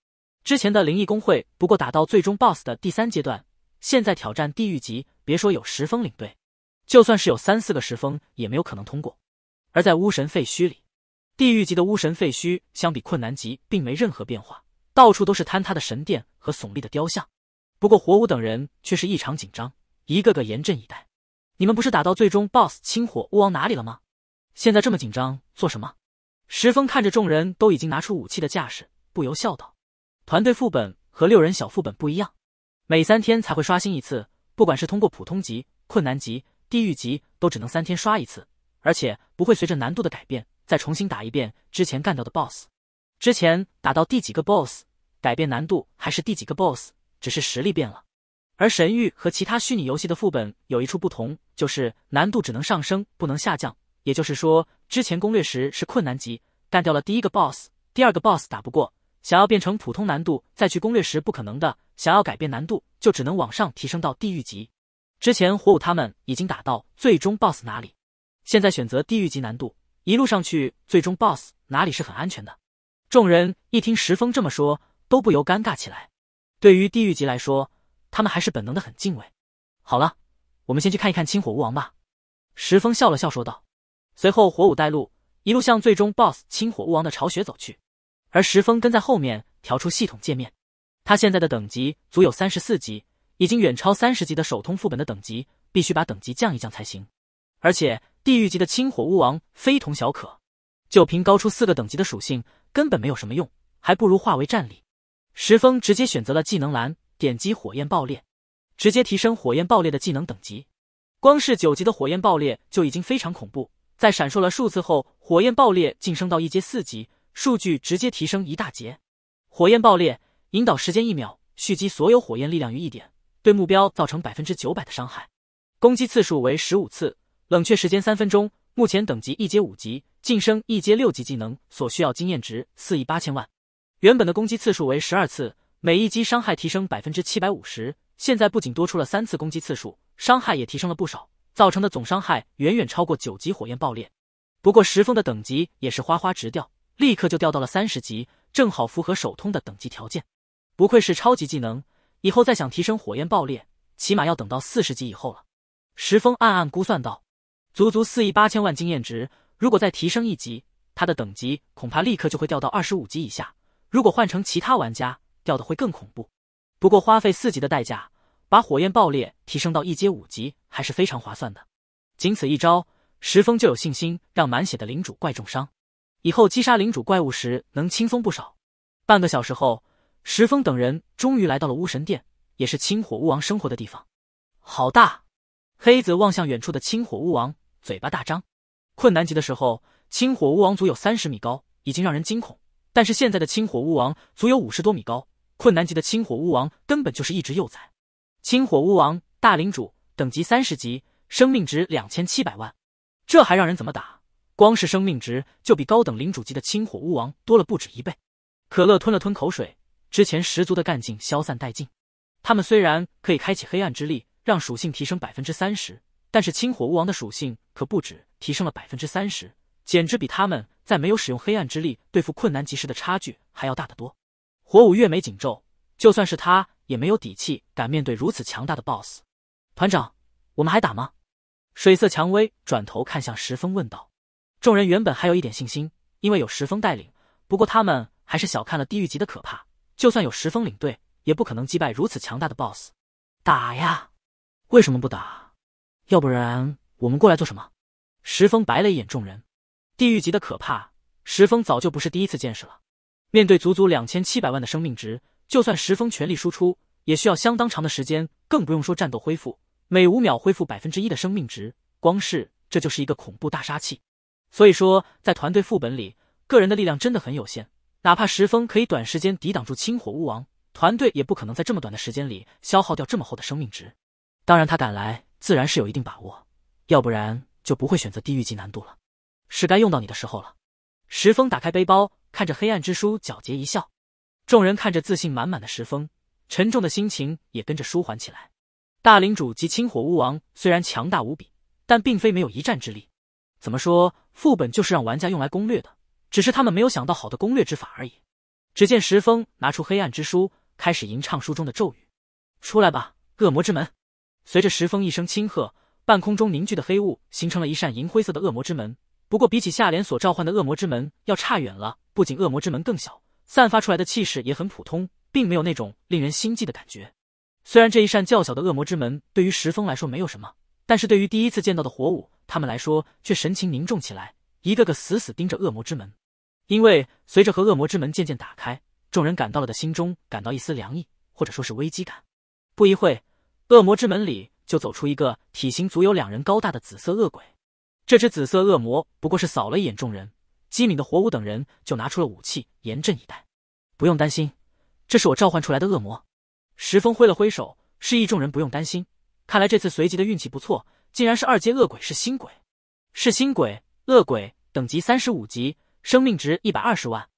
之前的灵异公会不过打到最终 Boss 的第三阶段，现在挑战地狱级，别说有十峰领队，就算是有三四个十峰也没有可能通过。而在巫神废墟里，地狱级的巫神废墟相比困难级并没任何变化，到处都是坍塌的神殿和耸立的雕像。不过火舞等人却是异常紧张，一个个严阵以待。你们不是打到最终 boss 清火巫王哪里了吗？现在这么紧张做什么？石峰看着众人都已经拿出武器的架势，不由笑道：“团队副本和六人小副本不一样，每三天才会刷新一次。不管是通过普通级、困难级、地狱级，都只能三天刷一次，而且不会随着难度的改变再重新打一遍之前干掉的 boss。之前打到第几个 boss，改变难度还是第几个 boss，只是实力变了。”而神域和其他虚拟游戏的副本有一处不同，就是难度只能上升，不能下降。也就是说，之前攻略时是困难级，干掉了第一个 boss，第二个 boss 打不过，想要变成普通难度再去攻略时不可能的。想要改变难度，就只能往上提升到地狱级。之前火舞他们已经打到最终 boss 哪里，现在选择地狱级难度，一路上去最终 boss 哪里是很安全的。众人一听石峰这么说，都不由尴尬起来。对于地狱级来说，他们还是本能的很敬畏。好了，我们先去看一看清火巫王吧。石峰笑了笑说道。随后火舞带路，一路向最终 BOSS 清火巫王的巢穴走去。而石峰跟在后面，调出系统界面。他现在的等级足有三十四级，已经远超三十级的首通副本的等级，必须把等级降一降才行。而且地狱级的清火巫王非同小可，就凭高出四个等级的属性，根本没有什么用，还不如化为战力。石峰直接选择了技能栏。点击火焰爆裂，直接提升火焰爆裂的技能等级。光是九级的火焰爆裂就已经非常恐怖，在闪烁了数次后，火焰爆裂晋升到一阶四级，数据直接提升一大截。火焰爆裂，引导时间一秒，蓄积所有火焰力量于一点，对目标造成百分之九百的伤害，攻击次数为十五次，冷却时间三分钟。目前等级一阶五级，晋升一阶六级技能所需要经验值四亿八千万。原本的攻击次数为十二次。每一击伤害提升百分之七百五十，现在不仅多出了三次攻击次数，伤害也提升了不少，造成的总伤害远远超过九级火焰爆裂。不过石峰的等级也是哗哗直掉，立刻就掉到了三十级，正好符合首通的等级条件。不愧是超级技能，以后再想提升火焰爆裂，起码要等到四十级以后了。石峰暗暗估算道，足足四亿八千万经验值，如果再提升一级，他的等级恐怕立刻就会掉到二十五级以下。如果换成其他玩家，掉的会更恐怖，不过花费四级的代价，把火焰爆裂提升到一阶五级还是非常划算的。仅此一招，石峰就有信心让满血的领主怪重伤，以后击杀领主怪物时能轻松不少。半个小时后，石峰等人终于来到了巫神殿，也是青火巫王生活的地方。好大！黑子望向远处的青火巫王，嘴巴大张。困难级的时候，青火巫王足有三十米高，已经让人惊恐；但是现在的青火巫王足有五十多米高。困难级的青火巫王根本就是一只幼崽，青火巫王大领主等级三十级，生命值两千七百万，这还让人怎么打？光是生命值就比高等领主级的青火巫王多了不止一倍。可乐吞了吞口水，之前十足的干劲消散殆尽。他们虽然可以开启黑暗之力，让属性提升百分之三十，但是青火巫王的属性可不止提升了百分之三十，简直比他们在没有使用黑暗之力对付困难级时的差距还要大得多。火舞月眉紧皱，就算是他也没有底气敢面对如此强大的 BOSS。团长，我们还打吗？水色蔷薇转头看向石峰问道。众人原本还有一点信心，因为有石峰带领，不过他们还是小看了地狱级的可怕。就算有石峰领队，也不可能击败如此强大的 BOSS。打呀！为什么不打？要不然我们过来做什么？石峰白了一眼众人。地狱级的可怕，石峰早就不是第一次见识了。面对足足两千七百万的生命值，就算石峰全力输出，也需要相当长的时间，更不用说战斗恢复，每五秒恢复百分之一的生命值，光是这就是一个恐怖大杀器。所以说，在团队副本里，个人的力量真的很有限。哪怕石峰可以短时间抵挡住青火巫王，团队也不可能在这么短的时间里消耗掉这么厚的生命值。当然，他敢来，自然是有一定把握，要不然就不会选择地狱级难度了。是该用到你的时候了。石峰打开背包。看着黑暗之书，皎洁一笑。众人看着自信满满的石峰，沉重的心情也跟着舒缓起来。大领主及青火巫王虽然强大无比，但并非没有一战之力。怎么说，副本就是让玩家用来攻略的，只是他们没有想到好的攻略之法而已。只见石峰拿出黑暗之书，开始吟唱书中的咒语：“出来吧，恶魔之门！”随着石峰一声轻喝，半空中凝聚的黑雾形成了一扇银灰色的恶魔之门。不过，比起下联所召唤的恶魔之门要差远了。不仅恶魔之门更小，散发出来的气势也很普通，并没有那种令人心悸的感觉。虽然这一扇较小的恶魔之门对于石峰来说没有什么，但是对于第一次见到的火舞他们来说，却神情凝重起来，一个个死死盯着恶魔之门。因为随着和恶魔之门渐渐打开，众人感到了的心中感到一丝凉意，或者说是危机感。不一会恶魔之门里就走出一个体型足有两人高大的紫色恶鬼。这只紫色恶魔不过是扫了一眼众人，机敏的火舞等人就拿出了武器，严阵以待。不用担心，这是我召唤出来的恶魔。石峰挥了挥手，示意众人不用担心。看来这次随机的运气不错，竟然是二阶恶鬼，是新鬼，是新鬼。恶鬼等级三十五级，生命值一百二十万。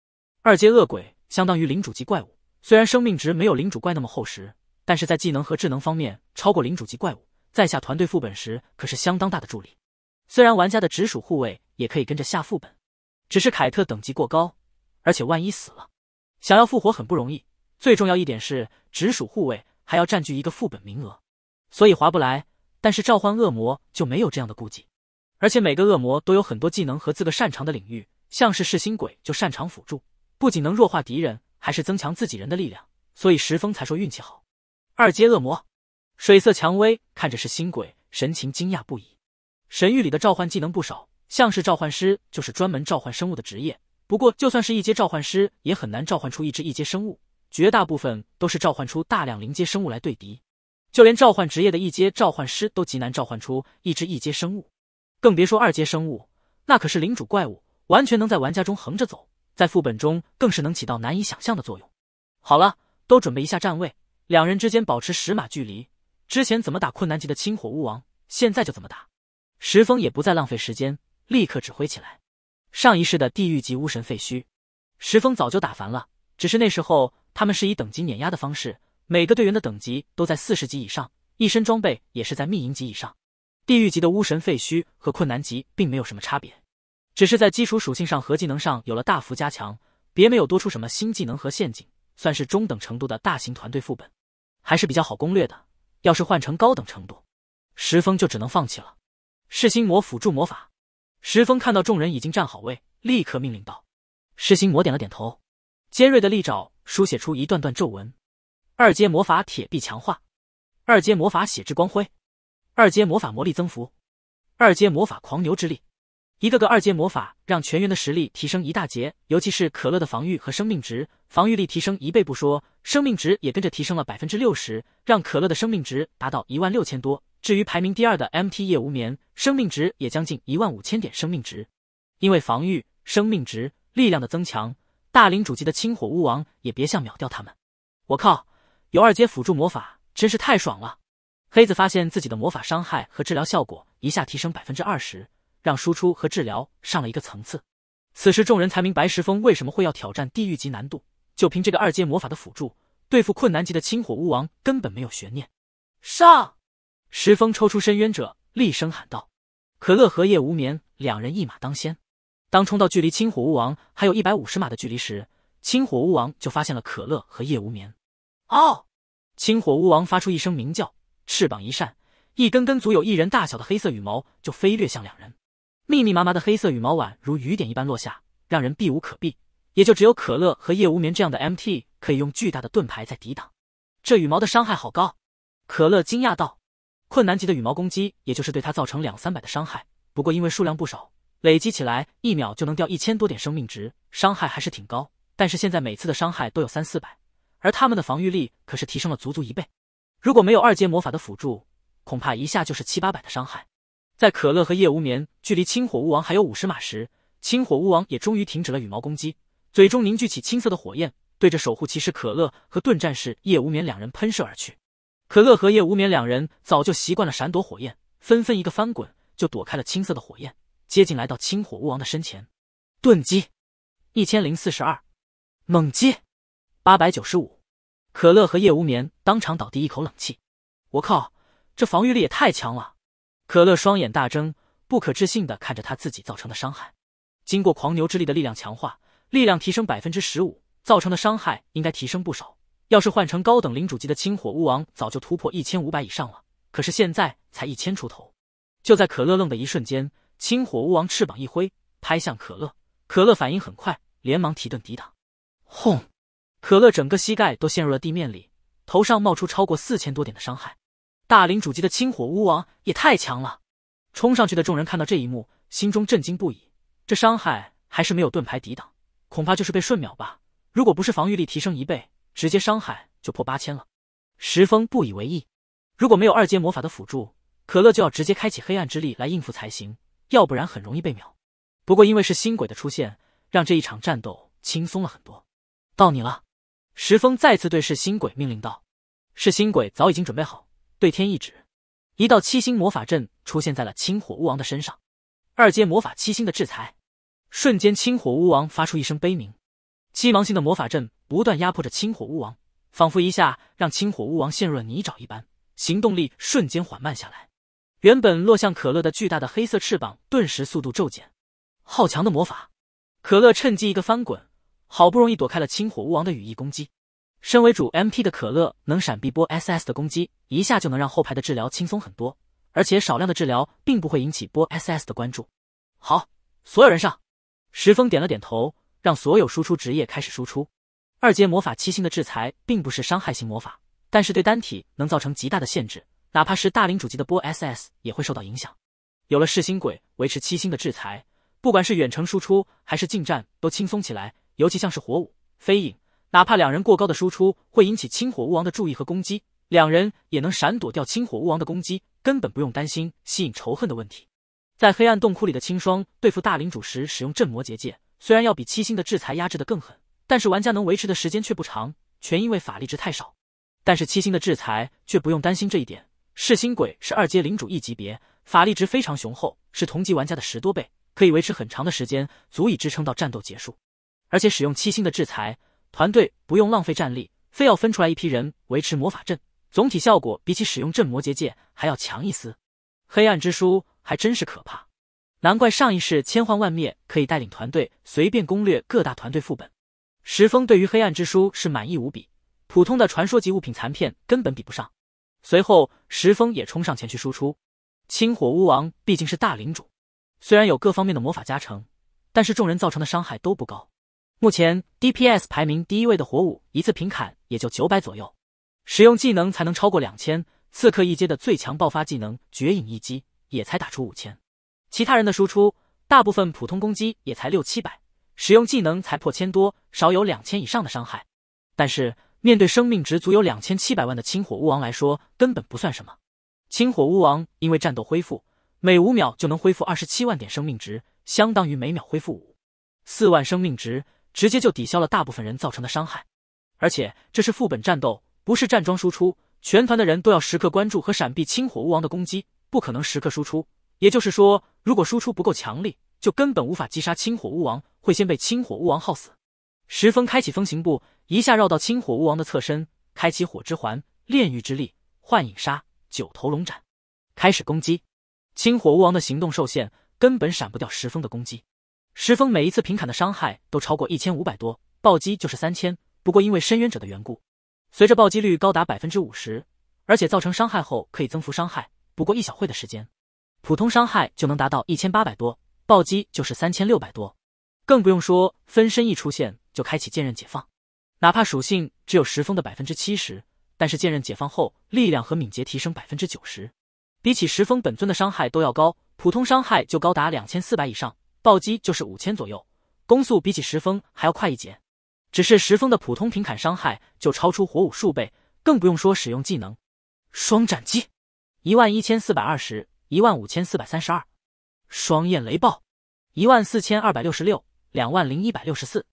二阶恶鬼相当于领主级怪物，虽然生命值没有领主怪那么厚实，但是在技能和智能方面超过领主级怪物，在下团队副本时可是相当大的助力。虽然玩家的直属护卫也可以跟着下副本，只是凯特等级过高，而且万一死了，想要复活很不容易。最重要一点是，直属护卫还要占据一个副本名额，所以划不来。但是召唤恶魔就没有这样的顾忌，而且每个恶魔都有很多技能和自个擅长的领域，像是噬心鬼就擅长辅助，不仅能弱化敌人，还是增强自己人的力量。所以石峰才说运气好。二阶恶魔水色蔷薇看着噬心鬼，神情惊讶不已。神域里的召唤技能不少，像是召唤师就是专门召唤生物的职业。不过，就算是一阶召唤师，也很难召唤出一只一阶生物，绝大部分都是召唤出大量零阶生物来对敌。就连召唤职业的一阶召唤师都极难召唤出一只一阶生物，更别说二阶生物。那可是领主怪物，完全能在玩家中横着走，在副本中更是能起到难以想象的作用。好了，都准备一下站位，两人之间保持十码距离。之前怎么打困难级的青火巫王，现在就怎么打。石峰也不再浪费时间，立刻指挥起来。上一世的地狱级巫神废墟，石峰早就打烦了。只是那时候他们是以等级碾压的方式，每个队员的等级都在四十级以上，一身装备也是在秘银级以上。地狱级的巫神废墟和困难级并没有什么差别，只是在基础属性上和技能上有了大幅加强，别没有多出什么新技能和陷阱，算是中等程度的大型团队副本，还是比较好攻略的。要是换成高等程度，石峰就只能放弃了。噬心魔辅助魔法，石峰看到众人已经站好位，立刻命令道：“噬心魔点了点头，尖锐的利爪书写出一段段皱纹。二阶魔法铁臂强化，二阶魔法血之光辉，二阶魔法魔力增幅，二阶魔法狂牛之力。一个个二阶魔法让全员的实力提升一大截，尤其是可乐的防御和生命值，防御力提升一倍不说，生命值也跟着提升了百分之六十，让可乐的生命值达到一万六千多。”至于排名第二的 M T 夜无眠，生命值也将近一万五千点生命值，因为防御、生命值、力量的增强，大灵主级的青火巫王也别想秒掉他们。我靠，有二阶辅助魔法真是太爽了！黑子发现自己的魔法伤害和治疗效果一下提升百分之二十，让输出和治疗上了一个层次。此时众人才明白石峰为什么会要挑战地狱级难度，就凭这个二阶魔法的辅助，对付困难级的青火巫王根本没有悬念。上！石峰抽出深渊者，厉声喊道：“可乐和叶无眠两人一马当先。当冲到距离青火巫王还有一百五十码的距离时，青火巫王就发现了可乐和叶无眠。哦！”青火巫王发出一声鸣叫，翅膀一扇，一根根足有一人大小的黑色羽毛就飞掠向两人。密密麻麻的黑色羽毛碗如雨点一般落下，让人避无可避。也就只有可乐和叶无眠这样的 MT 可以用巨大的盾牌在抵挡。这羽毛的伤害好高！可乐惊讶道。困难级的羽毛攻击，也就是对他造成两三百的伤害。不过因为数量不少，累积起来一秒就能掉一千多点生命值，伤害还是挺高。但是现在每次的伤害都有三四百，而他们的防御力可是提升了足足一倍。如果没有二阶魔法的辅助，恐怕一下就是七八百的伤害。在可乐和叶无眠距离青火巫王还有五十码时，青火巫王也终于停止了羽毛攻击，嘴中凝聚起青色的火焰，对着守护骑士可乐和盾战士叶无眠两人喷射而去。可乐和叶无眠两人早就习惯了闪躲火焰，纷纷一个翻滚就躲开了青色的火焰，接近来到青火巫王的身前，盾击一千零四十二，猛击八百九十五。可乐和叶无眠当场倒地，一口冷气。我靠，这防御力也太强了！可乐双眼大睁，不可置信的看着他自己造成的伤害。经过狂牛之力的力量强化，力量提升百分之十五，造成的伤害应该提升不少。要是换成高等领主级的青火巫王，早就突破一千五百以上了。可是现在才一千出头。就在可乐愣的一瞬间，青火巫王翅膀一挥，拍向可乐。可乐反应很快，连忙提盾抵挡。轰！可乐整个膝盖都陷入了地面里，头上冒出超过四千多点的伤害。大领主级的青火巫王也太强了！冲上去的众人看到这一幕，心中震惊不已。这伤害还是没有盾牌抵挡，恐怕就是被瞬秒吧？如果不是防御力提升一倍。直接伤害就破八千了，石峰不以为意。如果没有二阶魔法的辅助，可乐就要直接开启黑暗之力来应付才行，要不然很容易被秒。不过因为是新鬼的出现，让这一场战斗轻松了很多。到你了，石峰再次对视新鬼命令道：“是新鬼早已经准备好，对天一指，一道七星魔法阵出现在了青火巫王的身上。二阶魔法七星的制裁，瞬间青火巫王发出一声悲鸣，七芒星的魔法阵。”不断压迫着青火巫王，仿佛一下让青火巫王陷入了泥沼一般，行动力瞬间缓慢下来。原本落向可乐的巨大的黑色翅膀顿时速度骤减。好强的魔法！可乐趁机一个翻滚，好不容易躲开了青火巫王的羽翼攻击。身为主 M P 的可乐能闪避波 S S 的攻击，一下就能让后排的治疗轻松很多。而且少量的治疗并不会引起波 S S 的关注。好，所有人上！石峰点了点头，让所有输出职业开始输出。二阶魔法七星的制裁并不是伤害型魔法，但是对单体能造成极大的限制，哪怕是大领主级的波 SS 也会受到影响。有了噬心鬼维持七星的制裁，不管是远程输出还是近战都轻松起来，尤其像是火舞、飞影，哪怕两人过高的输出会引起青火巫王的注意和攻击，两人也能闪躲掉青火巫王的攻击，根本不用担心吸引仇恨的问题。在黑暗洞窟里的青霜对付大领主时使用镇魔结界，虽然要比七星的制裁压制的更狠。但是玩家能维持的时间却不长，全因为法力值太少。但是七星的制裁却不用担心这一点。噬心鬼是二阶领主一级别，法力值非常雄厚，是同级玩家的十多倍，可以维持很长的时间，足以支撑到战斗结束。而且使用七星的制裁，团队不用浪费战力，非要分出来一批人维持魔法阵，总体效果比起使用阵魔结界还要强一丝。黑暗之书还真是可怕，难怪上一世千幻万灭可以带领团队随便攻略各大团队副本。石峰对于黑暗之书是满意无比，普通的传说级物品残片根本比不上。随后，石峰也冲上前去输出。青火巫王毕竟是大领主，虽然有各方面的魔法加成，但是众人造成的伤害都不高。目前 DPS 排名第一位的火舞一次平砍也就九百左右，使用技能才能超过两千。刺客一阶的最强爆发技能绝影一击也才打出五千，其他人的输出，大部分普通攻击也才六七百。使用技能才破千多，少有两千以上的伤害。但是面对生命值足有两千七百万的青火巫王来说，根本不算什么。青火巫王因为战斗恢复，每五秒就能恢复二十七万点生命值，相当于每秒恢复五四万生命值，直接就抵消了大部分人造成的伤害。而且这是副本战斗，不是战装输出，全团的人都要时刻关注和闪避青火巫王的攻击，不可能时刻输出。也就是说，如果输出不够强力，就根本无法击杀青火巫王。会先被青火巫王耗死。石峰开启风行步，一下绕到青火巫王的侧身，开启火之环、炼狱之力、幻影杀、九头龙斩，开始攻击。青火巫王的行动受限，根本闪不掉石峰的攻击。石峰每一次平砍的伤害都超过一千五百多，暴击就是三千。不过因为深渊者的缘故，随着暴击率高达百分之五十，而且造成伤害后可以增幅伤害。不过一小会的时间，普通伤害就能达到一千八百多，暴击就是三千六百多。更不用说分身一出现就开启剑刃解放，哪怕属性只有石峰的百分之七十，但是剑刃解放后力量和敏捷提升百分之九十，比起石峰本尊的伤害都要高。普通伤害就高达两千四百以上，暴击就是五千左右，攻速比起石峰还要快一截。只是石峰的普通平砍伤害就超出火舞数倍，更不用说使用技能。双斩击，一万一千四百二十，一万五千四百三十二。双焰雷暴，一万四千二百六十六。两万零一百六十四，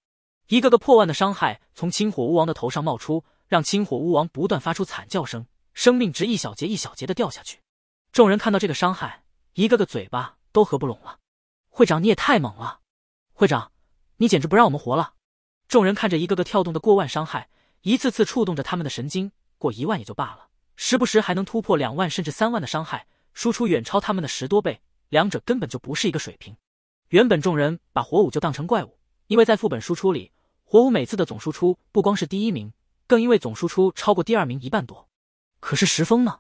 一个个破万的伤害从青火巫王的头上冒出，让青火巫王不断发出惨叫声，生命值一小节一小节的掉下去。众人看到这个伤害，一个个嘴巴都合不拢了。会长，你也太猛了！会长，你简直不让我们活了！众人看着一个个跳动的过万伤害，一次次触动着他们的神经。过一万也就罢了，时不时还能突破两万甚至三万的伤害，输出远超他们的十多倍，两者根本就不是一个水平。原本众人把火舞就当成怪物，因为在副本输出里，火舞每次的总输出不光是第一名，更因为总输出超过第二名一半多。可是石峰呢？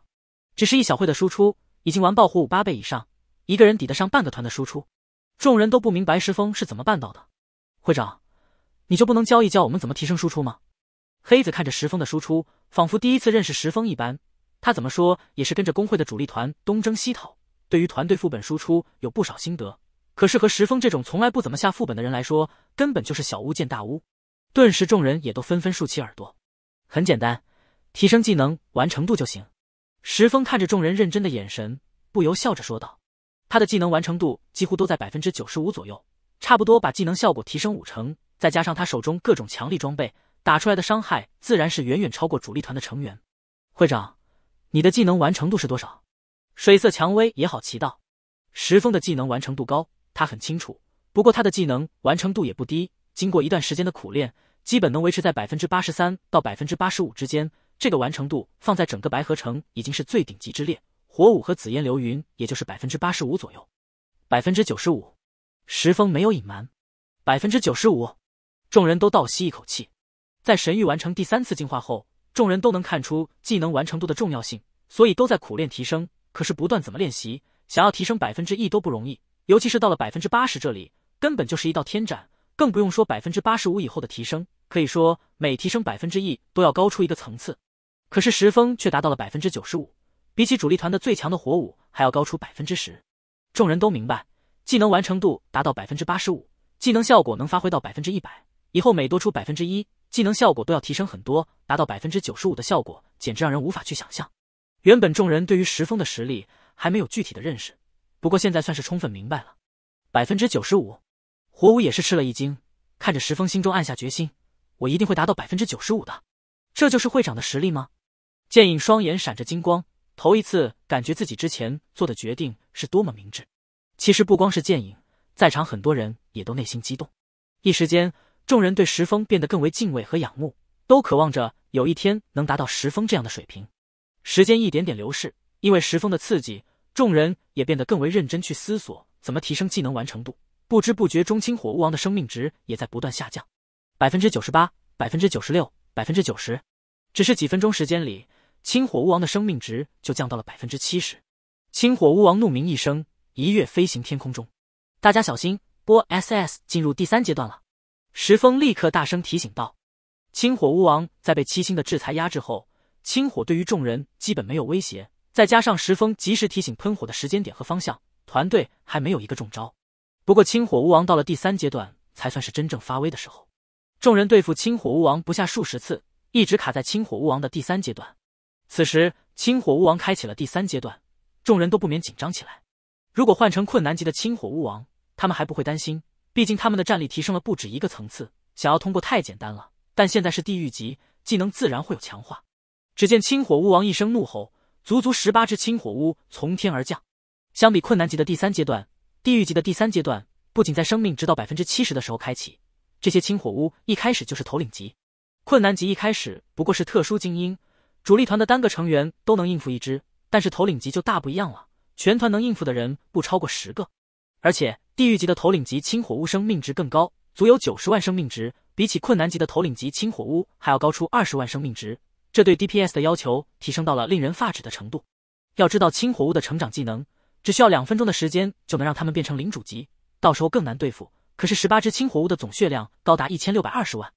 只是一小会的输出，已经完爆火舞八倍以上，一个人抵得上半个团的输出。众人都不明白石峰是怎么办到的。会长，你就不能教一教我们怎么提升输出吗？黑子看着石峰的输出，仿佛第一次认识石峰一般。他怎么说也是跟着工会的主力团东征西讨，对于团队副本输出有不少心得。可是和石峰这种从来不怎么下副本的人来说，根本就是小巫见大巫。顿时，众人也都纷纷竖起耳朵。很简单，提升技能完成度就行。石峰看着众人认真的眼神，不由笑着说道：“他的技能完成度几乎都在百分之九十五左右，差不多把技能效果提升五成，再加上他手中各种强力装备，打出来的伤害自然是远远超过主力团的成员。”会长，你的技能完成度是多少？水色蔷薇也好奇道：“石峰的技能完成度高。”他很清楚，不过他的技能完成度也不低。经过一段时间的苦练，基本能维持在百分之八十三到百分之八十五之间。这个完成度放在整个白河城已经是最顶级之列。火舞和紫烟流云也就是百分之八十五左右，百分之九十五。石峰没有隐瞒，百分之九十五。众人都倒吸一口气。在神域完成第三次进化后，众人都能看出技能完成度的重要性，所以都在苦练提升。可是不断怎么练习，想要提升百分之一都不容易。尤其是到了百分之八十这里，根本就是一道天斩，更不用说百分之八十五以后的提升，可以说每提升百分之一都要高出一个层次。可是石峰却达到了百分之九十五，比起主力团的最强的火舞还要高出百分之十。众人都明白，技能完成度达到百分之八十五，技能效果能发挥到百分之一百，以后每多出百分之一，技能效果都要提升很多，达到百分之九十五的效果，简直让人无法去想象。原本众人对于石峰的实力还没有具体的认识。不过现在算是充分明白了，百分之九十五，火舞也是吃了一惊，看着石峰，心中暗下决心，我一定会达到百分之九十五的。这就是会长的实力吗？剑影双眼闪着金光，头一次感觉自己之前做的决定是多么明智。其实不光是剑影，在场很多人也都内心激动，一时间，众人对石峰变得更为敬畏和仰慕，都渴望着有一天能达到石峰这样的水平。时间一点点流逝，因为石峰的刺激。众人也变得更为认真去思索怎么提升技能完成度。不知不觉，中青火巫王的生命值也在不断下降，百分之九十八，百分之九十六，百分之九十。只是几分钟时间里，青火巫王的生命值就降到了百分之七十。青火巫王怒鸣一声，一跃飞行天空中。大家小心，波 SS 进入第三阶段了。石峰立刻大声提醒道：“青火巫王在被七星的制裁压制后，青火对于众人基本没有威胁。”再加上石峰及时提醒喷火的时间点和方向，团队还没有一个中招。不过清火巫王到了第三阶段才算是真正发威的时候。众人对付清火巫王不下数十次，一直卡在清火巫王的第三阶段。此时清火巫王开启了第三阶段，众人都不免紧张起来。如果换成困难级的清火巫王，他们还不会担心，毕竟他们的战力提升了不止一个层次，想要通过太简单了。但现在是地狱级，技能自然会有强化。只见清火巫王一声怒吼。足足十八只青火乌从天而降。相比困难级的第三阶段，地狱级的第三阶段不仅在生命值到百分之七十的时候开启，这些青火乌一开始就是头领级。困难级一开始不过是特殊精英，主力团的单个成员都能应付一只，但是头领级就大不一样了，全团能应付的人不超过十个。而且地狱级的头领级青火乌生命值更高，足有九十万生命值，比起困难级的头领级青火乌还要高出二十万生命值。这对 DPS 的要求提升到了令人发指的程度。要知道，青火巫的成长技能只需要两分钟的时间就能让他们变成领主级，到时候更难对付。可是十八只青火巫的总血量高达一千六百二十万，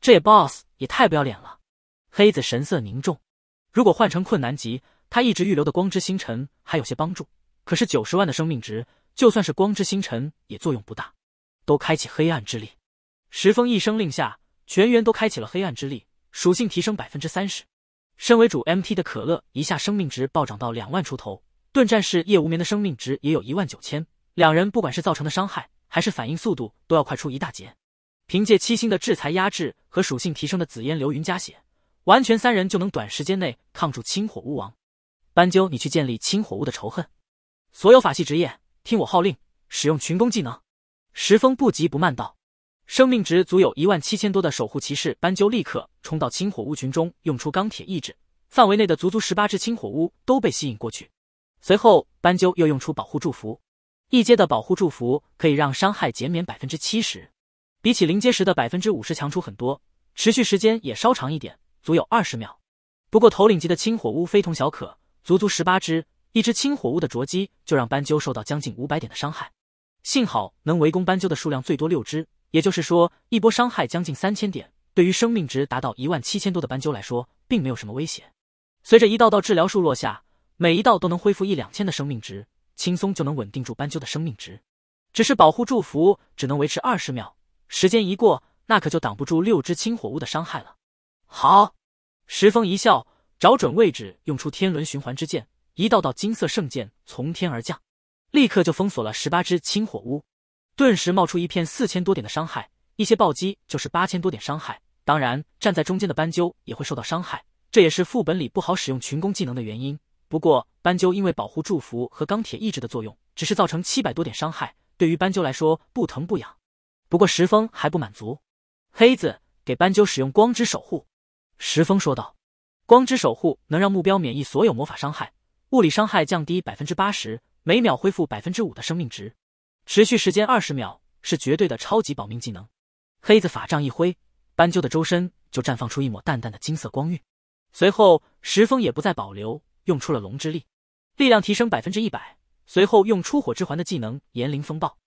这也 boss 也太不要脸了！黑子神色凝重。如果换成困难级，他一直预留的光之星尘还有些帮助。可是九十万的生命值，就算是光之星尘也作用不大。都开启黑暗之力！石峰一声令下，全员都开启了黑暗之力。属性提升百分之三十，身为主 M T 的可乐一下生命值暴涨到两万出头，盾战士叶无眠的生命值也有一万九千，两人不管是造成的伤害还是反应速度都要快出一大截。凭借七星的制裁压制和属性提升的紫烟流云加血，完全三人就能短时间内抗住青火巫王。斑鸠，你去建立青火巫的仇恨，所有法系职业听我号令，使用群攻技能。时风不急不慢道。生命值足有一万七千多的守护骑士斑鸠立刻冲到青火屋群中，用出钢铁意志，范围内的足足十八只青火乌都被吸引过去。随后，斑鸠又用出保护祝福，一阶的保护祝福可以让伤害减免百分之七十，比起零阶时的百分之五十强出很多，持续时间也稍长一点，足有二十秒。不过头领级的青火乌非同小可，足足十八只，一只青火乌的啄击就让斑鸠受到将近五百点的伤害。幸好能围攻斑鸠的数量最多六只。也就是说，一波伤害将近三千点，对于生命值达到一万七千多的斑鸠来说，并没有什么威胁。随着一道道治疗术落下，每一道都能恢复一两千的生命值，轻松就能稳定住斑鸠的生命值。只是保护祝福只能维持二十秒，时间一过，那可就挡不住六只青火乌的伤害了。好，石峰一笑，找准位置，用出天轮循环之剑，一道道金色圣剑从天而降，立刻就封锁了十八只青火乌。顿时冒出一片四千多点的伤害，一些暴击就是八千多点伤害。当然，站在中间的斑鸠也会受到伤害，这也是副本里不好使用群攻技能的原因。不过，斑鸠因为保护祝福和钢铁意志的作用，只是造成七百多点伤害，对于斑鸠来说不疼不痒。不过，石峰还不满足，黑子给斑鸠使用光之守护。石峰说道：“光之守护能让目标免疫所有魔法伤害，物理伤害降低百分之八十，每秒恢复百分之五的生命值。”持续时间二十秒是绝对的超级保命技能。黑子法杖一挥，斑鸠的周身就绽放出一抹淡淡的金色光晕。随后，石峰也不再保留，用出了龙之力，力量提升百分之一百。随后用出火之环的技能炎灵风暴，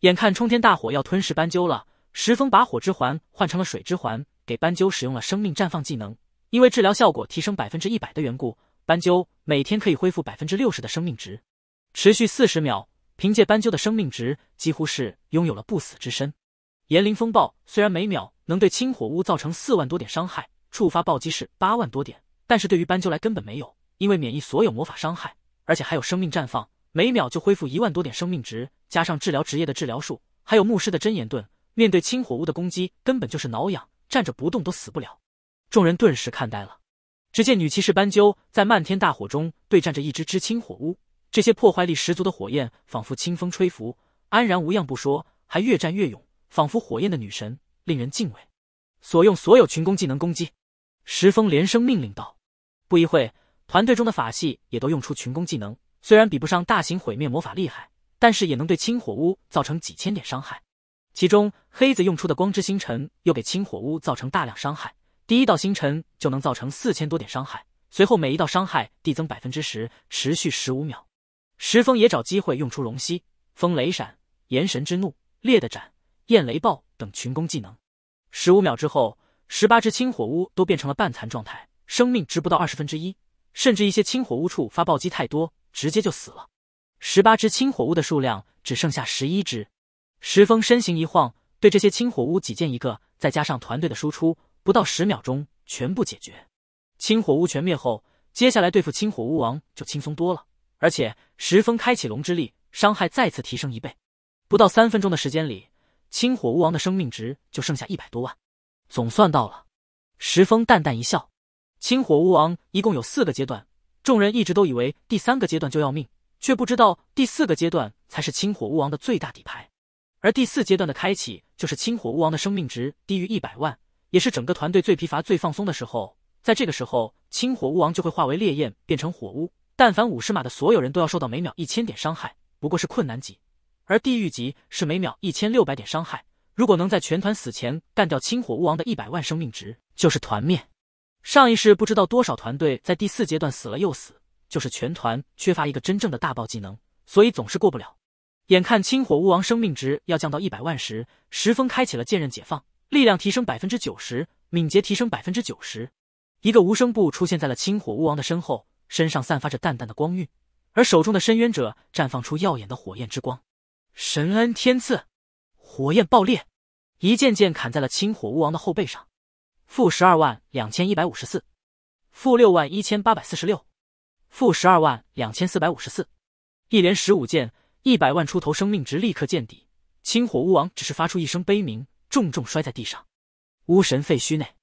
眼看冲天大火要吞噬斑鸠了，石峰把火之环换成了水之环，给斑鸠使用了生命绽放技能。因为治疗效果提升百分之一百的缘故，斑鸠每天可以恢复百分之六十的生命值，持续四十秒。凭借斑鸠的生命值，几乎是拥有了不死之身。炎灵风暴虽然每秒能对青火屋造成四万多点伤害，触发暴击是八万多点，但是对于斑鸠来根本没有，因为免疫所有魔法伤害，而且还有生命绽放，每秒就恢复一万多点生命值。加上治疗职业的治疗术，还有牧师的真言盾，面对青火屋的攻击根本就是挠痒，站着不动都死不了。众人顿时看呆了，只见女骑士斑鸠在漫天大火中对战着一只只青火屋，这些破坏力十足的火焰，仿佛清风吹拂，安然无恙不说，还越战越勇，仿佛火焰的女神，令人敬畏。所用所有群攻技能攻击，石峰连声命令道。不一会，团队中的法系也都用出群攻技能，虽然比不上大型毁灭魔法厉害，但是也能对青火屋造成几千点伤害。其中黑子用出的光之星尘，又给青火屋造成大量伤害，第一道星辰就能造成四千多点伤害，随后每一道伤害递增百分之十，持续十五秒。石峰也找机会用出龙息、风雷闪、炎神之怒、烈的斩、焰雷暴等群攻技能。十五秒之后，十八只青火屋都变成了半残状态，生命值不到二十分之一，甚至一些青火屋处发暴击太多，直接就死了。十八只青火屋的数量只剩下十一只。石峰身形一晃，对这些青火屋几剑一个，再加上团队的输出，不到十秒钟全部解决。青火屋全灭后，接下来对付青火巫王就轻松多了。而且，石峰开启龙之力，伤害再次提升一倍。不到三分钟的时间里，青火巫王的生命值就剩下一百多万。总算到了，石峰淡淡一笑。青火巫王一共有四个阶段，众人一直都以为第三个阶段就要命，却不知道第四个阶段才是青火巫王的最大底牌。而第四阶段的开启，就是青火巫王的生命值低于一百万，也是整个团队最疲乏、最放松的时候。在这个时候，青火巫王就会化为烈焰，变成火巫。但凡五十码的所有人都要受到每秒一千点伤害，不过是困难级，而地狱级是每秒一千六百点伤害。如果能在全团死前干掉青火巫王的一百万生命值，就是团灭。上一世不知道多少团队在第四阶段死了又死，就是全团缺乏一个真正的大爆技能，所以总是过不了。眼看青火巫王生命值要降到一百万时，石峰开启了剑刃解放，力量提升百分之九十，敏捷提升百分之九十，一个无声步出现在了青火巫王的身后。身上散发着淡淡的光晕，而手中的深渊者绽放出耀眼的火焰之光，神恩天赐，火焰爆裂，一件件砍在了青火巫王的后背上。负十二万两千一百五十四，负六万一千八百四十六，负十二万两千四百五十四，一连十五剑，一百万出头生命值立刻见底。青火巫王只是发出一声悲鸣，重重摔在地上。巫神废墟内，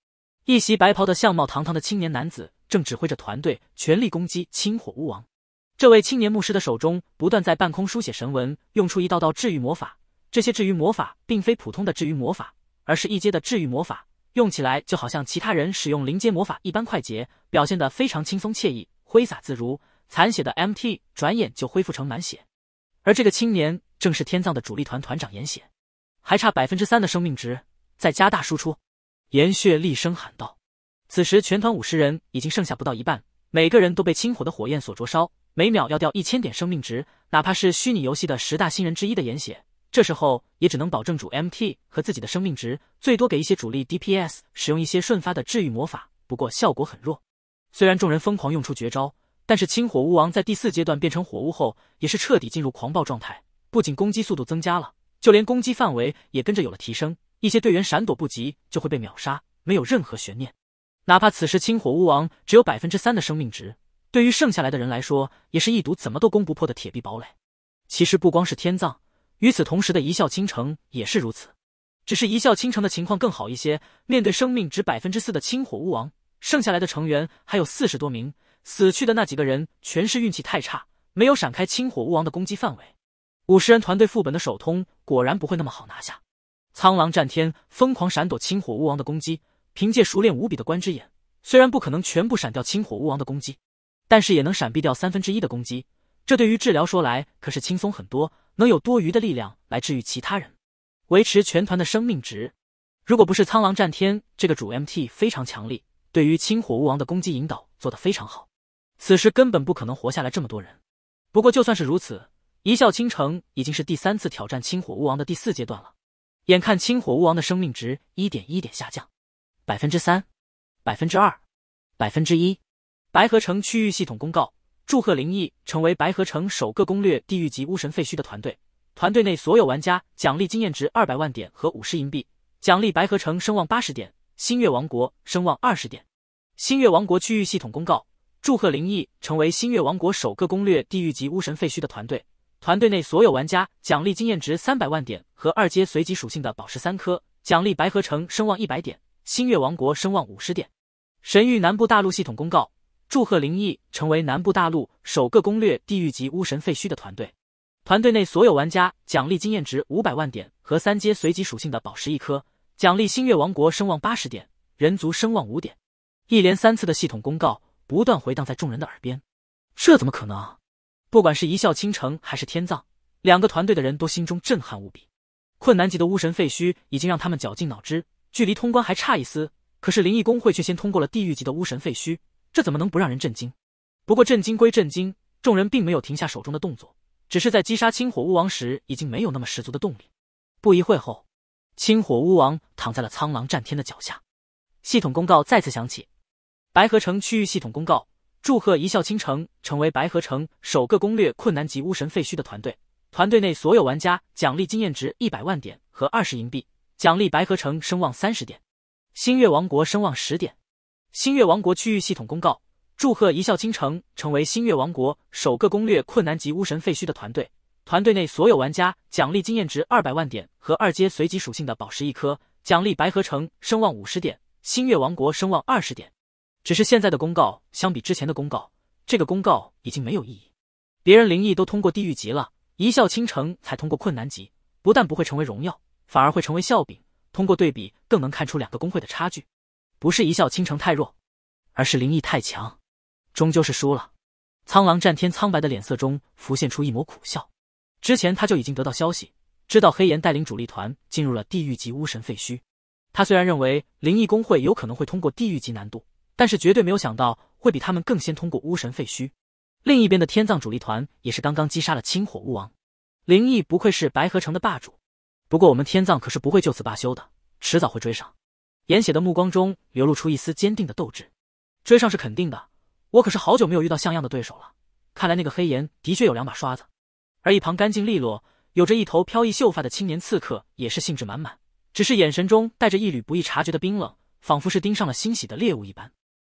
一袭白袍的相貌堂堂的青年男子。正指挥着团队全力攻击青火巫王。这位青年牧师的手中不断在半空书写神文，用出一道道治愈魔法。这些治愈魔法并非普通的治愈魔法，而是一阶的治愈魔法，用起来就好像其他人使用灵阶魔法一般快捷，表现得非常轻松惬意，挥洒自如。残血的 MT 转眼就恢复成满血。而这个青年正是天葬的主力团团长严血，还差百分之三的生命值，再加大输出！严血厉声喊道。此时全团五十人已经剩下不到一半，每个人都被清火的火焰所灼烧，每秒要掉一千点生命值。哪怕是虚拟游戏的十大新人之一的颜血，这时候也只能保证主 MT 和自己的生命值，最多给一些主力 DPS 使用一些瞬发的治愈魔法，不过效果很弱。虽然众人疯狂用出绝招，但是清火巫王在第四阶段变成火巫后，也是彻底进入狂暴状态，不仅攻击速度增加了，就连攻击范围也跟着有了提升。一些队员闪躲不及就会被秒杀，没有任何悬念。哪怕此时青火巫王只有百分之三的生命值，对于剩下来的人来说，也是一堵怎么都攻不破的铁壁堡垒。其实不光是天葬，与此同时的一笑倾城也是如此。只是一笑倾城的情况更好一些，面对生命值百分之四的青火巫王，剩下来的成员还有四十多名，死去的那几个人全是运气太差，没有闪开青火巫王的攻击范围。五十人团队副本的首通果然不会那么好拿下。苍狼战天疯狂闪躲青火巫王的攻击。凭借熟练无比的观之眼，虽然不可能全部闪掉青火巫王的攻击，但是也能闪避掉三分之一的攻击。这对于治疗说来可是轻松很多，能有多余的力量来治愈其他人，维持全团的生命值。如果不是苍狼战天这个主 MT 非常强力，对于青火巫王的攻击引导做得非常好，此时根本不可能活下来这么多人。不过就算是如此，一笑倾城已经是第三次挑战青火巫王的第四阶段了。眼看青火巫王的生命值一点一点下降。百分之三，百分之二，百分之一。白河城区域系统公告：祝贺灵毅成为白河城首个攻略地狱级巫神废墟的团队，团队内所有玩家奖励经验值0百万点和五十银币，奖励白河城声望八十点，新月王国声望二十点。新月王国区域系统公告：祝贺灵毅成为新月王国首个攻略地狱级巫神废墟的团队，团队内所有玩家奖励经验值三百万点和二阶随机属性的宝石三颗，奖励白河城声望一百点。星月王国声望五十点，神域南部大陆系统公告：祝贺灵异成为南部大陆首个攻略地狱级巫神废墟的团队，团队内所有玩家奖励经验值五百万点和三阶随机属性的宝石一颗，奖励星月王国声望八十点，人族声望五点。一连三次的系统公告不断回荡在众人的耳边，这怎么可能？不管是一笑倾城还是天葬，两个团队的人都心中震撼无比。困难级的巫神废墟已经让他们绞尽脑汁。距离通关还差一丝，可是灵异工会却先通过了地狱级的巫神废墟，这怎么能不让人震惊？不过震惊归震惊，众人并没有停下手中的动作，只是在击杀青火巫王时已经没有那么十足的动力。不一会后，青火巫王躺在了苍狼战天的脚下。系统公告再次响起：白河城区域系统公告，祝贺一笑倾城成为白河城首个攻略困难级巫神废墟的团队，团队内所有玩家奖励经验值一百万点和二十银币。奖励白河城声望三十点，新月王国声望十点。新月王国区域系统公告：祝贺一笑倾城成为新月王国首个攻略困难级巫神废墟的团队，团队内所有玩家奖励经验值二百万点和二阶随机属性的宝石一颗。奖励白河城声望五十点，新月王国声望二十点。只是现在的公告相比之前的公告，这个公告已经没有意义。别人灵异都通过地狱级了，一笑倾城才通过困难级，不但不会成为荣耀。反而会成为笑柄。通过对比，更能看出两个工会的差距，不是一笑倾城太弱，而是灵异太强，终究是输了。苍狼战天苍白的脸色中浮现出一抹苦笑。之前他就已经得到消息，知道黑岩带领主力团进入了地狱级巫神废墟。他虽然认为灵异工会有可能会通过地狱级难度，但是绝对没有想到会比他们更先通过巫神废墟。另一边的天葬主力团也是刚刚击杀了青火巫王。灵异不愧是白河城的霸主。不过我们天葬可是不会就此罢休的，迟早会追上。严雪的目光中流露出一丝坚定的斗志，追上是肯定的。我可是好久没有遇到像样的对手了，看来那个黑岩的确有两把刷子。而一旁干净利落、有着一头飘逸秀发的青年刺客也是兴致满满，只是眼神中带着一缕不易察觉的冰冷，仿佛是盯上了欣喜的猎物一般。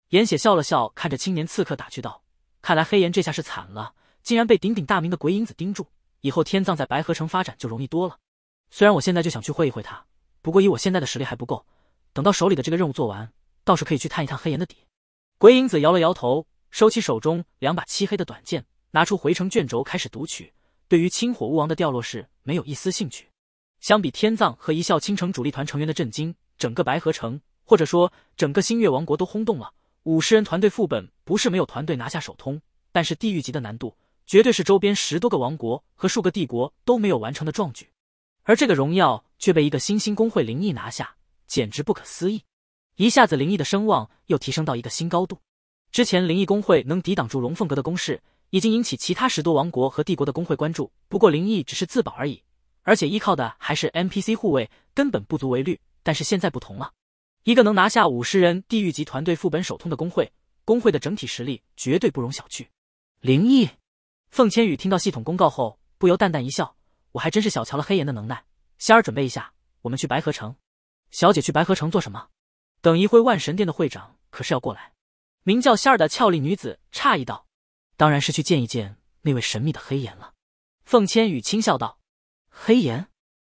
严雪笑了笑，看着青年刺客打趣道：“看来黑岩这下是惨了，竟然被鼎鼎大名的鬼影子盯住，以后天葬在白河城发展就容易多了。”虽然我现在就想去会一会他，不过以我现在的实力还不够。等到手里的这个任务做完，倒是可以去探一探黑岩的底。鬼影子摇了摇头，收起手中两把漆黑的短剑，拿出回城卷轴开始读取。对于青火巫王的掉落是没有一丝兴趣。相比天葬和一笑倾城主力团成员的震惊，整个白河城，或者说整个星月王国都轰动了。五十人团队副本不是没有团队拿下首通，但是地狱级的难度，绝对是周边十多个王国和数个帝国都没有完成的壮举。而这个荣耀却被一个新兴工会灵异拿下，简直不可思议！一下子灵异的声望又提升到一个新高度。之前灵异工会能抵挡住龙凤阁的攻势，已经引起其他十多王国和帝国的工会关注。不过灵异只是自保而已，而且依靠的还是 NPC 护卫，根本不足为虑。但是现在不同了，一个能拿下五十人地狱级团队副本首通的工会，工会的整体实力绝对不容小觑。灵异，凤千羽听到系统公告后，不由淡淡一笑。我还真是小瞧了黑岩的能耐，仙儿准备一下，我们去白河城。小姐去白河城做什么？等一会万神殿的会长可是要过来。名叫仙儿的俏丽女子诧异道：“当然是去见一见那位神秘的黑岩了。”凤千羽轻笑道：“黑岩？”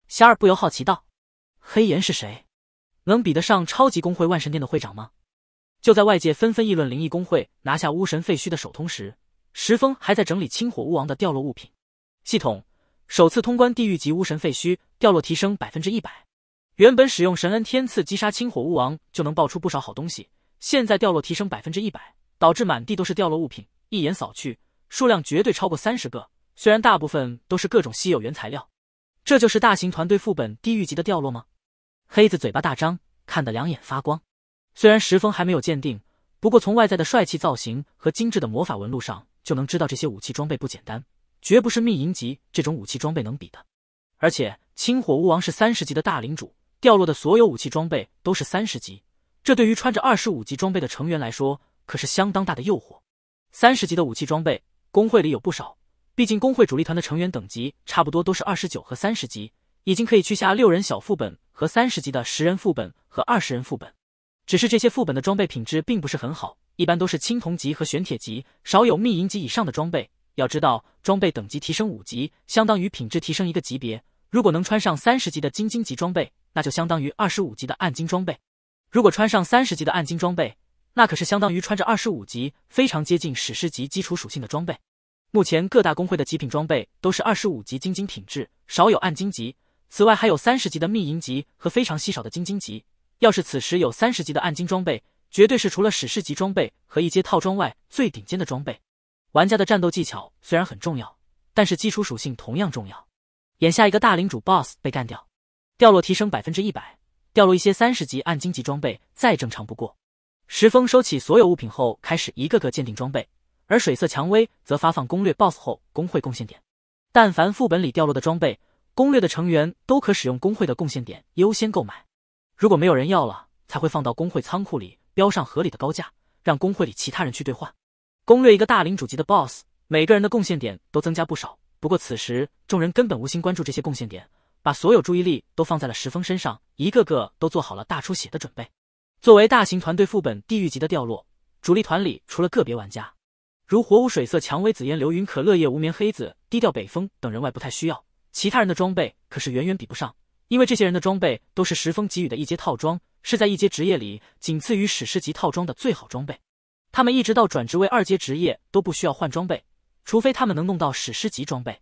仙儿不由好奇道：“黑岩是谁？能比得上超级工会万神殿的会长吗？”就在外界纷纷议论灵异工会拿下巫神废墟的首通时，石峰还在整理清火巫王的掉落物品系统。首次通关地狱级巫神废墟，掉落提升百分之一百。原本使用神恩天赐击杀青火巫王就能爆出不少好东西，现在掉落提升百分之一百，导致满地都是掉落物品，一眼扫去，数量绝对超过三十个。虽然大部分都是各种稀有原材料，这就是大型团队副本地狱级的掉落吗？黑子嘴巴大张，看得两眼发光。虽然石峰还没有鉴定，不过从外在的帅气造型和精致的魔法纹路上，就能知道这些武器装备不简单。绝不是秘银级这种武器装备能比的，而且青火巫王是三十级的大领主，掉落的所有武器装备都是三十级。这对于穿着二十五级装备的成员来说，可是相当大的诱惑。三十级的武器装备，工会里有不少，毕竟工会主力团的成员等级差不多都是二十九和三十级，已经可以去下六人小副本和三十级的十人副本和二十人副本。只是这些副本的装备品质并不是很好，一般都是青铜级和玄铁级，少有秘银级以上的装备。要知道，装备等级提升五级，相当于品质提升一个级别。如果能穿上三十级的金晶级装备，那就相当于二十五级的暗金装备。如果穿上三十级的暗金装备，那可是相当于穿着二十五级，非常接近史诗级基础属性的装备。目前各大工会的极品装备都是二十五级金金品质，少有暗金级。此外还有三十级的密银级和非常稀少的金晶级。要是此时有三十级的暗金装备，绝对是除了史诗级装备和一阶套装外最顶尖的装备。玩家的战斗技巧虽然很重要，但是基础属性同样重要。眼下一个大领主 boss 被干掉，掉落提升百分之一百，掉落一些三十级暗金级装备再正常不过。石峰收起所有物品后，开始一个个鉴定装备，而水色蔷薇则发放攻略 boss 后工会贡献点。但凡副本里掉落的装备，攻略的成员都可使用工会的贡献点优先购买。如果没有人要了，才会放到工会仓库里，标上合理的高价，让工会里其他人去兑换。攻略一个大领主级的 BOSS，每个人的贡献点都增加不少。不过此时众人根本无心关注这些贡献点，把所有注意力都放在了石峰身上，一个个都做好了大出血的准备。作为大型团队副本，地狱级的掉落，主力团里除了个别玩家，如火舞、水色、蔷薇、紫烟、流云、可乐叶、无眠、黑子、低调、北风等人外，不太需要。其他人的装备可是远远比不上，因为这些人的装备都是石峰给予的一阶套装，是在一阶职业里仅次于史诗级套装的最好装备。他们一直到转职为二阶职业都不需要换装备，除非他们能弄到史诗级装备。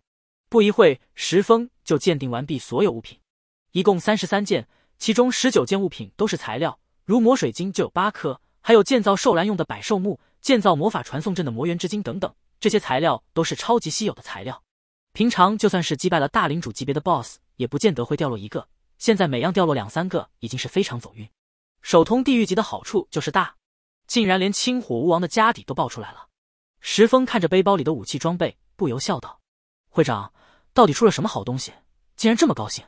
不一会，石峰就鉴定完毕所有物品，一共三十三件，其中十九件物品都是材料，如魔水晶就有八颗，还有建造兽栏用的百兽木、建造魔法传送阵的魔元之晶等等。这些材料都是超级稀有的材料，平常就算是击败了大领主级别的 BOSS，也不见得会掉落一个。现在每样掉落两三个，已经是非常走运。首通地狱级的好处就是大。竟然连青火巫王的家底都爆出来了，石峰看着背包里的武器装备，不由笑道：“会长，到底出了什么好东西，竟然这么高兴？”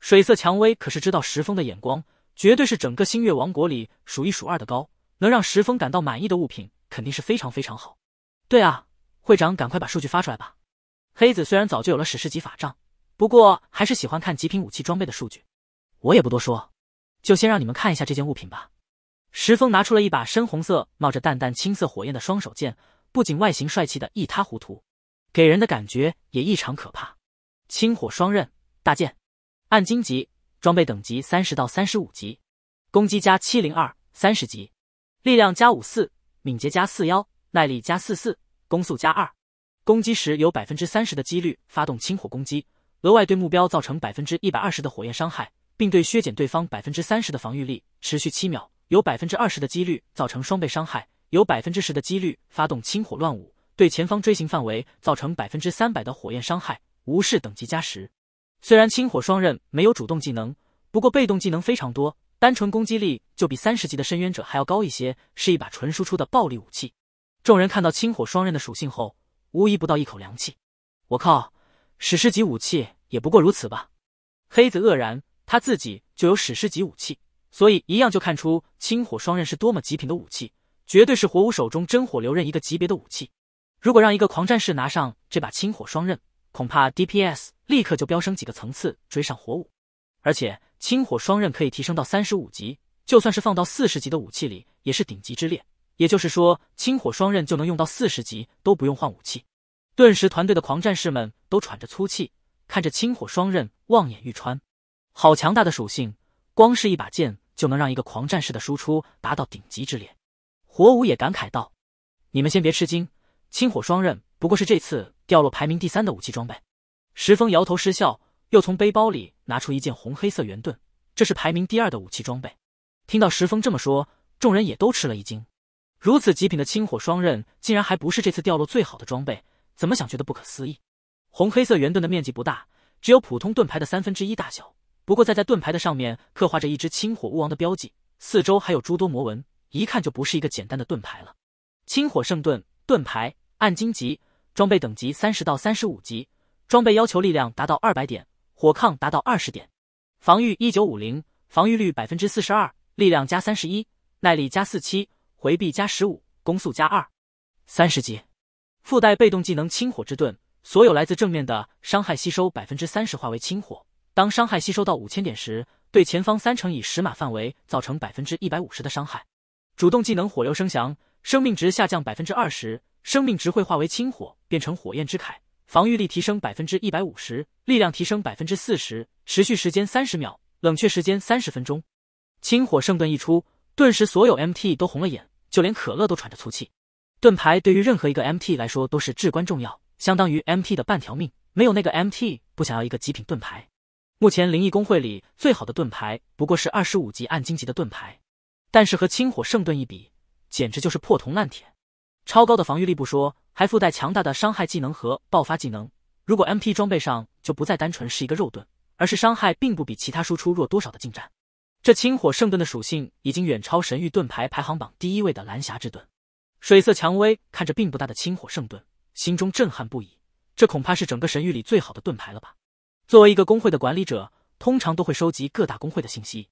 水色蔷薇可是知道石峰的眼光，绝对是整个星月王国里数一数二的高，能让石峰感到满意的物品，肯定是非常非常好。对啊，会长，赶快把数据发出来吧。黑子虽然早就有了史诗级法杖，不过还是喜欢看极品武器装备的数据。我也不多说，就先让你们看一下这件物品吧。石峰拿出了一把深红色、冒着淡淡青色火焰的双手剑，不仅外形帅气的一塌糊涂，给人的感觉也异常可怕。青火双刃大剑，暗荆级，装备等级三十到三十五级，攻击加七零二，三十级，力量加五四，敏捷加四幺，耐力加四四，攻速加二，攻击时有百分之三十的几率发动清火攻击，额外对目标造成百分之一百二十的火焰伤害，并对削减对方百分之三十的防御力，持续七秒。有百分之二十的几率造成双倍伤害，有百分之十的几率发动轻火乱舞，对前方锥形范围造成百分之三百的火焰伤害，无视等级加十。虽然轻火双刃没有主动技能，不过被动技能非常多，单纯攻击力就比三十级的深渊者还要高一些，是一把纯输出的暴力武器。众人看到轻火双刃的属性后，无一不到一口凉气。我靠，史诗级武器也不过如此吧？黑子愕然，他自己就有史诗级武器。所以一样就看出青火双刃是多么极品的武器，绝对是火舞手中真火流刃一个级别的武器。如果让一个狂战士拿上这把青火双刃，恐怕 DPS 立刻就飙升几个层次，追上火舞。而且青火双刃可以提升到三十五级，就算是放到四十级的武器里，也是顶级之列。也就是说，青火双刃就能用到四十级，都不用换武器。顿时，团队的狂战士们都喘着粗气，看着青火双刃望眼欲穿。好强大的属性，光是一把剑。就能让一个狂战士的输出达到顶级之列。火舞也感慨道：“你们先别吃惊，青火双刃不过是这次掉落排名第三的武器装备。”石峰摇头失笑，又从背包里拿出一件红黑色圆盾，这是排名第二的武器装备。听到石峰这么说，众人也都吃了一惊。如此极品的青火双刃，竟然还不是这次掉落最好的装备，怎么想觉得不可思议？红黑色圆盾的面积不大，只有普通盾牌的三分之一大小。不过，在在盾牌的上面刻画着一只青火巫王的标记，四周还有诸多魔纹，一看就不是一个简单的盾牌了。青火圣盾盾牌，暗金级，装备等级三十到三十五级，装备要求力量达到二百点，火抗达到二十点，防御一九五零，防御率百分之四十二，力量加三十一，耐力加四七，回避加十五，攻速加二，三十级，附带被动技能青火之盾，所有来自正面的伤害吸收百分之三十，化为青火。当伤害吸收到五千点时，对前方三乘以十码范围造成百分之一百五十的伤害。主动技能火流升翔，生命值下降百分之二十，生命值会化为清火变成火焰之铠，防御力提升百分之一百五十，力量提升百分之四十，持续时间三十秒，冷却时间三十分钟。清火圣盾一出，顿时所有 MT 都红了眼，就连可乐都喘着粗气。盾牌对于任何一个 MT 来说都是至关重要，相当于 MT 的半条命，没有那个 MT 不想要一个极品盾牌。目前灵异公会里最好的盾牌不过是二十五级暗金级的盾牌，但是和青火圣盾一比，简直就是破铜烂铁。超高的防御力不说，还附带强大的伤害技能和爆发技能。如果 M P 装备上，就不再单纯是一个肉盾，而是伤害并不比其他输出弱多少的近战。这青火圣盾的属性已经远超神域盾牌排行榜第一位的蓝霞之盾。水色蔷薇看着并不大的青火圣盾，心中震撼不已。这恐怕是整个神域里最好的盾牌了吧。作为一个工会的管理者，通常都会收集各大工会的信息，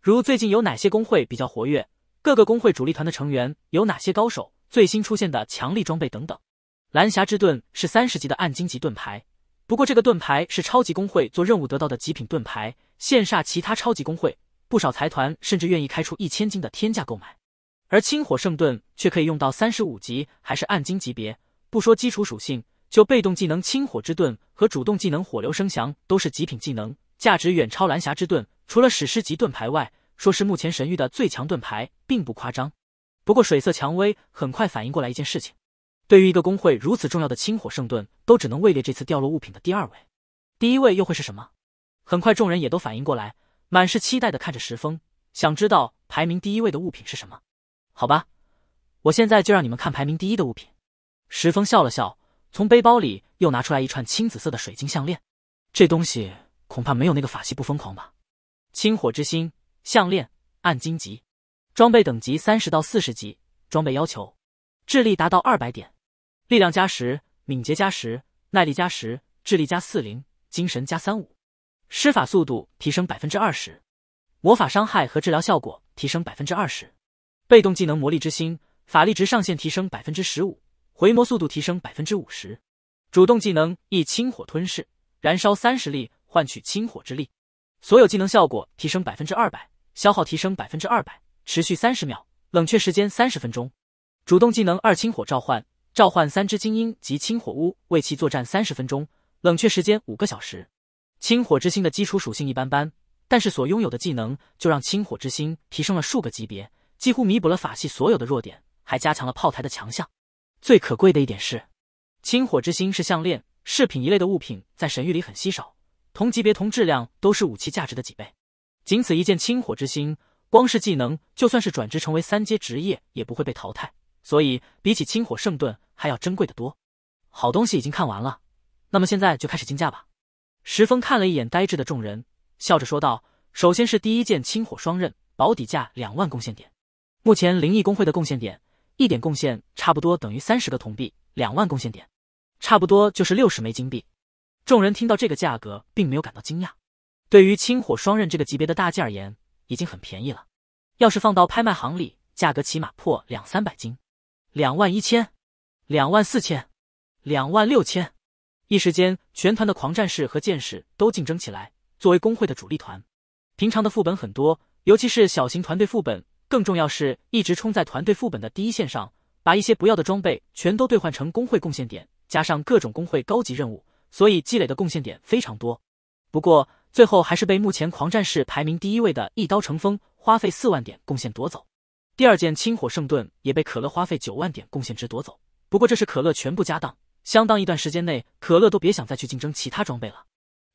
如最近有哪些工会比较活跃，各个工会主力团的成员有哪些高手，最新出现的强力装备等等。蓝霞之盾是三十级的暗金级盾牌，不过这个盾牌是超级工会做任务得到的极品盾牌，羡煞其他超级工会，不少财团甚至愿意开出一千金的天价购买。而青火圣盾却可以用到三十五级，还是暗金级别，不说基础属性。就被动技能清火之盾和主动技能火流升翔都是极品技能，价值远超蓝霞之盾。除了史诗级盾牌外，说是目前神域的最强盾牌，并不夸张。不过水色蔷薇很快反应过来一件事情：对于一个工会如此重要的清火圣盾，都只能位列这次掉落物品的第二位，第一位又会是什么？很快众人也都反应过来，满是期待的看着石峰，想知道排名第一位的物品是什么。好吧，我现在就让你们看排名第一的物品。石峰笑了笑。从背包里又拿出来一串青紫色的水晶项链，这东西恐怕没有那个法系不疯狂吧？青火之心项链，暗金级，装备等级三十到四十级，装备要求：智力达到二百点，力量加十，敏捷加十，耐力加十，智力加四零，精神加三五，施法速度提升百分之二十，魔法伤害和治疗效果提升百分之二十，被动技能魔力之星，法力值上限提升百分之十五。回魔速度提升百分之五十，主动技能一清火吞噬，燃烧三十力换取清火之力，所有技能效果提升百分之二百，消耗提升百分之二百，持续三十秒，冷却时间三十分钟。主动技能二清火召唤，召唤三只精英及清火巫为其作战三十分钟，冷却时间五个小时。清火之心的基础属性一般般，但是所拥有的技能就让清火之心提升了数个级别，几乎弥补了法系所有的弱点，还加强了炮台的强项。最可贵的一点是，清火之星是项链、饰品一类的物品，在神域里很稀少，同级别同质量都是武器价值的几倍。仅此一件清火之星，光是技能，就算是转职成为三阶职业也不会被淘汰，所以比起清火圣盾还要珍贵的多。好东西已经看完了，那么现在就开始竞价吧。石峰看了一眼呆滞的众人，笑着说道：“首先是第一件清火双刃，保底价两万贡献点。目前灵异工会的贡献点。”一点贡献差不多等于三十个铜币，两万贡献点差不多就是六十枚金币。众人听到这个价格，并没有感到惊讶。对于青火双刃这个级别的大件而言，已经很便宜了。要是放到拍卖行里，价格起码破两三百金。两万一千，两万四千，两万六千。一时间，全团的狂战士和剑士都竞争起来。作为工会的主力团，平常的副本很多，尤其是小型团队副本。更重要是一直冲在团队副本的第一线上，把一些不要的装备全都兑换成工会贡献点，加上各种工会高级任务，所以积累的贡献点非常多。不过最后还是被目前狂战士排名第一位的一刀成风花费四万点贡献夺走。第二件清火圣盾也被可乐花费九万点贡献值夺走。不过这是可乐全部家当，相当一段时间内可乐都别想再去竞争其他装备了。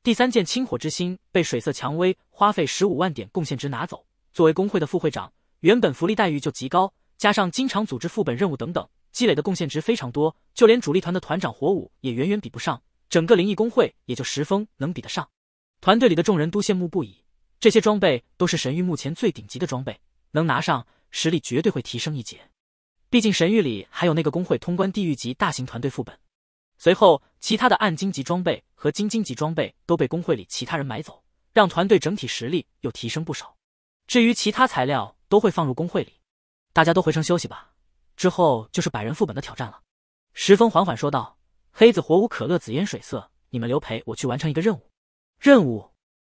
第三件清火之心被水色蔷薇花费十五万点贡献值拿走。作为工会的副会长。原本福利待遇就极高，加上经常组织副本任务等等，积累的贡献值非常多，就连主力团的团长火舞也远远比不上。整个灵异工会也就十峰能比得上。团队里的众人都羡慕不已。这些装备都是神域目前最顶级的装备，能拿上，实力绝对会提升一截。毕竟神域里还有那个工会通关地狱级大型团队副本。随后，其他的暗金级装备和金金级装备都被工会里其他人买走，让团队整体实力又提升不少。至于其他材料，都会放入工会里，大家都回城休息吧。之后就是百人副本的挑战了。石峰缓缓说道：“黑子、火舞、可乐、紫烟、水色，你们留陪我去完成一个任务。”任务，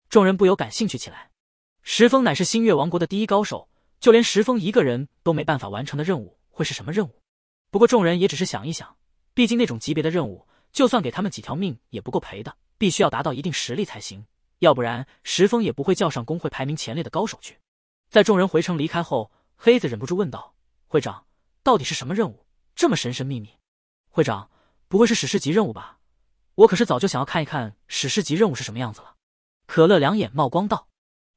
众人不由感兴趣起来。石峰乃是星月王国的第一高手，就连石峰一个人都没办法完成的任务，会是什么任务？不过众人也只是想一想，毕竟那种级别的任务，就算给他们几条命也不够赔的，必须要达到一定实力才行。要不然石峰也不会叫上工会排名前列的高手去。在众人回城离开后，黑子忍不住问道：“会长，到底是什么任务？这么神神秘秘？会长不会是史诗级任务吧？我可是早就想要看一看史诗级任务是什么样子了。”可乐两眼冒光道：“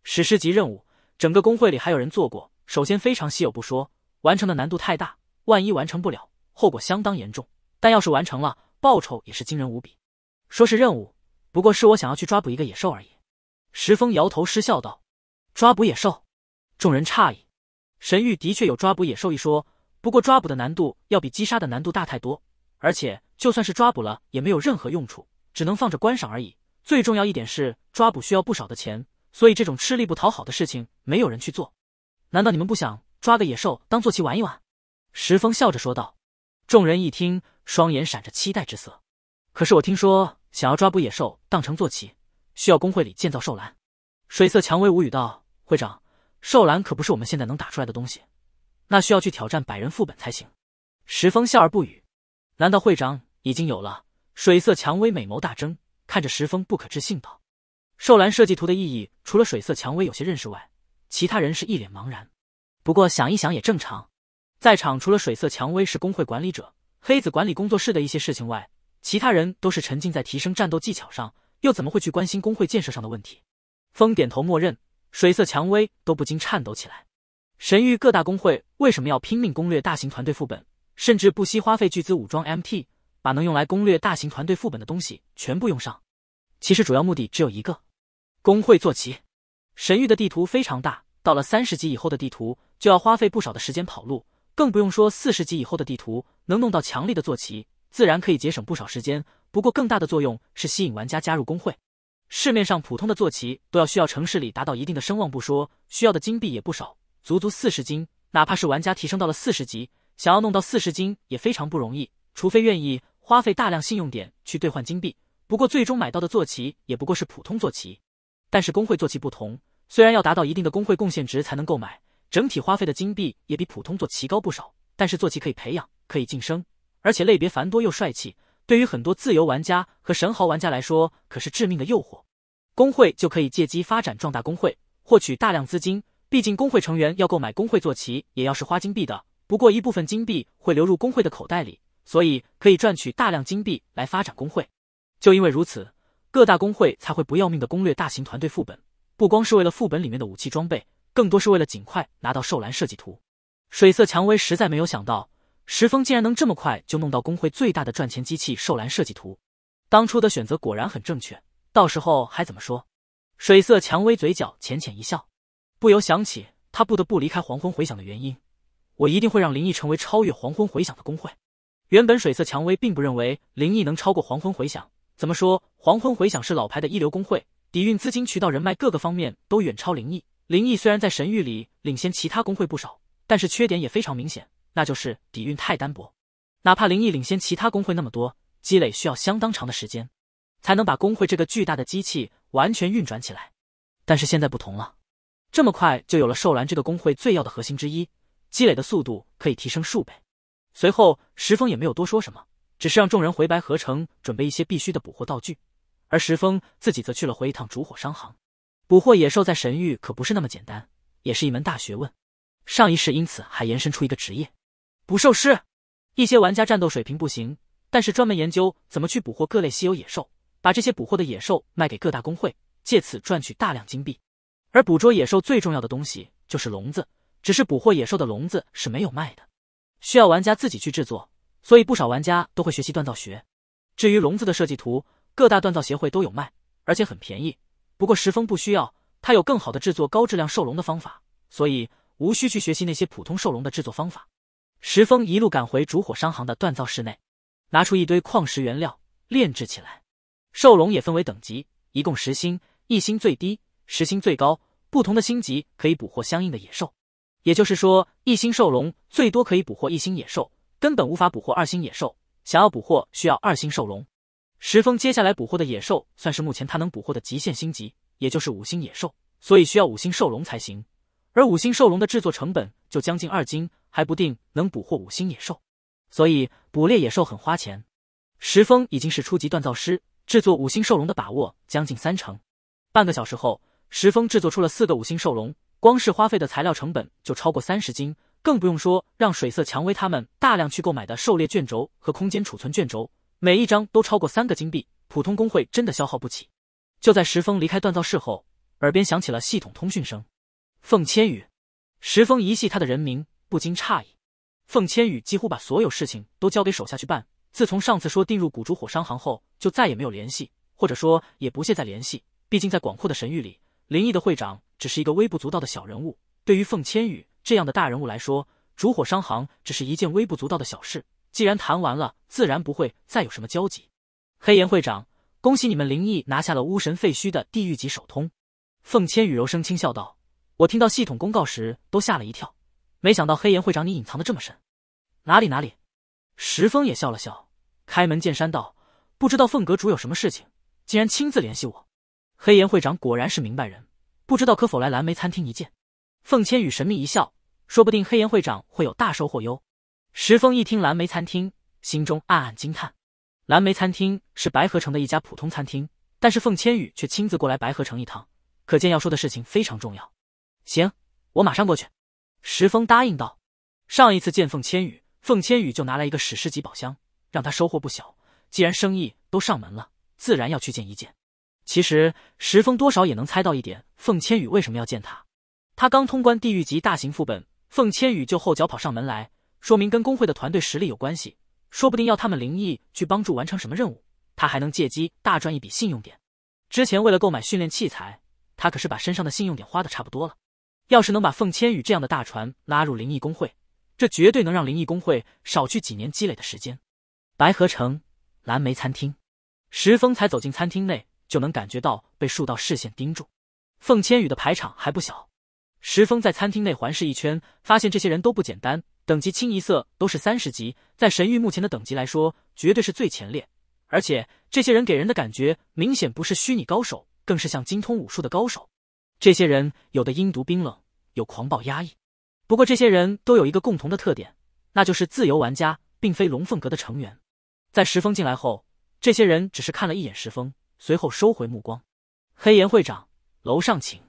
史诗级任务，整个工会里还有人做过。首先非常稀有不说，完成的难度太大，万一完成不了，后果相当严重。但要是完成了，报酬也是惊人无比。说是任务，不过是我想要去抓捕一个野兽而已。”石峰摇头失笑道：“抓捕野兽？”众人诧异，神域的确有抓捕野兽一说，不过抓捕的难度要比击杀的难度大太多，而且就算是抓捕了也没有任何用处，只能放着观赏而已。最重要一点是抓捕需要不少的钱，所以这种吃力不讨好的事情没有人去做。难道你们不想抓个野兽当坐骑玩一玩？石峰笑着说道。众人一听，双眼闪着期待之色。可是我听说想要抓捕野兽当成坐骑，需要工会里建造兽栏。水色蔷薇无语道：“会长。”寿兰可不是我们现在能打出来的东西，那需要去挑战百人副本才行。石峰笑而不语。难道会长已经有了？水色蔷薇美眸大睁，看着石峰不可置信道：“寿兰设计图的意义，除了水色蔷薇有些认识外，其他人是一脸茫然。不过想一想也正常，在场除了水色蔷薇是工会管理者，黑子管理工作室的一些事情外，其他人都是沉浸在提升战斗技巧上，又怎么会去关心工会建设上的问题？”峰点头默认。水色蔷薇都不禁颤抖起来。神域各大工会为什么要拼命攻略大型团队副本，甚至不惜花费巨资武装 MT，把能用来攻略大型团队副本的东西全部用上？其实主要目的只有一个：工会坐骑。神域的地图非常大，到了三十级以后的地图，就要花费不少的时间跑路，更不用说四十级以后的地图。能弄到强力的坐骑，自然可以节省不少时间。不过更大的作用是吸引玩家加入工会。市面上普通的坐骑都要需要城市里达到一定的声望不说，需要的金币也不少，足足四十金。哪怕是玩家提升到了四十级，想要弄到四十金也非常不容易，除非愿意花费大量信用点去兑换金币。不过最终买到的坐骑也不过是普通坐骑。但是工会坐骑不同，虽然要达到一定的工会贡献值才能购买，整体花费的金币也比普通坐骑高不少，但是坐骑可以培养，可以晋升，而且类别繁多又帅气。对于很多自由玩家和神豪玩家来说，可是致命的诱惑。工会就可以借机发展壮大，工会获取大量资金。毕竟工会成员要购买工会坐骑，也要是花金币的。不过一部分金币会流入工会的口袋里，所以可以赚取大量金币来发展工会。就因为如此，各大工会才会不要命的攻略大型团队副本，不光是为了副本里面的武器装备，更多是为了尽快拿到兽蓝设计图。水色蔷薇实在没有想到。石峰竟然能这么快就弄到工会最大的赚钱机器兽蓝设计图，当初的选择果然很正确。到时候还怎么说？水色蔷薇嘴角浅浅一笑，不由想起他不得不离开黄昏回响的原因。我一定会让灵异成为超越黄昏回响的工会。原本水色蔷薇并不认为灵异能超过黄昏回响，怎么说？黄昏回响是老牌的一流工会，底蕴、资金、渠道、人脉各个方面都远超灵异。灵异虽然在神域里领先其他工会不少，但是缺点也非常明显。那就是底蕴太单薄，哪怕灵异领先其他工会那么多，积累需要相当长的时间，才能把工会这个巨大的机器完全运转起来。但是现在不同了，这么快就有了兽兰这个工会最要的核心之一，积累的速度可以提升数倍。随后石峰也没有多说什么，只是让众人回白合城准备一些必须的捕获道具，而石峰自己则去了回一趟烛火商行。捕获野兽在神域可不是那么简单，也是一门大学问。上一世因此还延伸出一个职业。捕兽师，一些玩家战斗水平不行，但是专门研究怎么去捕获各类稀有野兽，把这些捕获的野兽卖给各大工会，借此赚取大量金币。而捕捉野兽最重要的东西就是笼子，只是捕获野兽的笼子是没有卖的，需要玩家自己去制作。所以不少玩家都会学习锻造学。至于笼子的设计图，各大锻造协会都有卖，而且很便宜。不过石峰不需要，他有更好的制作高质量兽笼的方法，所以无需去学习那些普通兽笼的制作方法。石峰一路赶回烛火商行的锻造室内，拿出一堆矿石原料炼制起来。兽龙也分为等级，一共十星，一星最低，十星最高。不同的星级可以捕获相应的野兽，也就是说，一星兽龙最多可以捕获一星野兽，根本无法捕获二星野兽。想要捕获，需要二星兽龙。石峰接下来捕获的野兽算是目前他能捕获的极限星级，也就是五星野兽，所以需要五星兽龙才行。而五星兽龙的制作成本就将近二斤，还不定能捕获五星野兽，所以捕猎野兽很花钱。石峰已经是初级锻造师，制作五星兽龙的把握将近三成。半个小时后，石峰制作出了四个五星兽龙，光是花费的材料成本就超过三十斤，更不用说让水色蔷薇他们大量去购买的狩猎卷轴和空间储存卷轴，每一张都超过三个金币，普通工会真的消耗不起。就在石峰离开锻造室后，耳边响起了系统通讯声：“凤千羽，石峰一系他的人名。”不禁诧异，凤千羽几乎把所有事情都交给手下去办。自从上次说订入古竹火商行后，就再也没有联系，或者说也不屑再联系。毕竟在广阔的神域里，林毅的会长只是一个微不足道的小人物，对于凤千羽这样的大人物来说，烛火商行只是一件微不足道的小事。既然谈完了，自然不会再有什么交集。黑岩会长，恭喜你们林毅拿下了巫神废墟的地狱级首通。凤千羽柔声轻笑道：“我听到系统公告时都吓了一跳。”没想到黑岩会长，你隐藏的这么深。哪里哪里，石峰也笑了笑，开门见山道：“不知道凤阁主有什么事情，竟然亲自联系我。黑岩会长果然是明白人，不知道可否来蓝莓餐厅一见？”凤千羽神秘一笑：“说不定黑岩会长会有大收获哟。”石峰一听蓝莓餐厅，心中暗暗惊叹：蓝莓餐厅是白河城的一家普通餐厅，但是凤千羽却亲自过来白河城一趟，可见要说的事情非常重要。行，我马上过去。石峰答应道：“上一次见凤千羽，凤千羽就拿来一个史诗级宝箱，让他收获不小。既然生意都上门了，自然要去见一见。其实石峰多少也能猜到一点，凤千羽为什么要见他。他刚通关地狱级大型副本，凤千羽就后脚跑上门来，说明跟工会的团队实力有关系。说不定要他们灵异去帮助完成什么任务，他还能借机大赚一笔信用点。之前为了购买训练器材，他可是把身上的信用点花的差不多了。”要是能把凤千羽这样的大船拉入灵异公会，这绝对能让灵异公会少去几年积累的时间。白河城蓝莓餐厅，石峰才走进餐厅内，就能感觉到被数道视线盯住。凤千羽的排场还不小。石峰在餐厅内环视一圈，发现这些人都不简单，等级清一色都是三十级，在神域目前的等级来说，绝对是最前列。而且这些人给人的感觉明显不是虚拟高手，更是像精通武术的高手。这些人有的阴毒冰冷，有狂暴压抑。不过，这些人都有一个共同的特点，那就是自由玩家，并非龙凤阁的成员。在石峰进来后，这些人只是看了一眼石峰，随后收回目光。黑岩会长，楼上请。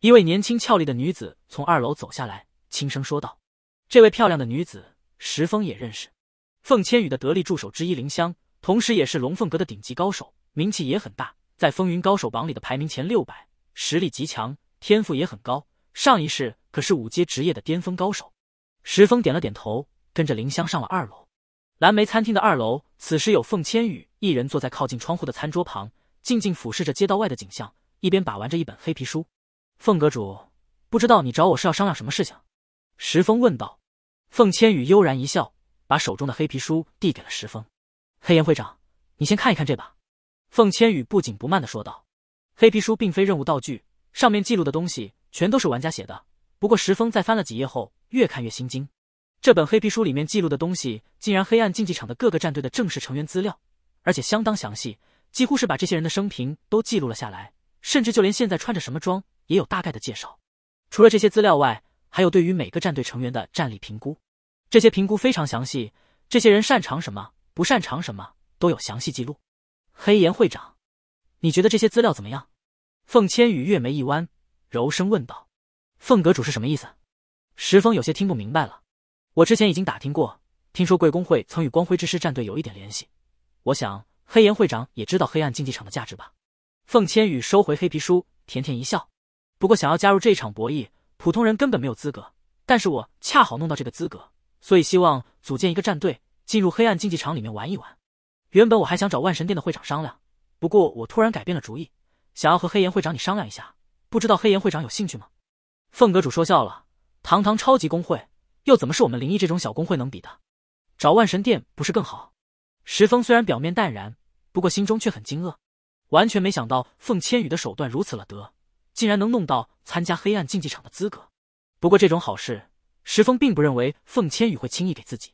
一位年轻俏丽的女子从二楼走下来，轻声说道：“这位漂亮的女子，石峰也认识，凤千羽的得力助手之一林香，同时也是龙凤阁的顶级高手，名气也很大，在风云高手榜里的排名前六百。”实力极强，天赋也很高，上一世可是五阶职业的巅峰高手。石峰点了点头，跟着林香上了二楼。蓝莓餐厅的二楼，此时有凤千羽一人坐在靠近窗户的餐桌旁，静静俯视着街道外的景象，一边把玩着一本黑皮书。凤阁主，不知道你找我是要商量什么事情？石峰问道。凤千羽悠然一笑，把手中的黑皮书递给了石峰。黑岩会长，你先看一看这把。凤千羽不紧不慢地说道。黑皮书并非任务道具，上面记录的东西全都是玩家写的。不过石峰在翻了几页后，越看越心惊。这本黑皮书里面记录的东西，竟然黑暗竞技场的各个战队的正式成员资料，而且相当详细，几乎是把这些人的生平都记录了下来，甚至就连现在穿着什么装也有大概的介绍。除了这些资料外，还有对于每个战队成员的战力评估，这些评估非常详细，这些人擅长什么、不擅长什么都有详细记录。黑岩会长。你觉得这些资料怎么样？凤千羽月眉一弯，柔声问道：“凤阁主是什么意思？”石峰有些听不明白了。我之前已经打听过，听说贵公会曾与光辉之师战队有一点联系。我想黑岩会长也知道黑暗竞技场的价值吧？凤千羽收回黑皮书，甜甜一笑。不过想要加入这场博弈，普通人根本没有资格。但是我恰好弄到这个资格，所以希望组建一个战队，进入黑暗竞技场里面玩一玩。原本我还想找万神殿的会长商量。不过我突然改变了主意，想要和黑岩会长你商量一下，不知道黑岩会长有兴趣吗？凤阁主说笑了，堂堂超级工会，又怎么是我们灵异这种小工会能比的？找万神殿不是更好？石峰虽然表面淡然，不过心中却很惊愕，完全没想到凤千羽的手段如此了得，竟然能弄到参加黑暗竞技场的资格。不过这种好事，石峰并不认为凤千羽会轻易给自己。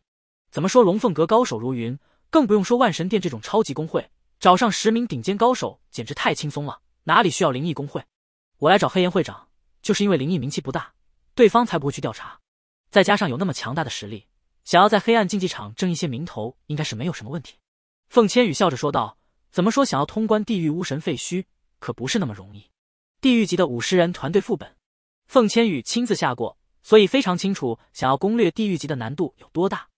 怎么说，龙凤阁高手如云，更不用说万神殿这种超级工会。找上十名顶尖高手简直太轻松了，哪里需要灵异工会？我来找黑岩会长，就是因为灵异名气不大，对方才不会去调查。再加上有那么强大的实力，想要在黑暗竞技场挣一些名头，应该是没有什么问题。凤千羽笑着说道：“怎么说，想要通关地狱巫神废墟可不是那么容易。地狱级的五十人团队副本，凤千羽亲自下过，所以非常清楚想要攻略地狱级的难度有多大。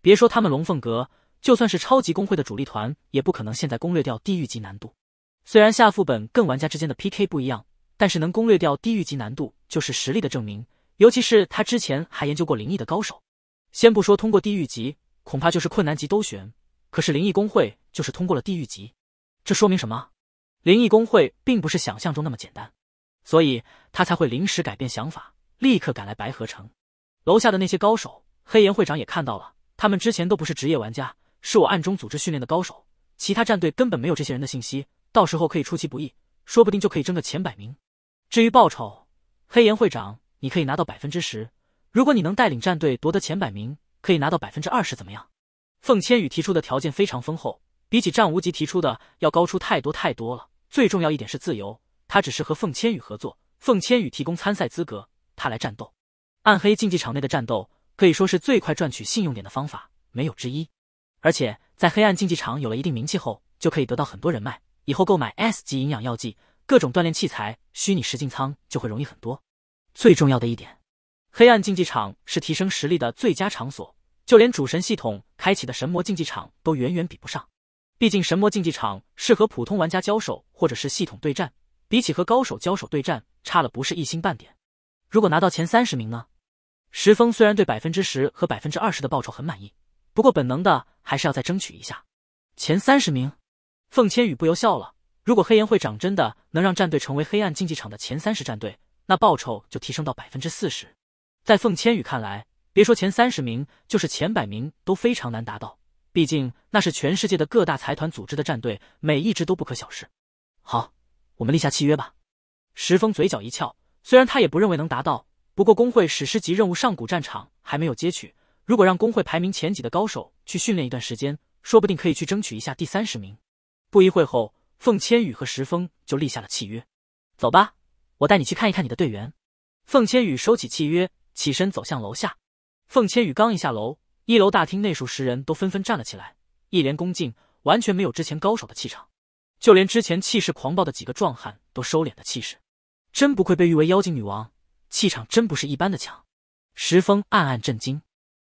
别说他们龙凤阁。”就算是超级工会的主力团，也不可能现在攻略掉地狱级难度。虽然下副本跟玩家之间的 PK 不一样，但是能攻略掉地狱级难度，就是实力的证明。尤其是他之前还研究过灵异的高手，先不说通过地狱级，恐怕就是困难级都悬。可是灵异工会就是通过了地狱级，这说明什么？灵异工会并不是想象中那么简单，所以他才会临时改变想法，立刻赶来白河城。楼下的那些高手，黑岩会长也看到了，他们之前都不是职业玩家。是我暗中组织训练的高手，其他战队根本没有这些人的信息。到时候可以出其不意，说不定就可以争个前百名。至于报酬，黑岩会长你可以拿到百分之十。如果你能带领战队夺得前百名，可以拿到百分之二十，怎么样？凤千羽提出的条件非常丰厚，比起战无极提出的要高出太多太多了。最重要一点是自由，他只是和凤千羽合作，凤千羽提供参赛资格，他来战斗。暗黑竞技场内的战斗可以说是最快赚取信用点的方法，没有之一。而且在黑暗竞技场有了一定名气后，就可以得到很多人脉，以后购买 S 级营养药剂、各种锻炼器材、虚拟实境舱就会容易很多。最重要的一点，黑暗竞技场是提升实力的最佳场所，就连主神系统开启的神魔竞技场都远远比不上。毕竟神魔竞技场是和普通玩家交手，或者是系统对战，比起和高手交手对战，差了不是一星半点。如果拿到前三十名呢？石峰虽然对百分之十和百分之二十的报酬很满意。不过，本能的还是要再争取一下前三十名。凤千羽不由笑了。如果黑岩会长真的能让战队成为黑暗竞技场的前三十战队，那报酬就提升到百分之四十。在凤千羽看来，别说前三十名，就是前百名都非常难达到。毕竟那是全世界的各大财团组织的战队，每一支都不可小视。好，我们立下契约吧。石峰嘴角一翘，虽然他也不认为能达到，不过工会史诗级任务上古战场还没有接取。如果让工会排名前几的高手去训练一段时间，说不定可以去争取一下第三十名。不一会后，凤千羽和石峰就立下了契约。走吧，我带你去看一看你的队员。凤千羽收起契约，起身走向楼下。凤千羽刚一下楼，一楼大厅内数十人都纷纷站了起来，一脸恭敬，完全没有之前高手的气场。就连之前气势狂暴的几个壮汉都收敛的气势。真不愧被誉为妖精女王，气场真不是一般的强。石峰暗暗震惊。